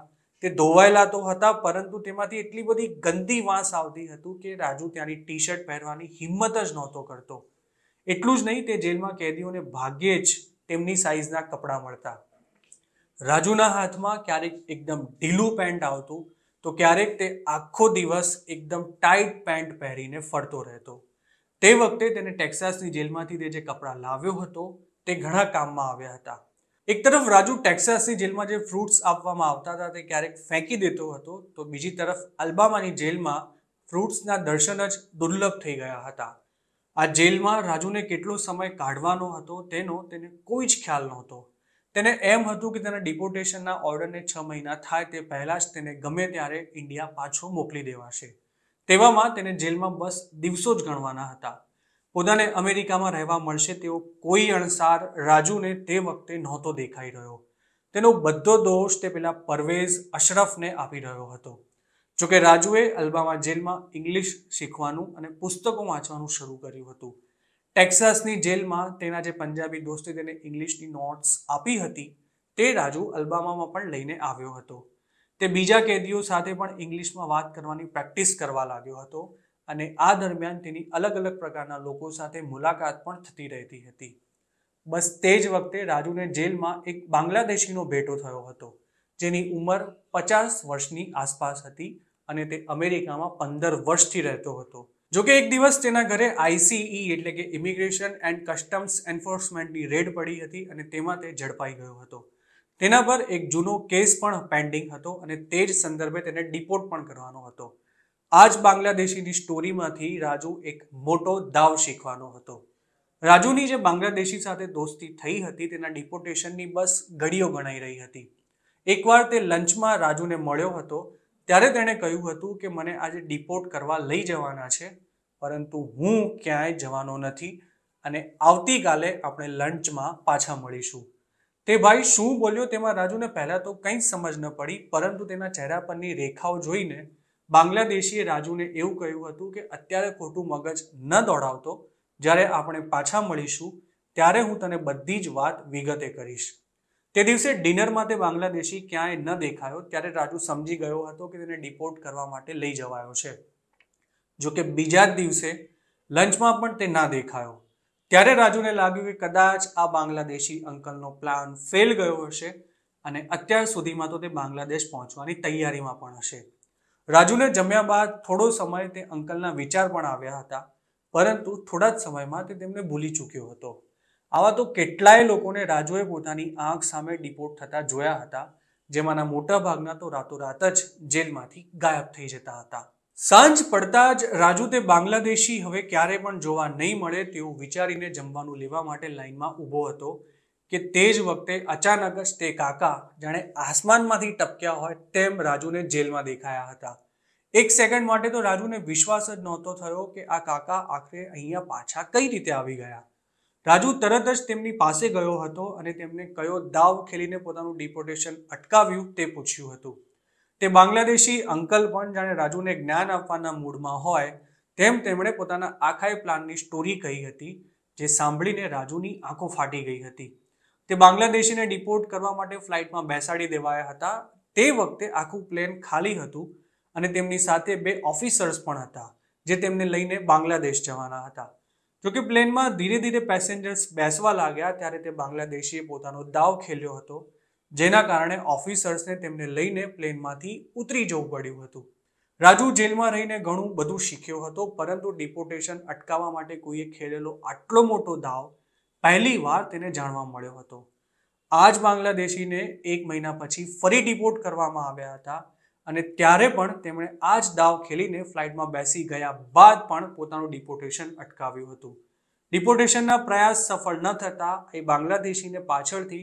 તે ધોવાયેલા તો હતા પરંતુ તેમાંથી એટલી બધી ગંદી વાંસ આવતી હતું કે રાજુ ત્યાંની ટી શર્ટ પહેરવાની હિંમત જ નહોતો કરતો એટલું જ નહીં તે જેલમાં કેદીઓને ભાગ્યે જ તેમની સાઇઝના કપડાં મળતા રાજુના હાથમાં ક્યારેક એકદમ ઢીલું પેન્ટ આવતું તો ક્યારેક તે આખો દિવસ એકદમ ટાઈટ પેન્ટ પહેરીને ફરતો રહેતો તે વખતે તેને ટેક્સાસની જેલમાંથી તે જે કપડાં લાવ્યો હતો તે ઘણા કામમાં આવ્યા હતા એક તરફ રાજુ ટેક્સાસની જેલમાં જે ફ્રૂટ્સ આપવામાં આવતા હતા તે ક્યારેક ફેંકી દેતો હતો તો બીજી તરફ અલ્બામાની જેલમાં ફ્રૂટ્સના દર્શન જ દુર્લભ થઈ ગયા હતા આ જેલમાં રાજુને કેટલો સમય કાઢવાનો હતો તેનો તેને કોઈ જ ખ્યાલ નહોતો તેને એમ હતું કે તેના ડિપોટેશનના ઓર્ડરને છ મહિના થાય તે પહેલાં જ તેને ગમે ત્યારે ઇન્ડિયા પાછો મોકલી દેવાશે તેવામાં તેને જેલમાં બસ દિવસો જ ગણવાના હતા પોતાને અમેરિકામાં રહેવા મળશે તેવો કોઈ અણસાર રાજુને તે વખતે નહોતો દેખાઈ રહ્યો તેનો બધો દોષ તે પેલા પરવેઝ અશરફને આપી રહ્યો હતો જોકે રાજુએ અલ્બામા જેલમાં ઇંગ્લિશ શીખવાનું અને પુસ્તકો વાંચવાનું શરૂ કર્યું હતું ટેક્સાસની જેલમાં તેના જે પંજાબી દોસ્તે તેને ઇંગ્લિશની નોટ્સ આપી હતી તે રાજુ અલ્બામામાં પણ લઈને આવ્યો હતો તે બીજા કેદીઓ સાથે પણ ઇંગ્લિશમાં વાત કરવાની પ્રેક્ટિસ કરવા લાગ્યો હતો અને આ દરમિયાન તેની અલગ અલગ પ્રકારના લોકો સાથે મુલાકાત પણ થતી રહેતી હતી બસ તે જ વખતે રાજુને જેલમાં એક બાંગ્લાદેશીનો ભેટો થયો હતો જેની ઉંમર પચાસ વર્ષની આસપાસ હતી અને તે અમેરિકામાં પંદર વર્ષથી રહેતો હતો જો કે એક દિવસ તેના ઘરે આઈસીઈ એટલે કે ઇમિગ્રેશન એન્ડ કસ્ટમ્સ એન્ફોર્સમેન્ટની રેડ પડી હતી અને તેમાં તે ઝડપાઈ ગયો હતો તેના પર એક જૂનો કેસ પણ પેન્ડિંગ હતો અને તે જ સંદર્ભે તેને ડિપોર્ટ પણ કરવાનો હતો આજ બાંગ્લાદેશીની સ્ટોરીમાંથી રાજુ એક મોટો દાવ શીખવાનો હતો રાજુની જે બાંગ્લાદેશી સાથે દોસ્તી થઈ હતી તેના ડિપોટેશનની બસ ઘડીઓ ગણાઈ રહી હતી એકવાર તે લંચમાં રાજુને મળ્યો હતો ત્યારે તેણે કહ્યું હતું કે મને આજે ડિપોર્ટ કરવા લઈ જવાના છે પરંતુ હું ક્યાંય જવાનો નથી અને આવતીકાલે આપણે લંચમાં પાછા મળીશું તે ભાઈ શું બોલ્યો તેમાં રાજુને પહેલાં તો કંઈ જ સમજ ન પડી પરંતુ તેના ચહેરા પરની રેખાઓ જોઈને બાંગ્લાદેશીએ રાજુને એવું કહ્યું હતું કે અત્યારે ખોટું મગજ ન દોડાવતો જ્યારે આપણે પાછા મળીશું ત્યારે હું તને બધી જ વાત વિગતે કરીશ તે દિવસે ડિનરમાં તે બાંગ્લાદેશી ક્યાંય ન દેખાયો ત્યારે રાજુ સમજી ગયો હતો કે તેને ડિપોર્ટ કરવા માટે લઈ જવાયો છે જોકે બીજા જ દિવસે લંચમાં પણ તે ના દેખાયો ત્યારે રાજુને લાગ્યું કે કદાચ આ બાંગ્લાદેશી અંકલનો પ્લાન ફેલ ગયો હશે અને અત્યાર સુધીમાં તો તે બાંગ્લાદેશ પહોંચવાની તૈયારીમાં પણ હશે રાજુને જમ્યા બાદ થોડો સમય તે અંકલના વિચાર પણ આવ્યા હતા પરંતુ થોડા જ સમયમાં તે તેમને ભૂલી ચૂક્યો હતો આવા તો કેટલાય લોકોને રાજુએ પોતાની આંખ સામે ડિપોર્ટ થતા જોયા હતા જેમાંના મોટા ભાગના તો રાતોરાત જ જેલમાંથી ગાયબ થઈ જતા હતા સાંજ પડતા જ રાજુ તે બાંગ્લાદેશી હવે ક્યારે પણ જોવા નહીં મળે તેવું વિચારીને જમવાનું લેવા માટે લાઈનમાં ઊભો હતો કે તે જ વખતે અચાનક જ તે કાકા જાણે આસમાનમાંથી ટપક્યા હોય તેમ રાજુને જેલમાં દેખાયા હતા એક સેકન્ડ માટે તો રાજુને વિશ્વાસ જ નહોતો થયો કે આ કાકા આખરે અહીંયા પાછા કઈ રીતે આવી ગયા રાજુ તરત જ તેમની પાસે ગયો હતો અને તેમને કયો દાવ ખેલીને પોતાનું ડિપોર્ટેશન અટકાવ્યું તે પૂછ્યું હતું તે બાંગ્લાદેશી અંકલ પણ જાણે રાજુને જ્ઞાન આપવાના મૂડમાં હોય તેમ તેમણે પોતાના આખાય પ્લાનની સ્ટોરી કહી હતી જે સાંભળીને રાજુની આંખો ફાટી ગઈ હતી તે બાંગ્લાદેશીને ડિપોર્ટ કરવા માટે ફ્લાઇટમાં બેસાડી દેવાયા હતા તે વખતે આખું પ્લેન ખાલી હતું અને તેમની સાથે બે ઓફિસર્સ પણ હતા જે તેમને લઈને બાંગ્લાદેશ જવાના હતા જોકે પ્લેનમાં ધીરે ધીરે પેસેન્જર્સ બેસવા લાગ્યા ત્યારે તે બાંગ્લાદેશીએ પોતાનો દાવ ખેલ્યો હતો જેના કારણે ઓફિસર્સને તેમને લઈને પ્લેનમાંથી ઉતરી જવું પડ્યું હતું રાજુ જેલમાં રહીને ઘણું બધું શીખ્યો હતો પરંતુ ડિપોર્ટેશન અટકાવવા માટે કોઈએ ખેલેલો આટલો મોટો દાવ પહેલી વાર તેને જાણવા મળ્યો હતો આ જ બાંગ્લાદેશીને એક મહિના પછી ફરી ડિપોર્ટ કરવામાં આવ્યા હતા અને ત્યારે પણ તેમણે આ જ દાવ ખેલીને ફ્લાઇટમાં બેસી ગયા બાદ પણ પોતાનું ડિપોર્ટેશન અટકાવ્યું હતું ડિપોર્ટેશનના પ્રયાસ સફળ ન થતાં એ બાંગ્લાદેશીને પાછળથી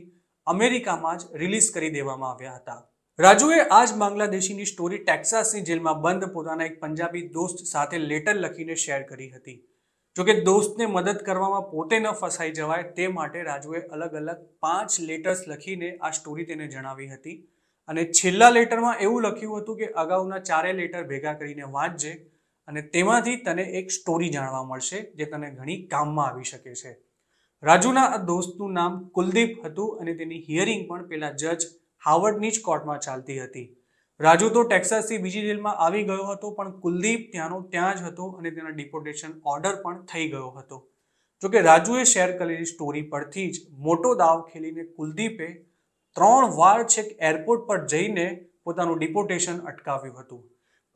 અમેરિકામાં જ રિલીઝ કરી દેવામાં આવ્યા હતા રાજુએ આ જ બાંગ્લાદેશીની સ્ટોરી ટેક્સાસની જેલમાં બંધ પોતાના એક પંજાબી દોસ્ત સાથે લેટર લખીને શેર કરી હતી જોકે દોસ્તને મદદ કરવામાં પોતે ન ફસાઈ જવાય તે માટે રાજુએ અલગ અલગ પાંચ લેટર્સ લખીને આ સ્ટોરી તેને જણાવી હતી અને છેલ્લા લેટરમાં એવું લખ્યું હતું કે અગાઉના ચારે લેટર ભેગા કરીને વાંચજે અને તેમાંથી તને એક સ્ટોરી જાણવા મળશે જે તને ઘણી કામમાં આવી શકે છે રાજુના આ દોસ્તનું નામ કુલદીપ હતું અને તેની હિયરિંગ પણ પેલા જજ હાવર્ડની જ કોર્ટમાં ચાલતી હતી રાજુ તો ટેક્સાસથી બીજી જેલમાં આવી ગયો હતો પણ કુલદીપ ત્યાંનો ત્યાં જ હતો અને તેના ડિપોર્ટેશન ઓર્ડર પણ થઈ ગયો હતો જોકે રાજુએ શેર કરેલી સ્ટોરી પરથી જ મોટો દાવ ખેલીને કુલદીપે ત્રણ વાર છેક એરપોર્ટ પર જઈને પોતાનું ડિપોર્ટેશન અટકાવ્યું હતું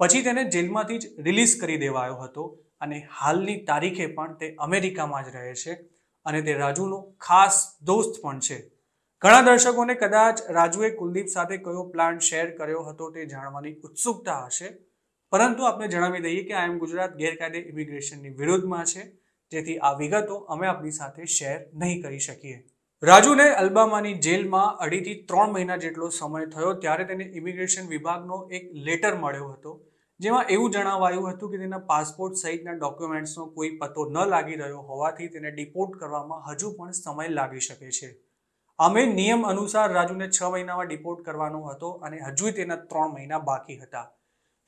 પછી તેને જેલમાંથી જ રિલીઝ કરી દેવાયો હતો અને હાલની તારીખે પણ તે અમેરિકામાં જ રહે છે અને તે રાજુનો ખાસ દોસ્ત પણ છે ઘણા દર્શકોને કદાચ રાજુએ કુલદીપ સાથે કયો પ્લાન શેર કર્યો હતો તે જાણવાની ઉત્સુકતા હશે પરંતુ આપણે જણાવી દઈએ કે આઈએમ ગુજરાત ગેરકાયદે ઇમિગ્રેશનની વિરુદ્ધમાં છે જેથી આ વિગતો અમે આપની સાથે શેર નહીં કરી શકીએ રાજુને અલ્બામાની જેલમાં અઢીથી ત્રણ મહિના જેટલો સમય થયો ત્યારે તેને ઇમિગ્રેશન વિભાગનો એક લેટર મળ્યો હતો જેમાં એવું જણાવાયું હતું કે તેના પાસપોર્ટ સહિતના ડોક્યુમેન્ટ્સનો કોઈ પતો ન લાગી રહ્યો હોવાથી તેને ડિપોર્ટ કરવામાં હજુ પણ સમય લાગી શકે છે અમે નિયમ અનુસાર રાજુને છ મહિનામાં ડિપોર્ટ કરવાનો હતો અને હજુ તેના ત્રણ મહિના બાકી હતા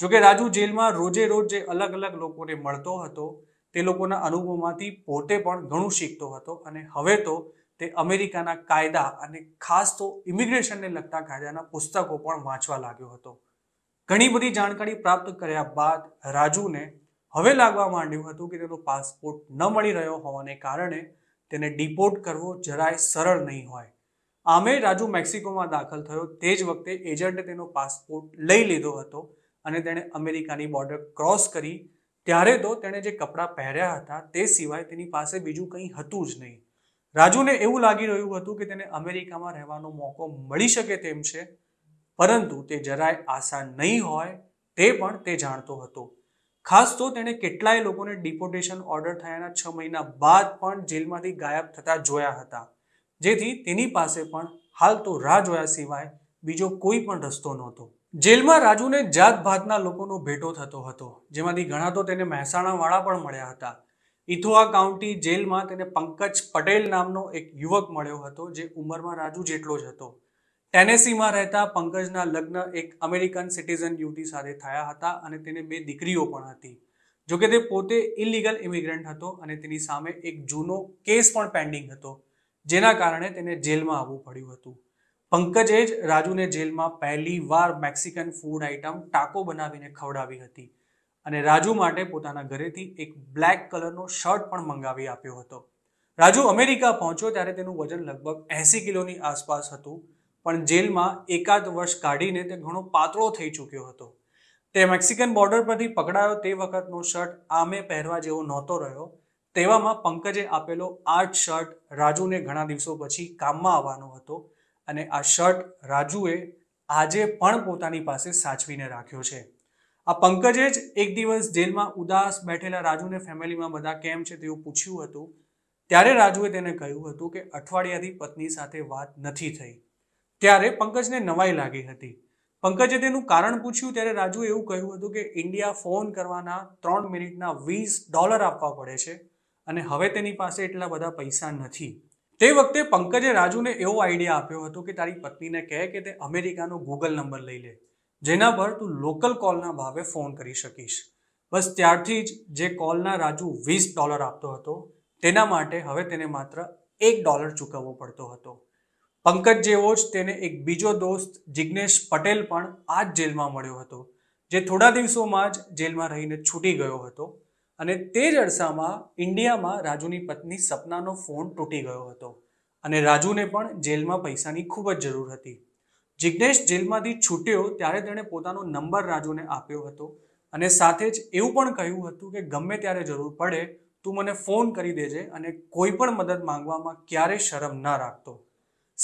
જોકે રાજુ જેલમાં રોજે રોજ જે અલગ અલગ લોકોને મળતો હતો તે લોકોના અનુભવમાંથી પોતે પણ ઘણું શીખતો હતો અને હવે તો તે અમેરિકાના કાયદા અને ખાસ તો ઇમિગ્રેશનને લગતા કાયદાના પુસ્તકો પણ વાંચવા લાગ્યો હતો ઘણી બધી જાણકારી પ્રાપ્ત કર્યા બાદ રાજુને હવે લાગવા માંડ્યું હતું કે તેનો પાસપોર્ટ ન મળી રહ્યો હોવાને કારણે તેને ડિપોર્ટ કરવો જરાય સરળ નહીં હોય આમે રાજુ મેક્સિકોમાં દાખલ થયો તે જ વખતે એજન્ટે તેનો પાસપોર્ટ લઈ લીધો હતો અને તેણે અમેરિકાની બોર્ડર ક્રોસ કરી ત્યારે તો તેણે જે કપડાં પહેર્યા હતા તે સિવાય તેની પાસે બીજું કંઈ હતું જ નહીં રાજુને એવું લાગી રહ્યું હતું કે તેને અમેરિકામાં રહેવાનો મોકો મળી શકે તેમ છે પરંતુ તે જરાય આશા નહીં હોય તે પણ તે જાણતો હતો ખાસ તો તેણે કેટલાય લોકોને ડિપોટેશન ઓર્ડર થયાના છ મહિના બાદ પણ જેલમાંથી ગાયબ થતા જોયા હતા જેથી તેની પાસે પણ હાલ તો રાહ જોયા સિવાય બીજો કોઈ પણ રસ્તો નહોતો જેલમાં રાજુને જાત ભાતના લોકોનો ભેટો થતો હતો જેમાંથી ઘણા તો તેને મહેસાણાવાળા પણ મળ્યા હતા ઇથોઆ કાઉન્ટી જેલમાં તેને પંકજ પટેલ નામનો એક યુવક મળ્યો હતો જે ઉંમરમાં રાજુ જેટલો જ હતો ટેનેસીમાં રહેતા પંકજના લગ્ન એક અમેરિકન સિટીઝન યુવતી સાથે થયા હતા અને તેને બે દીકરીઓ પણ હતી જોકે તે પોતે ઇલીગલ ઇમિગ્રન્ટ હતો અને તેની સામે એક જૂનો કેસ પણ પેન્ડિંગ હતો જેના કારણે તેને જેલમાં આવવું પડ્યું હતું પંકજે જ રાજુને જેલમાં પહેલી વાર મેક્સિકન ફૂડ આઇટમ ટાકો બનાવીને ખવડાવી હતી અને રાજુ માટે પોતાના ઘરેથી એક બ્લેક કલરનો શર્ટ પણ મંગાવી આપ્યો હતો રાજુ અમેરિકા પહોંચ્યો ત્યારે તેનું વજન લગભગ એંસી કિલોની આસપાસ હતું પણ જેલમાં એકાદ વર્ષ કાઢીને તે ઘણો પાતળો થઈ ચૂક્યો હતો તે મેક્સિકન બોર્ડર પરથી પકડાયો તે વખતનો શર્ટ આમે પહેરવા જેવો નહોતો રહ્યો તેવામાં પંકજે આપેલો આર્ટ શર્ટ રાજુને ઘણા દિવસો પછી કામમાં આવવાનો હતો અને આ શર્ટ રાજુએ આજે પણ પોતાની પાસે સાચવીને રાખ્યો છે આ પંકજે જ એક દિવસ જેલમાં ઉદાસ બેઠેલા રાજુને ફેમિલીમાં બધા કેમ છે તેવું પૂછ્યું હતું ત્યારે રાજુએ તેને કહ્યું હતું કે અઠવાડિયાથી પત્ની સાથે વાત નથી થઈ ત્યારે પંકજને નવાઈ લાગી હતી પંકજે તેનું કારણ પૂછ્યું ત્યારે રાજુએ એવું કહ્યું હતું કે ઇન્ડિયા ફોન કરવાના ત્રણ મિનિટના વીસ ડોલર આપવા પડે છે અને હવે તેની પાસે એટલા બધા પૈસા નથી તે વખતે પંકજે રાજુને એવો આઈડિયા આપ્યો હતો કે તારી પત્નીને કહે કે તે અમેરિકાનો ગૂગલ નંબર લઈ લે જેના પર તું લોકલ કોલના ભાવે ફોન કરી શકીશ બસ ત્યારથી જ જે કોલના રાજુ વીસ ડોલર આપતો હતો તેના માટે હવે તેને માત્ર એક ડોલર ચૂકવવો પડતો હતો પંકજ જેવો જ તેને એક બીજો દોસ્ત જિજ્ઞેશ પટેલ પણ આ જ જેલમાં મળ્યો હતો જે થોડા દિવસોમાં જ જેલમાં રહીને છૂટી ગયો હતો અને તે જ અરસામાં ઇન્ડિયામાં રાજુની પત્ની સપનાનો ફોન તૂટી ગયો હતો અને રાજુને પણ જેલમાં પૈસાની ખૂબ જ જરૂર હતી જિજ્ઞેશ જેલમાંથી છૂટ્યો ત્યારે તેણે પોતાનો નંબર રાજુને આપ્યો હતો અને સાથે જ એવું પણ કહ્યું હતું કે ગમે ત્યારે જરૂર પડે તું મને ફોન કરી દેજે અને કોઈ પણ મદદ માંગવામાં ક્યારેય શરમ ના રાખતો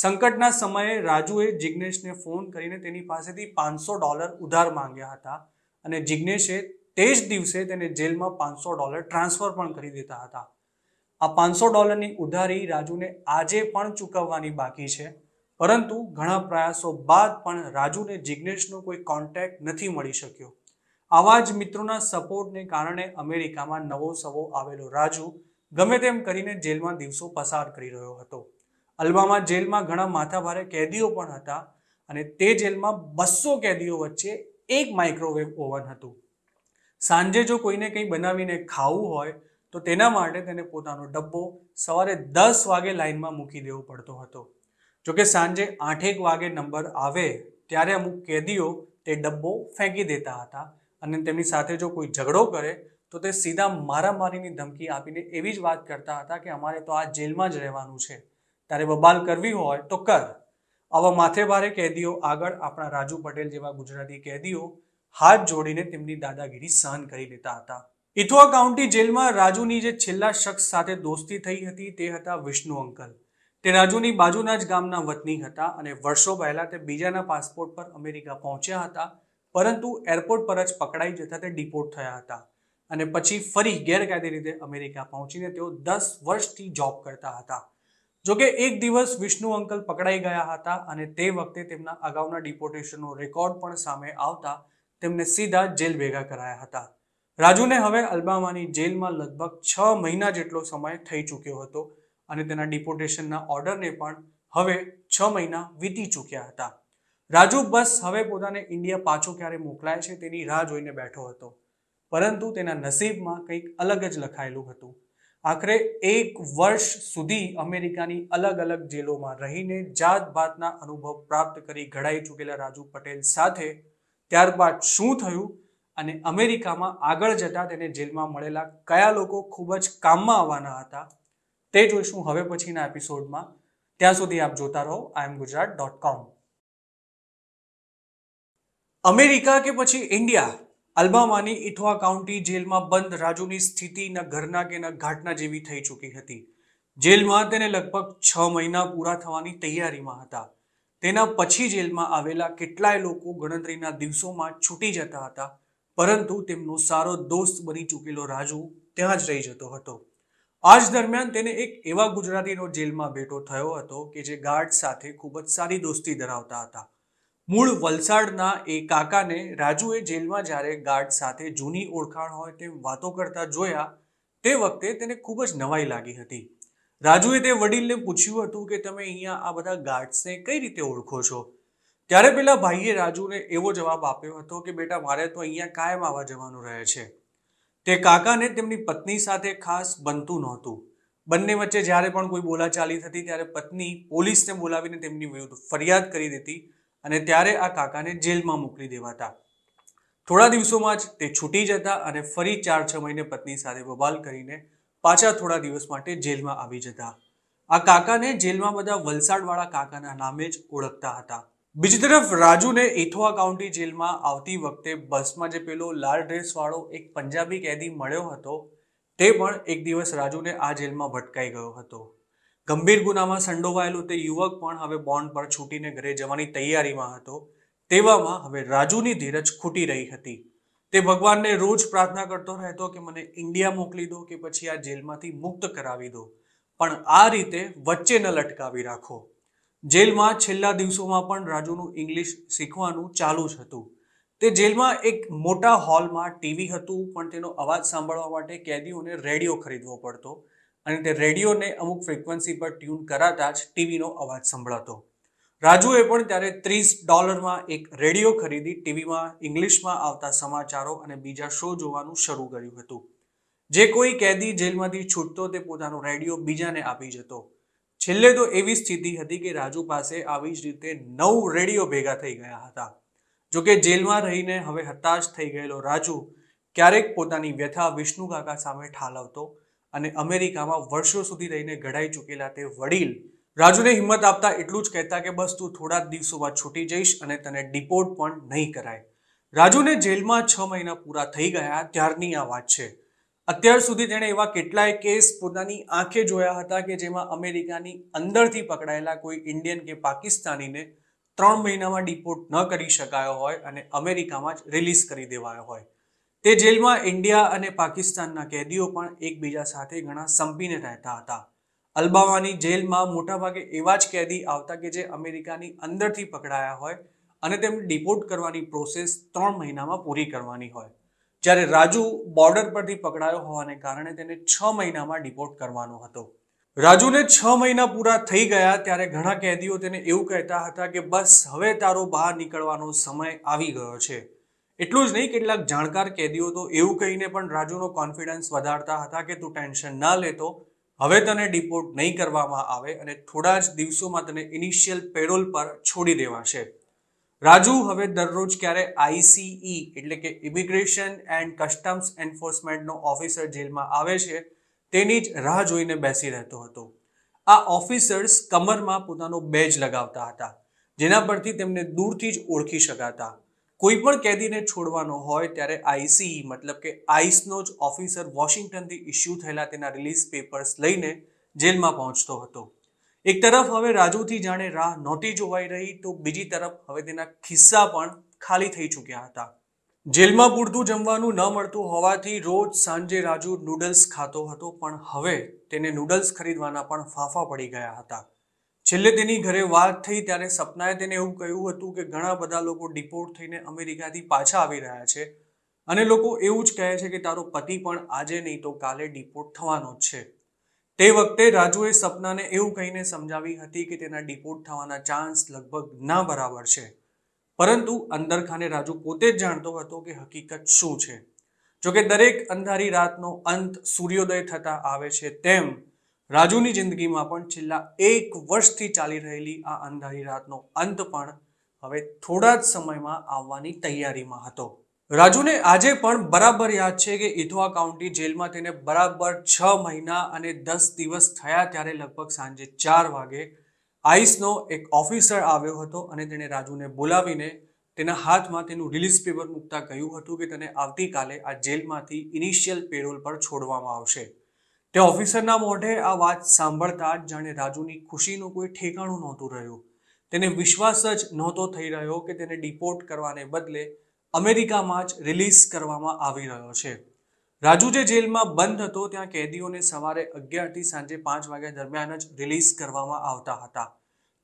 સંકટના સમયે રાજુએ જિજ્ઞેશને ફોન કરીને તેની પાસેથી પાંચસો ડોલર ઉધાર માંગ્યા હતા અને જિજ્ઞેશે તે જ દિવસે તેને જેલમાં પાંચસો ડોલર ટ્રાન્સફર પણ કરી દેતા હતા આ પાંચસો ડોલરની ઉધારી રાજુને આજે પણ ચૂકવવાની બાકી છે પરંતુ ઘણા પ્રયાસો બાદ પણ રાજુને જિજ્ઞેશનો કોઈ કોન્ટેક્ટ નથી મળી શક્યો આવા જ મિત્રોના સપોર્ટને કારણે અમેરિકામાં નવો સવો આવેલો રાજુ ગમે તેમ કરીને જેલમાં દિવસો પસાર કરી રહ્યો હતો અલબામા જેલમાં ઘણા માથાભારે કેદીઓ પણ હતા અને તે જેલમાં બસો કેદીઓ વચ્ચે એક માઇક્રોવેવ ઓવન હતું સાંજે જો કોઈને કંઈ બનાવીને ખાવું હોય તો તેના માટે તેને પોતાનો ડબ્બો સવારે દસ વાગે લાઈનમાં મૂકી દેવો પડતો હતો જોકે સાંજે આઠેક વાગે નંબર આવે ત્યારે અમુક કેદીઓ તે ડબ્બો ફેંકી દેતા હતા અને તેમની સાથે જો કોઈ ઝઘડો કરે તો તે સીધા મારામારીની ધમકી આપીને એવી જ વાત કરતા હતા કે અમારે તો આ જેલમાં જ રહેવાનું છે તારે બબાલ કરવી હોય તો કર આવા માથેભારે કેદીઓ આગળ આપણા રાજુ પટેલ જેવા ગુજરાતી કેદીઓ હાથ જોડીને તેમની દાદાગીરી સહન કરી લેતા હતા ઇથોવા કાઉન્ટી જેલમાં રાજુની જે છેલ્લા શખ્સ સાથે દોસ્તી થઈ હતી તે હતા વિષ્ણુ અંકલ તે રાજુની બાજુના જ ગામના વતની હતા અને વર્ષો પહેલા તે બીજાના પાસપોર્ટ પર અમેરિકા પહોંચ્યા હતા પરંતુ એરપોર્ટ પર જ પકડાઈ જતા તે ડિપોર્ટ થયા હતા અને પછી ફરી ગેરકાયદે રીતે અમેરિકા પહોંચીને તેઓ દસ વર્ષથી જોબ કરતા હતા જોકે એક દિવસ વિષ્ણુ અંકલ પકડાઈ ગયા હતા અને તે વખતે તેમના અગાઉના ડિપોર્ટેશનનો રેકોર્ડ પણ સામે આવતા તેમને સીધા જેલ ભેગા કરાયા હતા રાજુને હવે અલબામાની જેલમાં લગભગ છ મહિના જેટલો સમય થઈ ચૂક્યો હતો અને તેના ડિપોટેશનના ઓર્ડરને પણ હવે છ મહિના વીતી ચૂક્યા હતા રાજુ બસ હવે પોતાને ઇન્ડિયા પાછો ક્યારે મોકલાય છે તેની રાહ જોઈને બેઠો હતો પરંતુ તેના નસીબમાં કંઈક અલગ જ લખાયેલું હતું આખરે એક વર્ષ સુધી અમેરિકાની અલગ અલગ જેલોમાં રહીને જાત ભાતના અનુભવ પ્રાપ્ત કરી ઘડાઈ ચૂકેલા રાજુ પટેલ સાથે ત્યારબાદ શું થયું અને અમેરિકામાં આગળ જતા તેને જેલમાં મળેલા કયા લોકો ખૂબ જ કામમાં આવવાના હતા તે જોઈશું હવે પછીના એપિસોડમાં ત્યાં સુધી આપ જોતા રહો I am Gujarat dot com America કે પછી ઇન્ડિયા અલ્બામાની ઇથવા કાઉન્ટી જેલમાં બંધ રાજુની સ્થિતિ ન ઘરના કે ન ઘાટના જેવી થઈ ચૂકી હતી જેલમાં તેને લગભગ છ મહિના પૂરા થવાની તૈયારીમાં હતા તેના પછી જેલમાં આવેલા કેટલાય લોકો ગણતરીના દિવસોમાં છૂટી જતા હતા પરંતુ તેમનો સારો દોસ્ત બની ચૂકેલો રાજુ ત્યાં જ રહી જતો હતો આજ દરમિયાન તેને એક એવા ગુજરાતીનો જેલમાં ભેટો થયો હતો કે જે ગાર્ડ સાથે ખૂબ જ સારી દોસ્તી ધરાવતા હતા મૂળ વલસાડના એ કાકાને રાજુએ જેલમાં જ્યારે ગાર્ડ સાથે જૂની ઓળખાણ હોય તેમ વાતો કરતા જોયા તે વખતે તેને ખૂબ જ નવાઈ લાગી હતી રાજુએ તે વડીલને પૂછ્યું હતું કે તમે અહીંયા આ બધા ગાર્ડ્સને કઈ રીતે ઓળખો છો ત્યારે પેલા ભાઈએ રાજુને એવો જવાબ આપ્યો હતો કે બેટા મારે તો અહીંયા કાયમ આવવા જવાનું રહે છે તે કાકાને તેમની પત્ની સાથે ખાસ બનતું નહોતું બંને વચ્ચે જ્યારે પણ કોઈ બોલાચાલી થતી ત્યારે પત્ની પોલીસને બોલાવીને તેમની વિરુદ્ધ ફરિયાદ કરી દેતી અને ત્યારે આ કાકાને જેલમાં મોકલી દેવાતા થોડા દિવસોમાં જ તે છૂટી જતા અને ફરી ચાર છ મહિને પત્ની સાથે બબાલ કરીને પાછા થોડા દિવસ માટે જેલમાં આવી જતા આ કાકાને જેલમાં બધા વલસાડવાળા કાકાના નામે જ ઓળખતા હતા બીજી તરફ રાજુને એથોવા કાઉન્ટી જેલમાં આવતી વખતે બસમાં જે પેલો લાલ ડ્રેસવાળો એક પંજાબી કેદી મળ્યો હતો તે પણ એક દિવસ રાજુને આ જેલમાં ભટકાઈ ગયો હતો ગંભીર ગુનામાં સંડોવાયેલો તે યુવક પણ હવે બોન્ડ પર છૂટીને ઘરે જવાની તૈયારીમાં હતો તેવામાં હવે રાજુની ધીરજ ખૂટી રહી હતી તે ભગવાનને રોજ પ્રાર્થના કરતો રહેતો કે મને ઇન્ડિયા મોકલી દો કે પછી આ જેલમાંથી મુક્ત કરાવી દો પણ આ રીતે વચ્ચે ન લટકાવી રાખો જેલમાં છેલ્લા દિવસોમાં પણ રાજુનું ઇંગ્લિશ શીખવાનું ચાલુ જ હતું તે જેલમાં એક મોટા હોલમાં ટીવી હતું પણ તેનો અવાજ સાંભળવા માટે કેદીઓને રેડિયો ખરીદવો પડતો અને તે રેડિયોને અમુક ફ્રિકવન્સી પર ટ્યુન કરાતા જ ટીવીનો અવાજ સંભળાતો રાજુએ પણ ત્યારે ત્રીસ ડોલરમાં એક રેડિયો ખરીદી ટીવીમાં ઇંગ્લિશમાં આવતા સમાચારો અને બીજા શો જોવાનું શરૂ કર્યું હતું જે કોઈ કેદી જેલમાંથી છૂટતો તે પોતાનો રેડિયો બીજાને આપી જતો છેલ્લે તો એવી સ્થિતિ હતી કે રાજુ પાસે આવી જ રીતે નવ રેડિયો ભેગા થઈ ગયા હતા જોકે જેલમાં રહીને હવે હતાશ થઈ ગયેલો રાજુ ક્યારેક પોતાની વ્યથા વિષ્ણુકાકા સામે ઠાલવતો અને અમેરિકામાં વર્ષો સુધી રહીને ઘડાઈ ચૂકેલા તે વડીલ રાજુને હિંમત આપતા એટલું જ કહેતા કે બસ તું થોડા દિવસોમાં છૂટી જઈશ અને તને ડિપોર્ટ પણ નહીં કરાય રાજુને જેલમાં છ મહિના પૂરા થઈ ગયા ત્યારની આ વાત છે અત્યાર સુધી તેણે એવા કેટલાય કેસ પોતાની આંખે જોયા હતા કે જેમાં અમેરિકાની અંદરથી પકડાયેલા કોઈ ઇન્ડિયન કે પાકિસ્તાનીને ત્રણ મહિનામાં ડિપોર્ટ ન કરી શકાયો હોય અને અમેરિકામાં જ રિલીઝ કરી દેવાયો હોય તે જેલમાં ઇન્ડિયા અને પાકિસ્તાનના કેદીઓ પણ એકબીજા સાથે ઘણા સંપીને રહેતા હતા અલબામાની જેલમાં મોટાભાગે એવા જ કેદી આવતા કે જે અમેરિકાની અંદરથી પકડાયા હોય અને તેમને ડિપોર્ટ કરવાની પ્રોસેસ ત્રણ મહિનામાં પૂરી કરવાની હોય જ્યારે રાજુ બોર્ડર પરથી પકડાયો હોવાને કારણે તેને છ મહિનામાં ડિપોર્ટ કરવાનો હતો રાજુને છ મહિના પૂરા થઈ ગયા ત્યારે ઘણા કેદીઓ તેને એવું કહેતા હતા કે બસ હવે તારો બહાર નીકળવાનો સમય આવી ગયો છે એટલું જ નહીં કેટલાક જાણકાર કેદીઓ તો એવું કહીને પણ રાજુનો કોન્ફિડન્સ વધારતા હતા કે તું ટેન્શન ના લેતો હવે તને ડિપોર્ટ નહીં કરવામાં આવે અને થોડા જ દિવસોમાં તને ઇનિશિયલ પેરોલ પર છોડી દેવાશે રાજુ હવે દરરોજ ક્યારે આઈસીઈ e, એટલે કે ઇમિગ્રેશન એન્ડ કસ્ટમ્સ એન્ફોર્સમેન્ટનો ઓફિસર જેલમાં આવે છે તેની જ રાહ જોઈને બેસી રહેતો હતો આ ઓફિસર્સ કમરમાં પોતાનો બેજ લગાવતા હતા જેના પરથી તેમને દૂરથી જ ઓળખી શકાતા કોઈ પણ કેદીને છોડવાનો હોય ત્યારે આઈસીઈ મતલબ કે આઈસનો જ ઓફિસર વોશિંગ્ટનથી ઇસ્યુ થયેલા તેના રિલીઝ પેપર્સ લઈને જેલમાં પહોંચતો હતો એક તરફ હવે રાજુથી જાણે રાહ નહોતી જોવાઈ રહી તો બીજી તરફ હવે તેના ખિસ્સા પણ ખાલી થઈ ચૂક્યા હતા જેલમાં પૂરતું જમવાનું ન મળતું હોવાથી રોજ સાંજે રાજુ નૂડલ્સ ખાતો હતો પણ હવે તેને નૂડલ્સ ખરીદવાના પણ ફાંફા પડી ગયા હતા છેલ્લે તેની ઘરે વાત થઈ ત્યારે સપનાએ તેને એવું કહ્યું હતું કે ઘણા બધા લોકો ડિપોર્ટ થઈને અમેરિકાથી પાછા આવી રહ્યા છે અને લોકો એવું જ કહે છે કે તારો પતિ પણ આજે નહીં તો કાલે ડિપોર્ટ થવાનો જ છે તે વખતે રાજુએ સપનાને એવું કહીને સમજાવી હતી કે તેના ડિપોર્ટ થવાના ચાન્સ લગભગ ના બરાબર છે પરંતુ અંદરખાને રાજુ પોતે જ જાણતો હતો કે હકીકત શું છે જોકે દરેક અંધારી રાતનો અંત સૂર્યોદય થતા આવે છે તેમ રાજુની જિંદગીમાં પણ છેલ્લા એક વર્ષથી ચાલી રહેલી આ અંધારી રાતનો અંત પણ હવે થોડા જ સમયમાં આવવાની તૈયારીમાં હતો રાજુને આજે પણ બરાબર યાદ છે કે ઇથવા કાઉન્ટી જેલમાં તેને બરાબર છ મહિના અને દસ દિવસ થયા ત્યારે લગભગ સાંજે ચાર વાગે આઈસનો એક ઓફિસર આવ્યો હતો અને તેણે રાજુને બોલાવીને તેના હાથમાં તેનું રિલીઝ પેપર મૂકતા કહ્યું હતું કે તને આવતીકાલે આ જેલમાંથી ઇનિશિયલ પેરોલ પર છોડવામાં આવશે તે ઓફિસરના મોઢે આ વાત સાંભળતા જ જાણે રાજુની ખુશીનું કોઈ ઠેકાણું નહોતું રહ્યું તેને વિશ્વાસ જ નહોતો થઈ રહ્યો કે તેને ડિપોર્ટ કરવાને બદલે અમેરિકામાં જ રિલીઝ કરવામાં આવી રહ્યો છે રાજુ જે જેલમાં બંધ હતો ત્યાં કેદીઓને સવારે અગિયારથી સાંજે પાંચ વાગ્યા દરમિયાન જ રિલીઝ કરવામાં આવતા હતા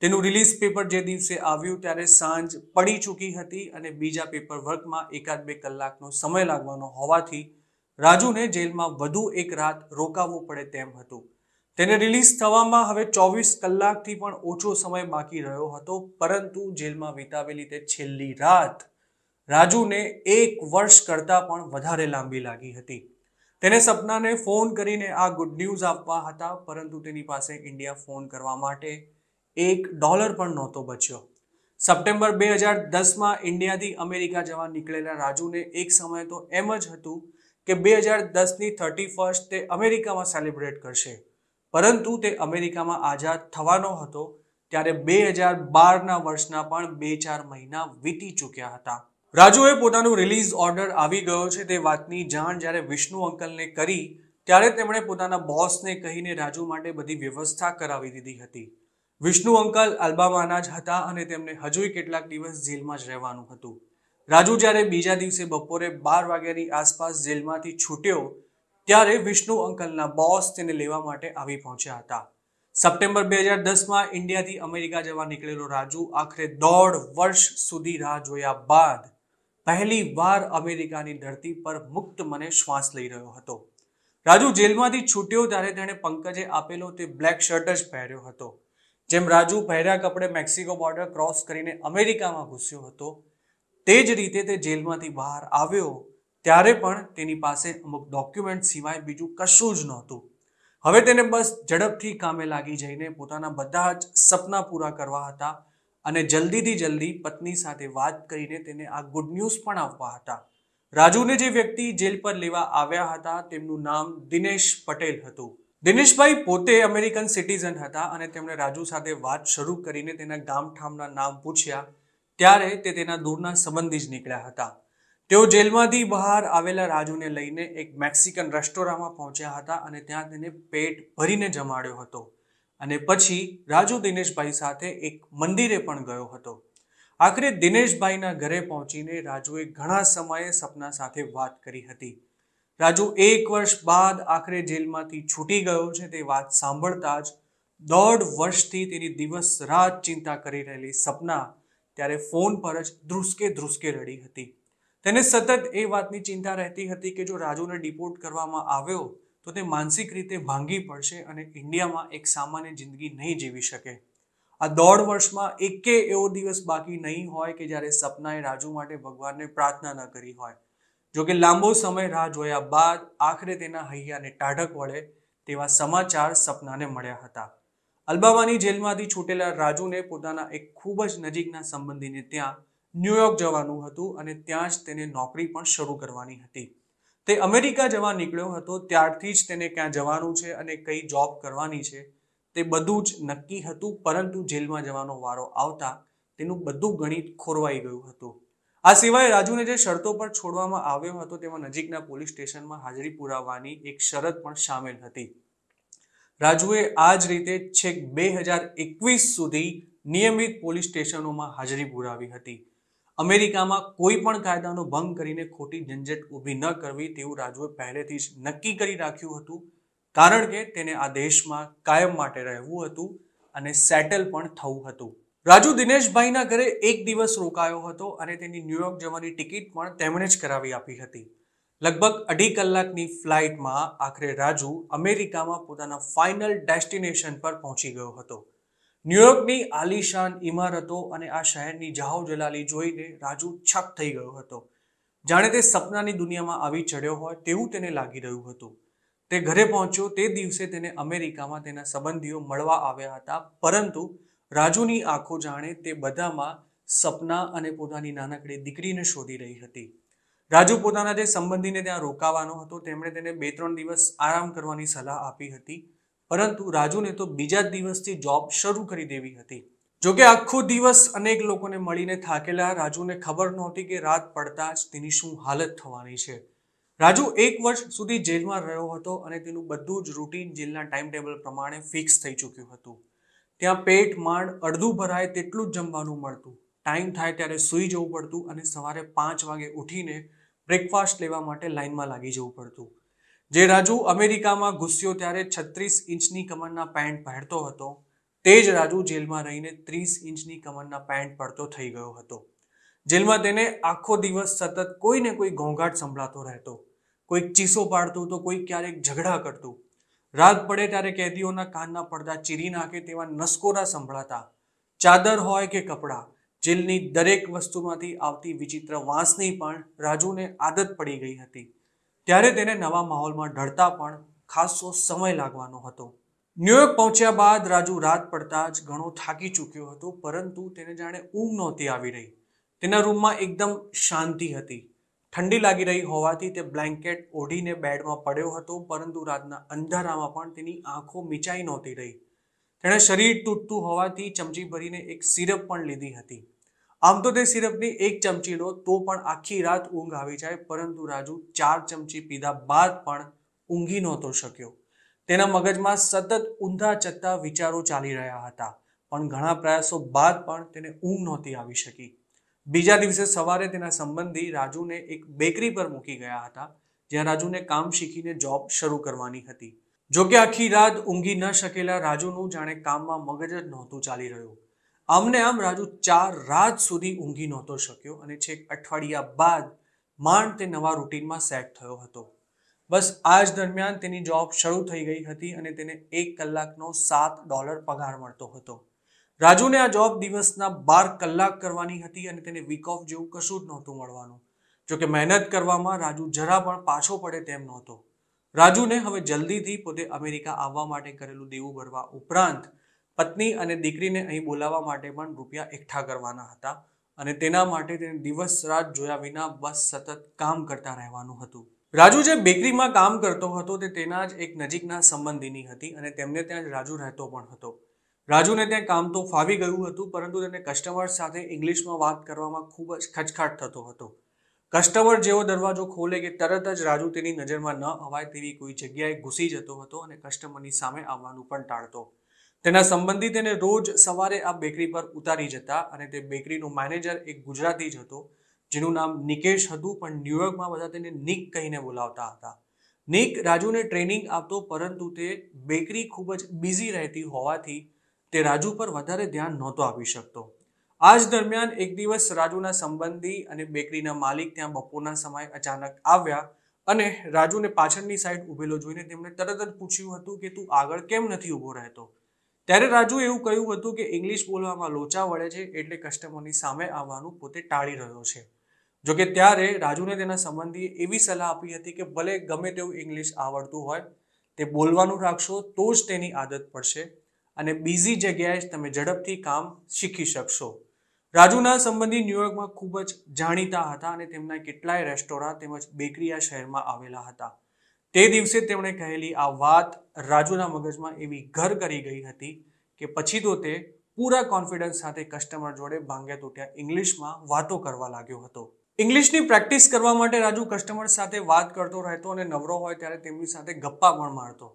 તેનું રિલીઝ પેપર જે દિવસે આવ્યું ત્યારે સાંજ પડી ચૂકી હતી અને બીજા પેપર વર્કમાં એકાદ બે કલાકનો સમય લાગવાનો હોવાથી રાજુને જેલમાં વધુ એક રાત રોકાવવું પડે તેમ હતું તેને રિલીઝ થવામાં હવે ચોવીસ કલાકથી પણ ઓછો સમય બાકી રહ્યો હતો પરંતુ જેલમાં વિતાવેલી તે છેલ્લી રાત રાજુને એક વર્ષ કરતાં પણ વધારે લાંબી લાગી હતી તેને સપનાને ફોન કરીને આ ગુડ ન્યૂઝ આપવા હતા પરંતુ તેની પાસે ઇન્ડિયા ફોન કરવા માટે એક ડોલર પણ નહોતો બચ્યો સપ્ટેમ્બર બે હજાર દસમાં ઇન્ડિયાથી અમેરિકા જવા નીકળેલા રાજુને એક સમય તો એમ જ હતું કે બે હજાર દસની થર્ટી ફર્સ્ટ તે અમેરિકામાં સેલિબ્રેટ કરશે પરંતુ તે અમેરિકામાં આઝાદ થવાનો હતો ત્યારે બે હજાર બારના વર્ષના પણ બે ચાર મહિના વીતી ચૂક્યા હતા રાજુએ પોતાનું રિલીઝ ઓર્ડર આવી ગયો છે તે વાતની જાણ જ્યારે વિષ્ણુ અંકલને કરી ત્યારે તેમણે પોતાના બોસને કહીને રાજુ માટે બધી વ્યવસ્થા કરાવી દીધી હતી વિષ્ણુ અંકલ અલ્બામાના જ હતા અને તેમને હજુય કેટલાક દિવસ જેલમાં જ રહેવાનું હતું રાજુ જ્યારે બીજા દિવસે બપોરે બાર વાગ્યાની આસપાસ જેલમાંથી છૂટ્યો ત્યારે વિષ્ણુ અંકલના બોસ તેને લેવા માટે આવી પહોંચ્યા હતા સપ્ટેમ્બર બે હજાર દસમાં ઇન્ડિયાથી અમેરિકા જવા નીકળેલો રાજુ આખરે દોઢ વર્ષ સુધી રાહ જોયા બાદ પહેલી વાર અમેરિકાની ધરતી પર મુક્ત મને શ્વાસ લઈ રહ્યો હતો રાજુ જેલમાંથી છૂટ્યો ત્યારે તેણે પંકજે આપેલો તે બ્લેક શર્ટ જ પહેર્યો હતો જેમ રાજુ પહેર્યા કપડે મેક્સિકો બોર્ડર ક્રોસ કરીને અમેરિકામાં ઘૂસ્યો હતો તે જ રીતે તે જેલમાંથી બહાર આવ્યો ત્યારે પણ તેની પાસે અમુક ડોક્યુમેન્ટ સિવાય બીજું કશું જ નહોતું હવે તેને બસ ઝડપથી કામે લાગી જઈને પોતાના બધા જ સપના પૂરા કરવા હતા અને જલ્દીથી જલ્દી પત્ની સાથે વાત કરીને તેને આ ગુડ ન્યૂઝ પણ આપવા હતા રાજુને જે વ્યક્તિ જેલ પર લેવા આવ્યા હતા તેમનું નામ દિનેશ પટેલ હતું દિનેશભાઈ પોતે અમેરિકન સિટીઝન હતા અને તેમણે રાજુ સાથે વાત શરૂ કરીને તેના ગામઠામના નામ પૂછ્યા ત્યારે તે તેના દૂરના સંબંધી જ નીકળ્યા હતા તેઓ જેલમાંથી બહાર આવેલા રાજુને લઈને એક મેક્સિકન રેસ્ટોરાંમાં પહોંચ્યા હતા અને ત્યાં તેને પેટ ભરીને જમાડ્યો હતો અને પછી રાજુ દિનેશભાઈ સાથે એક મંદિરે પણ ગયો હતો આખરે દિનેશભાઈના ઘરે પહોંચીને રાજુએ ઘણા સમયે સપના સાથે વાત કરી હતી રાજુ એક વર્ષ બાદ આખરે જેલમાંથી છૂટી ગયો છે તે વાત સાંભળતા જ દોઢ વર્ષથી તેની દિવસ રાત ચિંતા કરી રહેલી સપના ત્યારે ફોન પર જ ધ્રુસકે ધ્રુસકે રડી હતી તેને સતત એ વાતની ચિંતા રહેતી હતી કે જો રાજુને ડિપોર્ટ કરવામાં આવ્યો તો તે માનસિક રીતે ભાંગી પડશે અને ઇન્ડિયામાં એક સામાન્ય જિંદગી નહીં જીવી શકે આ દોઢ વર્ષમાં એકે એવો દિવસ બાકી નહીં હોય કે જ્યારે સપનાએ રાજુ માટે ભગવાનને પ્રાર્થના ન કરી હોય જોકે લાંબો સમય રાહ જોયા બાદ આખરે તેના હૈયાને ટાઢક વળે તેવા સમાચાર સપનાને મળ્યા હતા અલબાવાની જેલમાંથી છૂટેલા રાજુને પોતાના એક ખૂબ જ નજીકના સંબંધીને ત્યાં ન્યુયોર્ક જવાનું હતું અને ત્યાં જ તેને નોકરી પણ શરૂ કરવાની હતી તે અમેરિકા જવા નીકળ્યો હતો ત્યારથી જ તેને ક્યાં જવાનું છે અને કઈ જોબ કરવાની છે તે બધું જ નક્કી હતું પરંતુ જેલમાં જવાનો વારો આવતા તેનું બધું ગણિત ખોરવાઈ ગયું હતું આ સિવાય રાજુને જે શરતો પર છોડવામાં આવ્યો હતો તેમાં નજીકના પોલીસ સ્ટેશનમાં હાજરી પુરાવવાની એક શરત પણ સામેલ હતી રાજુએ આ જ રીતે છેક બે હજાર એકવીસ સુધી નિયમિત પોલીસ સ્ટેશનોમાં હાજરી પુરાવી હતી અમેરિકામાં કોઈ પણ કાયદાનો ભંગ કરીને ખોટી ઝંઝટ ઊભી ન કરવી તેવું રાજુએ પહેલેથી જ નક્કી કરી રાખ્યું હતું કારણ કે તેને આ દેશમાં કાયમ માટે રહેવું હતું અને સેટલ પણ થવું હતું રાજુ દિનેશભાઈના ઘરે એક દિવસ રોકાયો હતો અને તેની ન્યુયોર્ક જવાની ટિકિટ પણ તેમણે જ કરાવી આપી હતી લગભગ અઢી કલાકની ફ્લાઇટમાં આખરે રાજુ અમેરિકામાં પોતાના ફાઇનલ ડેસ્ટિનેશન પર પહોંચી ગયો હતો ન્યુયોર્કની આલીશાન ઇમારતો અને આ શહેરની જાહો જલાલી જોઈને રાજુ છપ થઈ ગયો હતો જાણે તે સપનાની દુનિયામાં આવી ચડ્યો હોય તેવું તેને લાગી રહ્યું હતું તે ઘરે પહોંચ્યો તે દિવસે તેને અમેરિકામાં તેના સંબંધીઓ મળવા આવ્યા હતા પરંતુ રાજુની આંખો જાણે તે બધામાં સપના અને પોતાની નાનકડી દીકરીને શોધી રહી હતી રાજુ પોતાના જે સંબંધીને ત્યાં રોકાવાનો હતો તેમણે તેને બે ત્રણ દિવસ આરામ કરવાની સલાહ આપી હતી પરંતુ રાજુને તો બીજા જ દિવસથી જોબ શરૂ કરી દેવી હતી જોકે આખો દિવસ અનેક લોકોને મળીને થાકેલા રાજુને ખબર નહોતી કે રાત પડતા જ તેની શું હાલત થવાની છે રાજુ એક વર્ષ સુધી જેલમાં રહ્યો હતો અને તેનું બધું જ રૂટીન જેલના ટાઈમ ટેબલ પ્રમાણે ફિક્સ થઈ ચૂક્યું હતું ત્યાં પેટ માંડ અડધું ભરાય તેટલું જ જમવાનું મળતું ટાઈમ થાય ત્યારે સૂઈ જવું પડતું અને સવારે પાંચ વાગે ઉઠીને બ્રેકફાસ્ટ લેવા માટે લાઇનમાં લાગી જવું પડતું જે રાજુ અમેરિકામાં ઘૂસ્યો ત્યારે છત્રીસ ઇંચની કમરના પેન્ટ પહેરતો હતો તે જ રાજુ જેલમાં રહીને ત્રીસ ઇંચની કમરના પેન્ટ પડતો થઈ ગયો હતો જેલમાં તેને આખો દિવસ સતત કોઈને કોઈ ઘોંઘાટ સંભળાતો રહેતો કોઈક ચીસો પાડતું તો કોઈ ક્યારેક ઝઘડા કરતું રાત પડે ત્યારે કેદીઓના કાનના પડદા ચીરી નાખે તેવા નસકોરા સંભળાતા ચાદર હોય કે કપડાં જેલની દરેક વસ્તુમાંથી આવતી વિચિત્ર વાંસની પણ રાજુને આદત પડી ગઈ હતી ત્યારે તેને નવા માહોલમાં ઢળતા પણ ખાસો સમય લાગવાનો હતો ન્યુયોર્ક પહોંચ્યા બાદ રાજુ રાત પડતા જ ઘણો થાકી ચૂક્યો હતો પરંતુ તેને જાણે ઊંઘ નહોતી આવી રહી તેના રૂમમાં એકદમ શાંતિ હતી ઠંડી લાગી રહી હોવાથી તે બ્લેન્કેટ ઓઢીને બેડમાં પડ્યો હતો પરંતુ રાતના અંધારામાં પણ તેની આંખો મીચાઈ નહોતી રહી તેણે શરીર તૂટતું હોવાથી ચમચી ભરીને એક સિરપ પણ લીધી હતી આમ તો તે સિરપની એક ચમચીનો તો પણ આખી રાત ઊંઘ આવી જાય પરંતુ રાજુ ચાર ચમચી પીધા બાદ પણ ઊંઘી નહોતો શક્યો તેના મગજમાં સતત ઊંધા ચત્તા વિચારો ચાલી રહ્યા હતા પણ ઘણા પ્રયાસો બાદ પણ તેને ઊંઘ નહોતી આવી શકી બીજા દિવસે સવારે તેના સંબંધી રાજુને એક બેકરી પર મૂકી ગયા હતા જ્યાં રાજુને કામ શીખીને જોબ શરૂ કરવાની હતી જોકે આખી રાત ઊંઘી ન શકેલા રાજુનું જાણે કામમાં મગજ જ નહોતું ચાલી રહ્યું આમને આમ રાજુ ચાર રાત સુધી ઊંઘી નહોતો શક્યો અને છેક અઠવાડિયા બાદ માંડ તે નવા રૂટીનમાં સેટ થયો હતો બસ આ જ દરમિયાન તેની જોબ શરૂ થઈ ગઈ હતી અને તેને એક કલાકનો સાત ડોલર પગાર મળતો હતો રાજુને આ જોબ દિવસના બાર કલાક કરવાની હતી અને તેને વીક ઓફ જેવું કશું જ નહોતું મળવાનું જોકે મહેનત કરવામાં રાજુ જરા પણ પાછો પડે તેમ નહોતો રાજુને હવે જલ્દીથી પોતે અમેરિકા આવવા માટે કરેલું દેવું ભરવા ઉપરાંત પત્ની અને દીકરીને અહીં બોલાવવા માટે પણ રૂપિયા એકઠા કરવાના હતા અને તેના માટે તેને દિવસ રાત જોયા વિના બસ સતત કામ કરતા રહેવાનું હતું રાજુ જે બેકરીમાં કામ કરતો હતો તે તેના જ એક નજીકના સંબંધીની હતી અને તેમને ત્યાં જ રાજુ રહેતો પણ હતો રાજુને ત્યાં કામ તો ફાવી ગયું હતું પરંતુ તેને કસ્ટમર સાથે ઇંગ્લિશમાં વાત કરવામાં ખૂબ જ ખચખાટ થતો હતો કસ્ટમર જેવો દરવાજો ખોલે કે તરત જ રાજુ તેની નજરમાં ન અવાય તેવી કોઈ જગ્યાએ ઘૂસી જતો હતો અને કસ્ટમરની સામે આવવાનું પણ ટાળતો તેના સંબંધી તેને રોજ સવારે આ બેકરી પર ઉતારી જતા અને તે બેકરીનો મેનેજર એક ગુજરાતી જ હતો જેનું નામ નિકેશ હતું પણ ન્યુયોર્કમાં બધા તેને નિક કહીને બોલાવતા હતા નિક રાજુને ટ્રેનિંગ આપતો પરંતુ તે બેકરી ખૂબ જ બિઝી રહેતી હોવાથી તે રાજુ પર વધારે ધ્યાન નહોતો આપી શકતો આ જ દરમિયાન એક દિવસ રાજુના સંબંધી અને બેકરીના માલિક ત્યાં બપોરના સમયે અચાનક આવ્યા અને રાજુને પાછળની સાઈડ ઊભેલો જોઈને તેમણે તરત જ પૂછ્યું હતું કે તું આગળ કેમ નથી ઊભો રહેતો ત્યારે રાજુ એવું કહ્યું હતું કે ઇંગ્લિશ બોલવામાં લોચા વળે છે એટલે કસ્ટમરની સામે આવવાનું પોતે ટાળી રહ્યો છે જો કે ત્યારે રાજુને તેના સંબંધીએ એવી સલાહ આપી હતી કે ભલે ગમે તેવું ઇંગ્લિશ આવડતું હોય તે બોલવાનું રાખશો તો જ તેની આદત પડશે અને બીજી જગ્યાએ તમે ઝડપથી કામ શીખી શકશો રાજુના સંબંધી ન્યુયોર્કમાં ખૂબ જ જાણીતા હતા અને તેમના કેટલાય રેસ્ટોરાં તેમજ બેકરી આ શહેરમાં આવેલા હતા તે દિવસે તેમણે કહેલી આ વાત રાજુના મગજમાં એવી ઘર કરી ગઈ હતી કે પછી તો તે પૂરા કોન્ફિડન્સ સાથે કસ્ટમર જોડે ભાંગ્યા તૂટ્યા ઇંગ્લિશમાં વાતો કરવા લાગ્યો હતો ઇંગ્લિશની પ્રેક્ટિસ કરવા માટે રાજુ કસ્ટમર સાથે વાત કરતો રહેતો અને નવરો હોય ત્યારે તેમની સાથે ગપ્પા પણ મારતો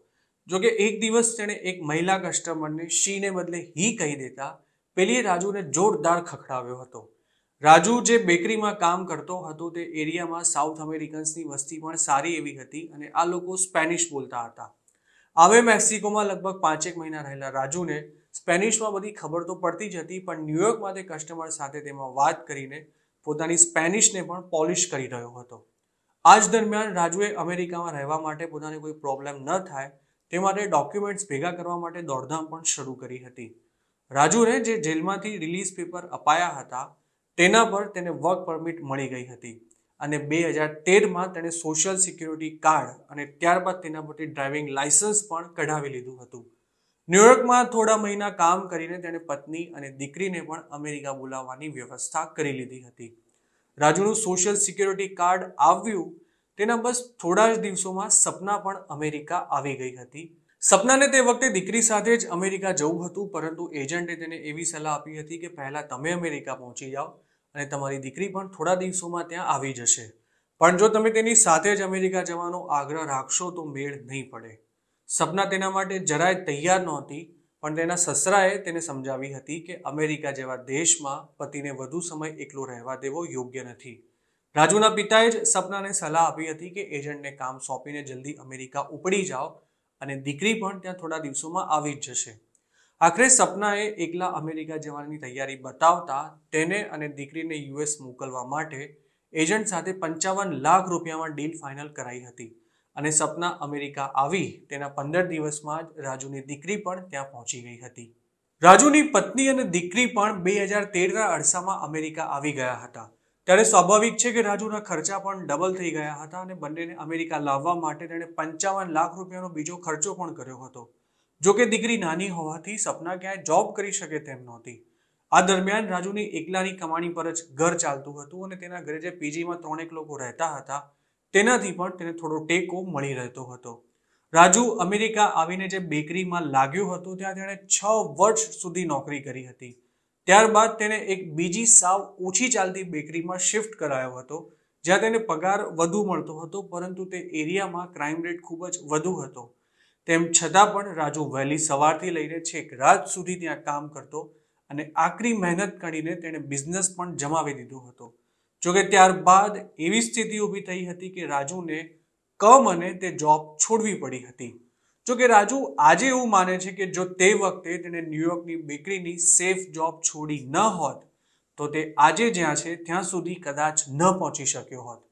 જોકે એક દિવસ તેણે એક મહિલા કસ્ટમરને શીને બદલે હી કહી દેતા પેલી રાજુને જોરદાર ખખડાવ્યો હતો રાજુ જે બેકરીમાં કામ કરતો હતો તે એરિયામાં સાઉથ અમેરિકન્સની વસ્તી પણ સારી એવી હતી અને આ લોકો સ્પેનિશ બોલતા હતા આવે મેક્સિકોમાં લગભગ પાંચેક મહિના રહેલા રાજુને સ્પેનિશમાં બધી ખબર તો પડતી જ હતી પણ ન્યૂયોર્કમાં તે કસ્ટમર સાથે તેમાં વાત કરીને પોતાની સ્પેનિશને પણ પોલિશ કરી રહ્યો હતો આજ દરમિયાન રાજુએ અમેરિકામાં રહેવા માટે પોતાને કોઈ પ્રોબ્લેમ ન થાય તે માટે ડોક્યુમેન્ટ્સ ભેગા કરવા માટે દોડધામ પણ શરૂ કરી હતી રાજુને જે જેલમાંથી રિલીઝ પેપર અપાયા હતા તેના પર તેને વર્ક પરમિટ મળી ગઈ હતી અને બે હજાર તેરમાં તેણે સોશિયલ સિક્યુરિટી કાર્ડ અને ત્યારબાદ તેના પરથી ડ્રાઇવિંગ લાયસન્સ પણ કઢાવી લીધું હતું ન્યુયોર્કમાં થોડા મહિના કામ કરીને તેણે પત્ની અને દીકરીને પણ અમેરિકા બોલાવવાની વ્યવસ્થા કરી લીધી હતી રાજુનું સોશિયલ સિક્યુરિટી કાર્ડ આવ્યું તેના બસ થોડા જ દિવસોમાં સપના પણ અમેરિકા આવી ગઈ હતી સપનાને તે વખતે દીકરી સાથે જ અમેરિકા જવું હતું પરંતુ એજન્ટે તેને એવી સલાહ આપી હતી કે પહેલાં તમે અમેરિકા પહોંચી જાઓ અને તમારી દીકરી પણ થોડા દિવસોમાં ત્યાં આવી જશે પણ જો તમે તેની સાથે જ અમેરિકા જવાનો આગ્રહ રાખશો તો મેળ નહીં પડે સપના તેના માટે જરાય તૈયાર નહોતી પણ તેના સસરાએ તેને સમજાવી હતી કે અમેરિકા જેવા દેશમાં પતિને વધુ સમય એકલો રહેવા દેવો યોગ્ય નથી રાજુના પિતાએ જ સપનાને સલાહ આપી હતી કે એજન્ટને કામ સોંપીને જલ્દી અમેરિકા ઉપડી જાઓ અને દીકરી પણ ત્યાં થોડા દિવસોમાં આવી જ જશે આખરે સપનાએ એકલા અમેરિકા જવાની તૈયારી બતાવતા તેને અને દીકરીને યુએસ મોકલવા માટે એજન્ટ સાથે પંચાવન લાખ રૂપિયામાં ડીલ ફાઇનલ કરાઈ હતી અને સપના અમેરિકા આવી તેના પંદર દિવસમાં જ રાજુની દીકરી પણ ત્યાં પહોંચી ગઈ હતી રાજુની પત્ની અને દીકરી પણ બે હજાર તેરના અરસામાં અમેરિકા આવી ગયા હતા ત્યારે સ્વાભાવિક છે કે રાજુના ખર્ચા પણ ડબલ થઈ ગયા હતા અને બંનેને અમેરિકા લાવવા માટે તેણે પંચાવન લાખ રૂપિયાનો બીજો ખર્ચો પણ કર્યો હતો જોકે દીકરી નાની હોવાથી સપના ક્યાંય જોબ કરી શકે તેમ નહોતી આ દરમિયાન રાજુની એકલાની કમાણી પર જ ઘર ચાલતું હતું અને તેના ઘરે જે પીજીમાં ત્રણેક લોકો રહેતા હતા તેનાથી પણ તેને થોડો ટેકો મળી રહેતો હતો રાજુ અમેરિકા આવીને જે બેકરીમાં લાગ્યું હતું ત્યાં તેણે છ વર્ષ સુધી નોકરી કરી હતી ત્યારબાદ તેને એક બીજી સાવ ઓછી ચાલતી બેકરીમાં શિફ્ટ કરાયો હતો જ્યાં તેને પગાર વધુ મળતો હતો પરંતુ તે એરિયામાં ક્રાઇમ રેટ ખૂબ જ વધુ હતો તેમ છતાં પણ રાજુ વહેલી સવારથી લઈને છેક રાત સુધી ત્યાં કામ કરતો અને આકરી મહેનત કરીને તેણે બિઝનેસ પણ જમાવી દીધો હતો જોકે ત્યારબાદ એવી સ્થિતિ ઊભી થઈ હતી કે રાજુને કમ અને તે જોબ છોડવી પડી હતી જોકે રાજુ આજે એવું માને છે કે જો તે વખતે તેણે ન્યુયોર્કની બેકરીની સેફ જોબ છોડી ન હોત તો તે આજે જ્યાં છે ત્યાં સુધી કદાચ ન પહોંચી શક્યો હોત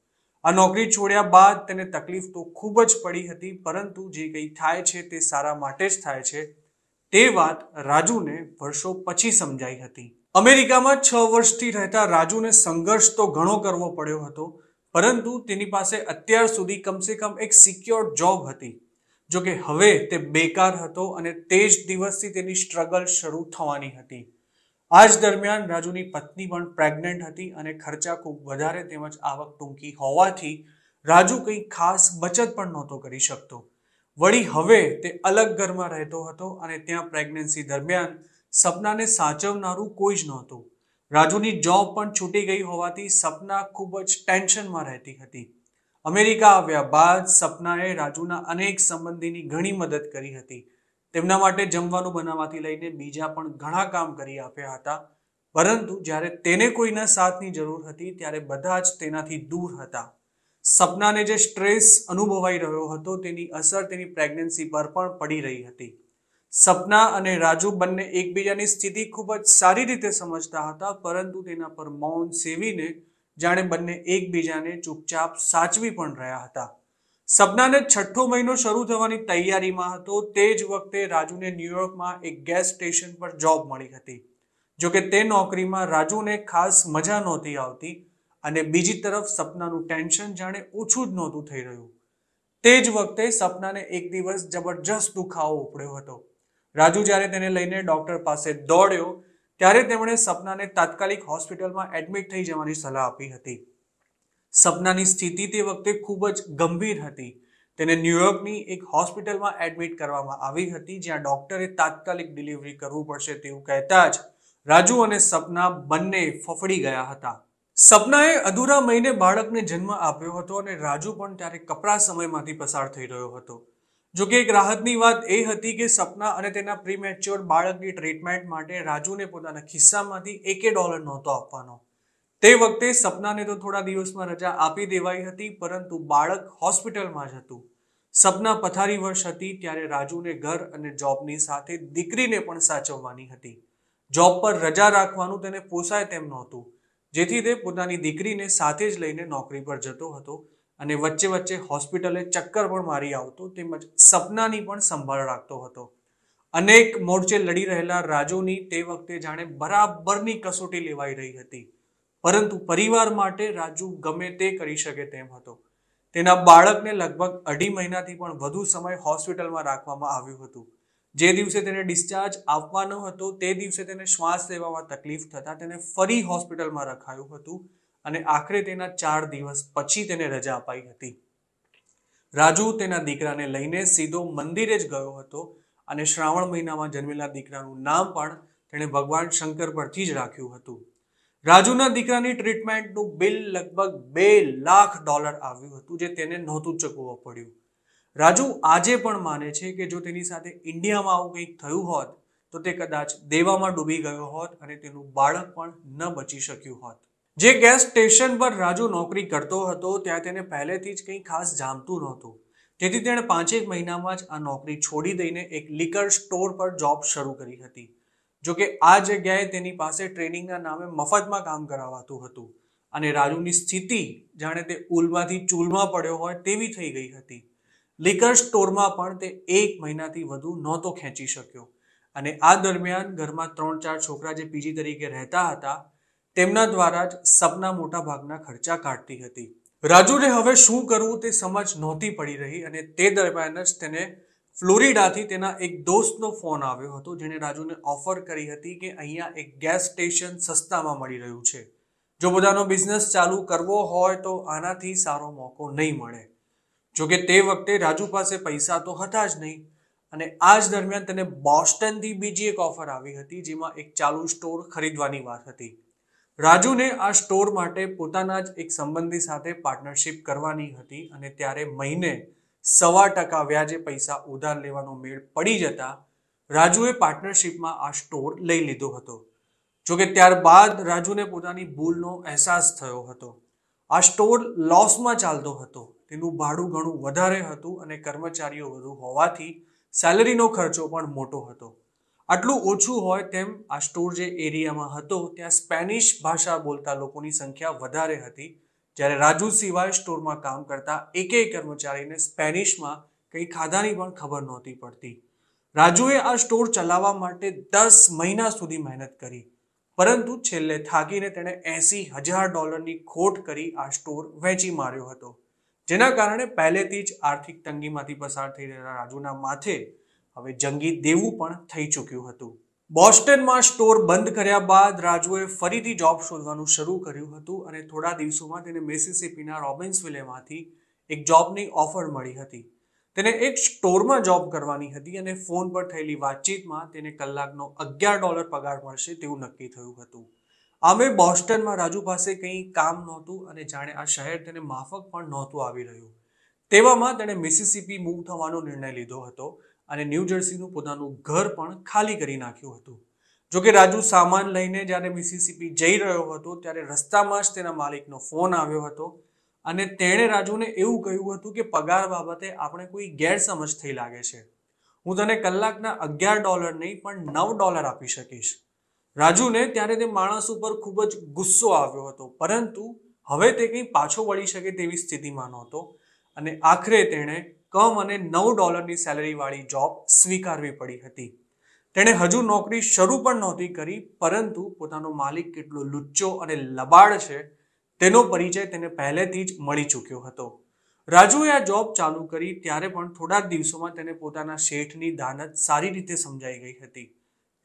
આ નોકરી છોડ્યા બાદ તેને તકલીફ તો ખૂબ જ પડી હતી પરંતુ જે કંઈ થાય છે તે સારા માટે જ થાય છે તે વાત રાજુને વર્ષો પછી સમજાઈ હતી અમેરિકામાં છ વર્ષથી રહેતા રાજુને સંઘર્ષ તો ઘણો કરવો પડ્યો હતો પરંતુ તેની પાસે અત્યાર સુધી કમસે કમ એક સિક્યોર જોબ હતી જો કે હવે તે બેકાર હતો અને તે જ દિવસથી તેની સ્ટ્રગલ શરૂ થવાની હતી આ જ દરમિયાન રાજુની પત્ની પણ પ્રેગ્નન્ટ હતી અને ખર્ચા ખૂબ વધારે તેમજ આવક ટૂંકી હોવાથી રાજુ કંઈ ખાસ બચત પણ નહોતો કરી શકતો વળી હવે તે અલગ ઘરમાં રહેતો હતો અને ત્યાં પ્રેગ્નન્સી દરમિયાન સપનાને સાચવનારું કોઈ જ નહોતું રાજુની જોબ પણ છૂટી ગઈ હોવાથી સપના ખૂબ જ ટેન્શનમાં રહેતી હતી અમેરિકા આવ્યા બાદ સપનાએ રાજુના અનેક સંબંધીની ઘણી મદદ કરી હતી તેમના માટે જમવાનું બનાવવાથી લઈને બીજા પણ ઘણા કામ કરી આપ્યા હતા પરંતુ જ્યારે તેને કોઈના સાથની જરૂર હતી ત્યારે બધા જ તેનાથી દૂર હતા સપનાને જે સ્ટ્રેસ અનુભવાઈ રહ્યો હતો તેની અસર તેની પ્રેગ્નન્સી પર પણ પડી રહી હતી સપના અને રાજુ બંને એકબીજાની સ્થિતિ ખૂબ જ સારી રીતે સમજતા હતા પરંતુ તેના પર મૌન સેવીને જાણે બંને એકબીજાને ચૂપચાપ સાચવી પણ રહ્યા હતા સપનાને છઠ્ઠો મહિનો શરૂ થવાની તૈયારીમાં હતો તે જ વખતે રાજુને ન્યુયોર્કમાં એક ગેસ સ્ટેશન પર જોબ મળી હતી જોકે તે નોકરીમાં રાજુને ખાસ મજા નહોતી આવતી અને બીજી તરફ સપનાનું ટેન્શન જાણે ઓછું જ નહોતું થઈ રહ્યું તે જ વખતે સપનાને એક દિવસ જબરજસ્ત દુખાવો ઉપડ્યો હતો રાજુ જ્યારે તેને લઈને ડૉક્ટર પાસે દોડ્યો ત્યારે તેમણે સપનાને તાત્કાલિક હોસ્પિટલમાં એડમિટ થઈ જવાની સલાહ આપી હતી સપનાની સ્થિતિ તે વખતે ખૂબ જ ગંભીર હતી તેને ન્યુયોર્કની એક હોસ્પિટલમાં એડમિટ કરવામાં આવી હતી જ્યાં ડોક્ટરે તાત્કાલિક ડિલિવરી કરવું પડશે તેવું કહેતા જ રાજુ અને સપના બંને ફફડી ગયા હતા સપનાએ અધૂરા મહિને બાળકને જન્મ આપ્યો હતો અને રાજુ પણ ત્યારે કપરા સમયમાંથી પસાર થઈ રહ્યો હતો જોકે એક રાહતની વાત એ હતી કે સપના અને તેના પ્રીમેચ્યોર બાળકની ટ્રીટમેન્ટ માટે રાજુને પોતાના ખિસ્સામાંથી એકે ડોલર નહોતો આપવાનો તે વખતે સપનાને તો થોડા દિવસમાં રજા આપી દેવાઈ હતી પરંતુ બાળક હોસ્પિટલમાં જ હતું સપના પથારી વર્ષ હતી ત્યારે રાજુને ઘર અને જોબની સાથે દીકરીને પણ સાચવવાની હતી જોબ પર રજા રાખવાનું તેને પોસાય તેમ નહોતું જેથી તે પોતાની દીકરીને સાથે જ લઈને નોકરી પર જતો હતો અને વચ્ચે વચ્ચે હોસ્પિટલે ચક્કર પણ મારી આવતો તેમજ સપનાની પણ સંભાળ રાખતો હતો અનેક મોરચે લડી રહેલા રાજુની તે વખતે જાણે બરાબરની કસોટી લેવાઈ રહી હતી પરંતુ પરિવાર માટે રાજુ ગમે તે કરી શકે તેમ હતો તેના બાળકને લગભગ અઢી મહિનાથી પણ વધુ સમય હોસ્પિટલમાં રાખવામાં આવ્યું હતું જે દિવસે તેને ડિસ્ચાર્જ આપવાનો હતો તે દિવસે તેને શ્વાસ લેવામાં તકલીફ થતા તેને ફરી હોસ્પિટલમાં રખાયું હતું અને આખરે તેના ચાર દિવસ પછી તેને રજા અપાઈ હતી રાજુ તેના દીકરાને લઈને સીધો મંદિરે જ ગયો હતો અને શ્રાવણ મહિનામાં જન્મેલા દીકરાનું નામ પણ તેણે ભગવાન શંકર પરથી જ રાખ્યું હતું રાજુના દીકરાની ટ્રીટમેન્ટનું બિલ લગભગ બે લાખ ડોલર આવ્યું હતું જે તેને નહોતું ચૂકવવું પડ્યું રાજુ આજે પણ માને છે કે જો તેની સાથે ઇન્ડિયામાં આવું કંઈક થયું હોત તો તે કદાચ દેવામાં ડૂબી ગયો હોત અને તેનું બાળક પણ ન બચી શક્યું હોત જે ગેસ સ્ટેશન પર રાજુ નોકરી કરતો હતો ત્યાં તેને પહેલેથી જ કંઈ ખાસ જામતું નહોતું તેથી તેણે પાંચેક મહિનામાં જ આ નોકરી છોડી દઈને એક લિકર સ્ટોર પર જોબ શરૂ કરી હતી જોકે આ જગ્યાએ તેની પાસે ટ્રેનિંગના નામે મફતમાં કામ કરાવાતું હતું અને રાજુની સ્થિતિ જાણે તે ઉલમાંથી ચૂલમાં પડ્યો હોય તેવી થઈ ગઈ હતી લિકર સ્ટોરમાં પણ તે એક મહિનાથી વધુ નહોતો ખેંચી શક્યો અને આ દરમિયાન ઘરમાં ત્રણ ચાર છોકરા જે પીજી તરીકે રહેતા હતા તેમના દ્વારા જ સપના મોટા ભાગના ખર્ચા કાઢતી હતી રાજુને હવે શું કરવું તે સમજ નહોતી પડી રહી અને તે દરમિયાન જ તેને ફ્લોરિડાથી તેના એક દોસ્તનો ફોન આવ્યો હતો જેણે રાજુને ઓફર કરી હતી કે અહીંયા એક ગેસ સ્ટેશન સસ્તામાં મળી રહ્યું છે જો બધાનો બિઝનેસ ચાલુ કરવો હોય તો આનાથી સારો મોકો નહીં મળે જોકે તે વખતે રાજુ પાસે પૈસા તો હતા જ નહીં અને આ જ દરમિયાન તેને બોસ્ટનથી બીજી એક ઓફર આવી હતી જેમાં એક ચાલુ સ્ટોર ખરીદવાની વાત હતી રાજુને આ સ્ટોર માટે પોતાના જ એક સંબંધી સાથે પાર્ટનરશિપ કરવાની હતી અને ત્યારે મહિને સવા ટકા વ્યાજે પૈસા ઉધાર લેવાનો મેળ પડી જતા રાજુએ પાર્ટનરશિપમાં આ સ્ટોર લઈ લીધો હતો જોકે ત્યારબાદ રાજુને પોતાની ભૂલનો અહેસાસ થયો હતો આ સ્ટોર લોસમાં ચાલતો હતો તેનું ભાડું ઘણું વધારે હતું અને કર્મચારીઓ વધુ હોવાથી સેલરીનો ખર્ચો પણ મોટો હતો આટલું ઓછું હોય તેમ આ સ્ટોર જે એરિયામાં હતો ત્યાં સ્પેનિશ ભાષા બોલતા લોકોની સંખ્યા વધારે હતી જ્યારે રાજુ સિવાય સ્ટોરમાં કામ કરતા એકેય કર્મચારીને સ્પેનિશમાં કંઈ ખાધાની પણ ખબર નહોતી પડતી રાજુએ આ સ્ટોર ચલાવવા માટે દસ મહિના સુધી મહેનત કરી પરંતુ છેલ્લે થાકીને તેણે એસી હજાર ડોલરની ખોટ કરી આ સ્ટોર વેચી માર્યો હતો જેના કારણે પહેલેથી જ આર્થિક તંગીમાંથી પસાર થઈ રહેલા રાજુના માથે હવે જંગી દેવું પણ થઈ ચૂક્યું હતું બોસ્ટનમાં સ્ટોર બંધ કર્યા બાદ રાજુએ ફરીથી જોબ શોધવાનું શરૂ કર્યું હતું અને થોડા દિવસોમાં તેને મેસીસીપીના રોબિન્સ વિલેમાંથી એક જોબની ઓફર મળી હતી તેને એક સ્ટોરમાં જોબ કરવાની હતી અને ફોન પર થયેલી વાતચીતમાં તેને કલાકનો અગિયાર ડોલર પગાર મળશે તેવું નક્કી થયું હતું આમે બોસ્ટનમાં રાજુ પાસે કંઈ કામ નહોતું અને જાણે આ શહેર તેને માફક પણ નહોતું આવી રહ્યું તેવામાં તેણે મિસિસિપી મૂવ થવાનો નિર્ણય લીધો હતો અને ન્યૂજર્સીનું પોતાનું ઘર પણ ખાલી કરી નાખ્યું હતું જોકે રાજુ સામાન લઈને જ્યારે મિસિસિપી જઈ રહ્યો હતો ત્યારે રસ્તામાં જ તેના માલિકનો ફોન આવ્યો હતો અને તેણે રાજુને એવું કહ્યું હતું કે પગાર બાબતે આપણે કોઈ ગેરસમજ થઈ લાગે છે હું તને કલાકના અગિયાર ડોલર નહીં પણ નવ ડોલર આપી શકીશ રાજુને ત્યારે તે માણસ ઉપર ખૂબ જ ગુસ્સો આવ્યો હતો પરંતુ હવે તે કંઈ પાછો વળી શકે તેવી સ્થિતિમાં નહોતો અને આખરે તેણે કમ અને નવ ડોલરની સેલરીવાળી જોબ સ્વીકારવી પડી હતી તેણે હજુ નોકરી શરૂ પણ નહોતી કરી પરંતુ પોતાનો માલિક કેટલો લુચ્ચો અને લબાડ છે તેનો પરિચય તેને પહેલેથી જ મળી ચૂક્યો હતો રાજુએ આ જોબ ચાલુ કરી ત્યારે પણ થોડા દિવસોમાં તેને પોતાના શેઠની દાનત સારી રીતે સમજાઈ ગઈ હતી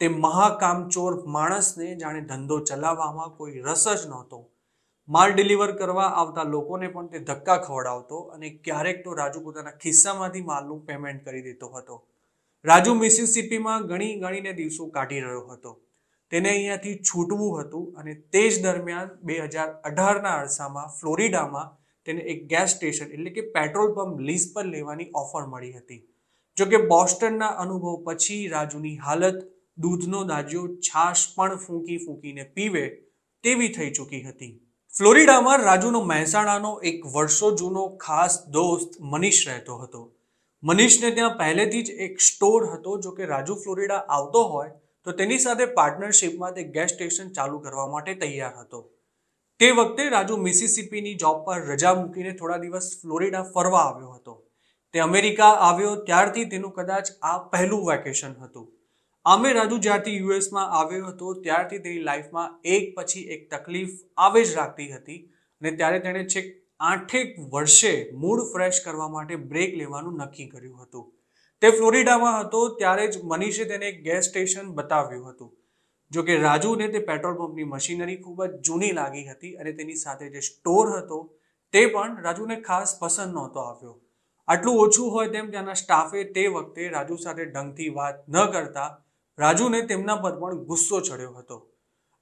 તે મહાકામચોર માણસને જાણે ધંધો ચલાવવામાં કોઈ રસ જ નહોતો માલ ડિલિવર કરવા આવતા લોકોને પણ તે ધક્કા ખવડાવતો અને ક્યારેક તો રાજુ પોતાના ખિસ્સામાંથી માલનું પેમેન્ટ કરી દેતો હતો રાજુ મિસિસિપીમાં ગણી ગણીને દિવસો કાઢી રહ્યો હતો તેને અહીંયાથી છૂટવું હતું અને તે જ દરમિયાન બે હજાર અઢારના અરસામાં ફ્લોરિડામાં તેને એક ગેસ સ્ટેશન એટલે કે પેટ્રોલ પંપ લીઝ પર લેવાની ઓફર મળી હતી જોકે બોસ્ટનના અનુભવ પછી રાજુની હાલત દૂધનો દાજ્યો છાશ પણ ફૂંકી ફૂંકીને પીવે તેવી થઈ ચૂકી હતી ફ્લોરિડામાં રાજુનો મહેસાણાનો એક વર્ષો જૂનો ખાસ દોસ્ત મનીષ રહેતો હતો મનીષને ત્યાં પહેલેથી જ એક સ્ટોર હતો જો કે રાજુ ફ્લોરિડા આવતો હોય તો તેની સાથે પાર્ટનરશિપમાં તે ગેસ સ્ટેશન ચાલુ કરવા માટે તૈયાર હતો તે વખતે રાજુ મિસિસિપીની જોબ પર રજા મૂકીને થોડા દિવસ ફ્લોરિડા ફરવા આવ્યો હતો તે અમેરિકા આવ્યો ત્યારથી તેનું કદાચ આ પહેલું વેકેશન હતું અમે રાજુ જ્યારથી યુએસમાં આવ્યો હતો ત્યારથી તેની લાઈફમાં એક પછી એક તકલીફ આવે જ રાખતી હતી અને ત્યારે તેણે છેક આઠેક વર્ષે મૂડ ફ્રેશ કરવા માટે બ્રેક લેવાનું નક્કી કર્યું હતું તે ફ્લોરિડામાં હતો ત્યારે જ મનીષે તેને એક ગેસ સ્ટેશન બતાવ્યું હતું જો કે રાજુને તે પેટ્રોલ પંપની મશીનરી ખૂબ જ જૂની લાગી હતી અને તેની સાથે જે સ્ટોર હતો તે પણ રાજુને ખાસ પસંદ નહોતો આવ્યો આટલું ઓછું હોય તેમ ત્યાંના સ્ટાફે તે વખતે રાજુ સાથે ઢંગથી વાત ન કરતા રાજુને તેમના પર પણ ગુસ્સો ચડ્યો હતો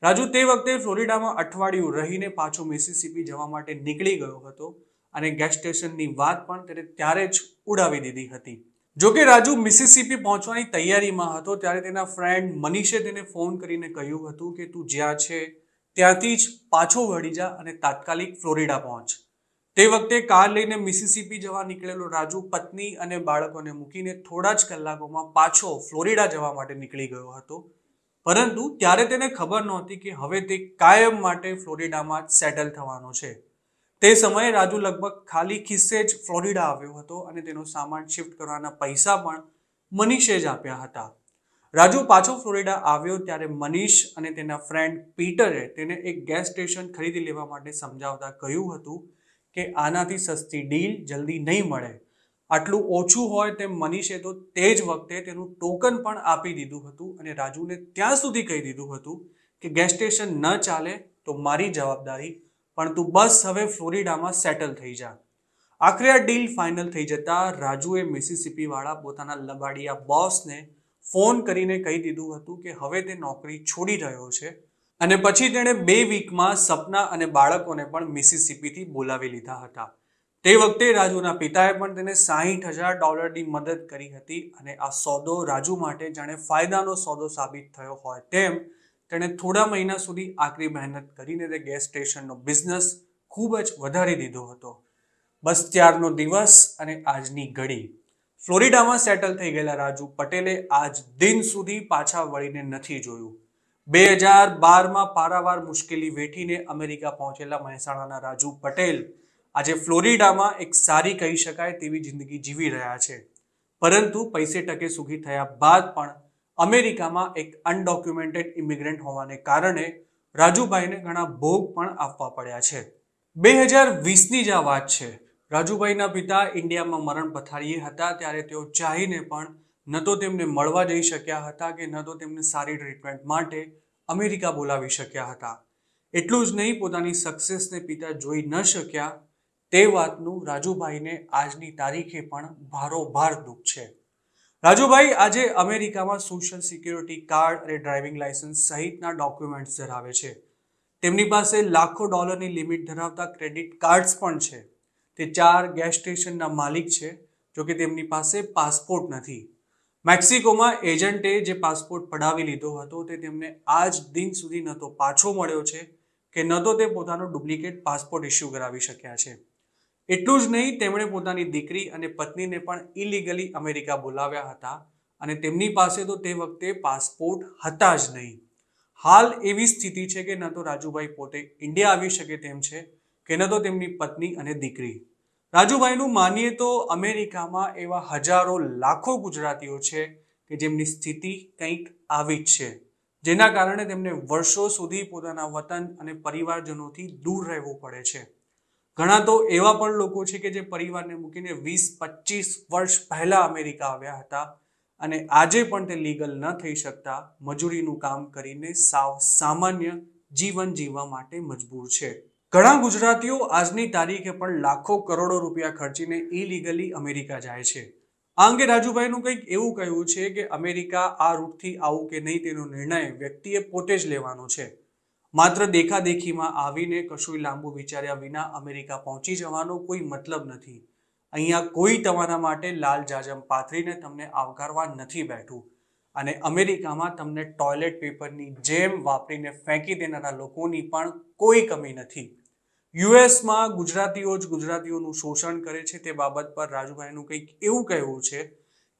રાજુ તે વખતે ફ્લોરિડામાં અઠવાડિયું રહીને પાછો મિસિસિપી જવા માટે નીકળી ગયો હતો અને ગેસ સ્ટેશનની વાત પણ તેને ત્યારે જ ઉડાવી દીધી હતી જો કે રાજુ મિસિસિપી પહોંચવાની તૈયારીમાં હતો ત્યારે તેના ફ્રેન્ડ મનીષે તેને ફોન કરીને કહ્યું હતું કે તું જ્યાં છે ત્યાંથી જ પાછો વળી જા અને તાત્કાલિક ફ્લોરિડા પહોંચ તે વખતે કાર લઈને મિસિસિપી જવા નીકળેલો રાજુ પત્ની અને બાળકોને મૂકીને થોડા જ કલાકોમાં પાછો ફ્લોરિડા જવા માટે નીકળી ગયો હતો પરંતુ ત્યારે તેને ખબર નહોતી કે હવે તે કાયમ માટે ફ્લોરિડામાં સેટલ થવાનો છે તે સમયે રાજુ લગભગ ખાલી ખિસ્સે જ ફ્લોરિડા આવ્યો હતો અને તેનો સામાન શિફ્ટ કરવાના પૈસા પણ મનીષે જ આપ્યા હતા રાજુ પાછો ફ્લોરિડા આવ્યો ત્યારે મનીષ અને તેના ફ્રેન્ડ પીટરે તેને એક ગેસ સ્ટેશન ખરીદી લેવા માટે સમજાવતા કહ્યું હતું કે આનાથી સસ્તી ડીલ જલ્દી નહીં મળે આટલું ઓછું હોય તેમ મનીષે તો તે જ વખતે તેનું ટોકન પણ આપી દીધું હતું અને રાજુને ત્યાં સુધી કહી દીધું હતું કે ગેસ સ્ટેશન ન ચાલે તો મારી જવાબદારી પણ તું બસ હવે ફ્લોરિડામાં સેટલ થઈ જા આખરે આ ડીલ ફાઇનલ થઈ જતા રાજુએ મિસિસિપીવાળા પોતાના લબાડિયા બોસને ફોન કરીને કહી દીધું હતું કે હવે તે નોકરી છોડી રહ્યો છે અને પછી તેણે બે વીકમાં સપના અને બાળકોને પણ મિસિસિપીથી બોલાવી લીધા હતા તે વખતે રાજુના પિતાએ પણ તેને સાહીઠ હજાર ડોલરની મદદ કરી હતી અને આ સોદો રાજુ માટે જાણે ફાયદાનો સોદો સાબિત થયો હોય તેમ તેણે થોડા મહિના સુધી આકરી મહેનત કરીને તે ગેસ સ્ટેશનનો બિઝનેસ ખૂબ જ વધારી દીધો હતો બસ ત્યારનો દિવસ અને આજની ઘડી ફ્લોરિડામાં સેટલ થઈ ગયેલા રાજુ પટેલે આજ દિન સુધી પાછા વળીને નથી જોયું બે હજાર બારમાં પારાવાર મુશ્કેલી વેઠીને અમેરિકા પહોંચેલા મહેસાણાના રાજુ પટેલ આજે ફ્લોરિડામાં એક સારી કહી શકાય તેવી જિંદગી જીવી રહ્યા છે પરંતુ પૈસે ટકે સુખી થયા બાદ પણ અમેરિકામાં એક અનડોક્યુમેન્ટેડ ઇમિગ્રન્ટ હોવાને કારણે રાજુભાઈને ઘણા ભોગ પણ આપવા પડ્યા છે બે હજાર વીસની જ આ વાત છે રાજુભાઈના પિતા ઇન્ડિયામાં મરણ પથારીએ હતા ત્યારે તેઓ ચાહીને પણ ન તો તેમને મળવા જઈ શક્યા હતા કે ન તો તેમને સારી ટ્રીટમેન્ટ માટે અમેરિકા બોલાવી શક્યા હતા એટલું જ નહીં પોતાની સક્સેસને પિતા જોઈ ન શક્યા તે વાતનું રાજુભાઈને આજની તારીખે પણ ભારોભાર દુઃખ છે રાજુભાઈ આજે અમેરિકામાં સોશિયલ સિક્યુરિટી કાર્ડ અને ડ્રાઇવિંગ લાયસન્સ સહિતના ડોક્યુમેન્ટ્સ ધરાવે છે તેમની પાસે લાખો ડોલરની લિમિટ ધરાવતા ક્રેડિટ કાર્ડ્સ પણ છે તે ચાર ગેસ સ્ટેશનના માલિક છે જોકે તેમની પાસે પાસપોર્ટ નથી મેક્સિકોમાં એજન્ટે જે પાસપોર્ટ પડાવી લીધો હતો તે તેમને આજ દિન સુધી ન તો પાછો મળ્યો છે કે ન તો તે પોતાનો ડુપ્લિકેટ પાસપોર્ટ ઇસ્યુ કરાવી શક્યા છે એટલું જ નહીં તેમણે પોતાની દીકરી અને પત્નીને પણ ઇલીગલી અમેરિકા બોલાવ્યા હતા અને તેમની પાસે તો તે વખતે પાસપોર્ટ હતા જ નહીં હાલ એવી સ્થિતિ છે કે ન તો રાજુભાઈ પોતે ઇન્ડિયા આવી શકે તેમ છે કે ન તો તેમની પત્ની અને દીકરી રાજુભાઈનું માનીએ તો અમેરિકામાં એવા હજારો લાખો ગુજરાતીઓ છે કે જેમની સ્થિતિ કંઈક આવી જ છે જેના કારણે તેમને વર્ષો સુધી પોતાના વતન અને પરિવારજનોથી દૂર રહેવું પડે છે ઘણા તો એવા પણ લોકો છે કે જે પરિવારને મૂકીને વીસ પચીસ વર્ષ પહેલાં અમેરિકા આવ્યા હતા અને આજે પણ તે લીગલ ન થઈ શકતા મજૂરીનું કામ કરીને સાવ સામાન્ય જીવન જીવવા માટે મજબૂર છે ઘણા ગુજરાતીઓ આજની તારીખે પણ લાખો કરોડો રૂપિયા ખર્ચીને ઇલીગલી અમેરિકા જાય છે આ અંગે રાજુભાઈનું કંઈક એવું કહ્યું છે કે અમેરિકા આ રૂટથી આવું કે નહીં તેનો નિર્ણય વ્યક્તિએ પોતે જ લેવાનો છે માત્ર દેખાદેખીમાં આવીને કશું લાંબુ વિચાર્યા વિના અમેરિકા પહોંચી જવાનો કોઈ મતલબ નથી અહીંયા કોઈ તમારા માટે લાલ જાજમ પાથરીને તમને આવકારવા નથી બેઠું અને અમેરિકામાં તમને ટોયલેટ પેપરની જેમ વાપરીને ફેંકી દેનારા લોકોની પણ કોઈ કમી નથી યુએસમાં ગુજરાતીઓ જ ગુજરાતીઓનું શોષણ કરે છે તે બાબત પર રાજુભાઈનું કંઈક એવું કહેવું છે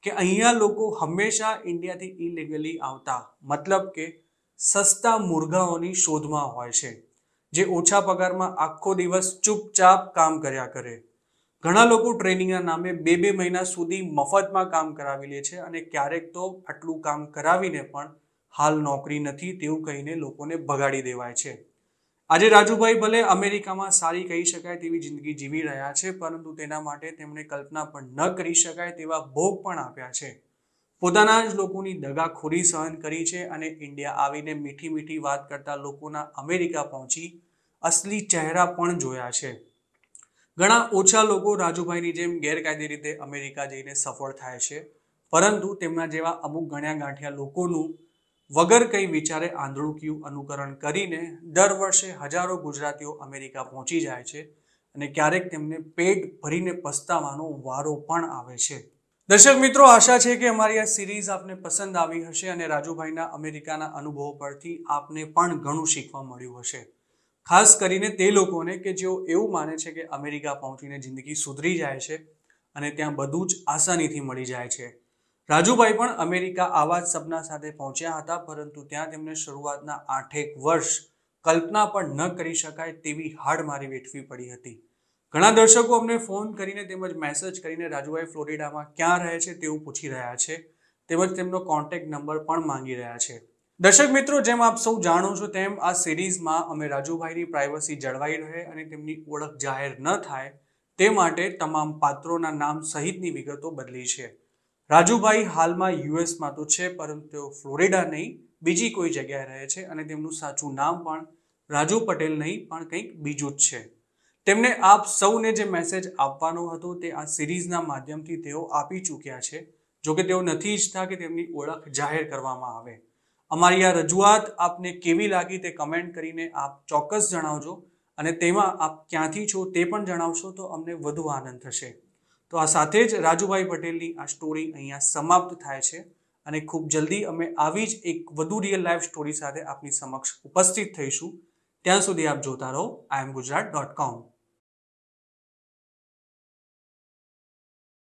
કે અહીંયા લોકો હંમેશા ઇન્ડિયાથી ઇલીગલી આવતા મતલબ કે સસ્તા મુર્ગાઓની શોધમાં હોય છે જે ઓછા પગારમાં આખો દિવસ ચૂપચાપ કામ કર્યા કરે ઘણા લોકો ટ્રેનિંગના નામે બે બે મહિના સુધી મફતમાં કામ કરાવી લે છે અને ક્યારેક તો આટલું કામ કરાવીને પણ હાલ નોકરી નથી તેવું કહીને લોકોને ભગાડી દેવાય છે આજે રાજુભાઈ ભલે અમેરિકામાં સારી કહી શકાય તેવી જિંદગી જીવી રહ્યા છે પરંતુ તેના માટે તેમણે કલ્પના પણ ન કરી શકાય તેવા ભોગ પણ આપ્યા છે પોતાના જ લોકોની દગાખોરી સહન કરી છે અને ઇન્ડિયા આવીને મીઠી મીઠી વાત કરતા લોકોના અમેરિકા પહોંચી અસલી ચહેરા પણ જોયા છે ઘણા ઓછા લોકો રાજુભાઈની જેમ ગેરકાયદે રીતે અમેરિકા જઈને સફળ થાય છે પરંતુ તેમના જેવા અમુક ગણ્યા ગાંઠ્યા લોકોનું વગર કંઈ વિચારે આંધળુકિયું અનુકરણ કરીને દર વર્ષે હજારો ગુજરાતીઓ અમેરિકા પહોંચી જાય છે અને ક્યારેક તેમને પેટ ભરીને પસ્તાવાનો વારો પણ આવે છે દર્શક મિત્રો આશા છે કે અમારી આ સિરીઝ આપને પસંદ આવી હશે અને રાજુભાઈના અમેરિકાના અનુભવો પરથી આપને પણ ઘણું શીખવા મળ્યું હશે ખાસ કરીને તે લોકોને કે જેઓ એવું માને છે કે અમેરિકા પહોંચીને જિંદગી સુધરી જાય છે અને ત્યાં બધું જ આસાનીથી મળી જાય છે રાજુભાઈ પણ અમેરિકા આવા જ સપના સાથે પહોંચ્યા હતા પરંતુ ત્યાં તેમને શરૂઆતના આઠેક વર્ષ કલ્પના પણ ન કરી શકાય તેવી હાડ મારી વેઠવી પડી હતી ઘણા દર્શકો અમને ફોન કરીને તેમજ મેસેજ કરીને રાજુભાઈ ફ્લોરિડામાં ક્યાં રહે છે તેવું પૂછી રહ્યા છે તેમજ તેમનો કોન્ટેક્ટ નંબર પણ માંગી રહ્યા છે દર્શક મિત્રો જેમ આપ સૌ જાણો છો તેમ આ સિરીઝમાં અમે રાજુભાઈની પ્રાઇવસી જળવાઈ રહે અને તેમની ઓળખ જાહેર ન થાય તે માટે તમામ પાત્રોના નામ સહિતની વિગતો બદલી છે રાજુભાઈ હાલમાં યુએસમાં તો છે પરંતુ તેઓ ફ્લોરિડા નહીં બીજી કોઈ જગ્યાએ રહે છે અને તેમનું સાચું નામ પણ રાજુ પટેલ નહીં પણ કંઈક બીજું જ છે તેમને આપ સૌને જે મેસેજ આપવાનો હતો તે આ સિરીઝના માધ્યમથી તેઓ આપી ચૂક્યા છે જોકે તેઓ નથી ઈચ્છતા કે તેમની ઓળખ જાહેર કરવામાં આવે અમારી આ રજૂઆત આપને કેવી લાગી તે કમેન્ટ કરીને આપ ચોક્કસ જણાવજો અને તેમાં આપ ક્યાંથી છો તે પણ જણાવશો તો અમને વધુ આનંદ થશે તો આ સાથે જ રાજુભાઈ પટેલની આ સ્ટોરી અહીંયા સમાપ્ત થાય છે અને ખૂબ જલ્દી અમે આવી જ એક વધુ રિયલ લાઈફ સ્ટોરી સાથે આપની સમક્ષ ઉપસ્થિત થઈશું ત્યાં સુધી આપ જોતા રહો આઈ એમ ગુજરાત ડોટ કોમ